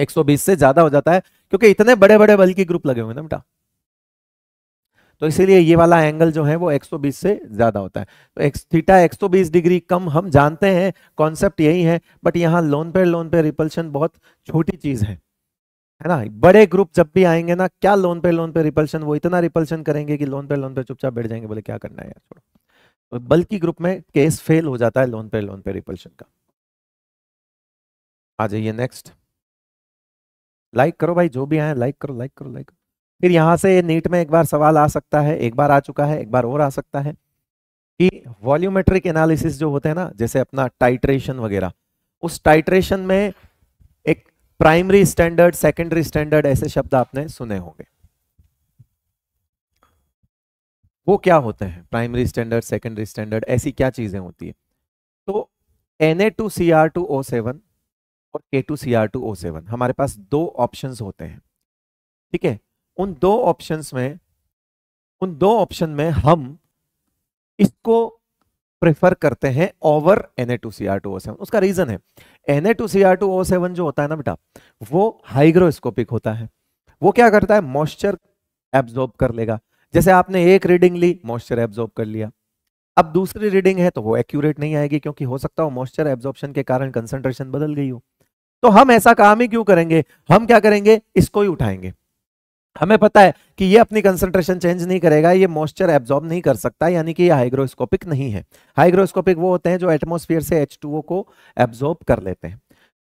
120 से ज्यादा हो जाता है क्योंकि इतने बड़े बड़े बल के ग्रुप लगे हुए ना बेटा तो इसीलिए ये वाला एंगल जो है वो 120 से ज्यादा होता है तो एक थीटा 120 डिग्री कम हम जानते हैं कॉन्सेप्ट यही है बट यहाँ लोन पे लोन पे रिपल्शन बहुत छोटी चीज है है ना बड़े ग्रुप जब भी आएंगे ना क्या लोन पे लोन पे रिपल्शन वो इतना रिपल्शन करेंगे कि लोन पे लोन पे चुपचाप बैठ जाएंगे बोले क्या करना है यार छोड़ो तो बल्कि ग्रुप में केस फेल हो जाता है लोन पे लोन पे रिपल्शन का आ जाइए नेक्स्ट लाइक करो भाई जो भी आए लाइक करो लाइक करो लाइक फिर यहां से नीट में एक बार सवाल आ सकता है एक बार आ चुका है एक बार और आ सकता है कि वॉल्यूमेट्रिक एनालिसिस जो होते हैं ना जैसे अपना टाइट्रेशन वगैरह उस टाइट्रेशन में प्राइमरी स्टैंडर्ड सेकेंडरी स्टैंडर्ड ऐसे शब्द आपने सुने होंगे वो क्या होते हैं प्राइमरी स्टैंडर्ड सेकेंडरी स्टैंडर्ड ऐसी क्या चीजें होती है तो N A two C R two O seven और K two C R two O seven हमारे पास दो ऑप्शन होते हैं ठीक है उन दो ऑप्शन में उन दो ऑप्शन में हम इसको प्रेफर करते हैं ओवर Na2Cr2O7 उसका रीजन है Na2Cr2O7 जो होता है ना बेटा वो हाइग्रोस्कोपिक होता है वो क्या करता है मॉइस्चर एब्जॉर्ब कर लेगा जैसे आपने एक रीडिंग ली मॉइस्चर एब्जॉर्ब कर लिया अब दूसरी रीडिंग है तो वो एक्यूरेट नहीं आएगी क्योंकि हो सकता हो मॉइस्चर एब्जॉर्प्शन के कारण कंसंट्रेशन बदल गई हो तो हम ऐसा काम ही क्यों करेंगे हम क्या करेंगे इसको ही उठाएंगे हमें पता है कि ये अपनी कंसंट्रेशन चेंज नहीं करेगा ये मॉइस्चर एब्जॉर्ब नहीं कर सकता यानी कि ये हाइग्रोस्कोपिक नहीं है हाइग्रोस्कोपिक वो होते हैं जो एटमोस्फियर से एच को एब्जॉर्ब कर लेते हैं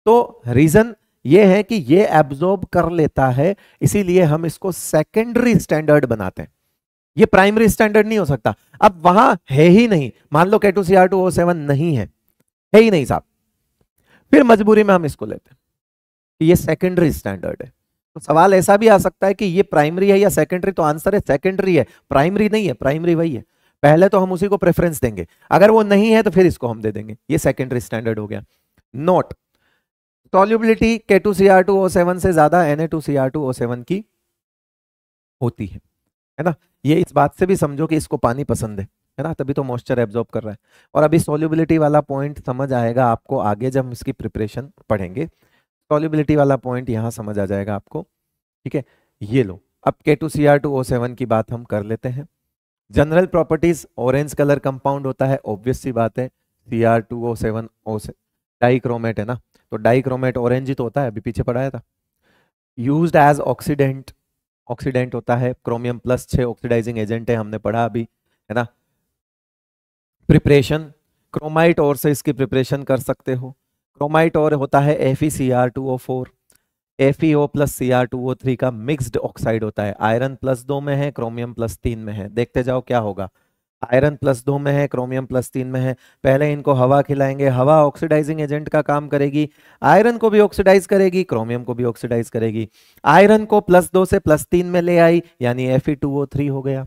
तो रीजन ये है कि ये एब्जॉर्ब कर लेता है इसीलिए हम इसको सेकेंडरी स्टैंडर्ड बनाते हैं ये प्राइमरी स्टैंडर्ड नहीं हो सकता अब वहां है ही नहीं मान लो K two C R two O seven नहीं है है ही नहीं साहब फिर मजबूरी में हम इसको लेते हैं ये सेकेंडरी स्टैंडर्ड है तो सवाल ऐसा भी आ सकता है कि ये प्राइमरी है या सेकेंडरी तो आंसर है सेकेंडरी है प्राइमरी नहीं है प्राइमरी वही है पहले तो हम उसी को प्रेफरेंस देंगे अगर वो नहीं है तो फिर इसको हम दे देंगे ये सेकेंडरी स्टैंडर्ड हो गया note solubility K two C R two O seven से ज्यादा N A two C R two O seven की होती है है ना ये इस बात से भी समझो कि इसको पानी पसंद है है ना तभी तो मॉइस्चर एब्जॉर्ब कर रहा है और अभी सॉल्युबिलिटी वाला पॉइंट समझ आएगा आपको आगे जब हम इसकी प्रिपरेशन पढ़ेंगे सॉल्युबिलिटी वाला पॉइंट यहाँ समझ आ जाएगा आपको ठीक है ये लो अब K two C R two O seven की बात हम कर लेते हैं general properties orange colour compound होता है ऑब्वियस सी बात है C R two O seven O से डाइक्रोमेट है ना तो डाइक्रोमेट ऑरेंज ही तो होता है अभी पीछे पढ़ाया था यूज एज ऑक्सीडेंट ऑक्सीडेंट होता है क्रोमियम प्लस छः ऑक्सीडाइजिंग एजेंट है हमने पढ़ा अभी है ना प्रिपरेशन क्रोमाइट और से इसकी प्रिपरेशन कर सकते हो क्रोमाइट और होता है F E C R two O four F E O plus C R two O three का मिक्सड ऑक्साइड होता है आयरन प्लस दो में है क्रोमियम प्लस तीन में है देखते जाओ क्या होगा आयरन प्लस दो में है क्रोमियम प्लस तीन में है पहले इनको हवा खिलाएंगे हवा ऑक्सीडाइजिंग एजेंट का काम करेगी आयरन को भी ऑक्सीडाइज करेगी क्रोमियम को भी ऑक्सीडाइज करेगी आयरन को प्लस दो से प्लस तीन में ले आई यानी F E two O three हो गया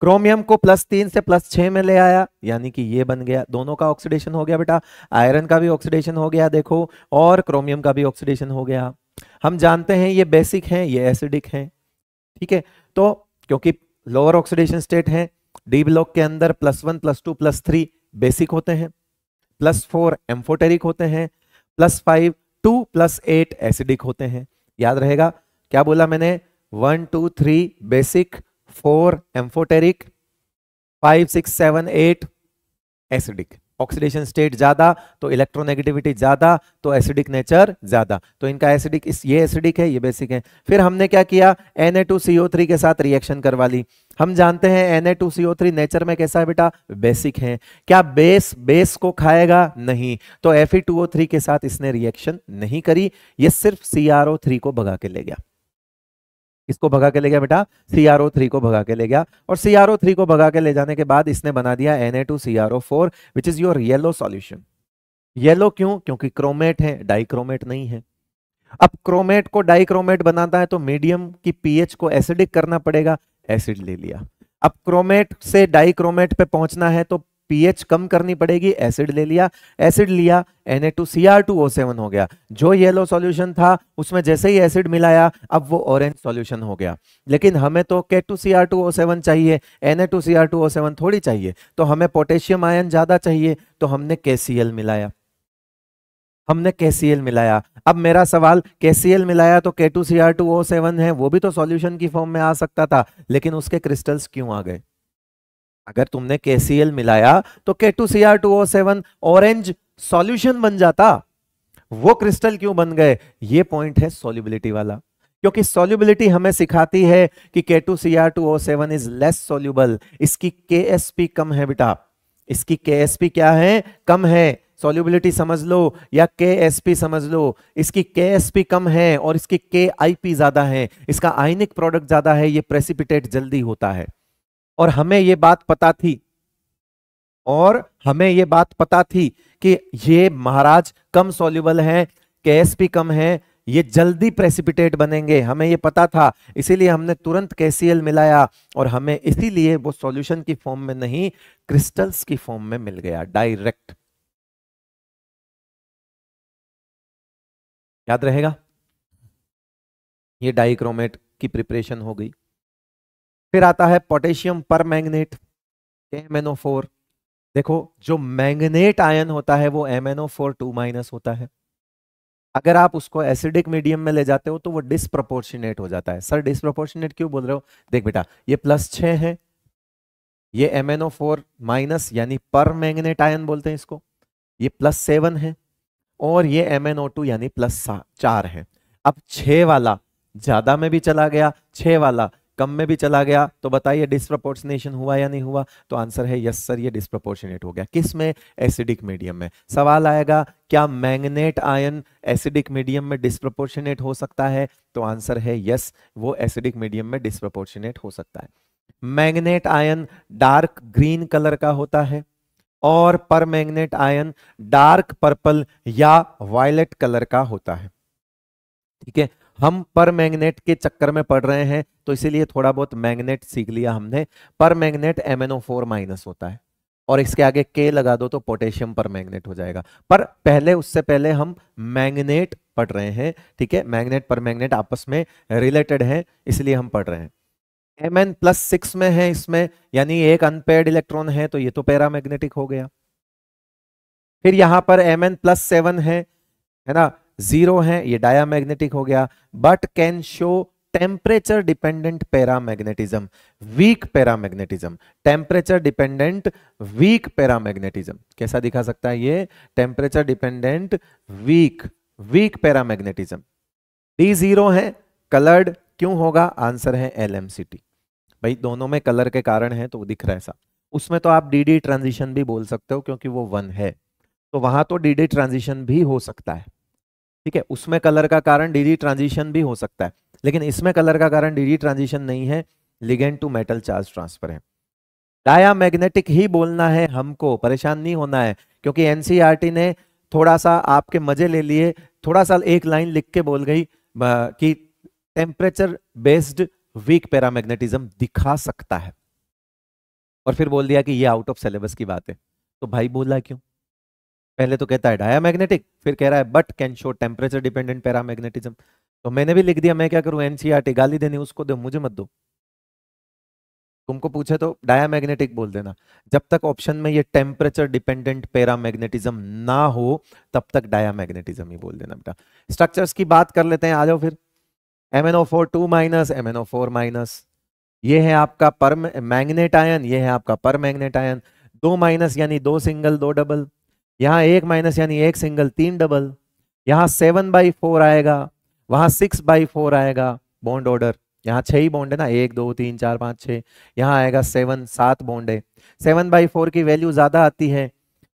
क्रोमियम को प्लस तीन से प्लस छह में ले आया यानी कि ये बन गया दोनों का ऑक्सीडेशन हो गया बेटा आयरन का भी ऑक्सीडेशन हो गया देखो और क्रोमियम का भी ऑक्सीडेशन हो गया हम जानते हैं ये बेसिक हैं ये एसिडिक हैं ठीक है तो क्योंकि लोअर ऑक्सीडेशन स्टेट है डी ब्लॉक के अंदर plus one plus two plus three basic होते हैं प्लस फोर एम्फोटेरिक होते हैं plus five to plus eight acidic होते हैं याद रहेगा क्या बोला मैंने one two three basic four amphoteric five six seven eight acidic oxidation state ज्यादा तो इलेक्ट्रोनेगेटिविटी ज्यादा तो एसिडिक नेचर ज्यादा तो इनका एसिडिक इस ये एसिडिक है ये बेसिक है फिर हमने क्या किया Na2CO3 के साथ रिएक्शन करवा ली हम जानते हैं Na2CO3 नेचर में कैसा है बेटा बेसिक है क्या बेस बेस को खाएगा नहीं तो Fe2O3 के साथ इसने रिएक्शन नहीं करी ये सिर्फ CrO3 को भगा के ले गया किसको भगा के ले गया बेटा सी आर ओ थ्री को भगा के ले गया और सी आर ओ थ्री को भगा के ले जाने के बाद इसने बना दिया N A two C R O four which is your yellow solution yellow क्यों क्योंकि क्रोमेट है डाइक्रोमेट नहीं है अब क्रोमेट को डाइक्रोमेट बनाता है तो मीडियम की पीएच को एसिडिक करना पड़ेगा एसिड ले लिया अब क्रोमेट से डाइक्रोमेट पे पहुंचना है तो पीएच कम करनी पड़ेगी एसिड ले लिया एसिड लिया Na2Cr2O7 हो गया जो येलो सॉल्यूशन था उसमें जैसे ही एसिड मिलाया अब वो ऑरेंज सॉल्यूशन हो गया लेकिन हमें तो K2Cr2O7 चाहिए Na2Cr2O7 थोड़ी चाहिए तो हमें पोटेशियम आयन ज़्यादा चाहिए तो हमने KCl मिलाया हमने KCl मिलाया अब मेरा सवाल KCl मिलाया तो K2Cr2O7 है वो भी तो सॉल्यूशन की फॉर्म में आ सकता था लेकिन उसके क्रिस्टल्स क्यों आ गए अगर तुमने KCl मिलाया तो K2Cr2O7 ऑरेंज सॉल्यूशन बन जाता वो क्रिस्टल क्यों बन गए ये पॉइंट है सॉल्युबिलिटी वाला क्योंकि सॉल्युबिलिटी हमें सिखाती है कि K2Cr2O7 इज लेस सोल्यूबल इसकी KSP कम है बेटा इसकी KSP क्या है कम है सॉल्युबिलिटी समझ लो या के समझ लो इसकी के कम है और इसकी के ज्यादा है इसका आयनिक प्रोडक्ट ज्यादा है ये प्रेसिपिटेट जल्दी होता है और हमें ये बात पता थी और हमें ये बात पता थी कि ये महाराज कम सोल्यूबल हैं कैस भी कम है ये जल्दी प्रेसिपिटेट बनेंगे हमें ये पता था इसीलिए हमने तुरंत कैसीएल मिलाया और हमें इसीलिए वो सॉल्यूशन की फॉर्म में नहीं क्रिस्टल्स की फॉर्म में मिल गया डायरेक्ट याद रहेगा ये डाइक्रोमेट की प्रिपरेशन हो गई फिर आता है पोटेशियम पर मैंगनेट एम फोर देखो जो मैंगनेट आयन होता है वो M N O four two minus होता है अगर आप उसको एसिडिक मीडियम में ले जाते हो तो वो डिसप्रोपोर्शनेट हो जाता है सर डिसप्रोपोर्शनेट क्यों बोल रहे हो देख बेटा ये प्लस छ है ये M N O four minus यानी पर मैंगनेट आयन बोलते हैं इसको ये प्लस सेवन है और ये एम एन ओ टू यानी प्लस चार है अब छ वाला ज्यादा में भी चला गया छ वाला कम में भी चला गया तो बताइए डिस्प्रपोर्शनेशन हुआ या नहीं हुआ तो आंसर है यस सर ये डिस्प्रपोर्शनेट हो गया किस में एसिडिक मीडियम में सवाल आएगा क्या मैग्नेट आयन एसिडिक मीडियम में डिस्प्रपोर्शनेट हो सकता है तो आंसर है यस वो एसिडिक मीडियम में डिस्प्रपोर्शनेट हो सकता है manganate ion dark green colour का होता है और permanganate ion dark purple या वायलेट कलर का होता है ठीक है हम पर मैग्नेट के चक्कर में पड़ रहे हैं तो इसीलिए थोड़ा बहुत मैग्नेट सीख लिया हमने permanganate M N O four minus होता है और इसके आगे के लगा दो तो पोटेशियम पर मैग्नेट हो जाएगा पर पहले उससे पहले हम मैग्नेट पढ़ रहे हैं ठीक है मैग्नेट पर मैग्नेट आपस में रिलेटेड है इसलिए हम पढ़ रहे हैं एम एन प्लस सिक्स में है इसमें यानी एक अनपेड इलेक्ट्रॉन है तो ये तो पैरा मैग्नेटिक हो गया फिर यहां पर एम एन प्लस सेवन है है ना जीरो है ये डायामैग्नेटिक हो गया but can show temperature dependent paramagnetism weak paramagnetism temperature dependent weak paramagnetism कैसा दिखा सकता है ये temperature dependent weak weak paramagnetism D zero है कलर्ड क्यों होगा आंसर है एल भाई दोनों में कलर के कारण है तो दिख रहा है सा उसमें तो आप डी डी ट्रांजिशन भी बोल सकते हो क्योंकि वो वन है तो वहां तो डी डी ट्रांजिशन भी हो सकता है ठीक है उसमें कलर का कारण डीडी ट्रांजिशन भी हो सकता है लेकिन इसमें कलर का कारण डीडी ट्रांजिशन नहीं है ligand to metal charge transfer है डाया मैग्नेटिक ही बोलना है हमको परेशान नहीं होना है क्योंकि एनसीईआरटी e ने थोड़ा सा आपके मजे ले लिए थोड़ा सा एक लाइन लिख के बोल गई कि टेम्परेचर बेस्ड वीक पैरामैग्नेटिज्म दिखा सकता है और फिर बोल दिया कि ये आउट ऑफ सिलेबस की बात है तो भाई बोला क्यों पहले तो कहता है डाया मैग्नेटिक फिर कह रहा है but can show temperature dependent paramagnetism तो मैंने भी लिख दिया मैं क्या करूं एनसीआरटी e गाली देनी उसको दो मुझे मत दो तुमको पूछे तो डाया मैग्नेटिक बोल देना जब तक ऑप्शन में ये टेम्परेचर डिपेंडेंट पैरा मैग्नेटिज्म ना हो तब तक मैग्नेटिज्म ही बोल देना बेटा स्ट्रक्चर की बात कर लेते हैं आ जाओ फिर M N O four two minus M N O four minus ये है आपका पर मैग्नेट आयन ये है आपका पर मैग्नेट आयन दो माइनस यानी दो सिंगल दो डबल यहाँ एक माइनस यानी एक सिंगल तीन डबल यहाँ सेवन बाई फोर आएगा वहाँ सिक्स बाई फोर आएगा बॉन्ड ऑर्डर यहाँ छह ही बॉन्ड है ना एक दो तीन चार पाँच छः यहाँ आएगा सेवन सात बॉन्ड है सेवन बाई फोर की वैल्यू ज़्यादा आती है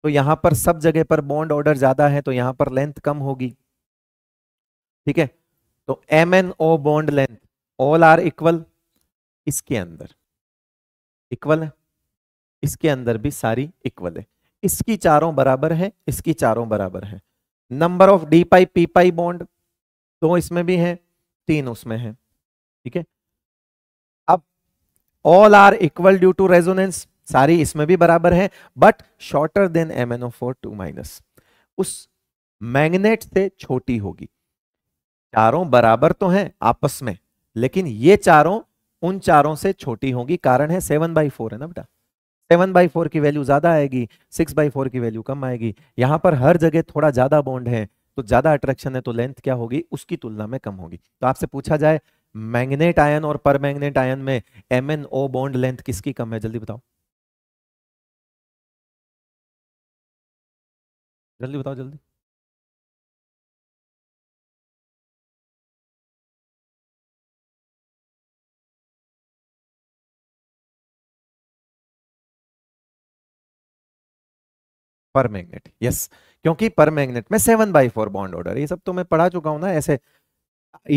तो यहाँ पर सब जगह पर बॉन्ड ऑर्डर ज़्यादा है तो यहाँ पर लेंथ कम होगी ठीक है तो M N O bond length all are equal इसके अंदर इक्वल है इसके अंदर भी सारी इक्वल है इसकी चारों बराबर है इसकी चारों बराबर है number of d pi P pi bond दो इसमें भी है तीन उसमें है ठीक है अब all are equal due to resonance सारी इसमें भी बराबर है but shorter than M N O four two minus उस मैग्नेट से छोटी होगी चारों बराबर तो हैं आपस में लेकिन ये चारों उन चारों से छोटी होगी कारण है सेवन बाई फोर है ना बेटा सेवन बाई फोर की वैल्यू ज्यादा आएगी सिक्स बाई फोर की वैल्यू कम आएगी यहाँ पर हर जगह थोड़ा ज्यादा बॉन्ड है तो ज्यादा अट्रैक्शन है तो लेंथ क्या होगी उसकी तुलना में कम होगी तो आपसे पूछा जाए मैग्नेट आयन और पर मैग्नेट आयन में M N O bond length किसकी कम है जल्दी बताओ जल्दी बताओ जल्दी पर मैग्नेट यस क्योंकि पर मैग्नेट में seven by four bond order ये सब तो मैं पढ़ा चुका हूं ना ऐसे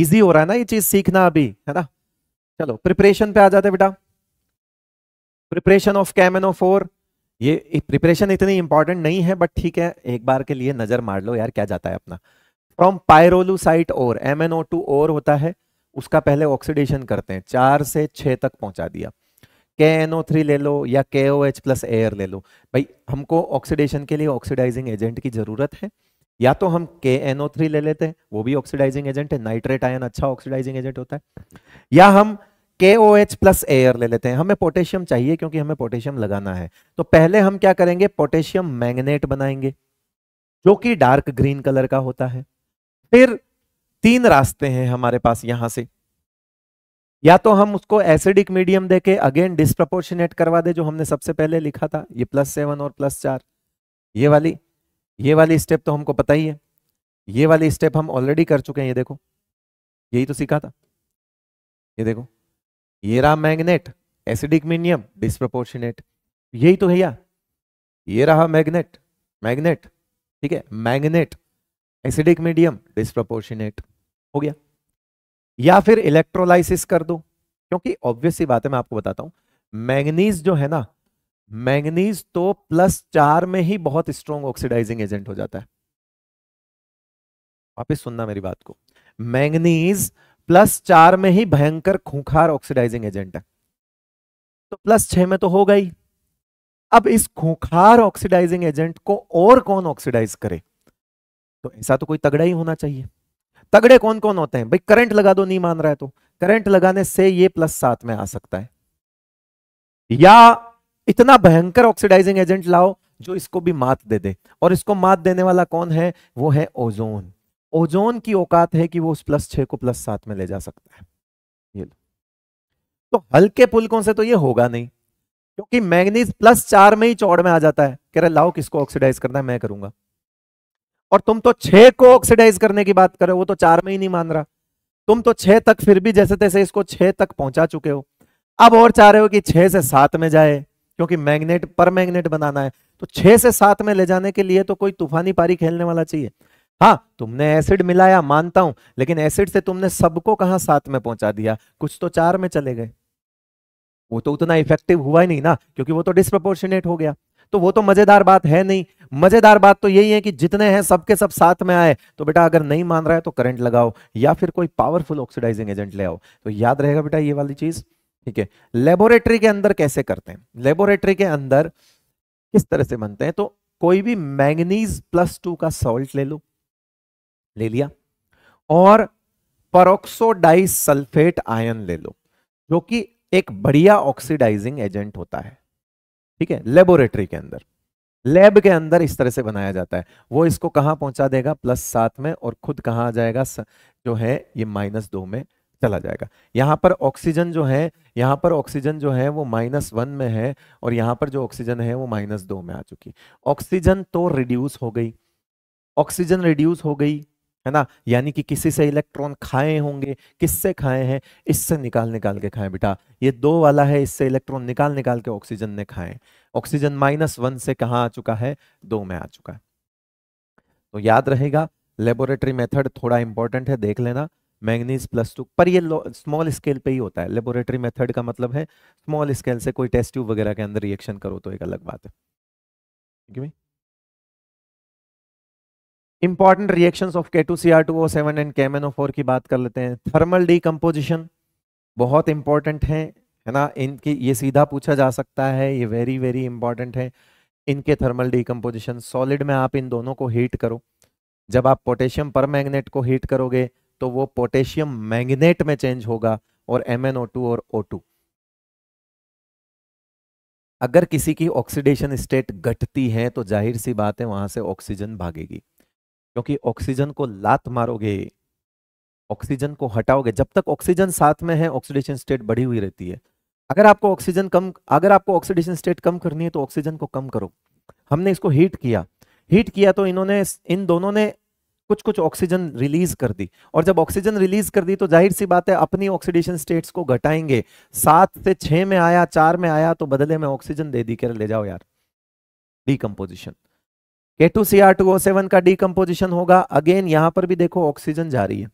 इजी हो रहा है ना ये चीज सीखना अभी है ना चलो प्रिपरेशन पे आ जाते बेटा प्रिपरेशन ऑफ कैमेनो फोर ये प्रिपरेशन इतनी इंपॉर्टेंट नहीं है बट ठीक है एक बार के लिए नजर मार लो यार क्या जाता है अपना फ्रॉम पायरोलूसाइट और एम एन ओ टू और होता है उसका पहले ऑक्सीडेशन करते हैं चार से छह तक पहुंचा दिया के एन ओ थ्री ले लो या के ओ एच प्लस एयर ले लो भाई हमको ऑक्सीडेशन के लिए ऑक्सीडाइजिंग एजेंट की ज़रूरत है या तो हम के एन ओ थ्री ले लेते हैं वो भी ऑक्सीडाइजिंग एजेंट है नाइट्रेट आयन अच्छा ऑक्सीडाइजिंग एजेंट होता है या हम के ओ एच प्लस एयर ले लेते हैं हमें पोटेशियम चाहिए क्योंकि हमें पोटेशियम लगाना है तो पहले हम क्या करेंगे पोटेशियम मैग्नेट बनाएंगे जो कि डार्क ग्रीन कलर का होता है फिर तीन रास्ते हैं हमारे पास यहां से या तो हम उसको एसिडिक मीडियम देके अगेन डिस्प्रपोर्शनेट करवा दे जो हमने सबसे पहले लिखा था ये प्लस सेवन और प्लस चार ये वाली ये वाली स्टेप तो हमको पता ही है ये वाली स्टेप हम ऑलरेडी कर चुके हैं ये देखो यही तो सीखा था ये देखो ये रहा मैग्नेट एसिडिक मीडियम डिस्प्रपोर्शनेट यही तो है या ये रहा मैग्नेट मैग्नेट ठीक है मैग्नेट एसिडिक मीडियम डिस्प्रपोर्शनेट हो गया या फिर इलेक्ट्रोलाइसिस कर दो क्योंकि ऑब्वियस बात है मैं आपको बताता हूं मैंगनीज जो है ना मैंगनीज तो प्लस चार में ही बहुत स्ट्रॉन्ग ऑक्सीडाइजिंग एजेंट हो जाता है वापिस सुनना मेरी बात को मैंगनीज प्लस चार में ही भयंकर खूंखार ऑक्सीडाइजिंग एजेंट है तो प्लस छह में तो हो गई अब इस खूंखार ऑक्सीडाइजिंग एजेंट को और कौन ऑक्सीडाइज करे तो ऐसा तो कोई तगड़ा ही होना चाहिए तगड़े कौन कौन होते हैं भाई करंट लगा दो नहीं मान रहा है तो करंट लगाने से ये प्लस सात में आ सकता है या इतना भयंकर ऑक्सीडाइजिंग एजेंट लाओ जो इसको भी मात दे दे और इसको मात देने वाला कौन है वो है ओजोन ओजोन की औकात है कि वो उस प्लस छह को प्लस सात में ले जा सकता है ये तो हल्के पुलकों से तो ये होगा नहीं क्योंकि मैग्नीज प्लस चार में ही चौड़ में आ जाता है कह रहे लाओ किसको ऑक्सीडाइज करना है मैं करूंगा और तुम तो छह को ऑक्सीडाइज करने की बात करो वो तो चार में ही नहीं मान रहा तुम तो छह तक फिर भी जैसे तैसे इसको छह तक पहुंचा चुके हो अब और चाह रहे हो कि छह से सात में जाए क्योंकि मैग्नेट पर मैग्नेट बनाना है तो छह से सात में ले जाने के लिए तो कोई तूफानी पारी खेलने वाला चाहिए हाँ तुमने एसिड मिलाया मानता हूं लेकिन एसिड से तुमने सबको कहा सात में पहुंचा दिया कुछ तो चार में चले गए वो तो उतना इफेक्टिव हुआ ही नहीं ना क्योंकि वो तो डिस्प्रपोर्शनेट हो गया तो वो तो मजेदार बात है नहीं मजेदार बात तो यही है कि जितने हैं सबके सब साथ में आए तो बेटा अगर नहीं मान रहा है तो करंट लगाओ या फिर कोई पावरफुल ऑक्सीडाइजिंग एजेंट ले आओ तो याद रहेगा बेटा ये वाली चीज ठीक है लेबोरेटरी के अंदर कैसे करते हैं लेबोरेटरी के अंदर किस तरह से बनते हैं तो कोई भी मैंगनीज प्लस टू का सॉल्ट ले लो ले लिया और परोक्सोडाइज सल्फेट आयन ले लो जो कि एक बढ़िया ऑक्सीडाइजिंग एजेंट होता है ठीक है लेबोरेटरी के अंदर लैब के अंदर इस तरह से बनाया जाता है वो इसको कहां पहुंचा देगा प्लस सात में और खुद कहां आ जाएगा जो है ये माइनस दो में चला जाएगा यहां पर ऑक्सीजन जो है यहां पर ऑक्सीजन जो है वो माइनस वन में है और यहां पर जो ऑक्सीजन है वो माइनस दो में आ चुकी ऑक्सीजन तो रिड्यूस हो गई ऑक्सीजन रिड्यूस हो गई है ना यानी कि किसी से इलेक्ट्रॉन खाए होंगे किससे खाए हैं इससे निकाल निकाल के खाएं बेटा ये दो वाला है इससे इलेक्ट्रॉन निकाल निकाल के ऑक्सीजन ने खाए ऑक्सीजन माइनस वन से कहा आ चुका है दो में आ चुका है तो याद रहेगा लेबोरेटरी मेथड थोड़ा इंपॉर्टेंट है देख लेना मैंगनीज प्लस टू पर ये स्मॉल स्केल पे ही होता है लेबोरेटरी मेथड का मतलब है स्मॉल स्केल से कोई टेस्ट ट्यूब वगैरह के अंदर रिएक्शन करो तो एक अलग बात है ठीक है important reaction of K two C R two O seven and केमेनो फोर की बात कर लेते हैं थर्मल डीकम्पोजिशन बहुत इंपॉर्टेंट है है ना इनके ये सीधा पूछा जा सकता है ये वेरी वेरी इंपॉर्टेंट है इनके थर्मल डिकम्पोजिशन सॉलिड में आप इन दोनों को हीट करो जब आप पोटेशियम पर मैग्नेट को हीट करोगे तो वो पोटेशियम मैग्नेट में चेंज होगा और एम और ओ अगर किसी की ऑक्सीडेशन स्टेट घटती है तो जाहिर सी बात है वहां से ऑक्सीजन भागेगी क्योंकि ऑक्सीजन को लात मारोगे ऑक्सीजन को हटाओगे जब तक ऑक्सीजन साथ में है ऑक्सीडेशन स्टेट बढ़ी हुई रहती है अगर आपको ऑक्सीजन कम अगर आपको ऑक्सीडेशन स्टेट कम करनी है तो ऑक्सीजन को कम करो हमने इसको हीट किया हीट किया तो इन्होंने इन दोनों ने कुछ कुछ ऑक्सीजन रिलीज कर दी और जब ऑक्सीजन रिलीज कर दी तो जाहिर सी बात है अपनी ऑक्सीडेशन स्टेट्स को घटाएंगे सात से छह में आया चार में आया तो बदले में ऑक्सीजन दे दी कर ले जाओ यार decomposition K two C R two O seven का डीकम्पोजिशन होगा अगेन यहां पर भी देखो ऑक्सीजन जा रही है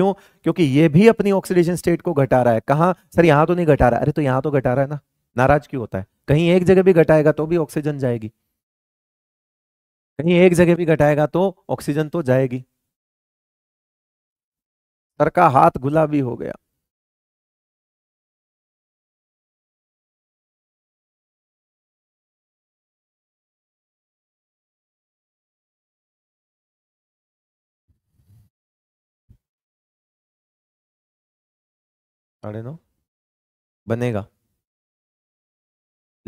क्यों क्योंकि ये भी अपनी ऑक्सीडेशन स्टेट को घटा रहा है कहा सर यहां तो नहीं घटा रहा अरे तो यहां तो घटा रहा है ना नाराज क्यों होता है कहीं एक जगह भी घटाएगा तो भी ऑक्सीजन जाएगी कहीं एक जगह भी घटाएगा तो ऑक्सीजन तो जाएगी सर का हाथ गुलाबी हो गया साढ़े नौ बनेगा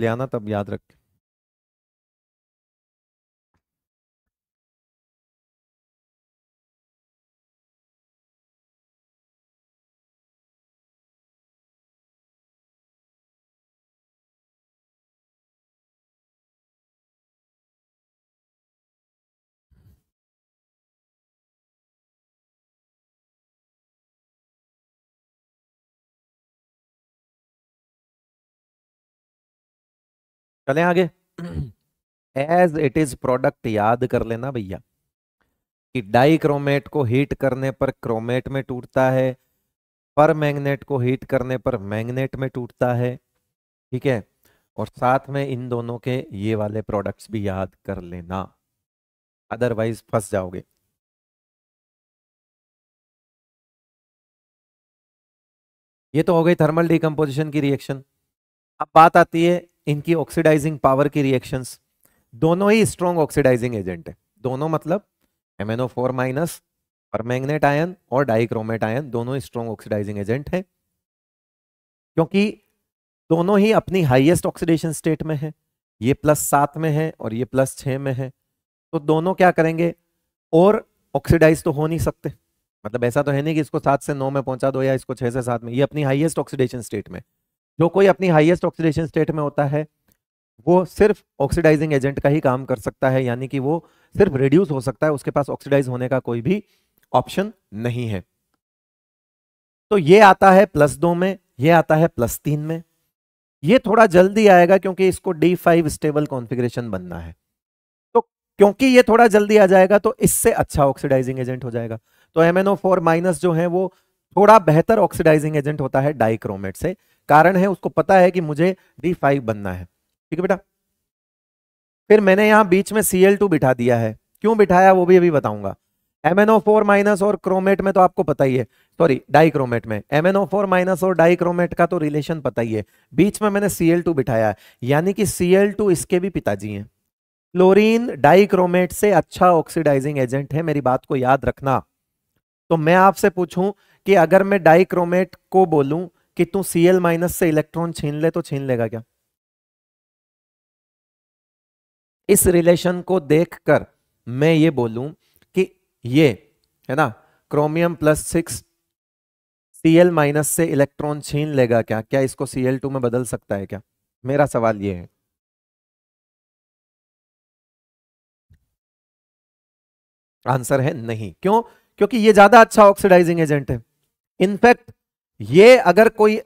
ले आना तब याद रख चले आगे एज इट इज प्रोडक्ट याद कर लेना भैया कि डाइक्रोमेट को हीट करने पर क्रोमेट में टूटता है पर मैग्नेट को हीट करने पर मैग्नेट में टूटता है ठीक है और साथ में इन दोनों के ये वाले प्रोडक्ट्स भी याद कर लेना अदरवाइज फंस जाओगे ये तो हो गई थर्मल डिकम्पोजिशन की रिएक्शन अब बात आती है इनकी ऑक्सीडाइजिंग पावर की रिएक्शंस दोनों ही स्ट्रॉन्ग ऑक्सीडाइजिंग एजेंट है दोनों मतलब M N O four minus और मैग्नेट आयन और डाइक्रोमेट आयन दोनों ही स्ट्रॉन्ग ऑक्सीडाइजिंग एजेंट हैं क्योंकि दोनों ही अपनी हाइएस्ट ऑक्सीडेशन स्टेट में है ये प्लस सात में है और ये प्लस छः में है तो दोनों क्या करेंगे और ऑक्सीडाइज तो हो नहीं सकते मतलब ऐसा तो है नहीं कि इसको सात से नौ में पहुंचा दो या इसको छः से सात में ये अपनी हाईएस्ट ऑक्सीडेशन स्टेट में जो कोई अपनी हाईएस्ट ऑक्सीडेशन स्टेट में होता है वो सिर्फ ऑक्सीडाइजिंग एजेंट का ही काम कर सकता है यानी कि वो सिर्फ रिड्यूस हो सकता है उसके पास ऑक्सीडाइज होने का कोई भी ऑप्शन नहीं है तो ये आता है प्लस दो में ये आता है प्लस तीन में ये थोड़ा जल्दी आएगा क्योंकि इसको डी फाइव स्टेबल कॉन्फिग्रेशन बनना है तो क्योंकि ये थोड़ा जल्दी आ जाएगा तो इससे अच्छा ऑक्सीडाइजिंग एजेंट हो जाएगा तो M N O four minus जो है वो थोड़ा बेहतर ऑक्सीडाइजिंग एजेंट होता है डाइक्रोमेट से कारण है उसको पता है कि मुझे डी फाइव बनना है ठीक है बेटा फिर मैंने यहां बीच में सीएल टू बिठा दिया है क्यों बिठाया वो भी अभी बताऊंगा एमएनओ फोर माइनस और क्रोमेट में तो आपको पता ही है सॉरी डाइक्रोमेट में एमएनओ फोर माइनस और डाइक्रोमेट का तो रिलेशन पता ही है बीच में मैंने सीएल टू बिठाया है यानी कि सीएल टू इसके भी पिताजी हैं क्लोरीन डाइक्रोमेट से अच्छा ऑक्सीडाइजिंग एजेंट है मेरी बात को याद रखना तो मैं आपसे पूछूं कि अगर मैं डाइक्रोमेट को बोलूं कि तू सी एल माइनस से इलेक्ट्रॉन छीन ले तो छीन लेगा क्या इस रिलेशन को देखकर मैं ये बोलूं कि ये है ना chromium plus six C L minus से इलेक्ट्रॉन छीन लेगा क्या क्या इसको सी एल टू में बदल सकता है क्या मेरा सवाल ये है आंसर है नहीं क्यों क्योंकि ये ज्यादा अच्छा ऑक्सीडाइजिंग एजेंट है इनफैक्ट ये अगर कोई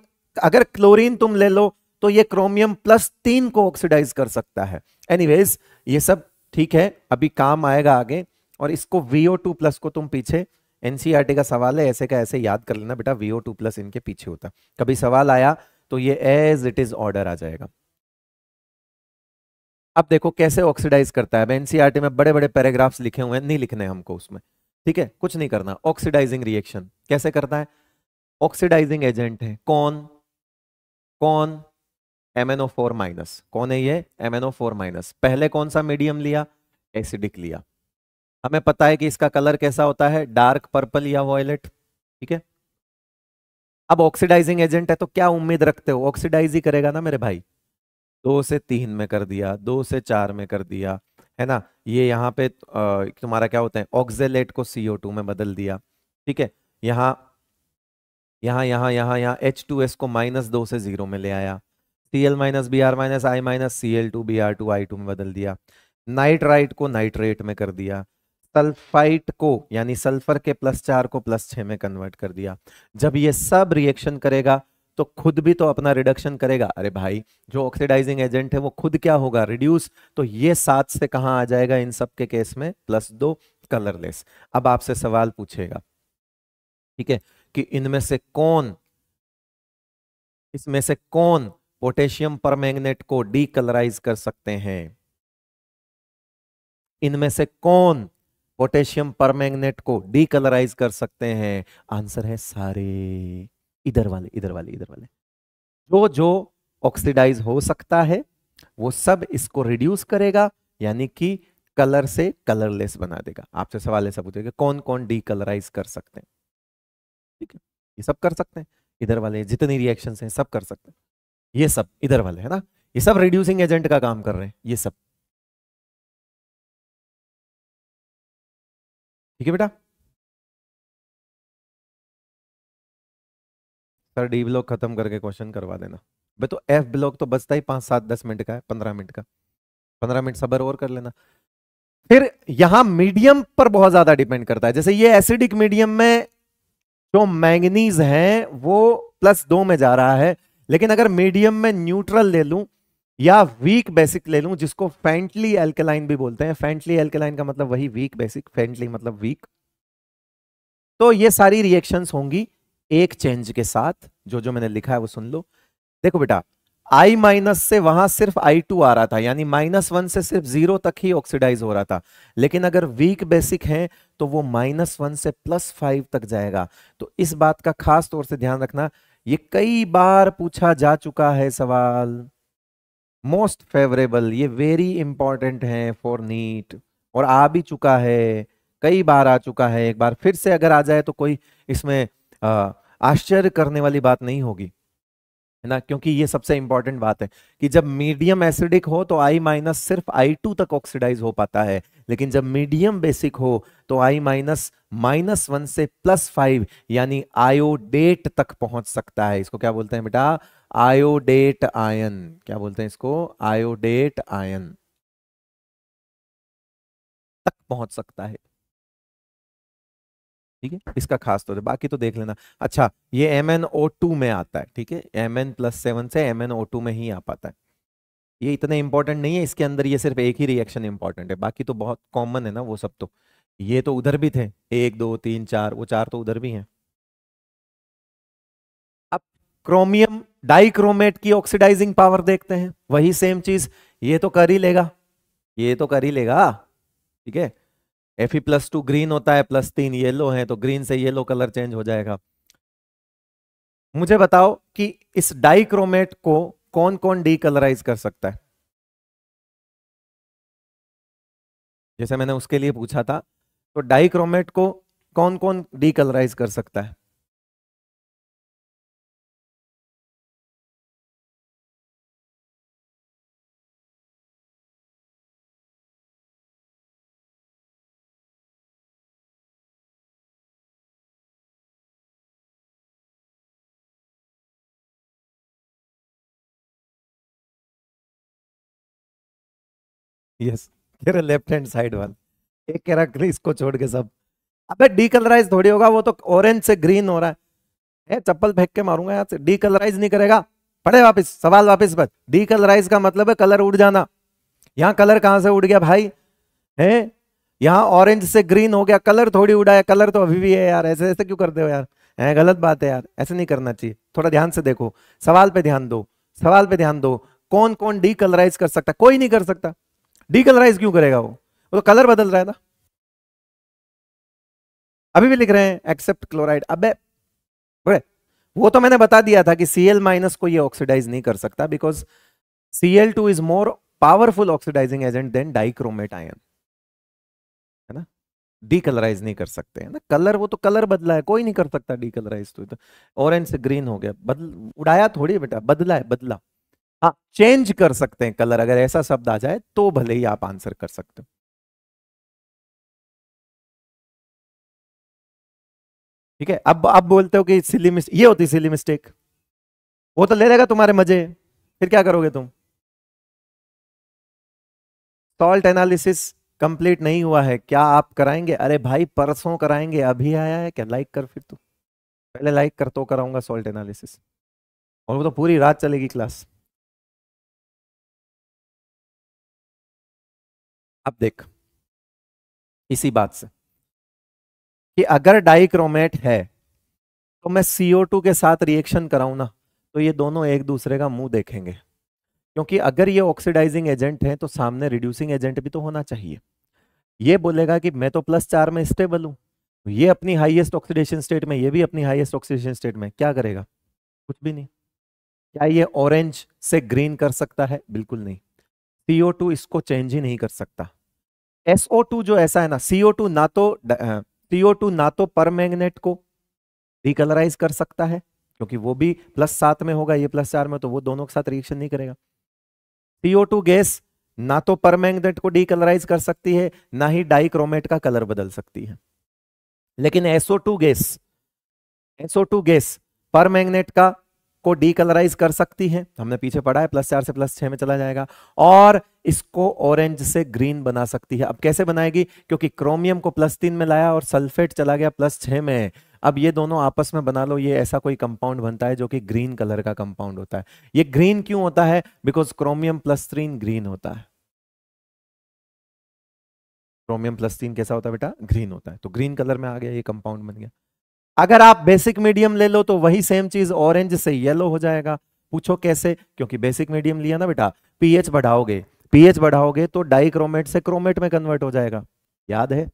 अगर क्लोरीन तुम ले लो तो ये क्रोमियम प्लस तीन को ऑक्सीडाइज कर सकता है एनीवेज ये सब ठीक है अभी काम आएगा आगे और इसको टू प्लस को तुम पीछे एनसीईआरटी e का सवाल है ऐसे का ऐसे याद कर लेना बेटा टू प्लस इनके पीछे होता कभी सवाल आया तो ये एज इट इज ऑर्डर आ जाएगा अब देखो कैसे ऑक्सीडाइज करता है एनसीईआरटी e में बड़े बड़े पैराग्राफ्स लिखे हुए हैं नहीं लिखने हमको उसमें ठीक है कुछ नहीं करना ऑक्सीडाइजिंग रिएक्शन कैसे करता है ऑक्सीडाइजिंग एजेंट है कौन कौन M N O four minus कौन है ये M N O four minus पहले कौन सा मीडियम लिया एसिडिक लिया हमें पता है कि इसका कलर कैसा होता है डार्क पर्पल या वॉयलेट ठीक है अब ऑक्सीडाइजिंग एजेंट है तो क्या उम्मीद रखते हो ऑक्सीडाइज ही करेगा ना मेरे भाई दो से तीन में कर दिया दो से चार में कर दिया है ना ये यहाँ पे तुम्हारा क्या होता है ऑक्जेलेट को सीओ टू में बदल दिया ठीक है यहाँ यहाँ यहाँ यहाँ यहाँ एच टू एस को माइनस दो से जीरो में ले आया C L minus B R minus I minus C L two B R two I two में बदल दिया नाइट्राइट को नाइट्रेट में कर दिया सल्फाइट को यानी सल्फर के प्लस चार को प्लस छः में कन्वर्ट कर दिया जब ये सब रिएक्शन करेगा तो खुद भी तो अपना रिडक्शन करेगा अरे भाई जो ऑक्सीडाइजिंग एजेंट है वो खुद क्या होगा रिड्यूस तो ये सात से कहाँ आ जाएगा इन सब के केस में प्लस दो कलरलेस अब आपसे सवाल पूछेगा ठीक है कि इनमें से कौन इसमें से कौन पोटेशियम परमैंगनेट को डीकलराइज कर सकते हैं इनमें से कौन पोटेशियम परमैंगनेट को डीकलराइज कर सकते हैं आंसर है सारे इधर वाले इधर वाले इधर वाले जो जो ऑक्सीडाइज हो सकता है वो सब इसको रिड्यूस करेगा यानी कि कलर से कलरलेस बना देगा आपसे सवाल ऐसा पूछेगा कौन कौन डीकलराइज कर सकते हैं ठीक है ये सब कर सकते हैं इधर वाले जितनी रिएक्शन हैं सब कर सकते हैं ये सब इधर वाले है ना ये सब रिड्यूसिंग एजेंट का काम कर रहे हैं ये सब ठीक है बेटा सर डी ब्लॉक खत्म करके क्वेश्चन करवा देना भाई तो एफ ब्लॉक तो बचता ही पांच सात दस मिनट का है पंद्रह मिनट का पंद्रह मिनट सबर और कर लेना फिर यहां मीडियम पर बहुत ज्यादा डिपेंड करता है जैसे ये एसिडिक मीडियम में तो मैंगनीज है वो प्लस दो में जा रहा है लेकिन अगर मीडियम में न्यूट्रल ले लूं या वीक बेसिक ले लूं जिसको फैंटली एल्कलाइन भी बोलते हैं फैंटली एल्कलाइन का मतलब वही वीक बेसिक फैंटली मतलब वीक तो ये सारी रिएक्शंस होंगी एक चेंज के साथ जो जो मैंने लिखा है वो सुन लो देखो बेटा आई माइनस से वहां सिर्फ आई टू आ रहा था यानी माइनस वन से सिर्फ जीरो तक ही ऑक्सीडाइज हो रहा था लेकिन अगर वीक बेसिक है तो वो माइनस वन से प्लस फाइव तक जाएगा तो इस बात का खास तौर से ध्यान रखना ये कई बार पूछा जा चुका है सवाल मोस्ट फेवरेबल ये वेरी इंपॉर्टेंट है फॉर नीट और आ भी चुका है कई बार आ चुका है एक बार फिर से अगर आ जाए तो कोई इसमें आश्चर्य करने वाली बात नहीं होगी है ना क्योंकि ये सबसे इंपॉर्टेंट बात है कि जब मीडियम एसिडिक हो तो आई माइनस सिर्फ आई टू तक ऑक्सीडाइज हो पाता है लेकिन जब मीडियम बेसिक हो तो आई माइनस माइनस वन से प्लस फाइव यानी आयोडेट तक पहुंच सकता है इसको क्या बोलते हैं बेटा आयोडेट आयन क्या बोलते हैं इसको आयोडेट आयन तक पहुंच सकता है ठीक है इसका खास तौर है बाकी तो देख लेना अच्छा ये एम एन ओ टू में आता है ठीक है एम एन प्लस सेवन से एम एन ओ टू में ही आ पाता है ये इतना इंपॉर्टेंट नहीं है इसके अंदर ये सिर्फ एक ही रिएक्शन इंपॉर्टेंट है बाकी तो बहुत कॉमन है ना वो सब तो ये तो उधर भी थे एक दो तीन चार वो चार तो उधर भी हैं अब क्रोमियम डाइक्रोमेट की ऑक्सीडाइजिंग पावर देखते हैं वही सेम चीज ये तो कर ही लेगा ये तो कर ही लेगा ठीक है F E plus two green होता है प्लस तीन येलो है तो ग्रीन से येलो कलर चेंज हो जाएगा मुझे बताओ कि इस डाइक्रोमेट को कौन कौन डी कलराइज कर सकता है जैसे मैंने उसके लिए पूछा था तो डाइक्रोमेट को कौन कौन डी कलराइज कर सकता है yes yes. Left hand side वाला एक कैरेक्टर इसको छोड़ के सब अबे कलराइज थोड़ी होगा वो तो ऑरेंज से ग्रीन हो रहा है चप्पल फेंक के मारूंगा यहाँ से कलराइज नहीं करेगा पढ़े वापस सवाल वापस बस कलराइज का मतलब है कलर उड़ जाना यहाँ कलर कहाँ से उड़ गया भाई है यहाँ ऑरेंज से ग्रीन हो गया कलर थोड़ी उड़ा है कलर तो अभी भी है यार ऐसे ऐसे क्यों करते हो यार है गलत बात है यार ऐसे नहीं करना चाहिए थोड़ा ध्यान से देखो सवाल पे ध्यान दो सवाल पे ध्यान दो कौन कौन डी कलराइज कर सकता कोई नहीं कर सकता डीकलराइज क्यों करेगा वो वो तो कलर बदल रहा है ना अभी भी लिख रहे हैं एक्सेप्ट क्लोराइड अबे बड़े वो तो मैंने बता दिया था कि सी माइनस को ये ऑक्सीडाइज नहीं कर सकता because C two is more powerful oxidising agent than dichromate ion है ना डीकलराइज नहीं कर सकते है ना कलर वो तो कलर बदला है कोई नहीं कर सकता डीकलराइज तो ऑरेंज से ग्रीन हो गया बदल उड़ाया थोड़ी बेटा बदला है बदला हाँ चेंज कर सकते हैं कलर अगर ऐसा शब्द आ जाए तो भले ही आप आंसर कर सकते हो ठीक है अब आप बोलते हो कि सिली मिस्ट ये होती सिली मिस्टेक वो तो ले लेगा तुम्हारे मजे फिर क्या करोगे तुम सॉल्ट एनालिसिस कंप्लीट नहीं हुआ है क्या आप कराएंगे अरे भाई परसों कराएंगे अभी आया है क्या लाइक कर फिर तू पहले लाइक कर तो कराऊंगा सॉल्ट एनालिसिस और वो तो पूरी रात चलेगी क्लास अब देख इसी बात से कि अगर डाइक्रोमेट है तो मैं CO2 के साथ रिएक्शन कराऊं ना तो ये दोनों एक दूसरे का मुंह देखेंगे क्योंकि अगर ये ऑक्सीडाइजिंग एजेंट है तो सामने रिड्यूसिंग एजेंट भी तो होना चाहिए ये बोलेगा कि मैं तो प्लस चार में स्टेबल हूं ये अपनी हाईएस्ट ऑक्सीडेशन स्टेट में ये भी अपनी हाईएस्ट ऑक्सीडेशन स्टेट में क्या करेगा कुछ भी नहीं क्या ये ऑरेंज से ग्रीन कर सकता है बिल्कुल नहीं सीओ इसको चेंज ही नहीं कर सकता SO2 जो ऐसा है ना CO2 ना तो CO2 ना तो पर मैग्नेट को रिकलराइज कर सकता है क्योंकि वो भी प्लस सात में होगा ये प्लस चार में तो वो दोनों के साथ रिएक्शन नहीं करेगा CO2 गैस ना तो पर परमैग्नेट को डीकलराइज कर सकती है ना ही डाइक्रोमेट का कलर बदल सकती है लेकिन SO2 गैस SO2 गैस पर परमैग्नेट का को डीकलराइज कर सकती है हमने पीछे पढ़ा है प्लस चार से प्लस छह में चला जाएगा और इसको ऑरेंज से ग्रीन बना सकती है अब कैसे बनाएगी क्योंकि क्रोमियम को प्लस तीन में लाया और सल्फेट चला गया प्लस छः में अब ये दोनों आपस में बना लो ये ऐसा कोई कंपाउंड बनता है जो कि ग्रीन कलर का कंपाउंड होता है ये ग्रीन क्यों होता है बिकॉज क्रोमियम प्लस तीन ग्रीन होता है क्रोमियम प्लस तीन कैसा होता है बेटा ग्रीन होता है तो ग्रीन कलर में आ गया ये कंपाउंड बन गया अगर आप बेसिक मीडियम ले लो तो वही सेम चीज ऑरेंज से येलो हो जाएगा पूछो कैसे क्योंकि बेसिक मीडियम लिया ना बेटा पीएच बढ़ाओगे पीएच बढ़ाओगे तो डाइक्रोमेट से क्रोमेट में कन्वर्ट हो जाएगा याद है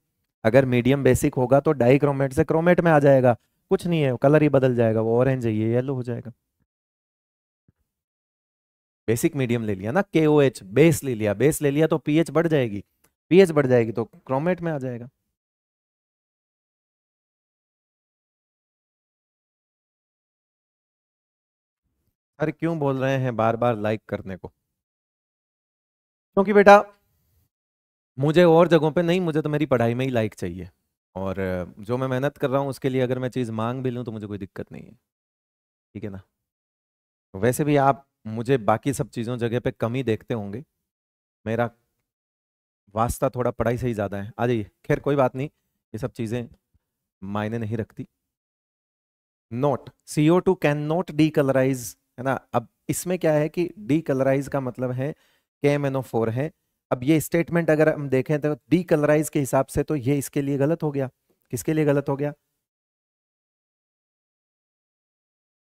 अगर मीडियम बेसिक होगा तो डाइक्रोमेट से क्रोमेट में आ जाएगा कुछ नहीं है कलर ही बदल जाएगा वो ऑरेंज है ये येलो हो जाएगा बेसिक मीडियम ले लिया ना के ओ एच बेस ले लिया बेस ले लिया तो पीएच बढ़ जाएगी पीएच बढ़ जाएगी तो क्रोमेट में आ जाएगा सर क्यों बोल रहे हैं बार बार लाइक करने को क्योंकि बेटा मुझे और जगहों पे नहीं मुझे तो मेरी पढ़ाई में ही लाइक चाहिए और जो मैं मेहनत कर रहा हूँ उसके लिए अगर मैं चीज़ मांग भी लूँ तो मुझे कोई दिक्कत नहीं है ठीक है ना तो वैसे भी आप मुझे बाकी सब चीज़ों जगह पे कम ही देखते होंगे मेरा वास्ता थोड़ा पढ़ाई से ही ज़्यादा है आ जाइए खैर कोई बात नहीं ये सब चीज़ें मायने नहीं रखती note C O two can not decolourise है ना अब इसमें क्या है कि डी कलराइज का मतलब है K M N O four है अब ये स्टेटमेंट अगर हम देखें तो डी कलराइज के हिसाब से तो ये इसके लिए गलत हो गया किसके लिए गलत हो गया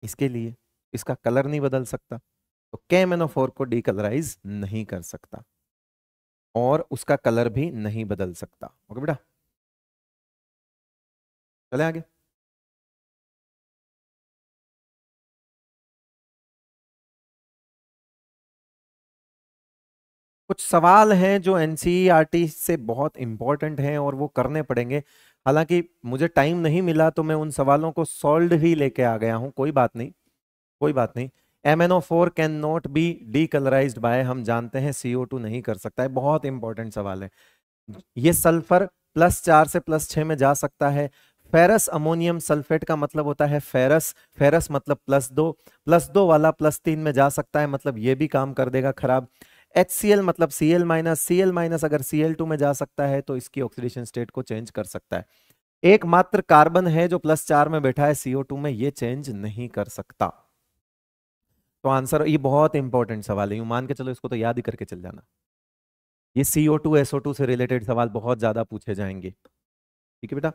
इसके लिए इसका कलर नहीं बदल सकता तो K M N O four को डी कलराइज नहीं कर सकता और उसका कलर भी नहीं बदल सकता ओके बेटा चले आगे कुछ सवाल हैं जो एन e से बहुत इंपॉर्टेंट हैं और वो करने पड़ेंगे हालांकि मुझे टाइम नहीं मिला तो मैं उन सवालों को सॉल्व ही लेके आ गया हूँ कोई बात नहीं कोई बात नहीं M N O four can not be decolourise by हम जानते हैं सी ओ टू नहीं कर सकता है बहुत इंपॉर्टेंट सवाल है ये सल्फर प्लस चार से प्लस छः में जा सकता है फेरस अमोनियम सल्फेट का मतलब होता है फेरस फेरस मतलब प्लस दो प्लस दो वाला प्लस तीन में जा सकता है मतलब ये भी काम कर देगा खराब एच सी एल मतलब C L minus C L minus अगर सी एल टू में जा सकता है तो इसकी ऑक्सीडेशन स्टेट को चेंज कर सकता है एकमात्र कार्बन है जो प्लस चार में बैठा है सीओ टू में ये चेंज नहीं कर सकता तो आंसर ये बहुत इंपॉर्टेंट सवाल है यू मान के चलो इसको तो याद ही करके चल जाना ये सीओ टू एसओ टू से रिलेटेड सवाल बहुत ज्यादा पूछे जाएंगे ठीक है बेटा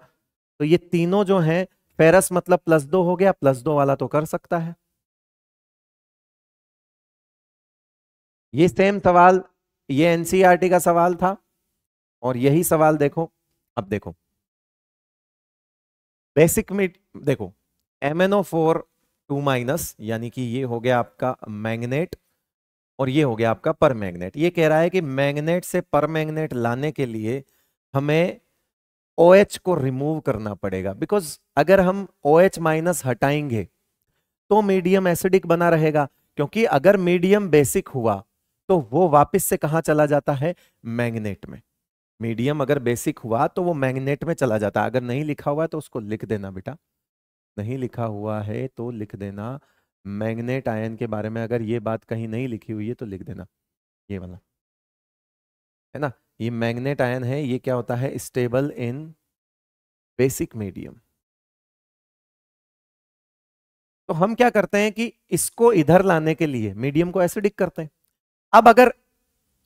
तो ये तीनों जो है फेरस मतलब प्लस दो हो गया प्लस दो वाला तो कर सकता है ये सेम सवाल ये एनसीईआरटी e का सवाल था और यही सवाल देखो अब देखो बेसिक मीट देखो एम फोर टू माइनस यानी कि ये हो गया आपका मैग्नेट और ये हो गया आपका पर मैग्नेट ये कह रहा है कि मैग्नेट से पर मैग्नेट लाने के लिए हमें ओ OH को रिमूव करना पड़ेगा बिकॉज अगर हम ओ OH माइनस हटाएंगे तो मीडियम एसिडिक बना रहेगा क्योंकि अगर मीडियम बेसिक हुआ तो वो वापस से कहां चला जाता है मैग्नेट में मीडियम अगर बेसिक हुआ तो वो मैग्नेट में चला जाता है अगर नहीं लिखा हुआ है तो उसको लिख देना बेटा नहीं लिखा हुआ है तो लिख देना मैग्नेट आयन के बारे में अगर ये बात कहीं नहीं लिखी हुई है तो लिख देना ये वाला है ना ये मैग्नेट आयन है ये क्या होता है स्टेबल इन बेसिक मीडियम तो हम क्या करते हैं कि इसको इधर लाने के लिए मीडियम को एसिडिक करते हैं अब अगर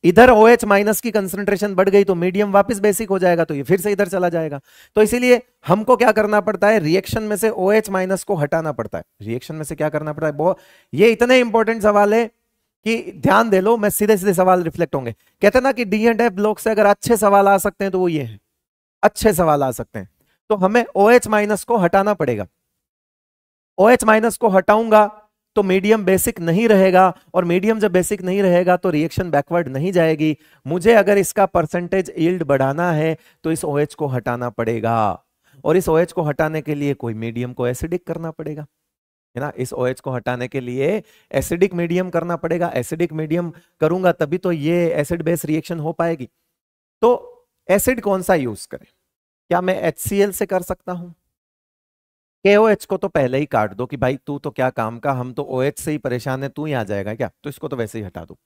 इधर ओ एच माइनस की कंसंट्रेशन बढ़ गई तो मीडियम वापस बेसिक हो जाएगा तो ये फिर से इधर चला जाएगा तो इसीलिए हमको क्या करना पड़ता है रिएक्शन में से ओ एच माइनस को हटाना पड़ता है रिएक्शन में से क्या करना पड़ता है बहुत ये इतने इंपॉर्टेंट सवाल है कि ध्यान दे लो मैं सीधे सीधे सवाल रिफ्लेक्ट होंगे कहते ना कि डी एंड एफ ब्लॉक से अगर अच्छे सवाल आ सकते हैं तो वो ये है अच्छे सवाल आ सकते हैं तो हमें ओ एच माइनस को हटाना पड़ेगा ओ एच माइनस को हटाऊंगा तो मीडियम बेसिक नहीं रहेगा और मीडियम जब बेसिक नहीं रहेगा तो रिएक्शन बैकवर्ड नहीं जाएगी मुझे अगर इसका परसेंटेज ईल्ड बढ़ाना है तो इस ओएच OH को हटाना पड़ेगा और इस ओएच OH को हटाने के लिए कोई मीडियम को एसिडिक करना पड़ेगा है ना इस ओएच OH को हटाने के लिए एसिडिक मीडियम करना पड़ेगा एसिडिक मीडियम करूंगा तभी तो ये एसिड बेस रिएक्शन हो पाएगी तो एसिड कौन सा यूज करें क्या मैं एच से कर सकता हूं के को तो पहले ही काट दो कि भाई तू तो क्या काम का हम तो ओ एच से ही परेशान है तू ही आ जाएगा क्या तो इसको तो वैसे ही हटा दो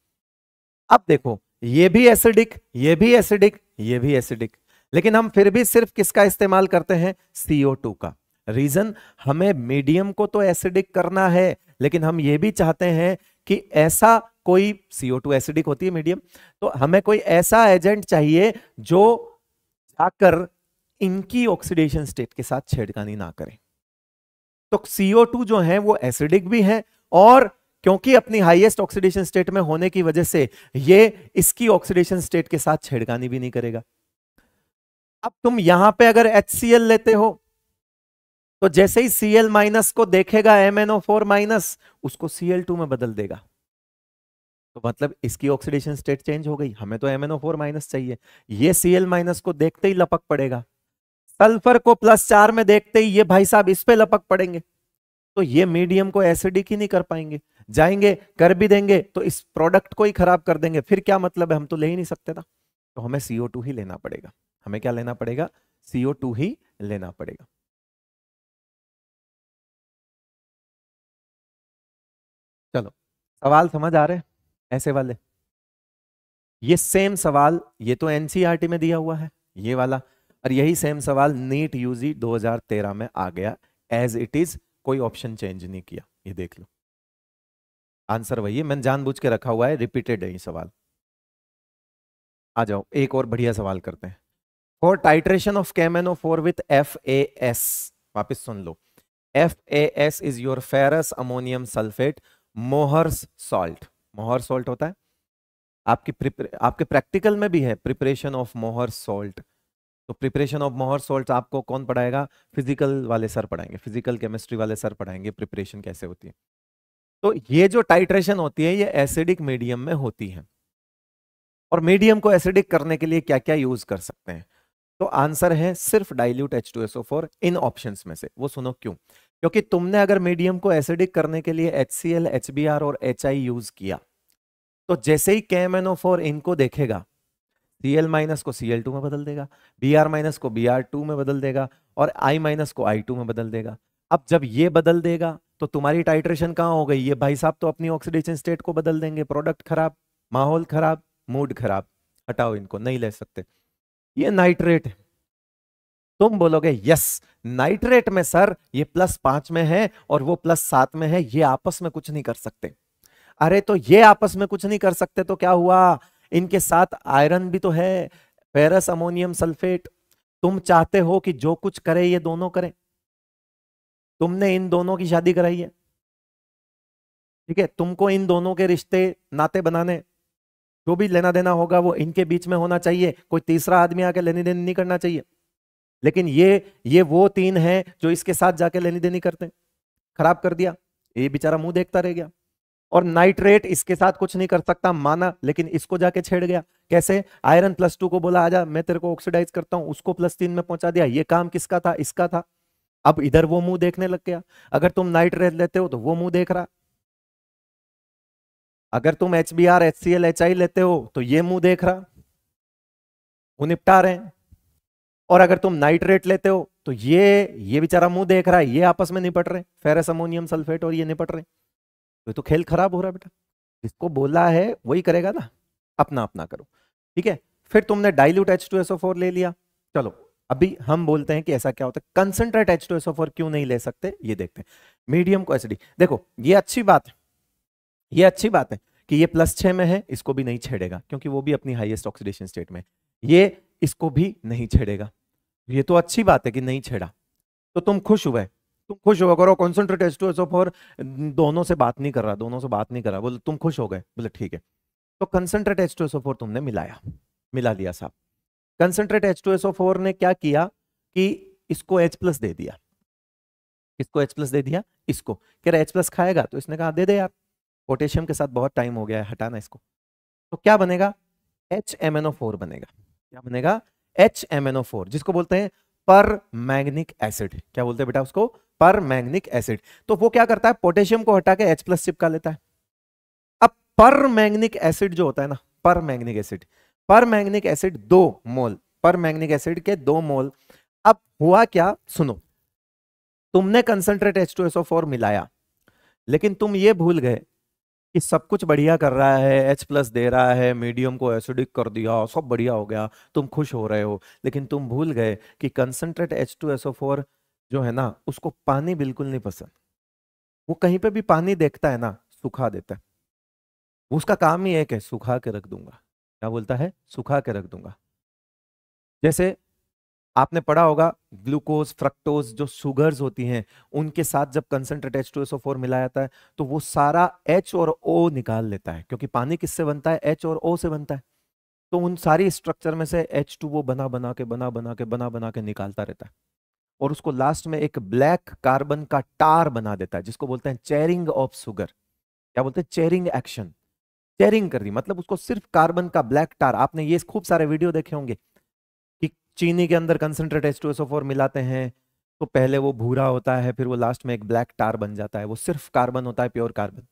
अब देखो ये भी एसिडिक ये भी एसिडिक ये भी एसिडिक लेकिन हम फिर भी सिर्फ किसका इस्तेमाल करते हैं टू का रीजन हमें मीडियम को तो एसिडिक करना है लेकिन हम ये भी चाहते हैं कि ऐसा कोई टू एसिडिक होती है मीडियम तो हमें कोई ऐसा एजेंट चाहिए जो जाकर इनकी ऑक्सीडेशन स्टेट के साथ छेड़खानी ना करें तो CO2 जो है वो एसिडिक भी है और क्योंकि अपनी हाईएस्ट ऑक्सीडेशन स्टेट में होने की वजह से ये इसकी ऑक्सीडेशन स्टेट के साथ छेड़खानी भी नहीं करेगा अब तुम यहां पे अगर एच लेते हो तो जैसे ही Cl माइनस को देखेगा MnO4 माइनस उसको Cl2 में बदल देगा तो मतलब इसकी ऑक्सीडेशन स्टेट चेंज हो गई हमें तो MnO4 माइनस चाहिए ये Cl माइनस को देखते ही लपक पड़ेगा सल्फर को प्लस चार में देखते ही ये भाई साहब इस पे लपक पड़ेंगे तो ये मीडियम को एसिडिक ही नहीं कर पाएंगे जाएंगे कर भी देंगे तो इस प्रोडक्ट को ही खराब कर देंगे फिर क्या मतलब है हम तो ले ही नहीं सकते ना तो हमें सीओ ही लेना पड़ेगा हमें क्या लेना पड़ेगा सीओ ही लेना पड़ेगा चलो सवाल समझ आ रहे ऐसे वाले ये सेम सवाल ये तो एनसीईआरटी e में दिया हुआ है ये वाला और यही सेम सवाल नीट यूजी 2013 में आ गया एज इट इज कोई ऑप्शन चेंज नहीं किया ये देख लो आंसर वही है मैंने जानबूझ के रखा हुआ है रिपीटेड है ये सवाल आ जाओ एक और बढ़िया सवाल करते हैं फॉर टाइट्रेशन ऑफ कैमेनो four with F A S वापिस सुन लो F A S is your ferrous ammonium sulphate Mohr's salt Mohr salt होता है आपकी आपके प्रैक्टिकल में भी है प्रिपरेशन ऑफ मोहर सॉल्ट तो प्रिपरेशन ऑफ मोहर सॉल्ट आपको कौन पढ़ाएगा फिजिकल वाले सर पढ़ाएंगे फिजिकल केमिस्ट्री वाले सर पढ़ाएंगे प्रिपरेशन कैसे होती है तो ये जो टाइट्रेशन होती है ये एसिडिक मीडियम में होती है और मीडियम को एसिडिक करने के लिए क्या क्या यूज कर सकते हैं तो आंसर है सिर्फ डाइल्यूट H2SO4 इन ऑप्शंस में से वो सुनो क्यों क्योंकि तुमने अगर मीडियम को एसिडिक करने के लिए HCl, HBr और HI यूज किया तो जैसे ही KMNO4 इनको देखेगा सी एल माइनस को सी एल टू में बदल देगा बी आर माइनस को बी आर टू में बदल देगा और आई माइनस को आई टू में बदल देगा अब जब ये बदल देगा तो तुम्हारी टाइट्रेशन कहाँ हो गई ये भाई साहब तो अपनी ऑक्सीडेशन स्टेट को बदल देंगे प्रोडक्ट खराब माहौल खराब मूड खराब हटाओ इनको नहीं ले सकते ये नाइट्रेट तुम बोलोगे यस नाइट्रेट में सर ये प्लस पांच में है और वो प्लस सात में है ये आपस में कुछ नहीं कर सकते अरे तो ये आपस में कुछ नहीं कर सकते तो क्या हुआ इनके साथ आयरन भी तो है फेरस अमोनियम सल्फेट तुम चाहते हो कि जो कुछ करे ये दोनों करें तुमने इन दोनों की शादी कराई है ठीक है तुमको इन दोनों के रिश्ते नाते बनाने जो भी लेना देना होगा वो इनके बीच में होना चाहिए कोई तीसरा आदमी आके लेनी देनी नहीं करना चाहिए लेकिन ये ये वो तीन हैं जो इसके साथ जाके लेनी देनी करते हैं खराब कर दिया ये बेचारा मुंह देखता रह गया और नाइट्रेट इसके साथ कुछ नहीं कर सकता माना लेकिन इसको जाके छेड़ गया कैसे आयरन प्लस टू को बोला आजा मैं तेरे को ऑक्सीडाइज करता हूं उसको प्लस तीन में पहुंचा दिया ये काम किसका था इसका था अब इधर वो मुंह देखने लग गया अगर तुम नाइट्रेट लेते हो तो वो मुंह देख रहा अगर तुम H B R H C L H I लेते हो तो ये मुंह देख रहा वो निपटा रहे और अगर तुम नाइट्रेट लेते हो तो ये ये बेचारा मुंह देख रहा है ये आपस में निपट रहे फेरस अमोनियम सल्फेट और ये निपट रहे हैं तो, तो खेल खराब हो रहा है बेटा जिसको बोला है वही करेगा ना अपना अपना करो ठीक है फिर तुमने dilute H two S O four ले लिया चलो अभी हम बोलते हैं कि ऐसा क्या होता है concentrate H two S O four क्यों नहीं ले सकते ये देखते हैं मीडियम को एसिडी देखो ये अच्छी बात है ये अच्छी बात है कि ये प्लस छह में है इसको भी नहीं छेड़ेगा क्योंकि वो भी अपनी हाइएस्ट ऑक्सीडेशन स्टेट में ये इसको भी नहीं छेड़ेगा ये तो अच्छी बात है कि नहीं छेड़ा तो तुम खुश हुए तुम खुश हो करो कॉन्सेंट्रेट अगर वो कॉन्सेंट्रेट एच दोनों से बात नहीं कर रहा दोनों से बात नहीं कर रहा बोले तुम खुश हो गए बोले ठीक है तो कंसनट्रेट एच तुमने मिलाया मिला लिया साहब कंसनट्रेट एच ने क्या किया कि इसको एच प्लस दे दिया इसको एच प्लस दे दिया इसको कह रहा एच प्लस खाएगा तो इसने कहा दे दे यार पोटेशियम के साथ बहुत टाइम हो गया है हटाना इसको तो क्या बनेगा H M N O four बनेगा क्या बनेगा H M N O four जिसको बोलते हैं पर मैग्निक एसिड क्या बोलते हैं बेटा उसको पर मैग्निक एसिड तो वो क्या करता है पोटेशियम को हटा के एच प्लस चिपका लेता है अब पर मैग्निक एसिड जो होता है ना पर मैग्निक एसिड पर मैग्निक एसिड दो मोल पर मैग्निक एसिड के दो मोल अब हुआ क्या सुनो तुमने कंसंट्रेट एच टू फोर मिलाया लेकिन तुम ये भूल गए कि सब कुछ बढ़िया कर रहा है H प्लस दे रहा है मीडियम को एसिडिक कर दिया सब बढ़िया हो गया तुम खुश हो रहे हो लेकिन तुम भूल गए कि concentrate H two SO four जो है ना उसको पानी बिल्कुल नहीं पसंद वो कहीं पे भी पानी देखता है ना सुखा देता है उसका काम ही एक है सुखा के रख दूंगा क्या बोलता है सुखा के रख दूंगा जैसे आपने पढ़ा होगा ग्लूकोज फ्रक्टोज जो शुगर्स होती हैं उनके साथ जब concentrate H two S O four मिलाया जाता है तो वो सारा एच और ओ निकाल लेता है क्योंकि पानी किससे बनता है एच और ओ से बनता है तो उन सारी स्ट्रक्चर में से एच टू वो बना बना के बना बना के बना बना के निकालता रहता है और उसको लास्ट में एक ब्लैक कार्बन का टार बना देता है जिसको बोलते हैं चेरिंग ऑफ सुगर क्या बोलते हैं चेरिंग एक्शन चेरिंग कर दी मतलब उसको सिर्फ कार्बन का ब्लैक टार आपने ये खूब सारे वीडियो देखे होंगे कि चीनी के अंदर कंसनट्रेट एच मिलाते हैं तो पहले वो भूरा होता है फिर वो लास्ट में एक ब्लैक टार बन जाता है वो सिर्फ कार्बन होता है प्योर कार्बन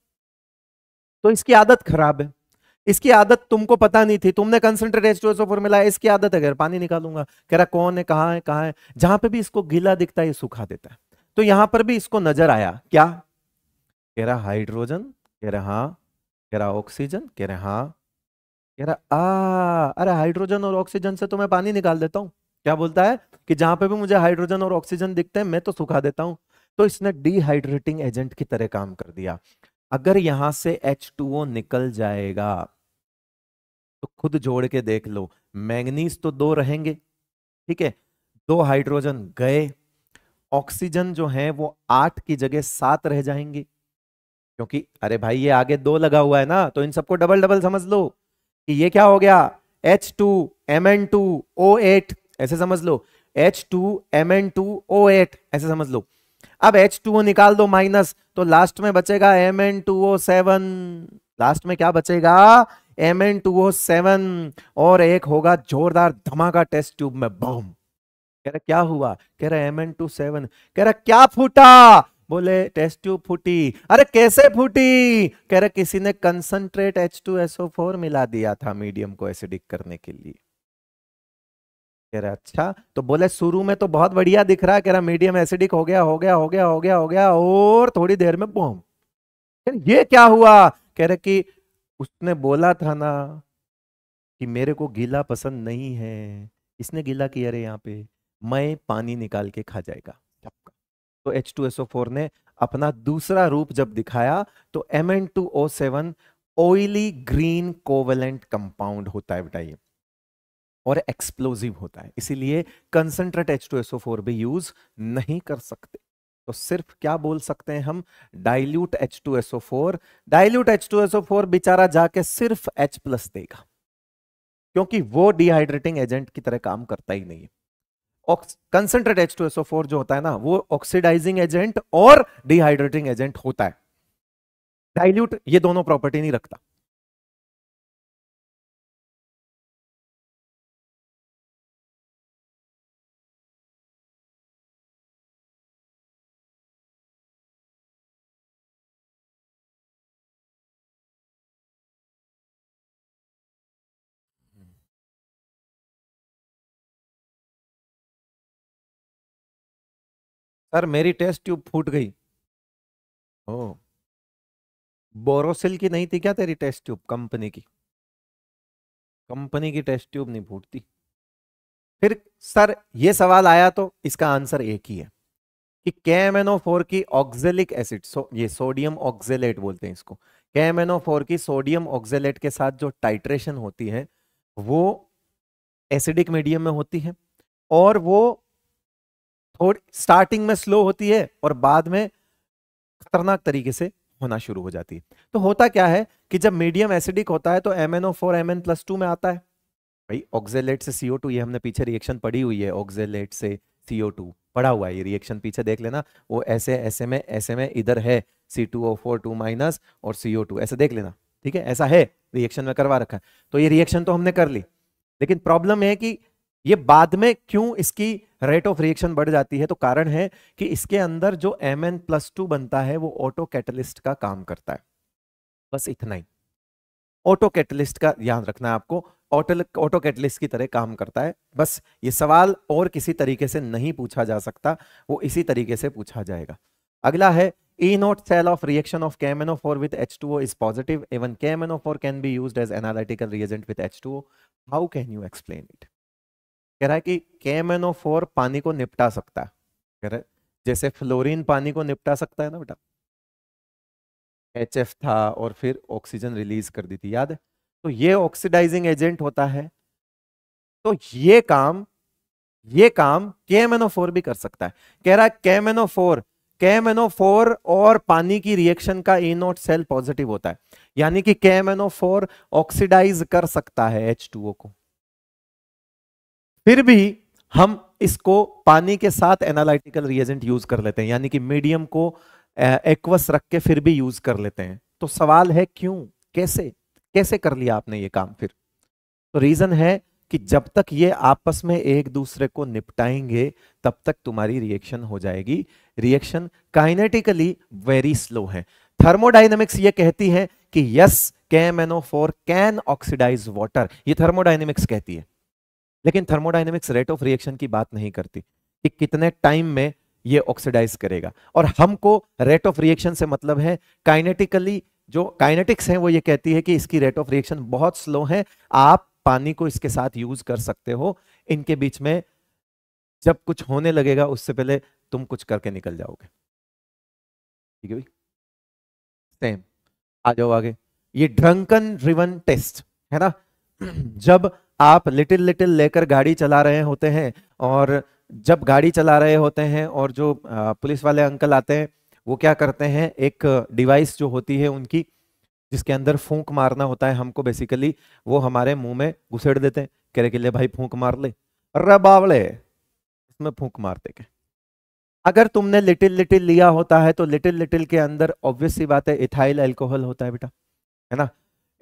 तो इसकी आदत खराब है इसकी आदत तुमको पता नहीं थी तुमने concentrate H two S O मिला इसकी आदत है अगर पानी निकालूंगा कह रहा कौन है कहाँ है कहाँ है जहां पे भी इसको गीला दिखता है ये देता है तो यहां पर भी इसको नजर आया क्या कह रहा हाइड्रोजन कह रहा हाँ कह रहा ऑक्सीजन कह रहे हाँ कह रहा आ अरे हाइड्रोजन और ऑक्सीजन से तो मैं पानी निकाल देता हूँ क्या बोलता है कि जहां पे भी मुझे हाइड्रोजन और ऑक्सीजन दिखते हैं मैं तो सुखा देता हूँ तो इसने डिहाइड्रेटिंग एजेंट की तरह काम कर दिया अगर यहां से H2O निकल जाएगा तो खुद जोड़ के देख लो मैंगनीज तो दो रहेंगे ठीक है दो हाइड्रोजन गए ऑक्सीजन जो है वो आठ की जगह सात रह जाएंगे क्योंकि अरे भाई ये आगे दो लगा हुआ है ना तो इन सबको डबल डबल समझ लो कि ये क्या हो गया H two M N two O eight ऐसे समझ लो H two M N two O eight ऐसे समझ लो अब एच टू निकाल दो माइनस तो लास्ट में बचेगा M N two O seven last में क्या बचेगा M N two O seven और एक होगा जोरदार धमाका टेस्ट ट्यूब में बम कह रहा क्या हुआ कह रहा एम एन टू सेवन कह रहा क्या फूटा बोले टेस्ट ट्यूब फूटी अरे कैसे फूटी कह रहा किसी ने concentrate H two SO O four मिला दिया था मीडियम को एसिडिक करने के लिए कह रहा अच्छा तो बोले शुरू में तो बहुत बढ़िया दिख रहा है कह रहा मीडियम एसिडिक हो गया हो गया हो गया हो गया हो गया और थोड़ी देर में बोम ये क्या हुआ कह रहे कि उसने बोला था ना कि मेरे को गीला पसंद नहीं है इसने गीला किया रे यहाँ पे मैं पानी निकाल के खा जाएगा तो H two S O four ने अपना दूसरा रूप जब दिखाया तो M N two O seven oily green covalent compound होता है बेटा ये और एक्सप्लोजिव होता है इसीलिए concentrate H two S O four भी यूज नहीं कर सकते तो सिर्फ क्या बोल सकते हैं हम डाइल्यूट H2SO4 डाइल्यूट H2SO4 बेचारा जाके सिर्फ H प्लस देगा क्योंकि वो डिहाइड्रेटिंग एजेंट की तरह काम करता ही नहीं है कंसेंट्रेट फोर जो होता है ना वो ऑक्सीडाइजिंग एजेंट और डिहाइड्रेटिंग एजेंट होता है डाइल्यूट ये दोनों प्रॉपर्टी नहीं रखता सर मेरी टेस्ट ट्यूब फूट गई ओ बोरोसिल की नहीं थी क्या तेरी टेस्ट ट्यूब कंपनी की कंपनी की टेस्ट ट्यूब नहीं फूटती फिर सर ये सवाल आया तो इसका आंसर एक ही है कि के की ऑक्जेलिक एसिड सो, ये सोडियम ऑक्जेलेट बोलते हैं इसको के की सोडियम ऑक्जेलेट के साथ जो टाइट्रेशन होती है वो एसिडिक मीडियम में होती है और वो थोड़ी स्टार्टिंग में स्लो होती है और बाद में खतरनाक तरीके से होना शुरू हो जाती है तो होता क्या है कि जब मीडियम एसिडिक होता है तो M N O four M N plus two में आता है भाई ऑक्जेलेट से सीओ टू ये हमने पीछे रिएक्शन पड़ी हुई है ऑक्जेलेट से सीओ टू पड़ा हुआ है ये रिएक्शन पीछे देख लेना वो ऐसे ऐसे में ऐसे में इधर है C two O four two minus और सीओ टू ऐसे देख लेना ठीक है ऐसा है रिएक्शन में करवा रखा है तो ये रिएक्शन तो हमने कर ली लेकिन प्रॉब्लम है कि ये बाद में क्यों इसकी रेट ऑफ रिएक्शन बढ़ जाती है तो कारण है कि इसके अंदर जो एम एन प्लस टू बनता है वो ऑटो कैटलिस्ट का काम करता है बस इतना ही ऑटो कैटलिस्ट का ध्यान रखना है आपको ऑटो ऑटो कैटलिस्ट की तरह काम करता है बस ये सवाल और किसी तरीके से नहीं पूछा जा सकता वो इसी तरीके से पूछा जाएगा अगला है E cell of four note H two reaction of KMNO4 with H2O is four can be use as analytical as analytical H two O how can you explain it कह रहा है कि केम एन ओ फोर पानी को निपटा सकता है कह रहा है जैसे फ्लोरीन पानी को निपटा सकता है ना बेटा एच एफ था और फिर ऑक्सीजन रिलीज कर दी थी याद है तो ये ऑक्सीडाइजिंग एजेंट होता है तो ये काम ये काम एन ओ फोर भी कर सकता है कह रहा है N N O four O four और पानी की रिएक्शन का ए नॉट सेल पॉजिटिव होता है यानी कि एन ओ फोर ऑक्सीडाइज कर सकता है एच टू ओ को फिर भी हम इसको पानी के साथ एनालिटिकल रिएजेंट यूज कर लेते हैं यानी कि मीडियम को एक्वस रख के फिर भी यूज कर लेते हैं तो सवाल है क्यों कैसे कैसे कर लिया आपने ये काम फिर तो रीजन है कि जब तक ये आपस में एक दूसरे को निपटाएंगे तब तक तुम्हारी रिएक्शन हो जाएगी रिएक्शन काइनेटिकली वेरी स्लो है थर्मोडाइनमिक्स ये कहती है कि yes K M NO four can oxidise water ये थर्मोडाइनमिक्स कहती है लेकिन थर्मोडाइनमिक्स रेट ऑफ रिएक्शन की बात नहीं करती कि कितने टाइम में ये ऑक्सीडाइज करेगा और हमको रेट ऑफ रिएक्शन से मतलब है काइनेटिकली जो काइनेटिक्स है वो ये कहती है कि इसकी रेट ऑफ रिएक्शन बहुत स्लो है आप पानी को इसके साथ यूज कर सकते हो इनके बीच में जब कुछ होने लगेगा उससे पहले तुम कुछ करके निकल जाओगे ठीक है भाई सेम आ जाओ आगे ये ड्रंकन रिवन टेस्ट है ना जब आप लिटिल लिटिल लेकर गाड़ी चला रहे होते हैं और जब गाड़ी चला रहे होते हैं और जो पुलिस वाले अंकल आते हैं वो क्या करते हैं एक डिवाइस जो होती है उनकी जिसके अंदर फूंक मारना होता है हमको बेसिकली वो हमारे मुंह में घुसेड़ देते हैं कह रहे कि ले भाई फूंक मार ले अरे इसमें फूंक मारते के अगर तुमने लिटिल लिटिल लिया होता है तो लिटिल लिटिल के अंदर ऑब्वियस सी बात है इथाइल एल्कोहल होता है बेटा है ना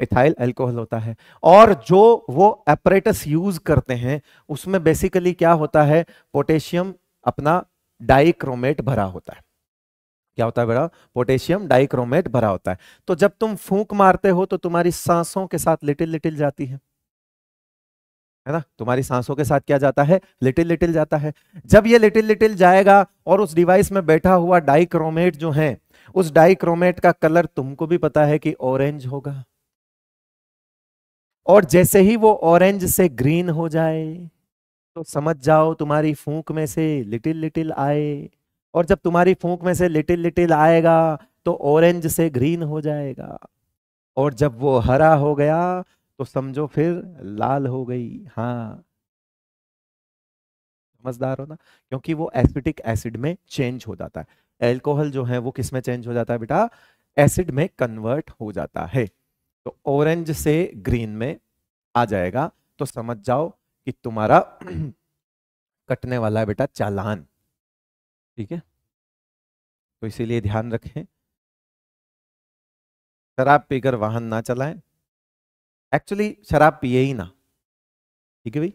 इथाइल एल्कोहल होता है और जो वो एपरेटस यूज करते हैं उसमें बेसिकली क्या होता है पोटेशियम अपना डाइक्रोमेट भरा होता है क्या होता है बेटा पोटेशियम डाइक्रोमेट भरा होता है तो जब तुम फूंक मारते हो तो तुम्हारी सांसों के साथ लिटिल लिटिल जाती है है ना तुम्हारी सांसों के साथ क्या जाता है लिटिल लिटिल जाता है जब ये लिटिल लिटिल जाएगा और उस डिवाइस में बैठा हुआ डाइक्रोमेट जो है उस डाइक्रोमेट का कलर तुमको भी पता है कि ऑरेंज होगा और जैसे ही वो ऑरेंज से ग्रीन हो जाए तो समझ जाओ तुम्हारी फूंक में से लिटिल लिटिल आए और जब तुम्हारी फूंक में से लिटिल लिटिल आएगा तो ऑरेंज से ग्रीन हो जाएगा और जब वो हरा हो गया तो समझो फिर लाल हो गई हाँ समझदार हो ना क्योंकि वो एसिटिक एसिड में चेंज हो जाता है एल्कोहल जो है वो किस में चेंज हो जाता है बेटा एसिड में कन्वर्ट हो जाता है तो ऑरेंज से ग्रीन में आ जाएगा तो समझ जाओ कि तुम्हारा कटने वाला है बेटा चालान ठीक है तो इसीलिए ध्यान रखें शराब पीकर वाहन ना चलाएं एक्चुअली शराब पिए ही ना ठीक है भाई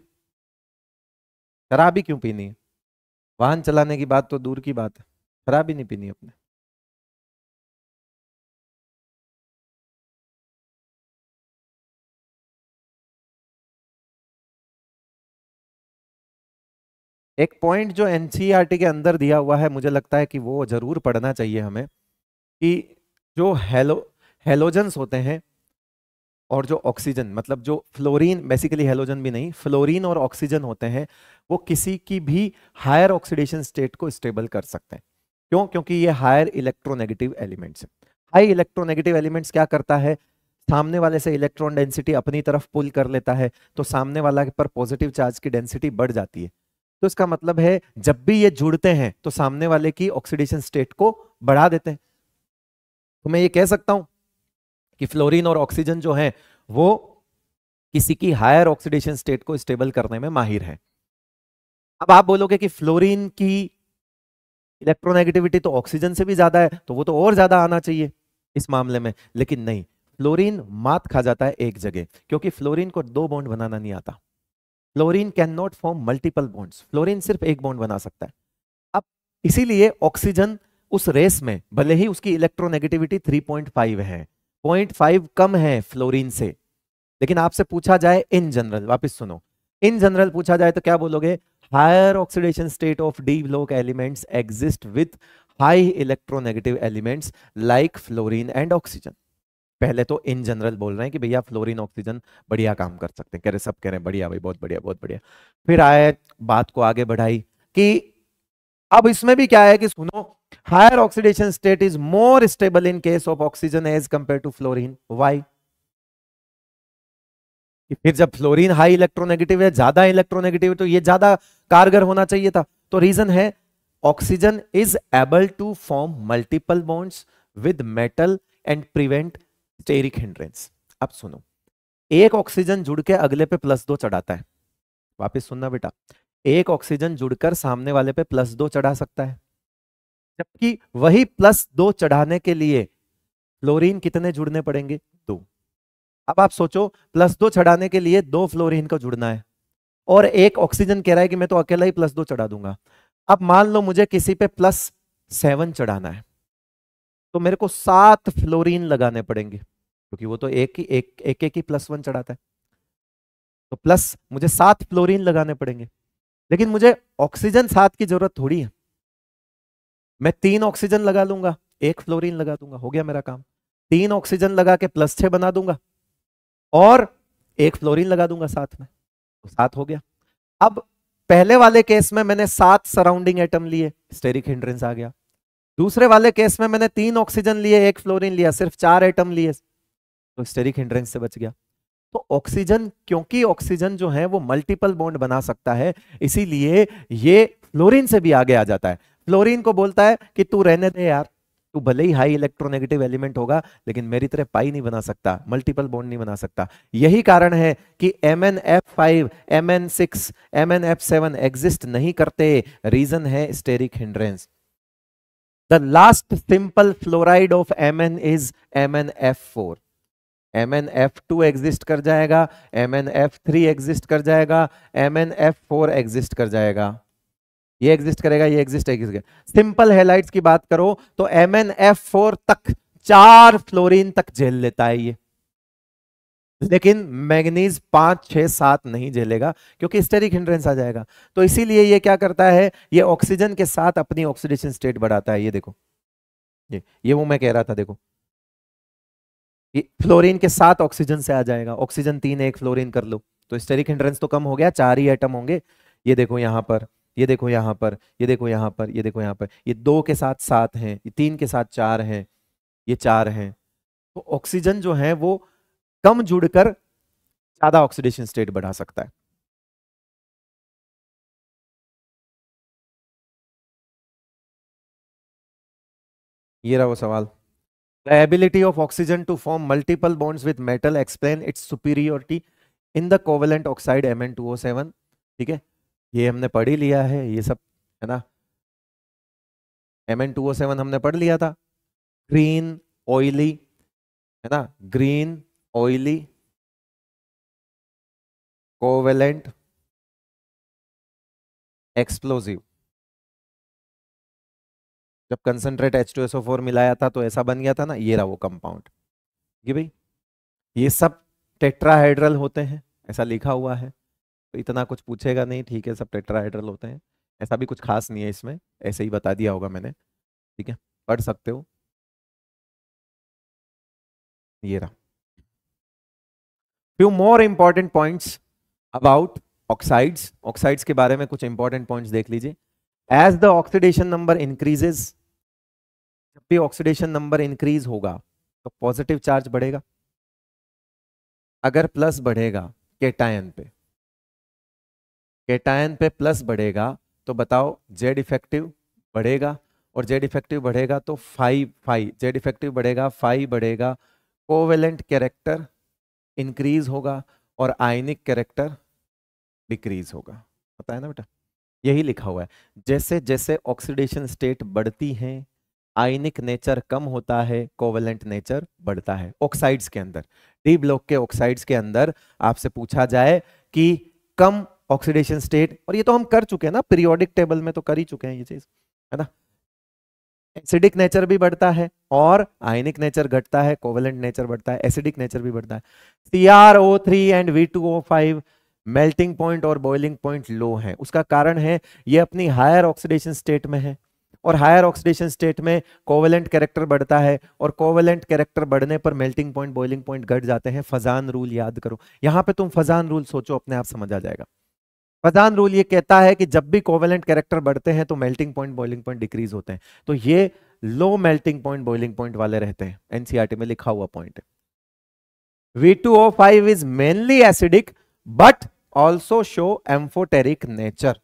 शराब ही क्यों पीनी है वाहन चलाने की बात तो दूर की बात है शराब ही नहीं पीनी अपने एक पॉइंट जो एन e के अंदर दिया हुआ है मुझे लगता है कि वो ज़रूर पढ़ना चाहिए हमें कि जो हेलो हेलोजन्स होते हैं और जो ऑक्सीजन मतलब जो फ्लोरीन बेसिकली हेलोजन भी नहीं फ्लोरीन और ऑक्सीजन होते हैं वो किसी की भी हायर ऑक्सीडेशन स्टेट को स्टेबल कर सकते हैं क्यों क्योंकि ये हायर इलेक्ट्रोनेगेटिव एलिमेंट्स हैं हाई इलेक्ट्रोनेगेटिव एलिमेंट्स क्या करता है सामने वाले से इलेक्ट्रॉन डेंसिटी अपनी तरफ पुल कर लेता है तो सामने वाला पर पॉजिटिव चार्ज की डेंसिटी बढ़ जाती है तो इसका मतलब है जब भी ये जुड़ते हैं तो सामने वाले की ऑक्सीडेशन स्टेट को बढ़ा देते हैं तो मैं ये कह सकता हूं कि फ्लोरीन और ऑक्सीजन जो है वो किसी की हायर ऑक्सीडेशन स्टेट को स्टेबल करने में माहिर है अब आप बोलोगे कि फ्लोरीन की इलेक्ट्रोनेगेटिविटी तो ऑक्सीजन से भी ज्यादा है तो वो तो और ज्यादा आना चाहिए इस मामले में लेकिन नहीं फ्लोरीन मात खा जाता है एक जगह क्योंकि फ्लोरीन को दो बॉन्ड बनाना नहीं आता fluorine can not form multiple bonds fluorine सिर्फ एक बॉन्ड बना सकता है अब इसीलिए ऑक्सीजन उस रेस में भले ही उसकी इलेक्ट्रोनेगेटिविटी 3.5 है 0.5 कम है फ्लोरीन से लेकिन आपसे पूछा जाए इन जनरल वापस सुनो इन जनरल पूछा जाए तो क्या बोलोगे higher oxidation state of d block elements exist with high electronegative elements like fluorine and oxygen पहले तो इन जनरल बोल रहे हैं कि भैया फ्लोरीन ऑक्सीजन बढ़िया काम कर सकते हैं कह रहे सब कह रहे हैं बढ़िया भाई बहुत बढ़िया बहुत बढ़िया फिर आए बात को आगे बढ़ाई कि अब इसमें भी क्या है कि सुनो higher oxidation state is more stable in case of oxygen as compare to fluorine why फिर जब फ्लोरीन हाई इलेक्ट्रोनेगेटिव है ज्यादा इलेक्ट्रोनेगेटिव है तो ये ज्यादा कारगर होना चाहिए था तो रीजन है oxygen is able to form multiple bonds with metal and prevent steric hindrance अब सुनो एक ऑक्सीजन जुड़ के अगले पे प्लस दो चढ़ाता है वापस सुनना बेटा एक ऑक्सीजन जुड़कर सामने वाले पे प्लस दो चढ़ा सकता है जबकि वही प्लस दो चढ़ाने के लिए फ्लोरीन कितने जुड़ने पड़ेंगे दो अब आप सोचो प्लस दो चढ़ाने के लिए दो फ्लोरीन को जुड़ना है और एक ऑक्सीजन कह रहा है कि मैं तो अकेला ही प्लस दो चढ़ा दूंगा अब मान लो मुझे किसी पे प्लस सेवन चढ़ाना है तो मेरे को सात फ्लोरीन लगाने पड़ेंगे क्योंकि वो तो एक ही एक एक एक ही प्लस वन चढ़ाता है तो प्लस मुझे सात फ्लोरीन लगाने पड़ेंगे लेकिन मुझे ऑक्सीजन सात की जरूरत थोड़ी है मैं तीन ऑक्सीजन लगा लूंगा एक फ्लोरीन लगा दूंगा हो गया मेरा काम तीन ऑक्सीजन लगा के प्लस छ बना दूंगा और एक फ्लोरीन लगा दूंगा साथ में तो सात हो गया अब पहले वाले केस में मैंने सात सराउंडिंग एटम लिए स्टेरिक हिंड्रेंस आ गया दूसरे वाले केस में मैंने तीन ऑक्सीजन लिए एक फ्लोरीन लिया सिर्फ चार एटम लिए तो स्टेरिक हिंड्रेंस से बच गया तो ऑक्सीजन क्योंकि ऑक्सीजन जो है वो मल्टीपल बॉन्ड बना सकता है इसीलिए ये फ्लोरीन से भी आगे आ जाता है फ्लोरीन को बोलता है कि तू रहने दे यार तू भले ही हाई इलेक्ट्रोनेगेटिव एलिमेंट होगा लेकिन मेरी तरह पाई नहीं बना सकता मल्टीपल बॉन्ड नहीं बना सकता यही कारण है कि M N F five M N six M N F seven exist नहीं करते रीजन है steric hindrance last simple fluoride of M N is M N F four M N F two exist कर जाएगा M N F three exist कर जाएगा M N F four exist कर जाएगा ये एग्जिस्ट करेगा ये एग्जिस्ट करेगा सिंपल हेलाइट की बात करो तो एम एन एफ फोर तक चार फ्लोरिन तक झेल लेता है ये लेकिन मैग्नीज पांच छह सात नहीं झेलेगा क्योंकि स्टेरिक हिंड्रेंस आ जाएगा तो इसीलिए ये क्या करता है ये ऑक्सीजन के साथ अपनी ऑक्सीडेशन स्टेट बढ़ाता है ये देखो ये ये वो मैं कह रहा था देखो फ्लोरीन के साथ ऑक्सीजन से आ जाएगा ऑक्सीजन तीन एक फ्लोरीन कर लो तो स्टेरिक हिंड्रेंस तो कम हो गया चार ही आइटम होंगे ये देखो यहाँ पर ये देखो यहाँ पर ये देखो यहाँ पर ये देखो यहाँ पर ये दो के साथ सात हैं ये तीन के साथ चार हैं ये चार हैं तो ऑक्सीजन जो है वो कम जुड़कर ज्यादा ऑक्सीडेशन स्टेट बढ़ा सकता है ये रहा वो सवाल the ability of oxygen to form multiple bonds with metal explain its superiority in the covalent oxide M N two O seven ठीक है ये हमने पढ़ ही लिया है ये सब है ना M N two O seven हमने पढ़ लिया था ग्रीन ऑयली है ना ग्रीन oily covalent एक्सप्लोजिव जब concentrate H two S O four मिलाया था तो ऐसा बन गया था ना ये रहा वो कंपाउंड ये भाई ये सब टेट्राहाइड्रल होते हैं ऐसा लिखा हुआ है तो इतना कुछ पूछेगा नहीं ठीक है सब टेट्राहाइड्रल होते हैं ऐसा भी कुछ खास नहीं है इसमें ऐसे ही बता दिया होगा मैंने ठीक है पढ़ सकते हो ये रहा few more important point about oxides oxides के बारे में कुछ इंपॉर्टेंट पॉइंट देख लीजिए as the oxidation number increases जब भी ऑक्सीडेशन नंबर इंक्रीज होगा तो पॉजिटिव चार्ज बढ़ेगा अगर प्लस बढ़ेगा केटायन पे केटायन पे प्लस बढ़ेगा तो बताओ जेड इफेक्टिव बढ़ेगा और जेड इफेक्टिव बढ़ेगा तो फाइव फाइव जेड इफेक्टिव बढ़ेगा फाइव बढ़ेगा कोवेलेंट कैरेक्टर इंक्रीज होगा और आयनिक कैरेक्टर डिक्रीज होगा पता है ना बेटा यही लिखा हुआ है जैसे जैसे ऑक्सीडेशन स्टेट बढ़ती है आयनिक नेचर कम होता है कोवेलेंट नेचर बढ़ता है ऑक्साइड्स के अंदर डी ब्लॉक के ऑक्साइड्स के अंदर आपसे पूछा जाए कि कम ऑक्सीडेशन स्टेट और ये तो हम कर चुके हैं ना पीरियोडिक टेबल में तो कर ही चुके हैं ये चीज है ना एसिडिक नेचर भी बढ़ता है और आयनिक नेचर घटता है कोवलेंट नेचर बढ़ता है एसिडिक नेचर भी बढ़ता है C R O three and V two O five melting point और बॉइलिंग पॉइंट लो है उसका कारण है ये अपनी हायर ऑक्सीडेशन स्टेट में है और हायर ऑक्सीडेशन स्टेट में कोवलेंट कैरेक्टर बढ़ता है और कोवलेंट कैरेक्टर बढ़ने पर मेल्टिंग पॉइंट बॉइलिंग पॉइंट घट जाते हैं फजान रूल याद करो यहां पे तुम फजान रूल सोचो अपने आप समझ आ जाएगा प्रधान रूल ये कहता है कि जब भी कोवेलेंट कैरेक्टर बढ़ते हैं तो melting point boiling point decrease होते हैं तो ये low melting point boiling point वाले रहते हैं एनसीआरटी e में लिखा हुआ point V two O five is mainly acidic but also show amphoteric nature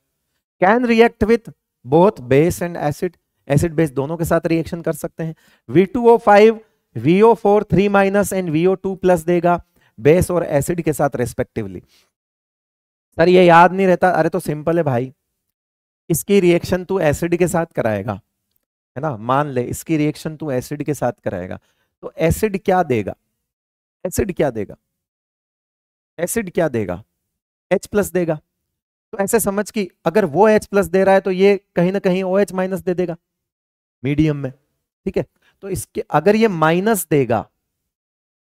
can react with both base and acid acid base दोनों के साथ रिएक्शन कर सकते हैं V two O five VO four three minus and VO two plus देगा base और acid के साथ रेस्पेक्टिवली सर ये याद नहीं रहता अरे तो सिंपल है भाई इसकी रिएक्शन तू एसिड के साथ कराएगा है ना मान ले इसकी रिएक्शन तू एसिड के साथ कराएगा तो एसिड क्या देगा एसिड क्या देगा एसिड क्या देगा एच प्लस देगा तो ऐसे समझ कि अगर वो एच प्लस दे रहा है तो ये कहीं ना कहीं ओ एच माइनस दे देगा मीडियम में ठीक है तो इसके अगर ये माइनस देगा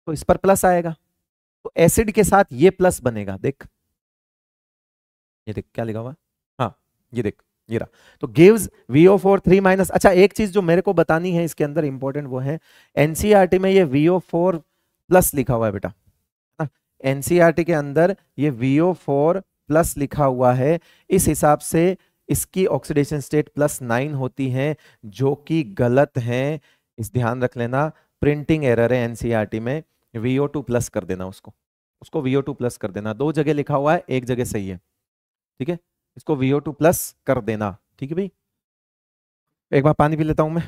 तो इस पर प्लस आएगा तो एसिड के साथ ये प्लस बनेगा देख ये देख क्या लिखा हुआ हाँ ये देख ये रहा तो gives V O four three minus अच्छा एक चीज जो मेरे को बतानी है इसके अंदर इंपॉर्टेंट वो है एनसीआरटी e में ये वी ओ फोर प्लस लिखा हुआ है बेटा एनसीआरटी हाँ, e के अंदर ये वी ओ फोर प्लस लिखा हुआ है इस हिसाब से इसकी ऑक्सीडेशन स्टेट प्लस नाइन होती है जो कि गलत है इस ध्यान रख लेना प्रिंटिंग एरर है एनसीआरटी e में वी ओ टू प्लस कर देना उसको उसको वी ओ टू प्लस कर देना दो जगह लिखा हुआ है एक जगह सही है ठीक है इसको वी ओ टू प्लस कर देना ठीक है भाई एक बार पानी पी लेता हूं मैं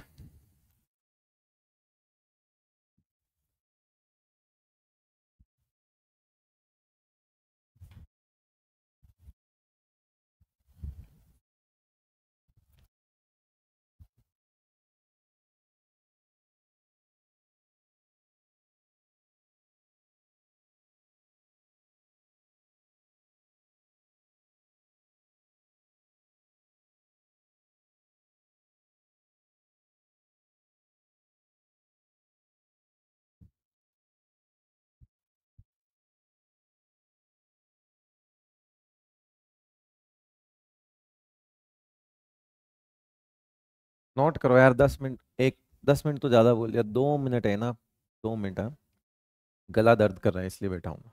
नोट करो यार दस मिनट एक दस मिनट तो ज़्यादा बोल दिया दो मिनट है ना दो मिनट है हाँ। गला दर्द कर रहा है इसलिए बैठा हूँ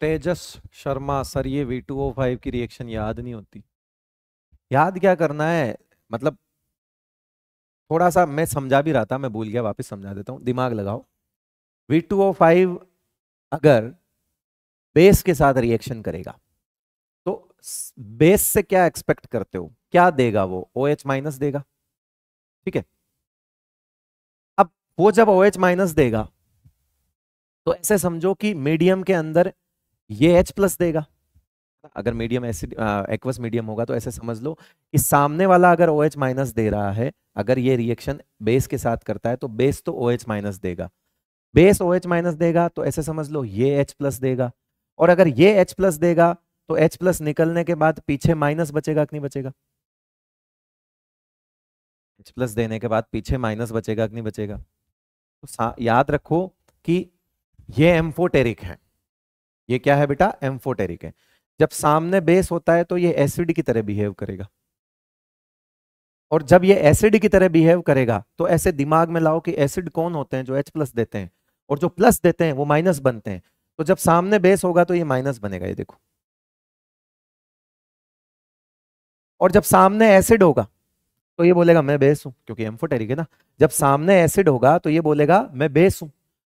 तेजस शर्मा सर ये वी टू ओ फाइव की रिएक्शन याद नहीं होती याद क्या करना है मतलब थोड़ा सा मैं समझा भी रहा था मैं भूल गया वापस समझा देता हूँ दिमाग लगाओ वी टू ओ फाइव अगर बेस के साथ रिएक्शन करेगा तो बेस से क्या एक्सपेक्ट करते हो क्या देगा वो ओ एच माइनस देगा ठीक है अब वो जब ओ एच माइनस देगा तो ऐसे समझो कि मीडियम के अंदर ये एच प्लस देगा अगर मीडियम एसिड एक्वस मीडियम होगा तो ऐसे समझ लो कि सामने वाला अगर ओ एच माइनस दे रहा है अगर ये रिएक्शन बेस के साथ करता है तो बेस तो ओ एच माइनस देगा बेस ओ एच माइनस देगा तो ऐसे समझ लो ये एच प्लस देगा और अगर ये एच प्लस देगा तो एच प्लस निकलने के बाद पीछे माइनस बचेगा कि नहीं बचेगा एच प्लस देने के बाद पीछे माइनस बचेगा कि नहीं बचेगा तो याद रखो कि ये एम्फोटेरिक है ये क्या है बेटा एम्फोटेरिक है जब सामने बेस होता है तो ये एसिड की तरह बिहेव करेगा और जब ये एसिड की तरह बिहेव करेगा तो ऐसे दिमाग में लाओ कि एसिड कौन होते हैं जो एच प्लस देते हैं और जो प्लस देते हैं वो माइनस बनते हैं तो जब सामने बेस होगा तो ये माइनस बनेगा ये देखो और जब सामने एसिड होगा तो ये बोलेगा मैं बेस हूं क्योंकि एम्फोटेरिक है ना जब सामने एसिड होगा तो ये बोलेगा मैं बेस हूं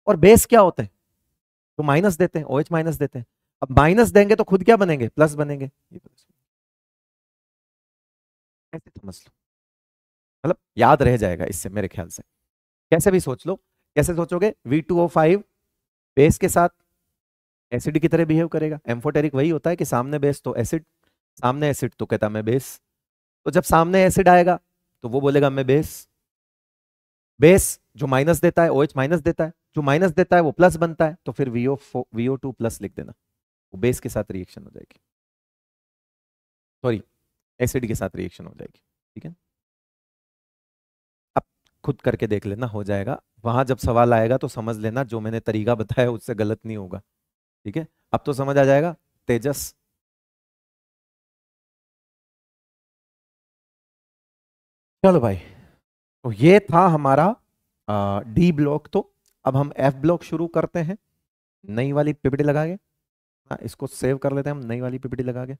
और बेस क्या होते हैं तो माइनस देते हैं ओ एच माइनस देते हैं अब माइनस देंगे तो खुद क्या बनेंगे प्लस बनेंगे तो ऐसे समझ तो लो मतलब याद रह जाएगा इससे मेरे ख्याल से कैसे भी सोच लो कैसे सोचोगे V two O five base के साथ एसिड की तरह बिहेव करेगा एम्फोटेरिक वही होता है कि सामने बेस तो एसिड सामने एसिड तो कहता मैं बेस तो जब सामने एसिड आएगा तो वो बोलेगा मैं बेस बेस जो माइनस देता है ओ OH माइनस देता है जो माइनस देता है वो प्लस बनता है तो फिर वीओ वीओ टू प्लस लिख देना वो बेस के साथ रिएक्शन हो जाएगी सॉरी एसिड के साथ रिएक्शन हो जाएगी ठीक है अब खुद करके देख लेना हो जाएगा वहां जब सवाल आएगा तो समझ लेना जो मैंने तरीका बताया उससे गलत नहीं होगा ठीक है अब तो समझ आ जाएगा तेजस चलो भाई तो ये था हमारा डी ब्लॉक तो अब हम एफ ब्लॉक शुरू करते हैं नई वाली पिपटी लगा के हाँ, इसको सेव कर लेते हैं हम नई वाली पिपटी लगा के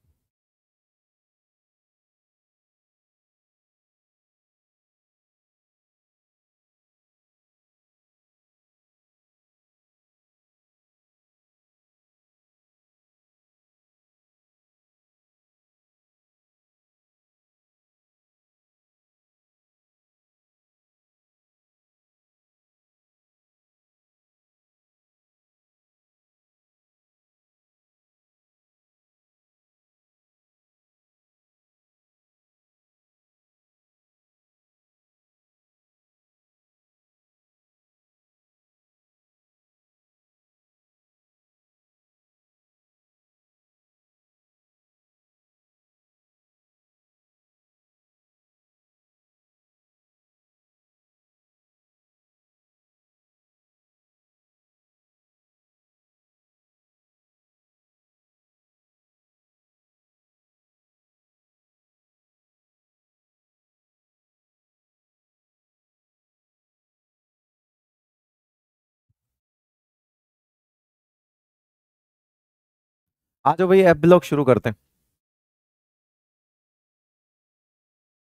आज भाई एप ब्लॉक शुरू करते हैं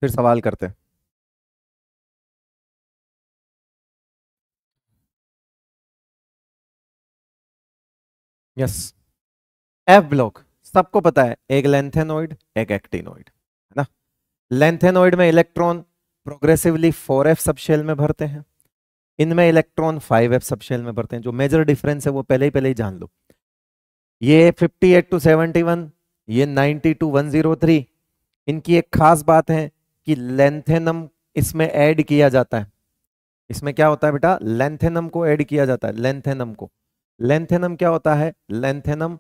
फिर सवाल करते हैं यस एफ ब्लॉक सबको पता है एक लेंथेनोइड एक एक्टिनोइड है ना लेंथेनोइड में electron progressively four f subshell में भरते हैं इनमें इलेक्ट्रॉन फाइव एफ सबशेल में भरते हैं जो मेजर डिफरेंस है वो पहले ही पहले ही जान लो ये 58 टू 71 ये 90 टू 103 इनकी एक खास बात है कि लेंथेनम इसमें ऐड किया जाता है इसमें क्या होता है बेटा लेंथेनम को ऐड किया जाता है लेंथेनम को लेंथेनम क्या होता है लेंथेनम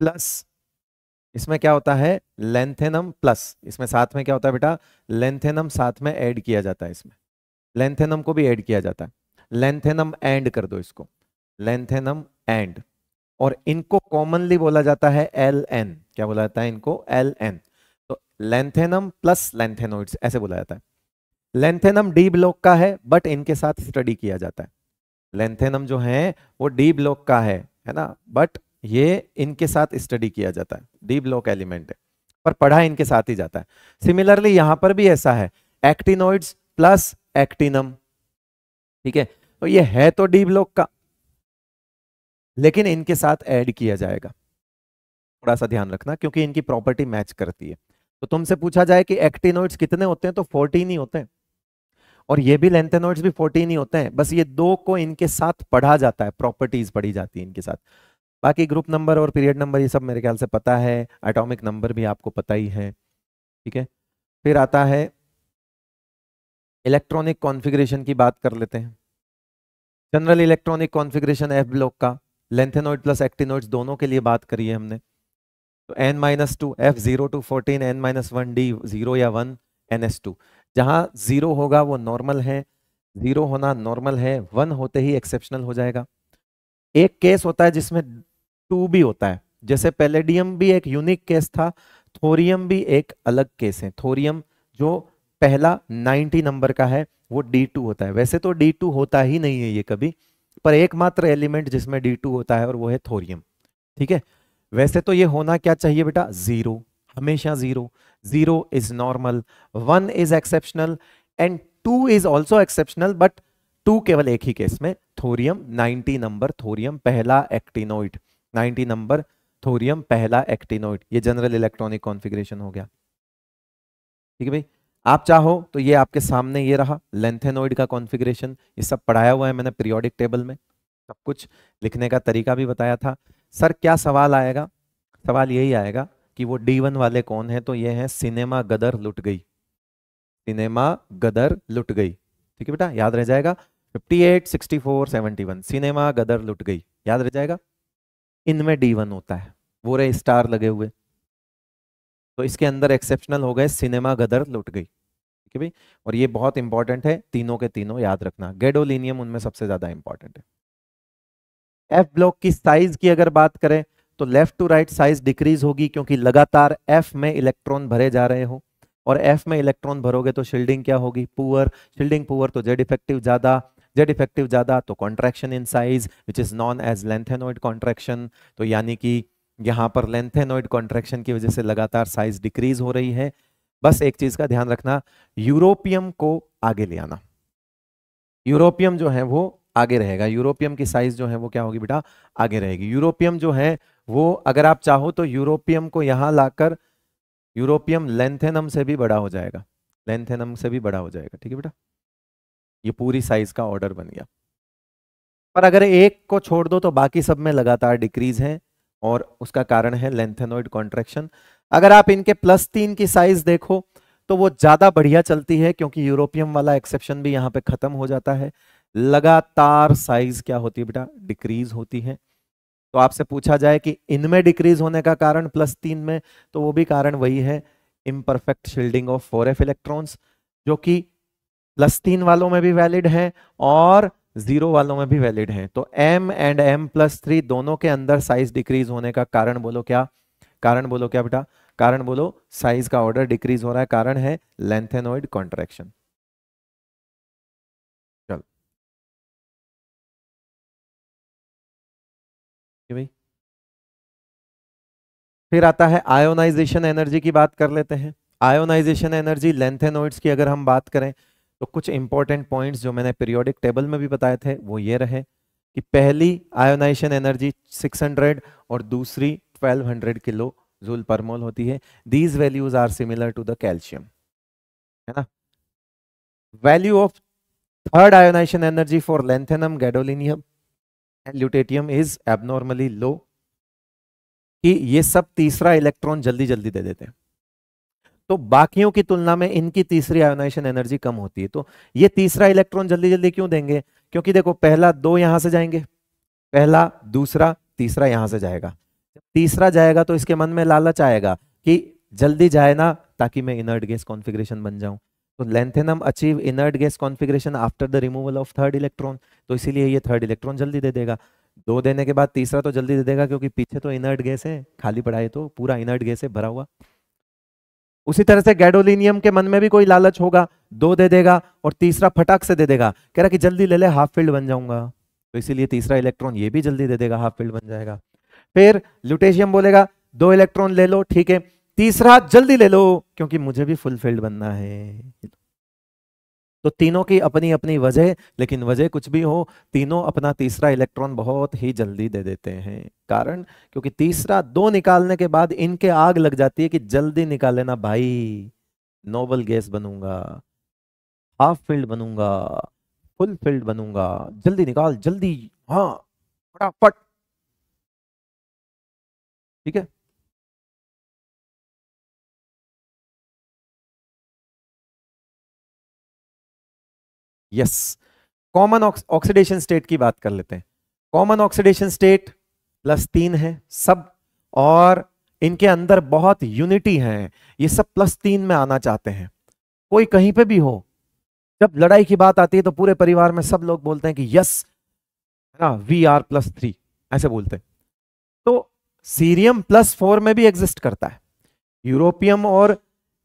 प्लस इसमें क्या होता है लेंथेनम प्लस इसमें साथ में क्या होता है बेटा लेंथेनम साथ में ऐड किया जाता है इसमें लेंथेनम को भी ऐड किया जाता है लेंथेनम एंड कर दो इसको लेंथेनम एंड और इनको कॉमनली बोला जाता है एल एन क्या बोला जाता है इनको एल एन तो लेंथेनम प्लस लेंथेनोइड्स ऐसे बोला जाता है लेंथेनम डी ब्लॉक का है बट इनके साथ स्टडी किया जाता है लेंथेनम जो है वो डी ब्लॉक का है है ना बट ये इनके साथ स्टडी किया जाता है डी ब्लॉक एलिमेंट है पर पढ़ा इनके साथ ही जाता है सिमिलरली यहां पर भी ऐसा है एक्टिनोइड्स प्लस एक्टिनम ठीक है तो ये है तो डी ब्लॉक का लेकिन इनके साथ ऐड किया जाएगा थोड़ा सा ध्यान रखना क्योंकि इनकी प्रॉपर्टी मैच करती है तो तुमसे पूछा जाए कि एक्टिनोइड्स कितने होते हैं तो फोर्टीन ही होते हैं और ये भी लेंथेनोइड्स भी फोर्टीन ही होते हैं बस ये दो को इनके साथ पढ़ा जाता है प्रॉपर्टीज पढ़ी जाती है इनके साथ बाकी ग्रुप नंबर और पीरियड नंबर ये सब मेरे ख्याल से पता है एटॉमिक नंबर भी आपको पता ही है ठीक है फिर आता है इलेक्ट्रॉनिक कॉन्फ़िगरेशन की बात कर लेते हैं general electronic configuration f block का लेंथेनोइड प्लस एक्टिनोइड्स दोनों के लिए बात करी है हमने तो N minus two f zero two fourteen N minus one d zero या वन एन एस टू जहाँ जीरो होगा वो नॉर्मल है जीरो होना नॉर्मल है वन होते ही एक्सेप्शनल हो जाएगा एक केस होता है जिसमें टू भी होता है जैसे पेलेडियम भी एक यूनिक केस था थोरियम भी एक अलग केस है थोरियम जो पहला 90 नंबर का है वो D2 होता है वैसे तो D2 होता ही नहीं है ये कभी पर एकमात्र एलिमेंट जिसमें डी टू होता है और वो है थोरियम ठीक है वैसे तो ये होना क्या चाहिए बेटा जीरो हमेशा zero zero is normal one is exceptional and two is also exceptional but two केवल एक ही केस में थोरियम 90 नंबर थोरियम पहला एक्टिनोइड 90 नंबर थोरियम पहला एक्टिनोइड ये जनरल इलेक्ट्रॉनिक कॉन्फ़िगरेशन हो गया ठीक है भाई आप चाहो तो ये आपके सामने ये रहा लेंथेनोइड का कॉन्फ़िगरेशन ये सब पढ़ाया हुआ है मैंने पीरियोडिक टेबल में सब कुछ लिखने का तरीका भी बताया था सर क्या सवाल आएगा सवाल यही आएगा कि वो डी वन वाले कौन है तो ये हैं सिनेमा गदर लुट गई सिनेमा गदर लुट गई ठीक है बेटा याद रह जाएगा फोर 64, वन सिनेमा गदर लुट गई याद रह जाएगा इनमें डी वन होता है वो रहे स्टार लगे हुए तो इसके अंदर एक्सेप्शनल हो गए सिनेमा गदर लुट गई ठीक है भाई और ये बहुत इंपॉर्टेंट है तीनों के तीनों याद रखना गेडोलिनियम उनमें सबसे ज्यादा इंपॉर्टेंट है एफ ब्लॉक की साइज की अगर बात करें तो left to right size decrease होगी क्योंकि लगातार एफ में इलेक्ट्रॉन भरे जा रहे हो और एफ में इलेक्ट्रॉन भरोगे तो शिल्डिंग क्या होगी पुअर शिल्डिंग पुअर तो जेड इफेक्टिव ज्यादा जेड इफेक्टिव ज्यादा तो contraction in size which is known as lanthanoid contraction तो यानी कि यहाँ पर लेंथेनोइड कॉन्ट्रेक्शन की वजह से लगातार साइज डिक्रीज हो रही है बस एक चीज का ध्यान रखना यूरोपियम को आगे ले आना यूरोपियम जो है वो आगे रहेगा यूरोपियम की साइज जो है वो क्या होगी बेटा आगे रहेगी यूरोपियम जो है वो अगर आप चाहो तो यूरोपियम को यहां लाकर यूरोपियम लेंथेनम से भी बड़ा हो जाएगा लेंथेनम से भी बड़ा हो जाएगा ठीक है बेटा ये पूरी साइज का ऑर्डर बन गया पर अगर एक को छोड़ दो तो बाकी सब में लगातार डिक्रीज है और उसका कारण है लेंथेनोइड कॉन्ट्रेक्शन अगर आप इनके प्लस तीन की साइज देखो तो वो ज़्यादा बढ़िया चलती है क्योंकि यूरोपियम वाला एक्सेप्शन भी यहाँ पे ख़त्म हो जाता है लगातार साइज क्या होती है बेटा डिक्रीज होती है तो आपसे पूछा जाए कि इनमें डिक्रीज होने का कारण प्लस तीन में तो वो भी कारण वही है imperfect shielding of four electrons जो कि प्लस तीन वालों में भी वैलिड है और जीरो वालों में भी वैलिड हैं तो m and m plus three दोनों के अंदर साइज डिक्रीज होने का कारण बोलो क्या कारण बोलो क्या बेटा कारण बोलो साइज का ऑर्डर डिक्रीज हो रहा है कारण है लेंथेनोइड कॉन्ट्रेक्शन चल भाई फिर आता है आयोनाइजेशन एनर्जी की बात कर लेते हैं आयोनाइजेशन एनर्जी लेंथेनोइड्स की अगर हम बात करें तो कुछ इंपॉर्टेंट पॉइंट्स जो मैंने पीरियोडिक टेबल में भी बताए थे वो ये रहे कि पहली आयोनाइशन एनर्जी 600 और दूसरी 1200 किलो जूल परमोल होती है these values are similar to the calcium है ना value of third ionisation energy for lanthanum gadolinium and lutetium is abnormally low कि ये सब तीसरा इलेक्ट्रॉन जल्दी जल्दी दे देते हैं तो बाकियों की तुलना में इनकी तीसरी आयोनाइजेशन एनर्जी कम होती है तो ये तीसरा इलेक्ट्रॉन जल्दी जल्दी क्यों देंगे क्योंकि देखो पहला दो यहां से जाएंगे पहला दूसरा तीसरा यहां से जाएगा तीसरा जाएगा तो इसके मन में लालच आएगा कि जल्दी जाए ना ताकि मैं इनर्ट गैस कॉन्फिग्रेशन बन जाऊं तो lanthanum achieve inert gas configuration after the removal of third electron तो इसीलिए ये थर्ड इलेक्ट्रॉन जल्दी दे देगा दो देने के बाद तीसरा तो जल्दी दे देगा क्योंकि पीछे तो इनर्ट गैस है खाली पड़ा है तो पूरा इनर्ट गैस है भरा हुआ उसी तरह से गैडोलिनियम के मन में भी कोई लालच होगा दो दे देगा और तीसरा फटाक से दे देगा कह रहा कि जल्दी ले ले हाफ फील्ड बन जाऊंगा तो इसीलिए तीसरा इलेक्ट्रॉन ये भी जल्दी दे देगा हाफ फील्ड बन जाएगा फिर ल्यूटेशियम बोलेगा दो इलेक्ट्रॉन ले लो ठीक है तीसरा जल्दी ले लो क्योंकि मुझे भी फुल फील्ड बनना है तो तीनों की अपनी अपनी वजह लेकिन वजह कुछ भी हो तीनों अपना तीसरा इलेक्ट्रॉन बहुत ही जल्दी दे देते हैं कारण क्योंकि तीसरा दो निकालने के बाद इनके आग लग जाती है कि जल्दी निकाल लेना भाई नोबल गैस बनूंगा हाफ फील्ड बनूंगा फुल फील्ड बनूंगा जल्दी निकाल जल्दी हाँ फटाफट ठीक है यस कॉमन ऑक्सीडेशन स्टेट की बात कर लेते हैं कॉमन ऑक्सीडेशन स्टेट प्लस तीन है सब और इनके अंदर बहुत यूनिटी है ये सब प्लस तीन में आना चाहते हैं कोई कहीं पे भी हो जब लड़ाई की बात आती है तो पूरे परिवार में सब लोग बोलते हैं कि यस है ना वी आर प्लस थ्री ऐसे बोलते हैं तो सीरियम प्लस फोर में भी एग्जिस्ट करता है यूरोपियम और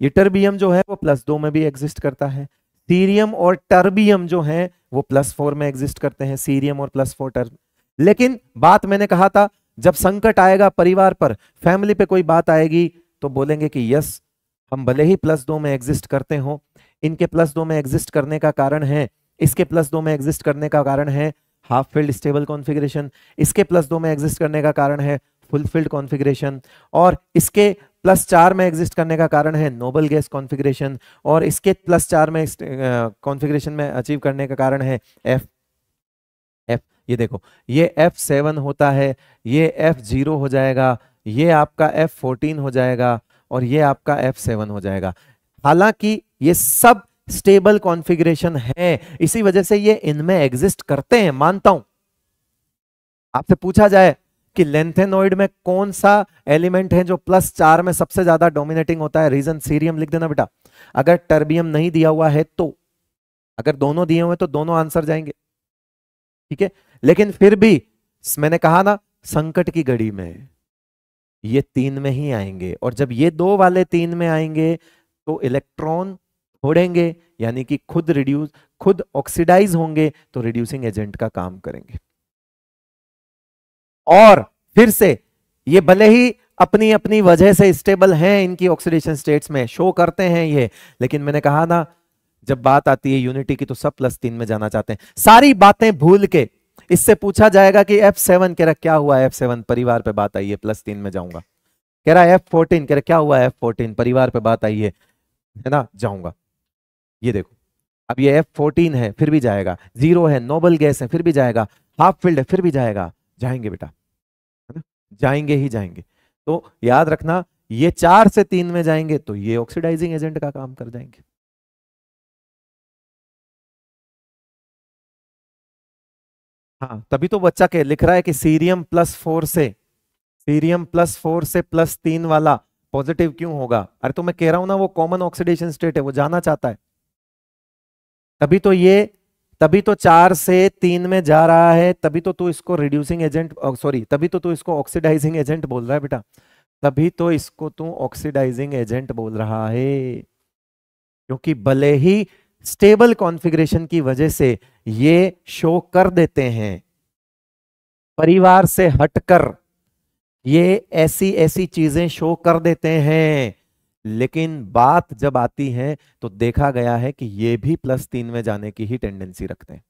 इटरबियम जो है वो प्लस दो में भी एग्जिस्ट करता है सीरियम और टर्बियम जो हैं वो प्लस फोर में एग्जिस्ट करते हैं सीरियम और प्लस फोर टर्ब लेकिन बात मैंने कहा था जब संकट आएगा परिवार पर फैमिली पे कोई बात आएगी तो बोलेंगे कि यस हम भले ही प्लस दो में एग्जिस्ट करते हो इनके प्लस दो में एग्जिस्ट करने का कारण है इसके प्लस दो में एग्जिस्ट करने का कारण है हाफ फील्ड स्टेबल कॉन्फ़िगरेशन इसके प्लस दो में एग्जिस्ट करने का कारण है फुल फील्ड कॉन्फ़िगरेशन और इसके प्लस चार में एग्जिस्ट करने का कारण है नोबल गैस कॉन्फ़िगरेशन और इसके प्लस चार में कॉन्फ़िगरेशन में अचीव करने का कारण है एफ एफ ये देखो ये एफ सेवन होता है ये एफ जीरो हो जाएगा ये आपका एफ फोर्टीन हो जाएगा और ये आपका एफ सेवन हो जाएगा हालांकि ये सब स्टेबल कॉन्फ़िगरेशन है इसी वजह से ये इनमें एग्जिस्ट करते हैं मानता हूं आपसे पूछा जाए कि लेंथेनोइड में कौन सा एलिमेंट है जो प्लस चार में सबसे ज्यादा डोमिनेटिंग होता है रीजन सीरियम लिख देना बेटा अगर टर्बियम नहीं दिया हुआ है तो अगर दोनों दिए हुए तो दोनों आंसर जाएंगे ठीक है लेकिन फिर भी मैंने कहा ना संकट की घड़ी में ये तीन में ही आएंगे और जब ये दो वाले तीन में आएंगे तो इलेक्ट्रॉन छोड़ेंगे यानी कि खुद रिड्यूस खुद ऑक्सीडाइज होंगे तो रिड्यूसिंग एजेंट का काम करेंगे और फिर से ये भले ही अपनी अपनी वजह से स्टेबल हैं इनकी ऑक्सीडेशन स्टेट्स में शो करते हैं ये लेकिन मैंने कहा ना जब बात आती है यूनिटी की तो सब प्लस तीन में जाना चाहते हैं सारी बातें भूल के इससे पूछा जाएगा कि एफ सेवन कह रहा क्या हुआ एफ सेवन परिवार पे बात आई है प्लस तीन में जाऊंगा कह रहा एफ फोर्टीन कह रहा क्या हुआ एफ फोर्टीन परिवार पे बात आई है है ना जाऊंगा ये देखो अब ये एफ फोर्टीन है फिर भी जाएगा जीरो है नोबल गैस है फिर भी जाएगा हाफ फील्ड है फिर भी जाएगा जाएंगे बेटा है ना जाएंगे ही जाएंगे तो याद रखना ये चार से तीन में जाएंगे तो ये ऑक्सीडाइजिंग एजेंट का काम कर जाएंगे हाँ तभी तो बच्चा के लिख रहा है कि सीरियम प्लस फोर से सीरियम प्लस फोर से प्लस तीन वाला पॉजिटिव क्यों होगा अरे तो मैं कह रहा हूं ना वो कॉमन ऑक्सीडेशन स्टेट है वो जाना चाहता है तभी तो ये तभी तो चार से तीन में जा रहा है तभी तो तू इसको रिड्यूसिंग एजेंट सॉरी तभी तो तू इसको ऑक्सीडाइजिंग एजेंट बोल रहा है बेटा तभी तो इसको तू ऑक्सीडाइजिंग एजेंट बोल रहा है क्योंकि भले ही स्टेबल कॉन्फ़िगरेशन की वजह से ये शो कर देते हैं परिवार से हटकर ये ऐसी ऐसी चीजें शो कर देते हैं लेकिन बात जब आती है तो देखा गया है कि ये भी प्लस तीन में जाने की ही टेंडेंसी रखते हैं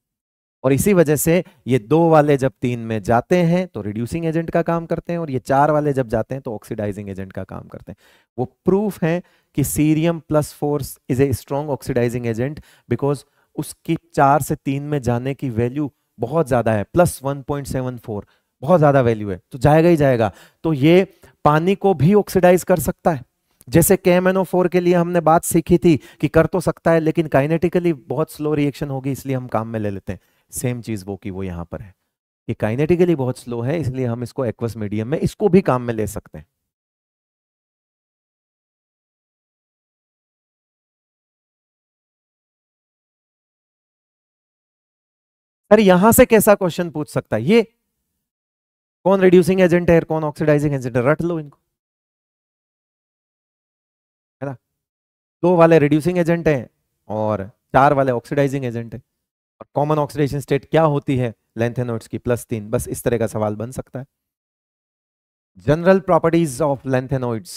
और इसी वजह से ये दो वाले जब तीन में जाते हैं तो रिड्यूसिंग एजेंट का काम करते हैं और ये चार वाले जब जाते हैं तो ऑक्सीडाइजिंग एजेंट का काम करते हैं वो प्रूफ है कि cerium plus four is a strong oxidising agent because उसकी चार से तीन में जाने की वैल्यू बहुत ज़्यादा है plus one point seven four बहुत ज़्यादा वैल्यू है तो जाएगा ही जाएगा तो ये पानी को भी ऑक्सीडाइज कर सकता है जैसे के एम के लिए हमने बात सीखी थी कि कर तो सकता है लेकिन काइनेटिकली बहुत स्लो रिएक्शन होगी इसलिए हम काम में ले लेते हैं सेम चीज वो की वो यहां पर है ये काइनेटिकली बहुत स्लो है इसलिए हम इसको एक्वस मीडियम में इसको भी काम में ले सकते हैं अरे यहां से कैसा क्वेश्चन पूछ सकता है ये कौन रिड्यूसिंग एजेंट है कौन ऑक्सीडाइजिंग एजेंट है रट लो इनको दो वाले रिड्यूसिंग एजेंट हैं और चार वाले ऑक्सीडाइजिंग एजेंट हैं और कॉमन ऑक्सीडेशन स्टेट क्या होती है लेंथेनोइड्स की प्लस तीन बस इस तरह का सवाल बन सकता है general properties of lanthanoids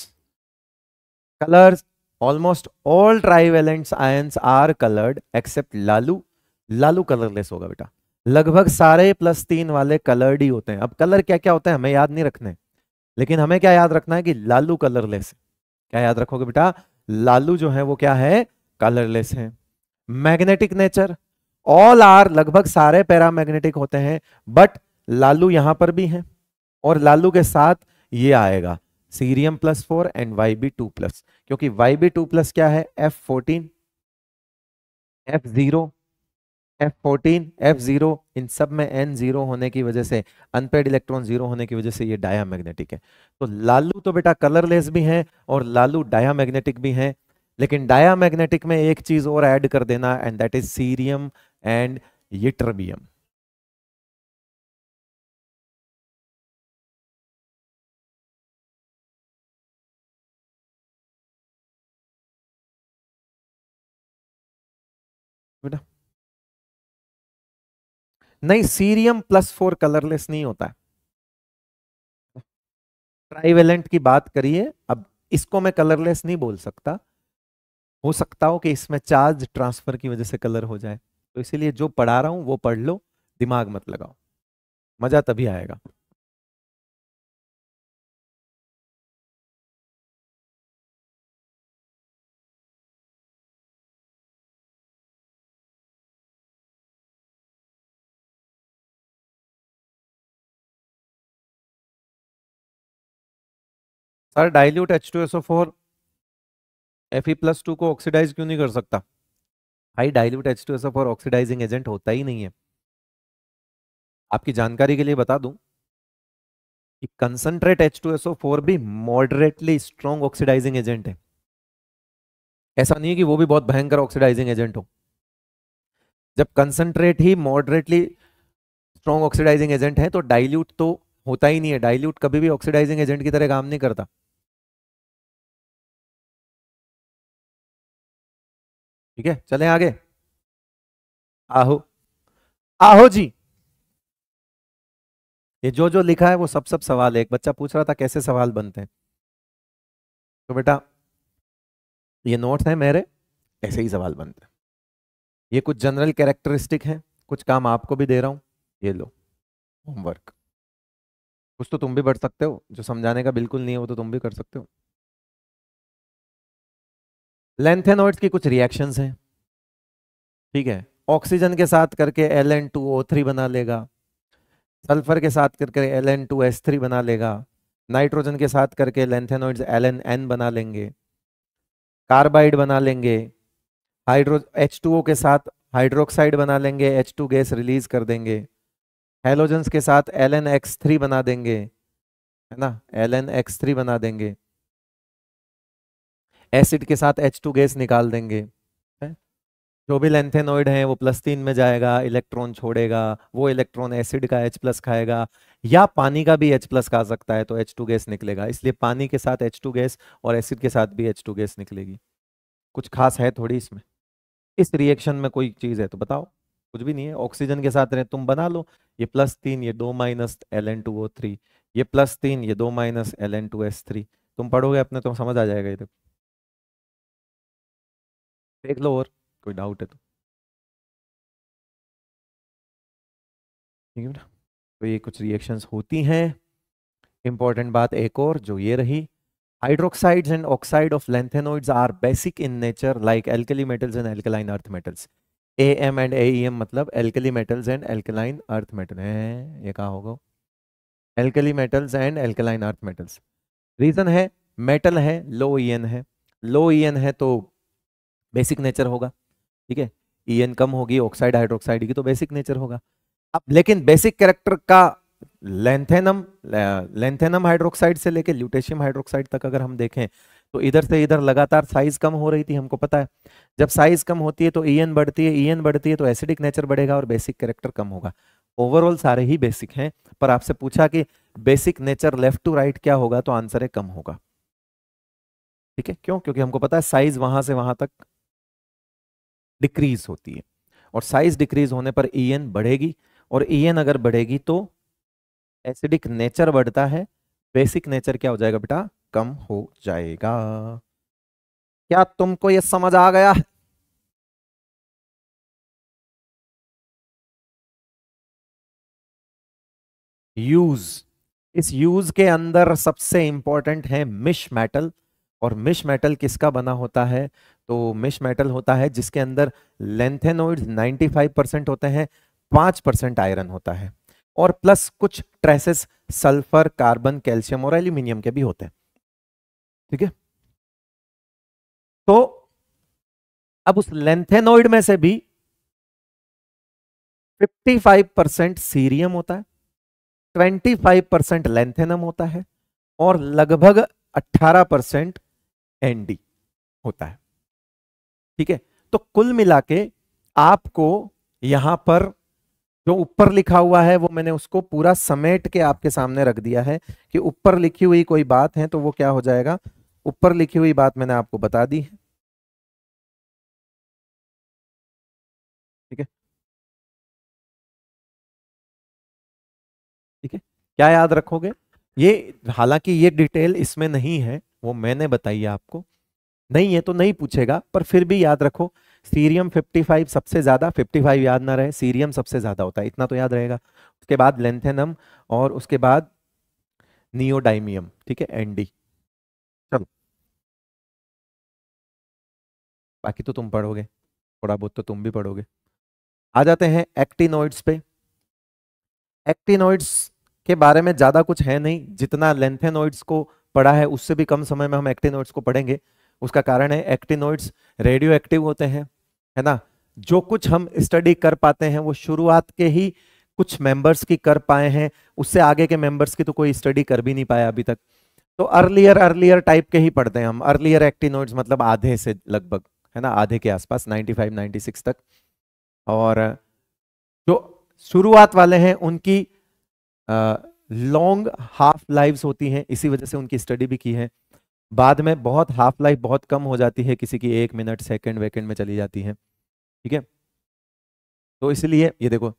colours almost all trivalents ions are coloured except लालू लालू कलरलेस होगा बेटा लगभग सारे प्लस तीन वाले कलर्ड ही होते हैं अब कलर क्या क्या होते हैं हमें याद नहीं रखने लेकिन हमें क्या याद रखना है कि लालू कलरलेस क्या याद रखोगे बेटा लालू जो है वो क्या है कलरलेस है मैग्नेटिक नेचर ऑल आर लगभग सारे पैरामैग्नेटिक होते हैं बट लालू यहां पर भी है और लालू के साथ ये आएगा cerium plus four and Y B two plus क्योंकि वाई बी टू प्लस क्या है f fourteen f zero f fourteen f zero इन सब में एन जीरो होने की वजह से अनपेड इलेक्ट्रॉन जीरो होने की वजह से ये डाया मैग्नेटिक है तो लालू तो बेटा कलरलेस भी है और लालू डाया मैग्नेटिक भी है लेकिन डाया मैग्नेटिक में एक चीज और ऐड कर देना and that is cerium and ytterbium बेटा नहीं सीरियम प्लस फोर कलरलेस नहीं होता ट्राइवेलेंट की बात करिए अब इसको मैं कलरलेस नहीं बोल सकता हो सकता हो कि इसमें चार्ज ट्रांसफर की वजह से कलर हो जाए तो इसीलिए जो पढ़ा रहा हूं वो पढ़ लो दिमाग मत लगाओ मजा तभी आएगा sir dilute H two S O four F E plus two को ऑक्सीडाइज क्यों नहीं कर सकता भाई dilute H two S O four oxidising agent होता ही नहीं है आपकी जानकारी के लिए बता दूं कि concentrate H two S O four भी मॉडरेटली स्ट्रॉन्ग ऑक्सीडाइजिंग एजेंट है ऐसा नहीं है कि वो भी बहुत भयंकर ऑक्सीडाइजिंग एजेंट हो जब कंसंट्रेट ही मॉडरेटली स्ट्रॉन्ग ऑक्सीडाइजिंग एजेंट है तो डाइल्यूट तो होता ही नहीं है डाइल्यूट कभी भी ऑक्सीडाइजिंग एजेंट की तरह काम नहीं करता ठीक है चले आगे आहो आहो जी ये जो जो लिखा है वो सब सब सवाल है एक बच्चा पूछ रहा था कैसे सवाल बनते हैं तो बेटा ये नोट्स हैं मेरे ऐसे ही सवाल बनते हैं ये कुछ जनरल कैरेक्टरिस्टिक हैं कुछ काम आपको भी दे रहा हूं ये लो होमवर्क कुछ तो तुम भी बढ़ सकते हो जो समझाने का बिल्कुल नहीं है वो तो तुम भी कर सकते हो लेंथेनॉइड्स की कुछ रिएक्शंस हैं ठीक है ऑक्सीजन के साथ करके L N two O three बना लेगा सल्फर के साथ करके L N two S three बना लेगा नाइट्रोजन के साथ करके लेंथेनॉइड्स एल एन एन बना लेंगे कार्बाइड बना लेंगे हाइड्रो एच टू ओ के साथ हाइड्रोक्साइड बना लेंगे एच टू गैस रिलीज कर देंगे हेलोजन्स के साथ एल एन एक्स थ्री बना देंगे है ना एल एन एक्स थ्री बना देंगे एसिड के साथ एच टू गैस निकाल देंगे जो भी लेंथेनोइड है वो प्लस तीन में जाएगा इलेक्ट्रॉन छोड़ेगा वो इलेक्ट्रॉन एसिड का एच प्लस खाएगा या पानी का भी एच प्लस खा सकता है तो एच टू गैस निकलेगा इसलिए पानी के साथ एच टू गैस और एसिड के साथ भी एच टू गैस निकलेगी कुछ खास है थोड़ी इसमें इस रिएक्शन में कोई चीज़ है तो बताओ कुछ भी नहीं है ऑक्सीजन के साथ रहे तुम बना लो ये प्लस तीन ये दो minus L N two O three ये प्लस तीन ये दो minus L N two S three तुम पढ़ोगे अपने तो समझ आ जाएगा ये देखो देख लो और कोई डाउट है तो ठीक है ना तो ये कुछ रिएक्शंस होती हैं इंपॉर्टेंट बात एक और जो ये रही hydroxides and oxide of lanthanoids are basic in nature like alkali metals and alkaline earth metals A M and M मतलब alkali metals and alkaline earth metal हैं ये कहा होगा alkali metals and alkaline earth metals reason है metal है low ई e है low ई e है तो बेसिक नेचर होगा ठीक है ई कम होगी ऑक्साइड हाइड्रोक्साइड की तो बेसिक नेचर होगा अब लेकिन बेसिक कैरेक्टर का लेंथेनम लेंथेनम हाइड्रोक्साइड से लेके ल्यूटेशियम हाइड्रोक्साइड तक अगर हम देखें तो इधर से इधर लगातार साइज कम हो रही थी हमको पता है जब साइज कम होती है तो ई बढ़ती है ई बढ़ती है तो एसिडिक नेचर बढ़ेगा और बेसिक कैरेक्टर कम होगा ओवरऑल सारे ही बेसिक हैं पर आपसे पूछा कि basic nature left to right क्या होगा तो आंसर है कम होगा ठीक है क्यों क्योंकि हमको पता है साइज वहां से वहां तक डिक्रीज होती है और साइज डिक्रीज होने पर ई बढ़ेगी और ई अगर बढ़ेगी तो एसिडिक नेचर बढ़ता है बेसिक नेचर क्या हो जाएगा बेटा कम हो जाएगा क्या तुमको यह समझ आ गया यूज इस यूज के अंदर सबसे इंपॉर्टेंट है मिश मेटल और मिश मेटल किसका बना होता है तो मिश मेटल होता है जिसके अंदर लेंथेनोइड 95 परसेंट होते हैं 5 परसेंट आयरन होता है और प्लस कुछ ट्रेसेस सल्फर कार्बन कैल्शियम और एल्यूमिनियम के भी होते हैं ठीक है तो अब उस लेंथेनोइड में से भी 55 परसेंट सीरियम होता है 25 परसेंट लेंथेनम होता है और लगभग 18 परसेंट एनडी होता है ठीक है तो कुल मिला के आपको यहां पर जो ऊपर लिखा हुआ है वो मैंने उसको पूरा समेट के आपके सामने रख दिया है कि ऊपर लिखी हुई कोई बात है तो वो क्या हो जाएगा ऊपर लिखी हुई बात मैंने आपको बता दी है ठीक है ठीक है क्या याद रखोगे ये हालांकि ये डिटेल इसमें नहीं है वो मैंने बताई है आपको नहीं है तो नहीं पूछेगा पर फिर भी याद रखो सीरियम 55 सबसे ज़्यादा 55 याद ना रहे सीरियम सबसे ज़्यादा होता है इतना तो याद रहेगा उसके बाद लेंथेनम और उसके बाद नियोडाइमियम ठीक है एनडी चलो बाकी तो तुम पढ़ोगे थोड़ा बहुत तो तुम भी पढ़ोगे आ जाते हैं एक्टिनोइड्स पे एक्टिनोइड्स के बारे में ज़्यादा कुछ है नहीं जितना लेंथेनोइड्स को पढ़ा है उससे भी कम समय में हम एक्टिनोइड्स को पढ़ेंगे उसका कारण है एक्टिनोइड्स रेडियो एक्टिव होते हैं है ना जो कुछ हम स्टडी कर पाते हैं वो शुरुआत के ही कुछ मेंबर्स की कर पाए हैं उससे आगे के मेंबर्स की तो कोई स्टडी कर भी नहीं पाया अभी तक तो अर्लियर अर्लियर टाइप के ही पढ़ते हैं हम अर्लियर एक्टिनोइड्स मतलब आधे से लगभग है ना आधे के आसपास 95 96 तक और जो शुरुआत वाले हैं उनकी लॉन्ग हाफ लाइव्स होती हैं इसी वजह से उनकी स्टडी भी की है बाद में बहुत हाफ लाइफ बहुत कम हो जाती है किसी की एक मिनट सेकंड वेकेंड में चली जाती है ठीक है तो इसलिए ये देखो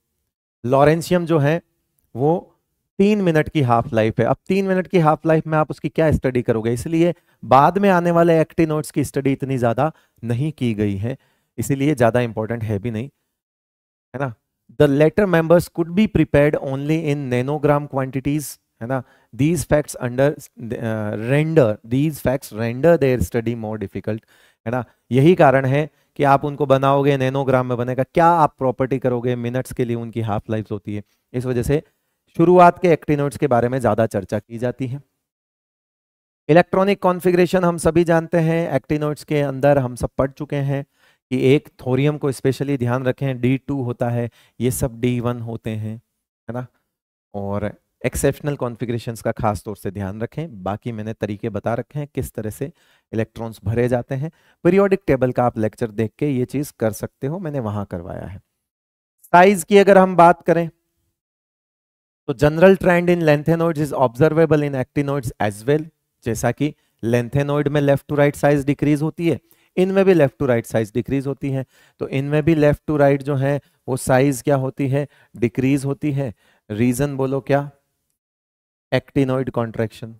लॉरेंशियम जो है वो तीन मिनट की हाफ लाइफ है अब तीन मिनट की हाफ लाइफ में आप उसकी क्या स्टडी करोगे इसलिए बाद में आने वाले एक्टिनोट्स की स्टडी इतनी ज़्यादा नहीं की गई है इसीलिए ज़्यादा इंपॉर्टेंट है भी नहीं है ना the later members could be prepared only in nanogram quantities है ना these facts under render these facts render their study more difficult है ना यही कारण है कि आप उनको बनाओगे नैनोग्राम में बनेगा क्या आप प्रॉपर्टी करोगे मिनट्स के लिए उनकी हाफ लाइफ होती है इस वजह से शुरुआत के एक्टिनोट्स के बारे में ज़्यादा चर्चा की जाती है इलेक्ट्रॉनिक कॉन्फ़िगरेशन हम सभी जानते हैं एक्टिनोट्स के अंदर हम सब पढ़ चुके हैं कि एक थोरियम को स्पेशली ध्यान रखें डी टू होता है ये सब डी वन होते हैं है ना और एक्सेप्शनल कॉन्फ़िगरेशंस का खास तौर से ध्यान रखें बाकी मैंने तरीके बता रखे हैं किस तरह से इलेक्ट्रॉन्स भरे जाते हैं पीरियोडिक टेबल का आप लेक्चर देख के ये चीज़ कर सकते हो मैंने वहां करवाया है साइज की अगर हम बात करें तो general trend in lanthanoid is observable in actinoid as well जैसा कि लेंथेनोइड में left to right size decrease होती है इनमें भी left to right size decrease होती है तो इनमें भी लेफ्ट टू राइट जो है वो साइज क्या होती है डिक्रीज होती है रीजन बोलो क्या actinoid contraction.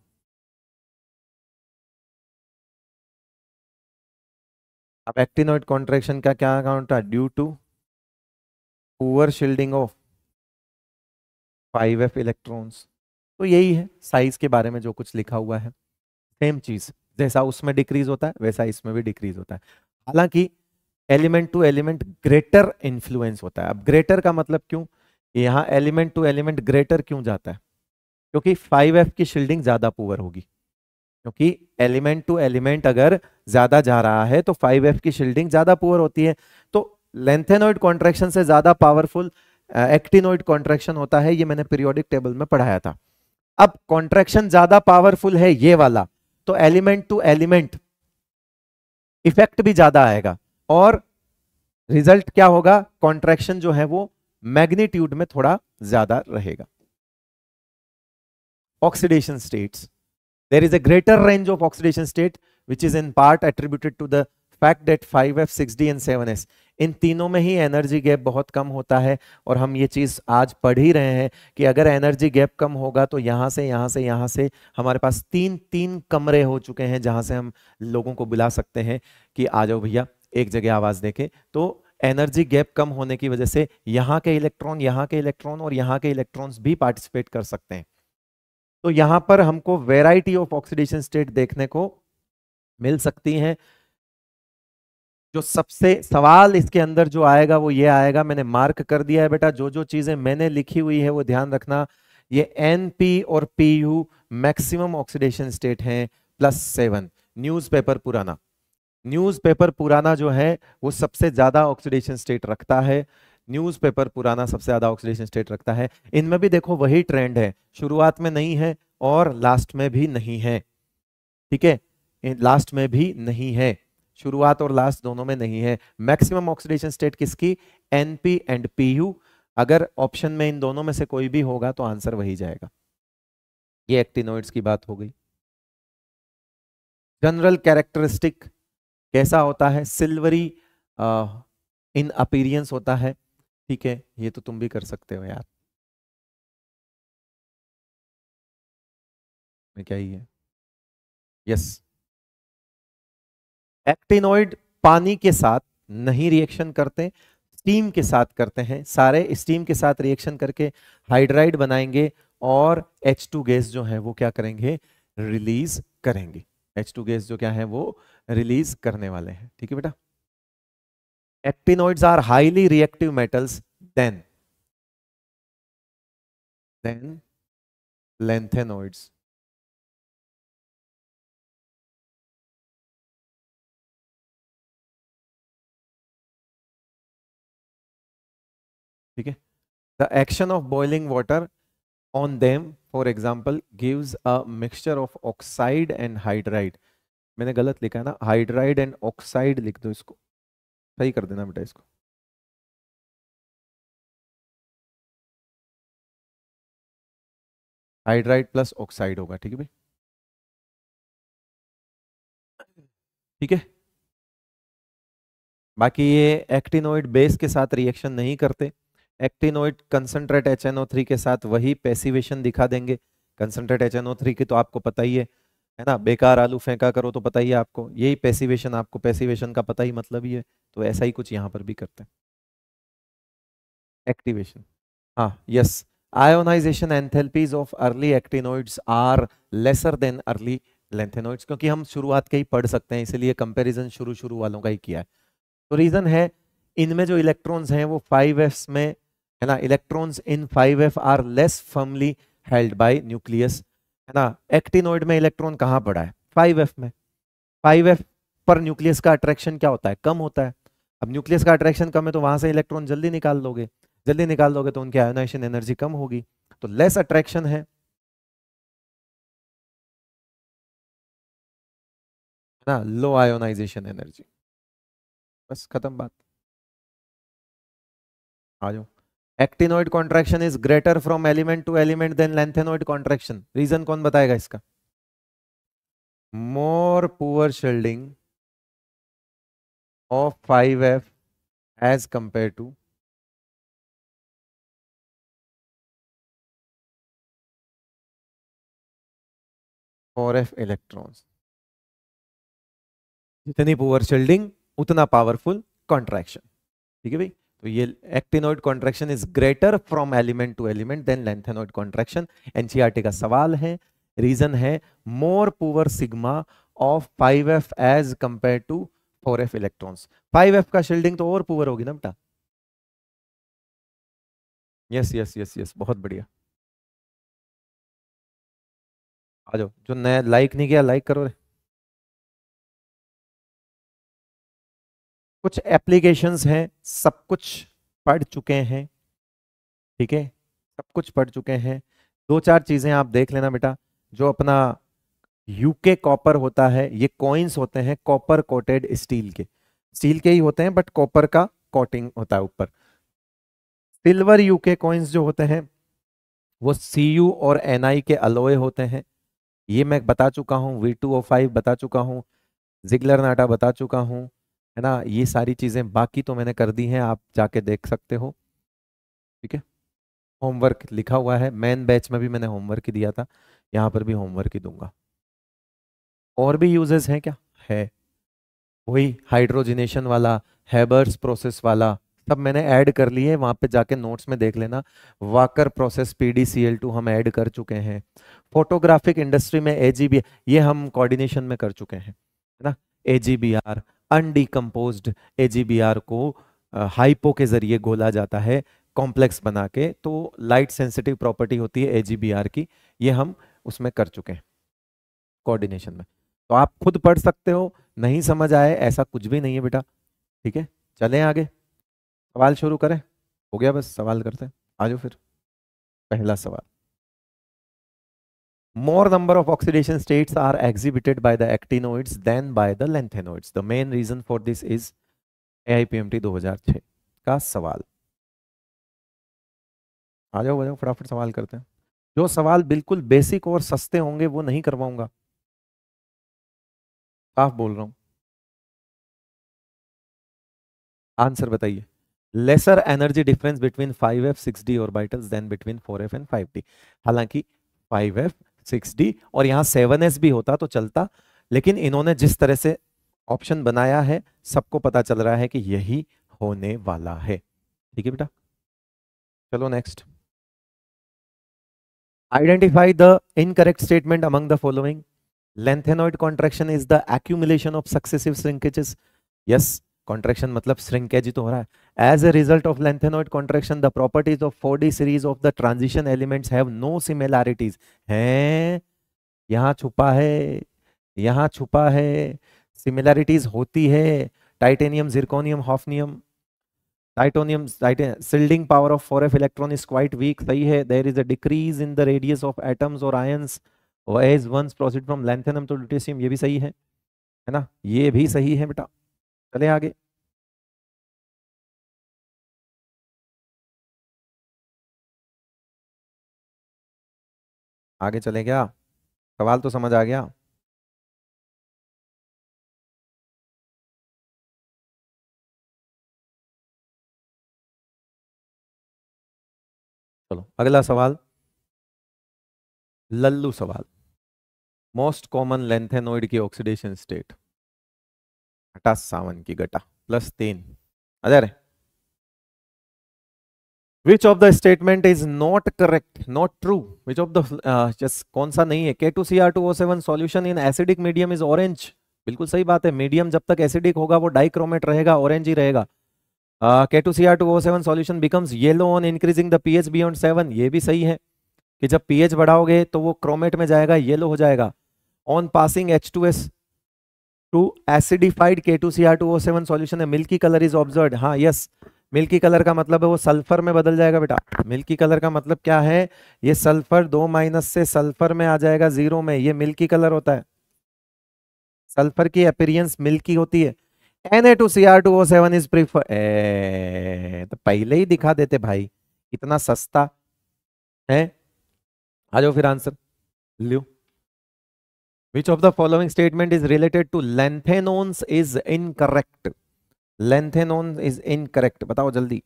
अब एक्टिनोइड कॉन्ट्रेक्शन का क्या अकाउंट था due to over shielding of five f electrons तो यही है साइज के बारे में जो कुछ लिखा हुआ है सेम चीज जैसा उसमें डिक्रीज होता है वैसा इसमें भी डिक्रीज होता है हालांकि element to element greater influence होता है अब ग्रेटर का मतलब क्यों यहाँ एलिमेंट टू एलिमेंट ग्रेटर क्यों जाता है क्योंकि फाइव एफ की शील्डिंग ज़्यादा पुअर होगी क्योंकि एलिमेंट टू एलिमेंट अगर ज़्यादा जा रहा है तो फाइव एफ की शील्डिंग ज़्यादा पुअर होती है तो लेंथेनोइड कॉन्ट्रेक्शन से ज़्यादा पावरफुल एक्टिनोइड कॉन्ट्रेक्शन होता है ये मैंने पीरियोडिक टेबल में पढ़ाया था अब कॉन्ट्रेक्शन ज़्यादा पावरफुल है ये वाला तो एलिमेंट टू एलिमेंट इफेक्ट भी ज़्यादा आएगा और रिजल्ट क्या होगा कॉन्ट्रेक्शन जो है वो मैग्नीट्यूड में थोड़ा ज्यादा रहेगा oxidation states. There is a greater range of oxidation state which is in part attributed to the fact that 5F, 6D and 7S. इन तीनों में ही एनर्जी गैप बहुत कम होता है और हम ये चीज़ आज पढ़ ही रहे हैं कि अगर एनर्जी गैप कम होगा तो यहां से यहां से यहां से हमारे पास तीन तीन कमरे हो चुके हैं जहां से हम लोगों को बुला सकते हैं कि आ जाओ भैया एक जगह आवाज़ देके तो एनर्जी गैप कम होने की वजह से यहाँ के इलेक्ट्रॉन यहाँ के इलेक्ट्रॉन और यहाँ के इलेक्ट्रॉन भी पार्टिसिपेट कर सकते हैं तो यहां पर हमको वेराइटी ऑफ ऑक्सीडेशन स्टेट देखने को मिल सकती है जो सबसे सवाल इसके अंदर जो आएगा वो ये आएगा मैंने मार्क कर दिया है बेटा जो जो चीजें मैंने लिखी हुई है वो ध्यान रखना ये एन पी और P U maximum oxidation state हैं प्लस सेवन न्यूज़पेपर पुराना न्यूज़पेपर पुराना जो है वो सबसे ज्यादा ऑक्सीडेशन स्टेट रखता है न्यूज़पेपर पुराना सबसे ज़्यादा ऑक्सीडेशन स्टेट रखता है इनमें भी देखो वही ट्रेंड है शुरुआत में नहीं है और लास्ट में भी नहीं है ठीक है लास्ट में भी नहीं है शुरुआत और लास्ट दोनों में नहीं है मैक्सिमम ऑक्सीडेशन स्टेट किसकी एनपी एंड पी यू अगर ऑप्शन में इन दोनों में से कोई भी होगा तो आंसर वही जाएगा ये एक्टिनोइड्स की बात हो गई जनरल कैरेक्टरिस्टिक कैसा होता है सिल्वरी इन अपीरियंस होता है ठीक है ये तो तुम भी कर सकते हो यार क्या ही है यस एक्टिनोइड पानी के साथ नहीं रिएक्शन करते स्टीम के साथ करते हैं सारे स्टीम के साथ रिएक्शन करके हाइड्राइड बनाएंगे और H2 गैस जो है वो क्या करेंगे रिलीज करेंगे H2 गैस जो क्या है वो रिलीज करने वाले हैं ठीक है बेटा Actinoids are highly reactive metals, then, then lanthanoids. Okay. The action of boiling water on them, for example, gives a mixture of oxide and hydride. मैंने गलत लिखा ना Hydride and oxide. सही कर देना बेटा इसको हाइड्राइड प्लस ऑक्साइड होगा ठीक है भाई ठीक है बाकी ये एक्टिनोइड बेस के साथ रिएक्शन नहीं करते एक्टिनोइड कंसनट्रेट एच के साथ वही पेसिवेशन दिखा देंगे कंसनट्रेट एच की तो आपको पता ही है है ना बेकार आलू फेंका करो तो पता ही है आपको यही पैसिवेशन आपको पैसिवेशन का पता ही मतलब ही है तो ऐसा ही कुछ यहाँ पर भी करते हैं एक्टिवेशन हाँ yes ionisation enthalpies of early actinoids are lesser than early lanthanoids क्योंकि हम शुरुआत के ही पढ़ सकते हैं इसीलिए कंपेरिजन शुरू शुरू वालों का ही किया है तो रीज़न है इनमें जो इलेक्ट्रॉन्स हैं वो फाइव एफ्स में है ना electrons in five f are less firmly held by nucleus है ना एक्टिनोइड में इलेक्ट्रॉन कहाँ पड़ा है फाइव एफ में फाइव एफ पर न्यूक्लियस का अट्रैक्शन क्या होता है कम होता है अब न्यूक्लियस का अट्रैक्शन कम है तो वहां से इलेक्ट्रॉन जल्दी निकाल लोगे जल्दी निकाल दोगे तो उनकी आयोनाइशन एनर्जी कम होगी तो लेस अट्रैक्शन है ना लो आयोनाइजेशन एनर्जी बस खत्म बात आ जाओ actinoid contraction is greater from element to element than lanthanoid contraction reason कौन बताएगा इसका more poor shielding of five f as compare to four f electrons जितनी पुअर शेल्डिंग उतना पावरफुल कॉन्ट्रैक्शन ठीक है भाई तो ये actinoid contraction is greater from element to element than lanthanoid contraction NCERT का सवाल है रीजन है more poor sigma of five f as compare to four F electron five f का शील्डिंग तो और पुअर होगी ना बेटा यस यस यस यस बहुत बढ़िया आ जाओ जो नया लाइक नहीं किया लाइक करो रे कुछ एप्लीकेशंस हैं सब कुछ पढ़ चुके हैं ठीक है सब कुछ पढ़ चुके हैं दो चार चीज़ें आप देख लेना बेटा जो अपना यूके कॉपर होता है ये कॉइन्स होते हैं कॉपर कोटेड स्टील के स्टील के ही होते हैं बट कॉपर का कोटिंग होता है ऊपर सिल्वर यूके कॉइन्स जो होते हैं वो सी यू और एन आई के अलोए होते हैं ये मैं बता चुका हूँ वी टू ओ फाइव बता चुका हूँ जिगलर नाटा बता चुका हूँ है ना ये सारी चीज़ें बाकी तो मैंने कर दी हैं आप जाके देख सकते हो ठीक है होमवर्क लिखा हुआ है मेन बैच में भी मैंने होमवर्क ही दिया था यहाँ पर भी होमवर्क ही दूंगा और भी यूजेस हैं क्या है वही हाइड्रोजिनेशन वाला हैबर्स प्रोसेस वाला सब मैंने ऐड कर लिए वहाँ पे जाके नोट्स में देख लेना Wacker process P D C L two हम ऐड कर चुके हैं फोटोग्राफिक इंडस्ट्री में ए जी बी ये हम कोऑर्डिनेशन में कर चुके हैं है ना A G B R undecompose R को हाइपो के जरिए गोला जाता है कॉम्प्लेक्स बना के तो लाइट सेंसिटिव प्रॉपर्टी होती है आर की ये हम उसमें कर चुके हैं कोऑर्डिनेशन में तो आप खुद पढ़ सकते हो नहीं समझ आए ऐसा कुछ भी नहीं है बेटा ठीक है चलें आगे सवाल शुरू करें हो गया बस सवाल करते हैं आ जाओ फिर पहला सवाल more number of oxidation states are exhibited by the actinoids than by the lanthanoids the main reason for this is AIPMT 2006 का सवाल आ जाओ बजाओ फटाफट sawal karte hain jo sawal bilkul basic aur saste honge wo nahi karwaunga saaf bol raha hu answer बताइए lesser energy difference between 5f 6d orbitals than between 4f and 5d हालांकि 5f six D और यहाँ seven S भी होता तो चलता लेकिन इन्होंने जिस तरह से ऑप्शन बनाया है सबको पता चल रहा है कि यही होने वाला है ठीक है बेटा चलो next identify the incorrect statement among the following lanthanoid contraction is the accumulation of successive shrinkages yes contraction मतलब श्रिंकेज तो हो रहा है as a result of lanthanoid contraction the properties of four d series of the transition elements have no similarities हैं यहाँ छुपा है यहाँ छुपा है सिमिलैरिटीज होती है titanium zirconium hafnium titanium shielding power of four F electron is quite weak सही है there is a decrease in the radius of atoms और ions as once from lanthanum to lutetium ये भी सही है है ना ये भी सही है बेटा चले आगे आगे चले क्या सवाल तो समझ आ गया चलो अगला सवाल लल्लू सवाल मोस्ट कॉमन लेंथेनोइड की ऑक्सीडेशन स्टेट घटा सावन की घटा प्लस तीन other which of the statement is not correct not true which of this कौन सा नहीं है K two C R two O seven solution in acidic medium is orange बिल्कुल सही बात है मीडियम जब तक एसिडिक होगा वो डाइक्रोमेट रहेगा ऑरेंज ही रहेगा K two C R two O seven solution becomes yellow on increasing the P H on seven ये भी सही है कि जब पीएच बढ़ाओगे तो वो क्रोमेट में जाएगा येलो हो जाएगा on passing H two S two acidified K two C R two O seven solution है मिल्की कलर इज ऑब्जर्व हाँ यस मिल्की कलर का मतलब है वो सल्फर में बदल जाएगा बेटा मिल्की कलर का मतलब क्या है ये सल्फर दो माइनस से सल्फर में आ जाएगा जीरो में ये मिल्की कलर होता है सल्फर की अपीरियंस मिल्की होती है N A two C R two O seven is prefer तो पहले ही दिखा देते भाई इतना सस्ता है आ जाओ फिर आंसर लियो Which of the following statement is related to lanthanones is incorrect? Lanthanone is incorrect. बताओ जल्दी.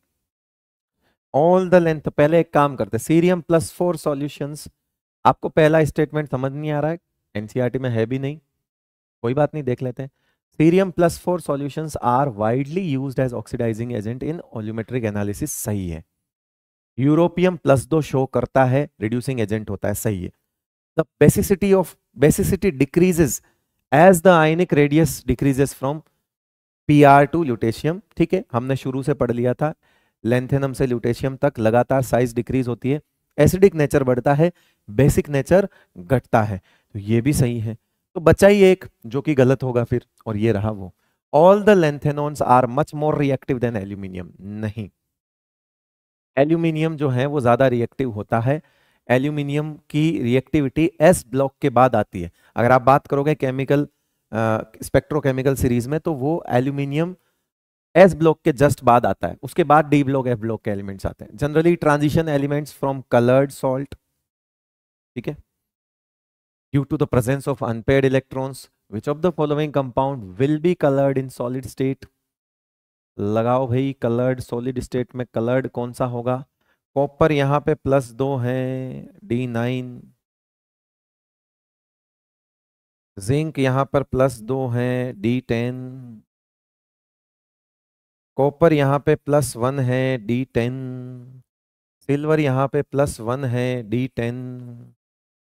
All the length पहले एक काम करते सीरियम प्लस फोर सॉल्यूशंस आपको पहला स्टेटमेंट समझ नहीं आ रहा है एनसीईआरटी में है भी नहीं कोई बात नहीं देख लेते हैं cerium plus four solution are widely use as oxidising agent in volumetric analysis सही है यूरोपियम प्लस दो शो करता है रिड्यूसिंग एजेंट होता है सही है the basicity of basicity decreases as the ionic radius decreases from PR to lutetium ठीक है हमने शुरू से पढ़ लिया था लेंथेनम से ल्यूटेशियम तक लगातार साइज डिक्रीज होती है एसिडिक नेचर बढ़ता है बेसिक नेचर घटता है तो ये भी सही है तो बच्चा ही एक जो कि गलत होगा फिर और ये रहा वो all the lanthanons are much more reactive than aluminium नहीं एल्यूमिनियम जो है वो ज्यादा रिएक्टिव होता है एल्यूमिनियम की रिएक्टिविटी एस ब्लॉक के बाद आती है अगर आप बात करोगे केमिकल स्पेक्ट्रोकेमिकल सीरीज में तो वो एल्यूमिनियम एस ब्लॉक के जस्ट बाद आता है उसके बाद डी ब्लॉक एफ ब्लॉक के एलिमेंट्स आते हैं generally transition elements from coloured salt ठीक है due to the presence of unpaired electrons which of the following compound will be coloured in solid state लगाओ भाई कलर्ड सॉलिड स्टेट में coloured कौन सा होगा कॉपर यहाँ पे प्लस दो है डी नाइन जिंक यहाँ पर प्लस दो है डी टेन कॉपर यहाँ पे प्लस वन है डी टेन सिल्वर यहाँ पे प्लस वन है डी टेन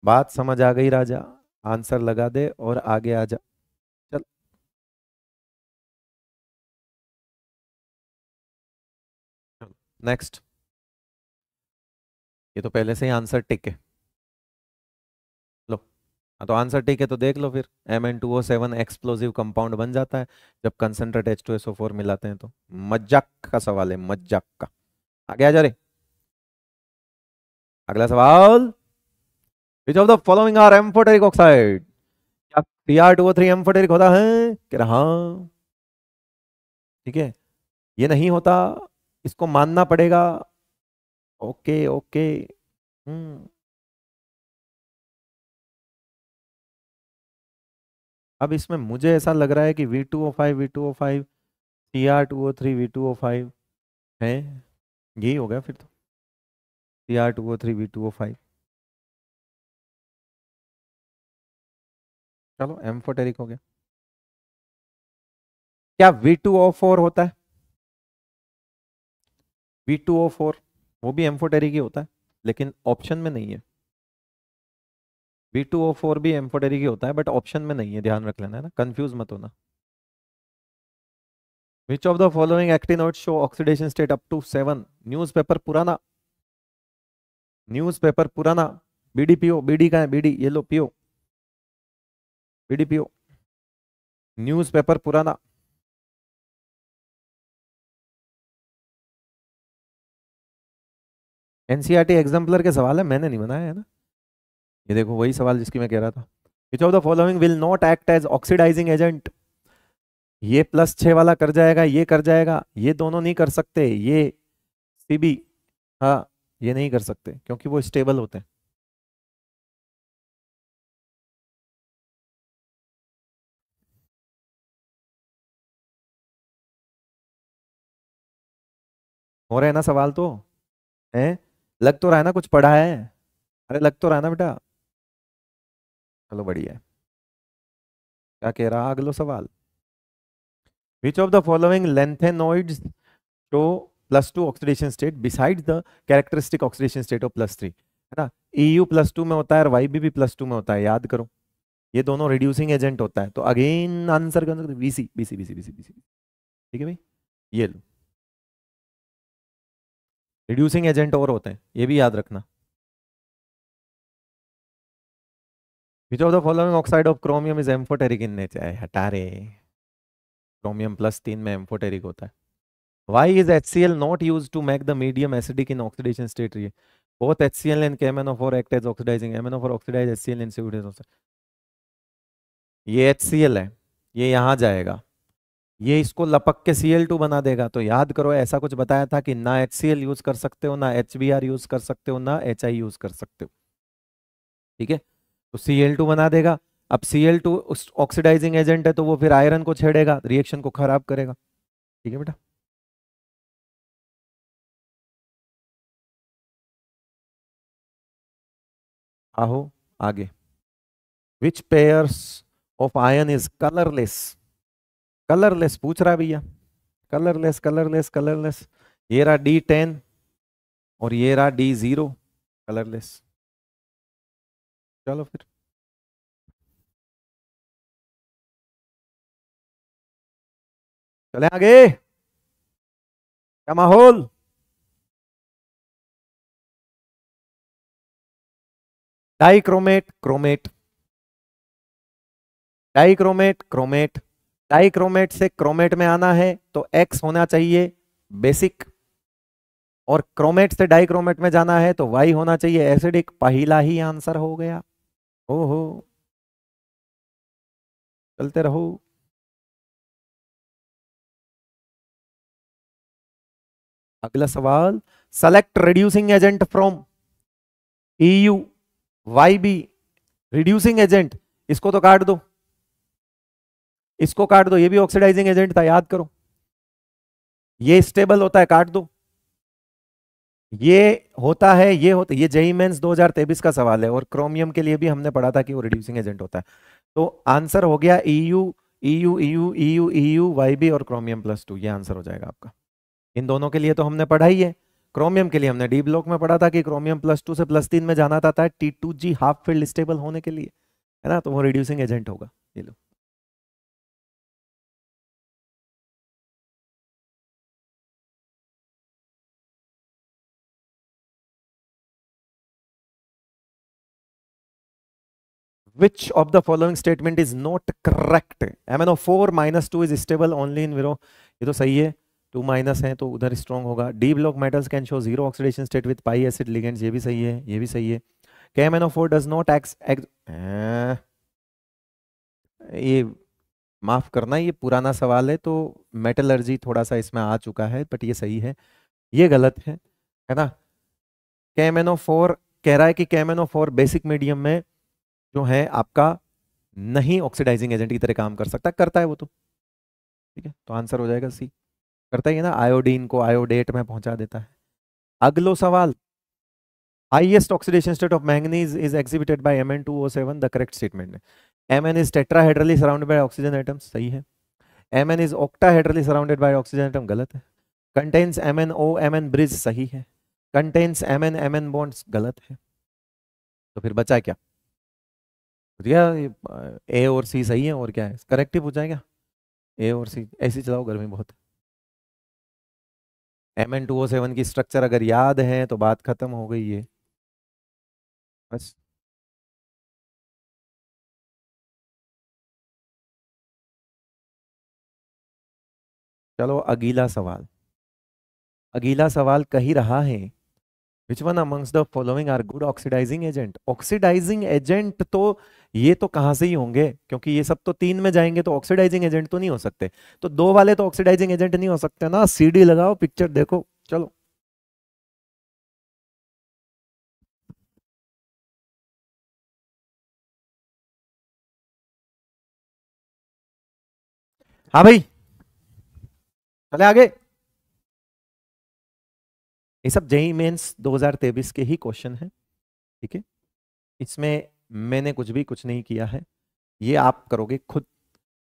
बात समझ आ गई राजा आंसर लगा दे और आगे आ जा चल नेक्स्ट ये तो पहले से ही आंसर टिक है लो हाँ तो आंसर टिक है तो देख लो फिर M N two O seven explosive compound बन जाता है जब concentrate H two S O four मिलाते हैं तो मज्जाक का सवाल है मज्जाक का आगे आ जा रहे अगला सवाल which of the following are amphoteric oxide क्या T R two O three amphoteric होता है कह हाँ ठीक है ये नहीं होता इसको मानना पड़ेगा ओके ओके हम्म अब इसमें मुझे ऐसा लग रहा है कि V two O five V two O five C R two O three V two O five है यही हो गया फिर तो C R two O three V two O five चलो एम फोटेरिक हो गया क्या वी टू ओ फोर होता है वी टू ओ फोर वो भी फोर ही होता है लेकिन ऑप्शन में नहीं है बी टू ओ फोर भी फोर ही होता है बट ऑप्शन में नहीं है ध्यान रख लेना है ना कंफ्यूज मत होना which of the following actinoid show oxidation state up to seven paper पुराना पेपर पुराना बीडी पीओ बीडी का है बीडी लो पीओ बीडी पीओ पेपर पुराना एनसीईआरटी एग्जाम्पलर e के सवाल है मैंने नहीं बनाया है ना ये देखो वही सवाल जिसकी मैं कह रहा था which of the following will not act as oxidising agent ये प्लस छः वाला कर जाएगा ये कर जाएगा ये दोनों नहीं कर सकते ये सी बी हाँ ये नहीं कर सकते क्योंकि वो स्टेबल होते हैं हो रहे हैं ना सवाल तो हैं लग तो रहा है ना कुछ पढ़ा है अरे लग तो रहा है ना बेटा चलो बढ़िया क्या कह रहा अगलो सवाल which of the following lanthanoids show plus two oxidation state beside the characteristic oxidation state of plus three है ना ई प्लस टू में होता है और वाई बी भी प्लस टू में होता है याद करो ये दोनों रिड्यूसिंग एजेंट होता है तो अगेन आंसर कर सकते B C B C B C B C B C ठीक है भाई ये लो रिड्यूसिंग एजेंट और होते हैं ये भी याद रखना which of the following oxide of chromium is amphoteric in nature हटा रे क्रोमियम प्लस तीन में एम्फोटेरिक होता है why is H C L not use to make the medium acidic in oxidation state रही बहुत H C L N N K M act as oxidising M N act as oxidise H C L and CO2 ये H C L है ये यहाँ जाएगा ये इसको लपक के Cl2 बना देगा तो याद करो ऐसा कुछ बताया था कि ना HCl यूज कर सकते हो ना HBr यूज कर सकते हो ना HI यूज कर सकते हो ठीक है तो Cl2 बना देगा अब Cl2 ऑक्सीडाइजिंग एजेंट है तो वो फिर आयरन को छेड़ेगा रिएक्शन को खराब करेगा ठीक है बेटा आहो आगे which pairs of ion is colourless colourless पूछ रहा भैया कलरलेस कलरलेस कलरलेस ये रहा डी टेन और ये रहा डी जीरो कलरलेस चलो फिर चले आगे क्या माहौल dichromate chromate dichromate chromate dichromate से क्रोमेट में आना है तो एक्स होना चाहिए बेसिक और क्रोमेट से डाइक्रोमेट में जाना है तो वाई होना चाहिए एसिडिक पहला ही आंसर हो गया हो चलते रहो अगला सवाल select reducing agent from EU Y B reducing agent इसको तो काट दो इसको काट दो ये भी ऑक्सीडाइजिंग एजेंट था याद करो ये स्टेबल होता है काट दो ये होता है ये होता है ये जेई मेन्स 2023 का सवाल है और क्रोमियम के लिए भी हमने पढ़ा था कि वो रिड्यूसिंग एजेंट होता है तो आंसर हो गया EU EU EU EU EU YB और क्रोमियम प्लस टू ये आंसर हो जाएगा आपका इन दोनों के लिए तो हमने पढ़ा ही है क्रोमियम के लिए हमने डी ब्लॉक में पढ़ा था कि क्रोमियम प्लस टू से प्लस तीन में जाना था है T two G half filled stable होने के लिए है ना तो वो रिड्यूसिंग एजेंट होगा ये लो which of the following statement is not correct MnO4 minus two is stable only in विरो ये तो सही है टू माइनस है तो उधर स्ट्रॉन्ग होगा d block metals can show zero oxidation state with pi acid ligands ये भी सही है ये भी सही है K M N O four does not एक्स ये माफ करना ये पुराना सवाल है तो मेटलर्जी थोड़ा सा इसमें आ चुका है बट ये सही है ये गलत है है ना के एम एन ओ फोर कह रहा है कि K M N O four basic medium में जो है आपका नहीं ऑक्सीडाइजिंग एजेंट की तरह काम कर सकता करता है वो तो ठीक है तो आंसर हो जाएगा सी करता ही है ना आयोडीन को आयोडेट में पहुंचा देता है अगलो सवाल highest oxidation state of manganese is exhibited by M N two O seven the correct statement है M N is tetrahedrally surround by oxygen atom सही है M N is octahedrally surrounded by oxygen atom गलत है contains M N O M N bridge सही है contains M N M N bonds गलत है तो फिर बचा क्या भैया ए और सी सही है और क्या है करेक्ट ही पूछा है क्या ए और सी ऐसी चलाओ गर्मी बहुत M N two O seven की स्ट्रक्चर अगर याद है तो बात खत्म हो गई है बस चलो अगीला सवाल अगीला सवाल कही रहा है which one amongst the following are good oxidising agent oxidising agent तो ये तो कहां से ही होंगे क्योंकि ये सब तो तीन में जाएंगे तो ऑक्सीडाइजिंग एजेंट तो नहीं हो सकते तो दो वाले तो ऑक्सीडाइजिंग एजेंट नहीं हो सकते ना सीडी लगाओ पिक्चर देखो चलो हाँ भाई चले आगे ये सब जेई मेन्स e e दो के ही क्वेश्चन है ठीक है इसमें मैंने कुछ भी कुछ नहीं किया है ये आप करोगे खुद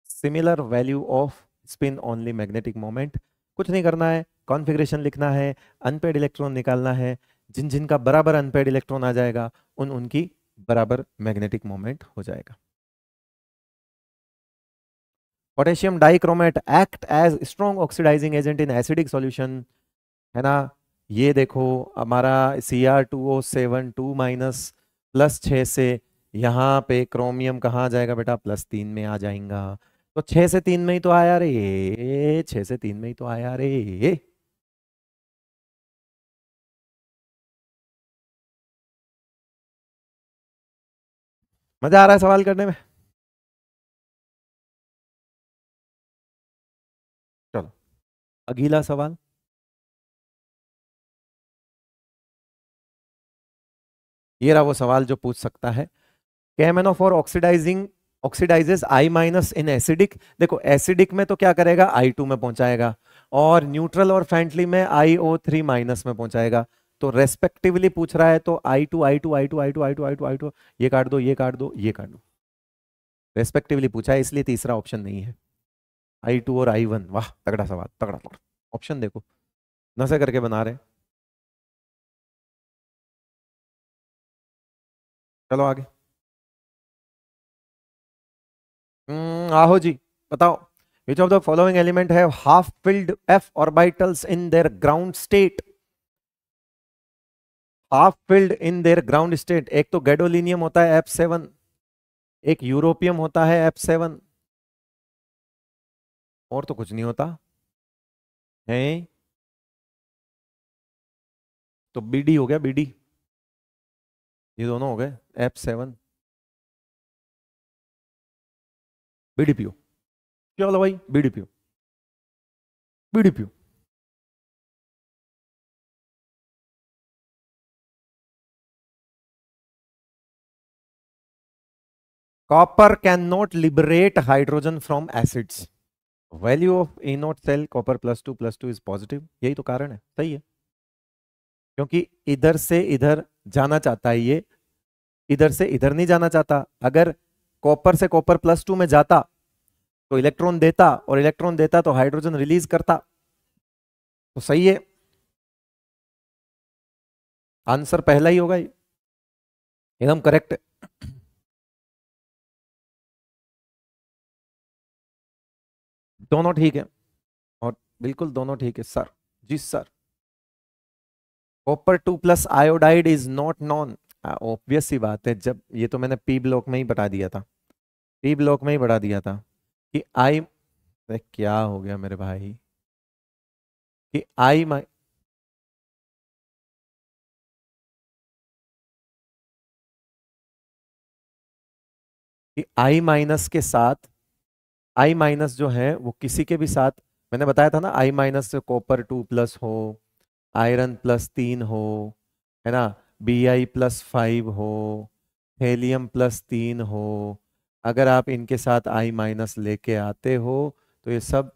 similar value of spin only magnetic moment कुछ नहीं करना है कॉन्फ़िगरेशन लिखना है अनपेड इलेक्ट्रॉन निकालना है जिन जिन का बराबर अनपेड इलेक्ट्रॉन आ जाएगा उन उनकी बराबर मैग्नेटिक मोमेंट हो जाएगा potassium dichromate act as strong oxidising agent in acidic solution है ना ये देखो हमारा C R two O seven two minus plus छः से यहाँ पे क्रोमियम कहाँ जाएगा बेटा प्लस तीन में आ जाएगा तो छः से तीन में ही तो आया रे छः से तीन में ही तो आया रे मजा आ रहा है सवाल करने में चलो अगला सवाल ये रहा वो सवाल जो पूछ सकता है और oxidising oxidises I minus in acidic देखो एसिडिक में तो क्या करेगा आई टू में पहुंचाएगा और न्यूट्रल और फ्रेंटली में आई ओ थ्री माइनस में पहुंचाएगा तो रेस्पेक्टिवली पूछ रहा है तो I two I two I two I two I two I two I two ये काट दो ये काट दो ये काट दो रेस्पेक्टिवली पूछा है इसलिए तीसरा ऑप्शन नहीं है आई टू और आई वन वाह तगड़ा सवाल तगड़ा ऑप्शन देखो नशे करके बना रहे चलो आगे हम्म, आहो जी बताओ which of the following element have half filled F orbitals in their ground state half filled in their ground state एक तो गैडोलिनियम होता है एफ सेवन एक यूरोपियम होता है एफ सेवन और तो कुछ नहीं होता है तो बीडी हो गया बीडी ये दोनों हो गए एफ सेवन बीडीपीओ क्या बोला भाई BDPO BDPO copper can not liberate hydrogen from acids value of E naught cell copper plus two plus two is positive यही तो कारण है सही है क्योंकि इधर से इधर जाना चाहता है ये इधर से इधर नहीं जाना चाहता अगर कॉपर से कॉपर प्लस टू में जाता तो इलेक्ट्रॉन देता और इलेक्ट्रॉन देता तो हाइड्रोजन रिलीज करता तो सही है आंसर पहला ही होगा एकदम करेक्ट दोनों ठीक है और बिल्कुल दोनों ठीक है sir ji sir copper two plus iodide is not non obvious सी बात है जब ये तो मैंने पी ब्लॉक में ही बता दिया था पी ब्लॉक में ही बता दिया था कि आई क्या हो गया मेरे भाई कि आई माई कि आई माइनस के साथ आई माइनस जो है वो किसी के भी साथ मैंने बताया था ना I minus copper two plus हो आयरन प्लस तीन हो है ना बी आई प्लस फाइव हो हेलियम प्लस तीन हो अगर आप इनके साथ आई माइनस लेके आते हो तो ये सब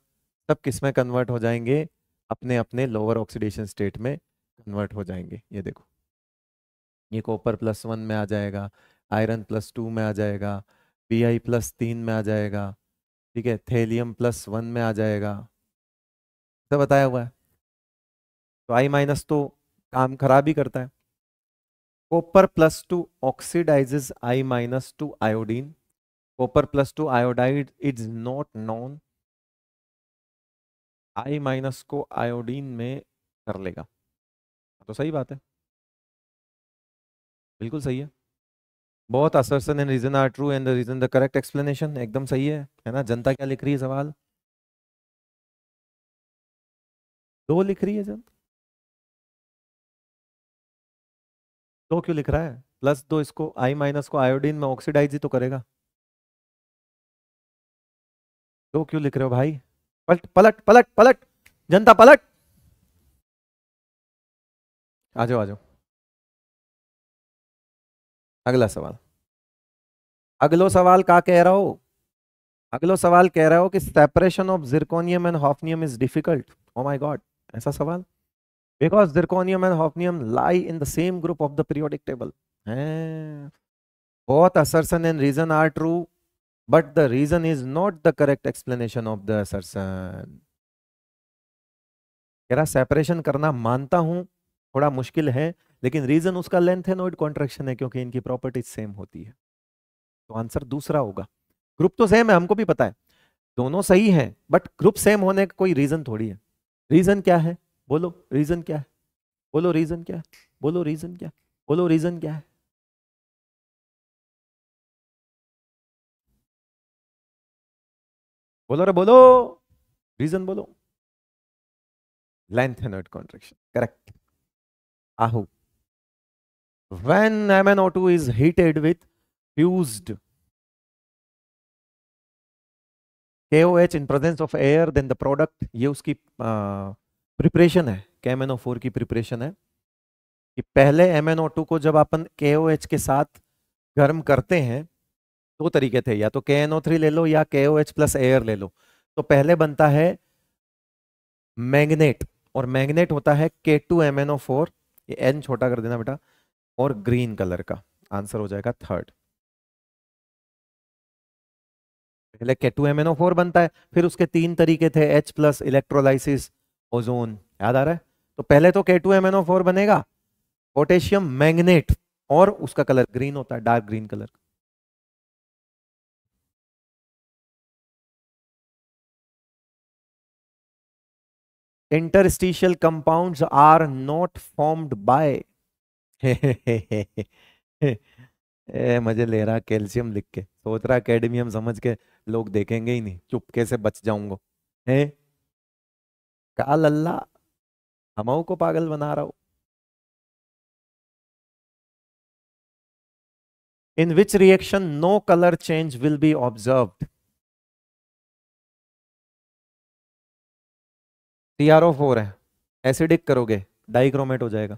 सब किस में कन्वर्ट हो जाएंगे अपने अपने लोअर ऑक्सीडेशन स्टेट में कन्वर्ट हो जाएंगे ये देखो ये कॉपर प्लस वन में आ जाएगा आयरन प्लस टू में आ जाएगा बी आई प्लस तीन में आ जाएगा ठीक है थेलियम प्लस वन में आ जाएगा सब तो बताया हुआ है तो आई माइनस तो काम खराब ही करता है copper plus two oxidises I minus two iodine copper plus two iodide is not non I minus को आयोडीन में कर लेगा हाँ, तो सही बात है बिल्कुल सही है बहुत assertion and reason are true and the reason the correct explanation एकदम सही है है ना जनता क्या लिख रही है सवाल दो लिख रही है जनता तो क्यों लिख रहा है प्लस दो इसको आई माइनस को आयोडीन में ऑक्सीडाइज ही तो करेगा तो क्यों लिख रहे हो भाई पलट पलट पलट पलट जनता पलट आ जाओ आ जाओ अगला सवाल अगलो सवाल का कह रहा हो अगलो सवाल कह रहा हो कि separation of zirconium and hafnium is difficult oh my god ऐसा सवाल because zirconium and hafnium lie in the same group of the periodic table both assertion and reason are true but the reason is not the correct explanation of the assertion कह रहा separation करना मानता हूं थोड़ा मुश्किल है लेकिन reason उसका लेंथ है नोइड कॉन्ट्रेक्शन है क्योंकि इनकी प्रॉपर्टीज सेम होती है तो आंसर दूसरा होगा ग्रुप तो सेम है हमको भी पता है दोनों सही हैं बट ग्रुप सेम होने का कोई रीजन थोड़ी है रीजन क्या है बोलो रीजन क्या है बोलो रीजन क्या है बोलो रीजन क्या बोलो रीजन क्या है बोलो रे बोलो रीजन बोलो लेंथ एनोइड कॉन्ट्रेक्शन करेक्ट आहू when M is heated with fuse K O H in presence of air then the product ये उसकी प्रिपरेशन है के एम ओ फोर की प्रिपरेशन है कि पहले एम एन ओ टू को जब अपन के ओ एच के साथ गर्म करते हैं दो तरीके थे या तो के एन ओ थ्री ले लो या के ओ एच प्लस एयर ले लो तो पहले बनता है मैग्नेट और मैग्नेट होता है K two M N O four ये एन छोटा कर देना बेटा और ग्रीन कलर का आंसर हो जाएगा थर्ड पहले K two M N O four बनता है फिर उसके तीन तरीके थे एच प्लस इलेक्ट्रोलाइसिस ओजोन याद आ रहा है तो पहले तो K two M N O four बनेगा पोटेशियम मैग्नेट और उसका कलर ग्रीन होता है dark green colour interstitial compounds are not formed by मजे ले रहा कैल्शियम लिख के सोच रहा कैडमियम समझ के लोग देखेंगे ही नहीं चुपके से बच जाऊंगा का लल्ला हमऊ को पागल बना रहा हो in which reaction no colour change will be observe T R O four है एसिडिक करोगे डाइक्रोमेट हो जाएगा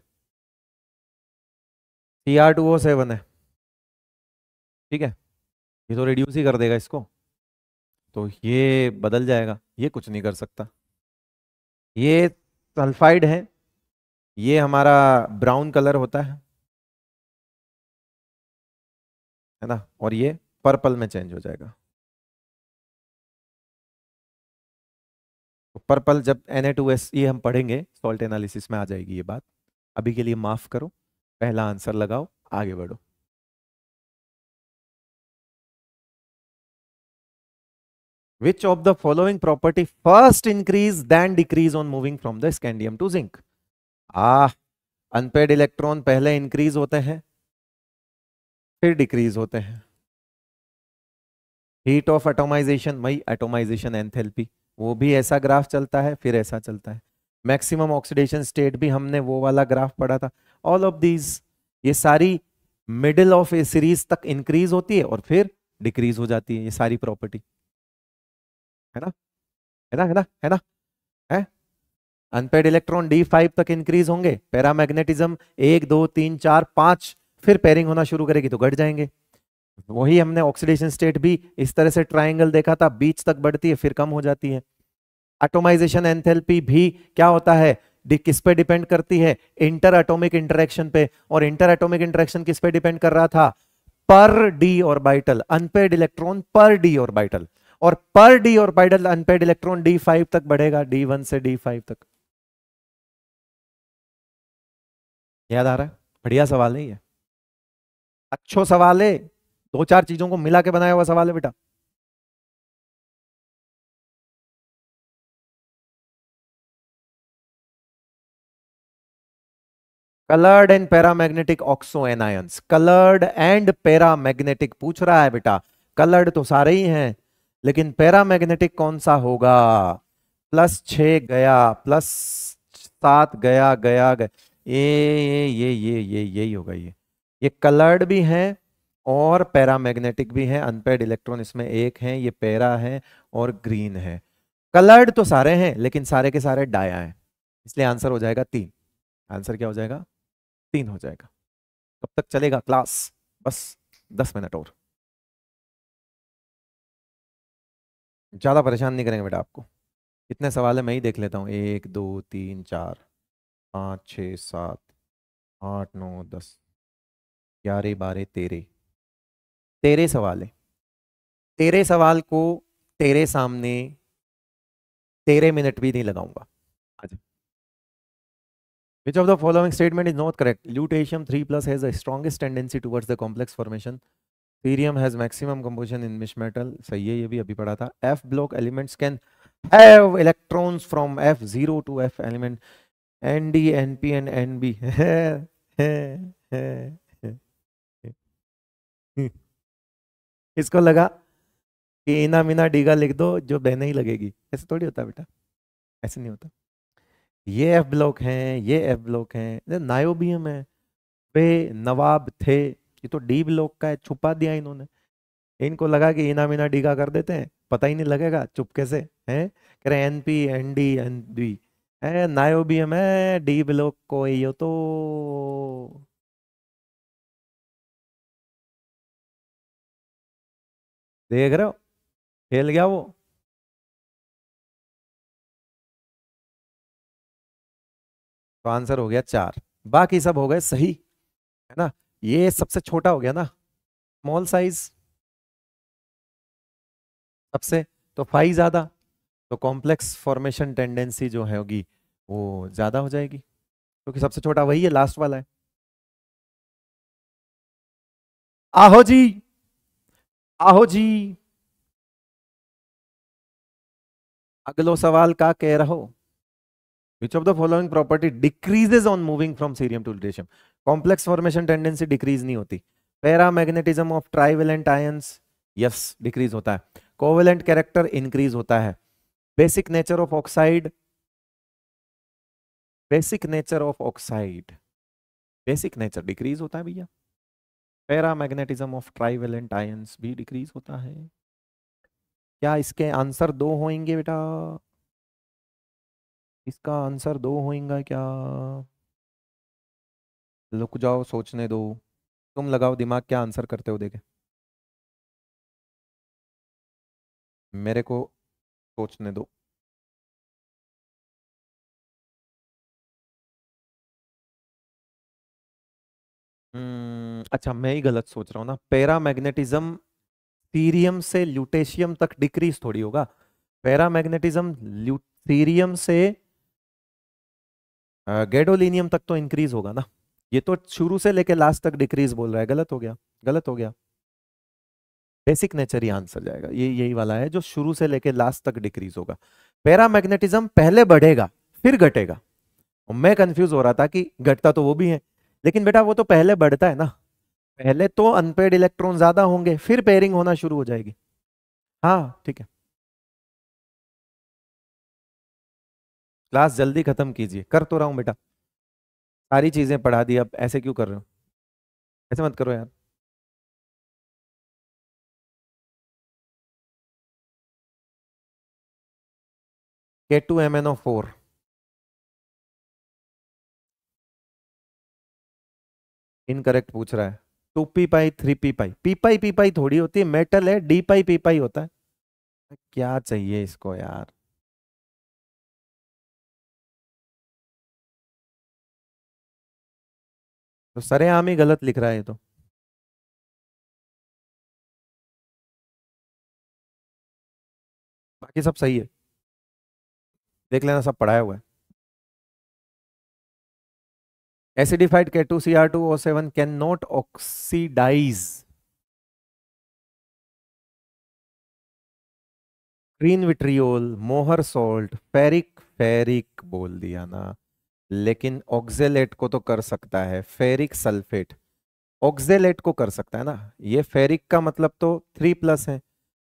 T R two O seven है ठीक है ये तो रिड्यूस ही कर देगा इसको तो ये बदल जाएगा ये कुछ नहीं कर सकता ये सल्फाइड है ये हमारा ब्राउन कलर होता है है ना और ये पर्पल में चेंज हो जाएगा तो पर्पल जब Na2S ये हम पढ़ेंगे सॉल्ट एनालिसिस में आ जाएगी ये बात अभी के लिए माफ़ करो पहला आंसर लगाओ आगे बढ़ो which of the following property first increase then decrease on moving from the scandium to zinc ah unpaired electron पहले increase होते हैं फिर decrease होते हैं heat of atomization भाई atomization enthalpy वो भी ऐसा graph चलता है फिर ऐसा चलता है मैक्सिमम ऑक्सीडेशन स्टेट भी हमने वो वाला ग्राफ पढ़ा था ऑल ऑफ दीज ये सारी मिडिल ऑफ ए सीरीज तक इंक्रीज होती है और फिर डिक्रीज हो जाती है ये सारी प्रॉपर्टी है ना है ना है ना है ना है अनपेड इलेक्ट्रॉन डी फाइव तक इंक्रीज होंगे पैरामैग्नेटिज्म एक दो तीन चार पांच फिर पेयरिंग होना शुरू करेगी तो घट जाएंगे वही हमने ऑक्सीडेशन स्टेट भी इस तरह से ट्राइंगल देखा था बीच तक बढ़ती है फिर कम हो जाती है एटोमाइजेशन एंथेल्पी भी क्या होता है किस पे डिपेंड करती है इंटर एटोमिक इंटरेक्शन पे और इंटर एटोमिक इंटरेक्शन किस पे डिपेंड कर रहा था per D orbital unpaired electron per D orbital और पर डी और पाइडल अनपेड इलेक्ट्रॉन डी फाइव तक बढ़ेगा डी वन से डी फाइव तक याद आ रहा है बढ़िया सवाल है ये अच्छो सवाल है दो चार चीजों को मिला के बनाया हुआ सवाल है बेटा coloured and paramagnetic oxo anions coloured and paramagnetic पूछ रहा है बेटा कलर्ड तो सारे ही हैं लेकिन पैरामैग्नेटिक कौन सा होगा प्लस छ गया प्लस सात गया गया गया ये ये ये ये यही होगा ये ये कलर्ड भी है और पैरामैग्नेटिक भी है अनपेड इलेक्ट्रॉन इसमें एक है ये पैरा है और ग्रीन है कलर्ड तो सारे हैं लेकिन सारे के सारे डाया है इसलिए आंसर हो जाएगा तीन आंसर क्या हो जाएगा तीन हो जाएगा कब तक चलेगा क्लास बस दस मिनट और ज़्यादा परेशान नहीं करेंगे बेटा आपको इतने सवाल है मैं ही देख लेता हूँ एक दो तीन चार पाँच छः सात आठ नौ दस ग्यारह बारह तेरह तेरह सवाल है तेरह सवाल को तेरे सामने तेरे मिनट भी नहीं लगाऊंगा आज which of the following statement is not correct lutetium three plus has strongest tendency towards the complex formation cerium has maximum composition in mish metal सही है ये भी अभी पढ़ा था F block elements can have electrons from F zero to F element N D N P and N B इसको लगा कि इना मीना डीगा लिख दो जो बहने ही लगेगी ऐसे थोड़ी होता बेटा ऐसे नहीं होता ये एफ ब्लॉक हैं ये एफ ब्लॉक हैं नायोबियम है वे नवाब थे ये तो डी ब्लॉक का है छुपा दिया इन्होंने इनको लगा कि इना मीना डीगा कर देते हैं पता ही नहीं लगेगा चुपके से हैं कह रहे N P N D N B है नायोबियम है डी ब्लॉक को यो तो देख रहे हो खेल गया वो तो आंसर हो गया चार बाकी सब हो गए सही है ना ये सबसे छोटा हो गया ना स्मॉल साइज सबसे तो फाइव ज़्यादा तो कॉम्प्लेक्स फॉर्मेशन टेंडेंसी जो है होगी वो ज़्यादा हो जाएगी क्योंकि तो सबसे छोटा वही है लास्ट वाला है आहो जी आहो जी अगलो सवाल का कह रहो which of the following property decreases on moving from cerium to lutetium complex formation tendency decrease नहीं होती paramagnetism of trivalent ions yes decrease होता है कोवेलेंट कैरेक्टर इंक्रीज होता है basic nature of oxide basic nature of oxide basic nature decrease होता है भैया paramagnetism of trivalent ions भी डिक्रीज होता है क्या इसके आंसर दो होंगे बेटा इसका आंसर दो होएगा क्या लुक जाओ सोचने दो तुम लगाओ दिमाग क्या आंसर करते हो देखे मेरे को सोचने दो हम्म, अच्छा मैं ही गलत सोच रहा हूँ ना पैरा मैग्नेटिज्म सीरियम से ल्यूटेशियम तक डिक्रीज थोड़ी होगा पैरा ल्यू सीरियम से गेडोलिनियम तक तो इंक्रीज होगा ना ये तो शुरू से लेके लास्ट तक डिक्रीज बोल रहा है गलत हो गया गलत हो गया बेसिक नेचर ही आंसर जाएगा ये यही वाला है जो शुरू से लेके लास्ट तक डिक्रीज होगा पैरामैग्नेटिज्म पहले बढ़ेगा फिर घटेगा मैं कंफ्यूज हो रहा था कि घटता तो वो भी है लेकिन बेटा वो तो पहले बढ़ता है ना पहले तो अनपेड इलेक्ट्रॉन ज्यादा होंगे फिर पेयरिंग होना शुरू हो जाएगी हाँ ठीक है क्लास जल्दी खत्म कीजिए कर तो रहा हूं बेटा सारी चीज़ें पढ़ा दी अब ऐसे क्यों कर रहे हो ऐसे मत करो यार K two M N O four incorrect पूछ रहा है two P pi three P pi P pi P pi थोड़ी होती है मेटल है डी पाई पी पाई होता है क्या चाहिए इसको यार तो सरेआम ही गलत लिख रहा है तो बाकी सब सही है देख लेना सब पढ़ाया हुआ है acidified K two C R two O seven can not oxidise green vitriol Mohr salt ferric ferric बोल दिया ना लेकिन ऑक्जेलेट को तो कर सकता है फेरिक सल्फेट ऑक्जेलेट को कर सकता है ना ये फेरिक का मतलब तो थ्री प्लस है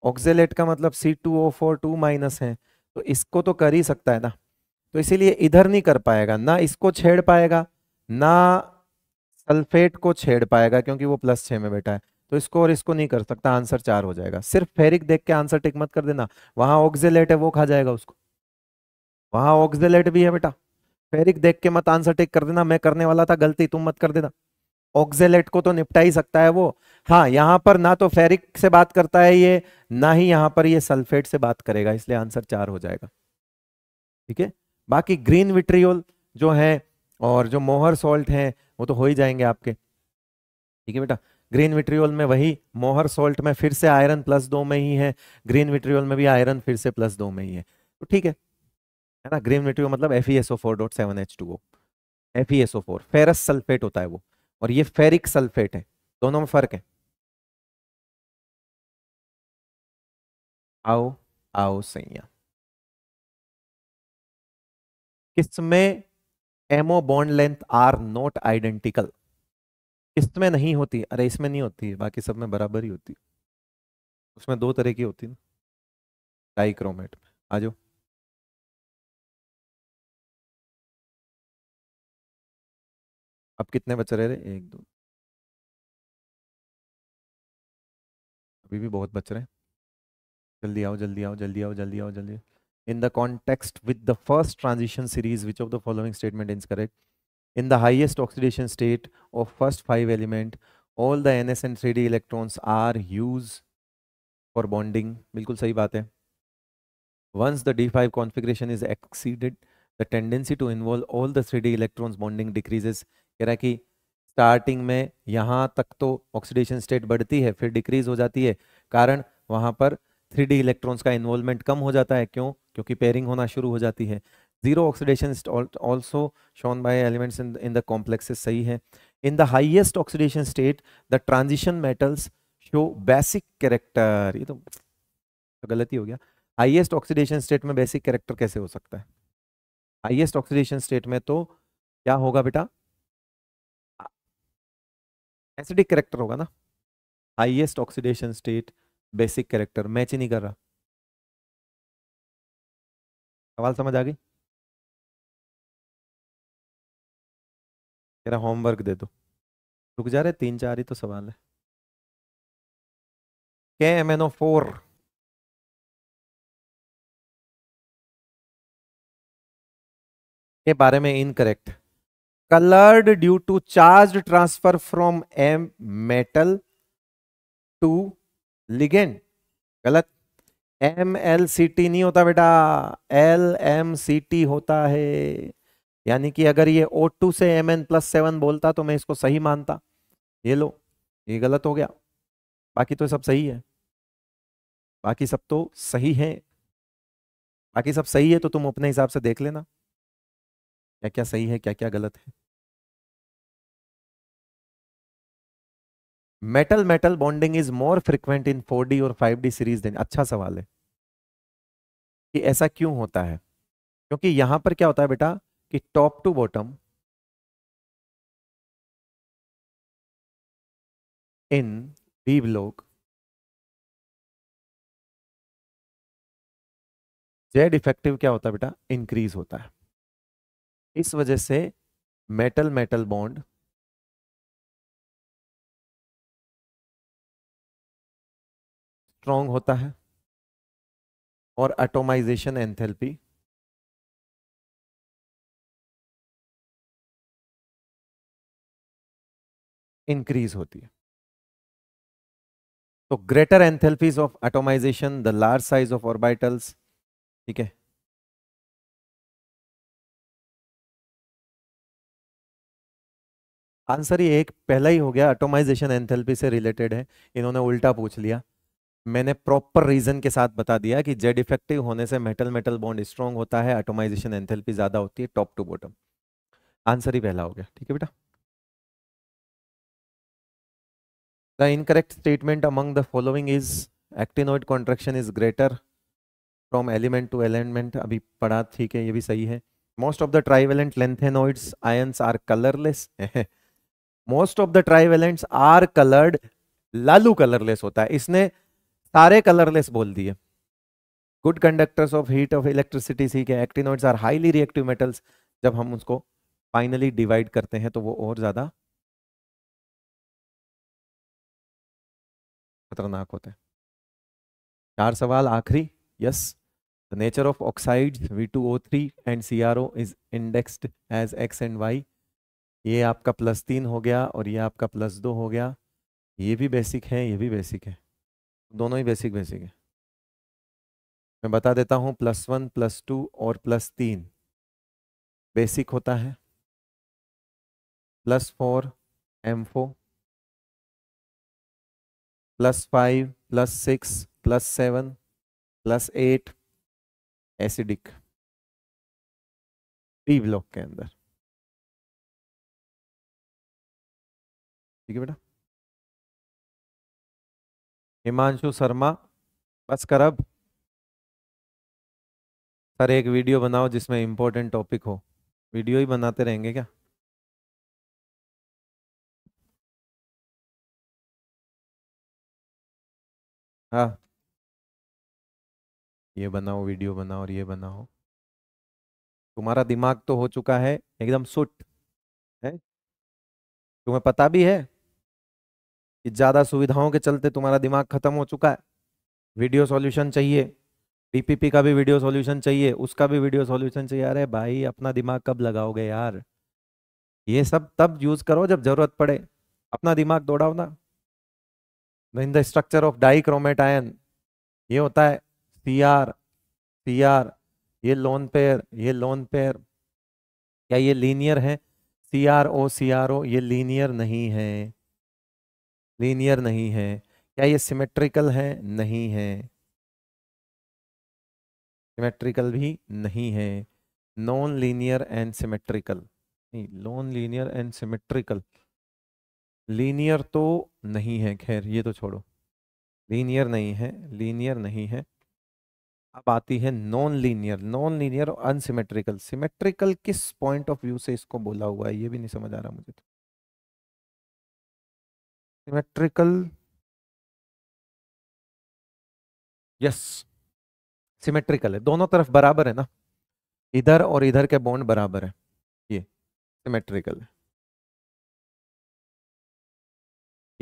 ऑक्जेलेट का मतलब C two O four two minus है तो इसको तो कर ही सकता है ना तो इसीलिए इधर नहीं कर पाएगा ना इसको छेड़ पाएगा ना सल्फेट को छेड़ पाएगा क्योंकि वो प्लस छः में बैठा है तो इसको और इसको नहीं कर सकता आंसर चार हो जाएगा सिर्फ फेरिक देख के आंसर टिक मत कर देना वहां ऑक्जेलेट है वो खा जाएगा उसको वहां ऑक्जेलेट भी है बेटा फेरिक देख के मत आंसर टेक कर देना मैं करने वाला था गलती तुम मत कर देना ऑक्जेलेट को तो निपटा ही सकता है वो हाँ यहाँ पर ना तो फेरिक से बात करता है ये ना ही यहाँ पर ये सल्फेट से बात करेगा इसलिए आंसर चार हो जाएगा ठीक है बाकी ग्रीन विट्रियोल जो है और जो मोहर सॉल्ट है वो तो हो ही जाएंगे आपके ठीक है बेटा ग्रीन विट्रियोल में वही मोहर सॉल्ट में फिर से आयरन प्लस दो में ही है ग्रीन विट्रियोल में भी आयरन फिर से प्लस दो में ही है तो ठीक है है ना ग्रेम नेटिव मतलब F E S O four dot seven H two O F E S O four ferrous sulphate होता है वो और ये फेरिक सल्फेट है दोनों में फ़र्क है आओ आओ सैया किसमें MO bond length are not identical इसमें नहीं होती अरे इसमें नहीं होती बाकी सब में बराबर ही होती उसमें दो तरह की होती ना डाइक्रोमेट आ जाओ अब कितने बच रहे थे एक दो अभी भी बहुत बच रहे हैं जल्दी आओ जल्दी आओ जल्दी आओ जल्दी आओ जल्दी in the context with the first transition series which of the following statement is correct in the highest oxidation state of first five element all the N S and three D electrons are used for bonding बिल्कुल सही बात है once the D five configuration is exceeded the tendency to involve all the three D electrons bonding decreases कह रहा है कि starting में यहाँ तक तो ऑक्सीडेशन स्टेट बढ़ती है फिर डिक्रीज हो जाती है कारण वहाँ पर थ्री इलेक्ट्रॉन्स का इन्वॉल्वमेंट कम हो जाता है क्यों क्योंकि पेयरिंग होना शुरू हो जाती है zero oxidation also shown by elements in in the complexes सही है in the highest oxidation state the transition metals show basic character ये तो, तो गलती हो गया हाइएस्ट ऑक्सीडेशन स्टेट में बेसिक कैरेक्टर कैसे हो सकता है हाइएस्ट ऑक्सीडेशन स्टेट में तो क्या होगा बेटा एसिडिक करेक्टर होगा ना highest oxidation state basic character match ही नहीं कर रहा सवाल समझ आ गई तेरा होमवर्क दे दो रुक जा रहे तीन चार ही तो सवाल है K M N O four के बारे में incorrect coloured due to charge transfer from M metal to ligand गलत एम एल सी टी नहीं होता बेटा एल एम सी टी होता है यानी कि अगर ये ओ टू से एम एन प्लस सेवन बोलता तो मैं इसको सही मानता ये लो ये गलत हो गया बाकी तो सब सही है बाकी सब तो सही है बाकी सब सही है तो तुम अपने हिसाब से देख लेना क्या क्या सही है क्या क्या गलत है metal metal bonding is more frequent in four D और फाइव डी सीरीज देन अच्छा सवाल है कि ऐसा क्यों होता है क्योंकि यहां पर क्या होता है बेटा कि top to bottom in B block Z effective क्या होता है बेटा इंक्रीज होता है इस वजह से मेटल मेटल बॉन्ड स्ट्रांग होता है और एटोमाइजेशन एंथेल्पी इंक्रीज होती है तो greater enthalpies of atomisation the large size of orbitals ठीक है आंसर ये एक पहला ही हो गया ऑटोमाइजेशन एंथेल्पी से रिलेटेड है इन्होंने उल्टा पूछ लिया मैंने प्रॉपर रीजन के साथ बता दिया कि जेड इफेक्टिव होने से मेटल मेटल बॉन्ड स्ट्रॉन्ग होता है एटोमाइजेशन एंथेल्पी ज़्यादा होती है टॉप टू बॉटम आंसर ही पहला हो गया ठीक है बेटा the incorrect statement among the following is actinoid contraction is greater from element to element अभी पढ़ा ठीक है ये भी सही है most of the trivalent lanthanoids ions are colourless most of the trivalents are coloured लालू कलरलेस होता है इसने सारे कलरलेस बोल दिए good conductors of heat of electricity सीखे actinoids are highly reactive metals जब हम उसको फाइनली डिवाइड करते हैं तो वो और ज़्यादा खतरनाक होते हैं चार सवाल आखिरी yes the nature of oxide V two O three and C R O is indexed as X and Y ये आपका प्लस तीन हो गया और ये आपका प्लस दो हो गया ये भी बेसिक है ये भी बेसिक है दोनों ही बेसिक बेसिक है मैं बता देता हूँ प्लस वन प्लस टू और प्लस तीन बेसिक होता है प्लस फोर एम फो plus five plus six plus seven plus eight acidic block के अंदर ठीक है बेटा हिमांशु शर्मा बस कर अब सर एक वीडियो बनाओ जिसमें इम्पोर्टेंट टॉपिक हो वीडियो ही बनाते रहेंगे क्या हाँ ये बनाओ वीडियो बनाओ और ये बनाओ तुम्हारा दिमाग तो हो चुका है एकदम सुट है तुम्हें पता भी है कि ज़्यादा सुविधाओं के चलते तुम्हारा दिमाग खत्म हो चुका है वीडियो सॉल्यूशन चाहिए डीपीपी का भी वीडियो सॉल्यूशन चाहिए उसका भी वीडियो सॉल्यूशन चाहिए अरे भाई अपना दिमाग कब लगाओगे यार ये सब तब यूज़ करो जब ज़रूरत पड़े अपना दिमाग दौड़ाओ ना in the structure of dichromate ion ये होता है सी आर सी आर ये लोन पेयर ये लोन पेयर क्या ये लीनियर है सी आर ओ सी आर ओ ये लीनियर नहीं है लीनियर नहीं है क्या ये सिमेट्रिकल है नहीं है सिमेट्रिकल भी नहीं है नॉन लीनियर एंड सिमेट्रिकल नहीं non linear and symmetrical linear तो नहीं है खैर ये तो छोड़ो लीनियर नहीं है लीनियर नहीं है अब आती है नॉन लीनियर नॉन लीनियर और अनसिमेट्रिकल सिमेट्रिकल किस पॉइंट ऑफ व्यू से इसको बोला हुआ है ये भी नहीं समझ आ रहा मुझे तो सिमेट्रिकल यस सिमेट्रिकल है दोनों तरफ बराबर है ना इधर और इधर के बॉन्ड बराबर है ये सिमेट्रिकल है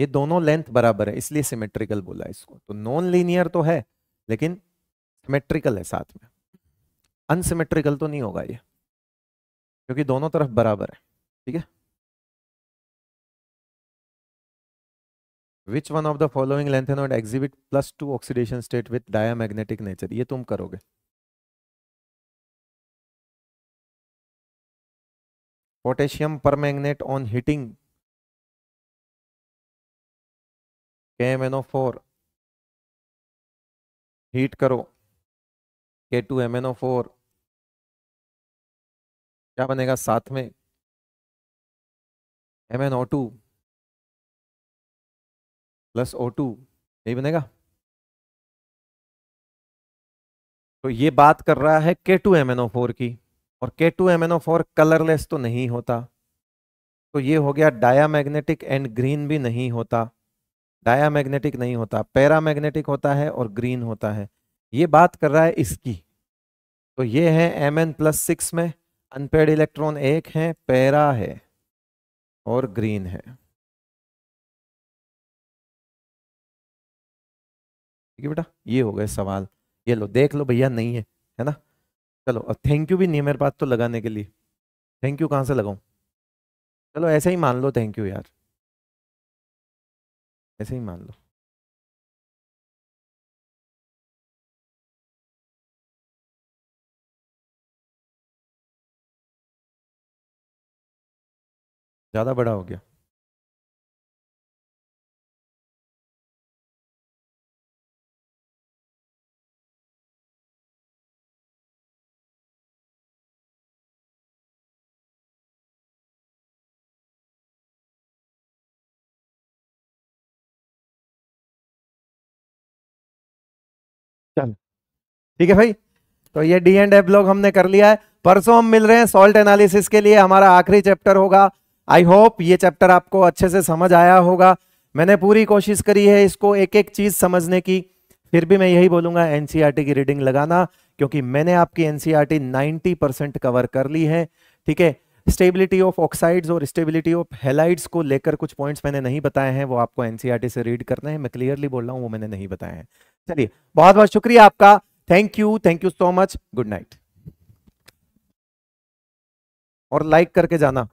ये दोनों लेंथ बराबर है इसलिए सिमेट्रिकल बोला इसको तो नॉन लीनियर तो है लेकिन सिमेट्रिकल है साथ में अनसिमेट्रिकल तो नहीं होगा ये क्योंकि दोनों तरफ बराबर है ठीक है which one of the following lanthanoid exhibit plus two oxidation state with magnetic nature ये तुम करोगे पोटेशियम पर परमैंगनेट ऑन हीटिंग के हीट करो K two M N O four क्या बनेगा साथ में M N O two plus O two यही बनेगा तो ये बात कर रहा है K two M N O four की और K two M N O four colourless तो नहीं होता तो ये हो गया डायामैग्नेटिक एंड ग्रीन भी नहीं होता डायामैग्नेटिक नहीं होता पैरामैग्नेटिक होता है और ग्रीन होता है ये बात कर रहा है इसकी तो ये है एम एन प्लस सिक्स में अनपेड इलेक्ट्रॉन एक है पैरा है और ग्रीन है ठीक है बेटा ये हो गए सवाल ये लो देख लो भैया नहीं है है ना चलो अब थैंक यू भी नहीं है मेरे पास तो लगाने के लिए थैंक यू कहाँ से लगाऊँ चलो ऐसा ही मान लो थैंक यू यार ऐसे ही मान लो ज़्यादा बड़ा हो गया ठीक है भाई तो ये डी एंड एफ ब्लॉग हमने कर लिया है परसों हम मिल रहे हैं सॉल्ट एनालिसिस के लिए हमारा आखिरी चैप्टर होगा आई होप ये चैप्टर आपको अच्छे से समझ आया होगा मैंने पूरी कोशिश करी है इसको एक एक चीज समझने की फिर भी मैं यही बोलूंगा एनसीईआरटी e की रीडिंग लगाना क्योंकि मैंने आपकी एनसीईआरटी 90 परसेंट कवर कर ली है ठीक है स्टेबिलिटी ऑफ ऑक्साइड्स और स्टेबिलिटी ऑफ हेलाइड्स को लेकर कुछ पॉइंट्स मैंने नहीं बताए हैं वो आपको एनसीआरटी e से रीड करना है मैं क्लियरली बोल रहा हूँ वो मैंने नहीं बताया है चलिए बहुत बहुत शुक्रिया आपका thank you thank you so much good night और लाइक करके जाना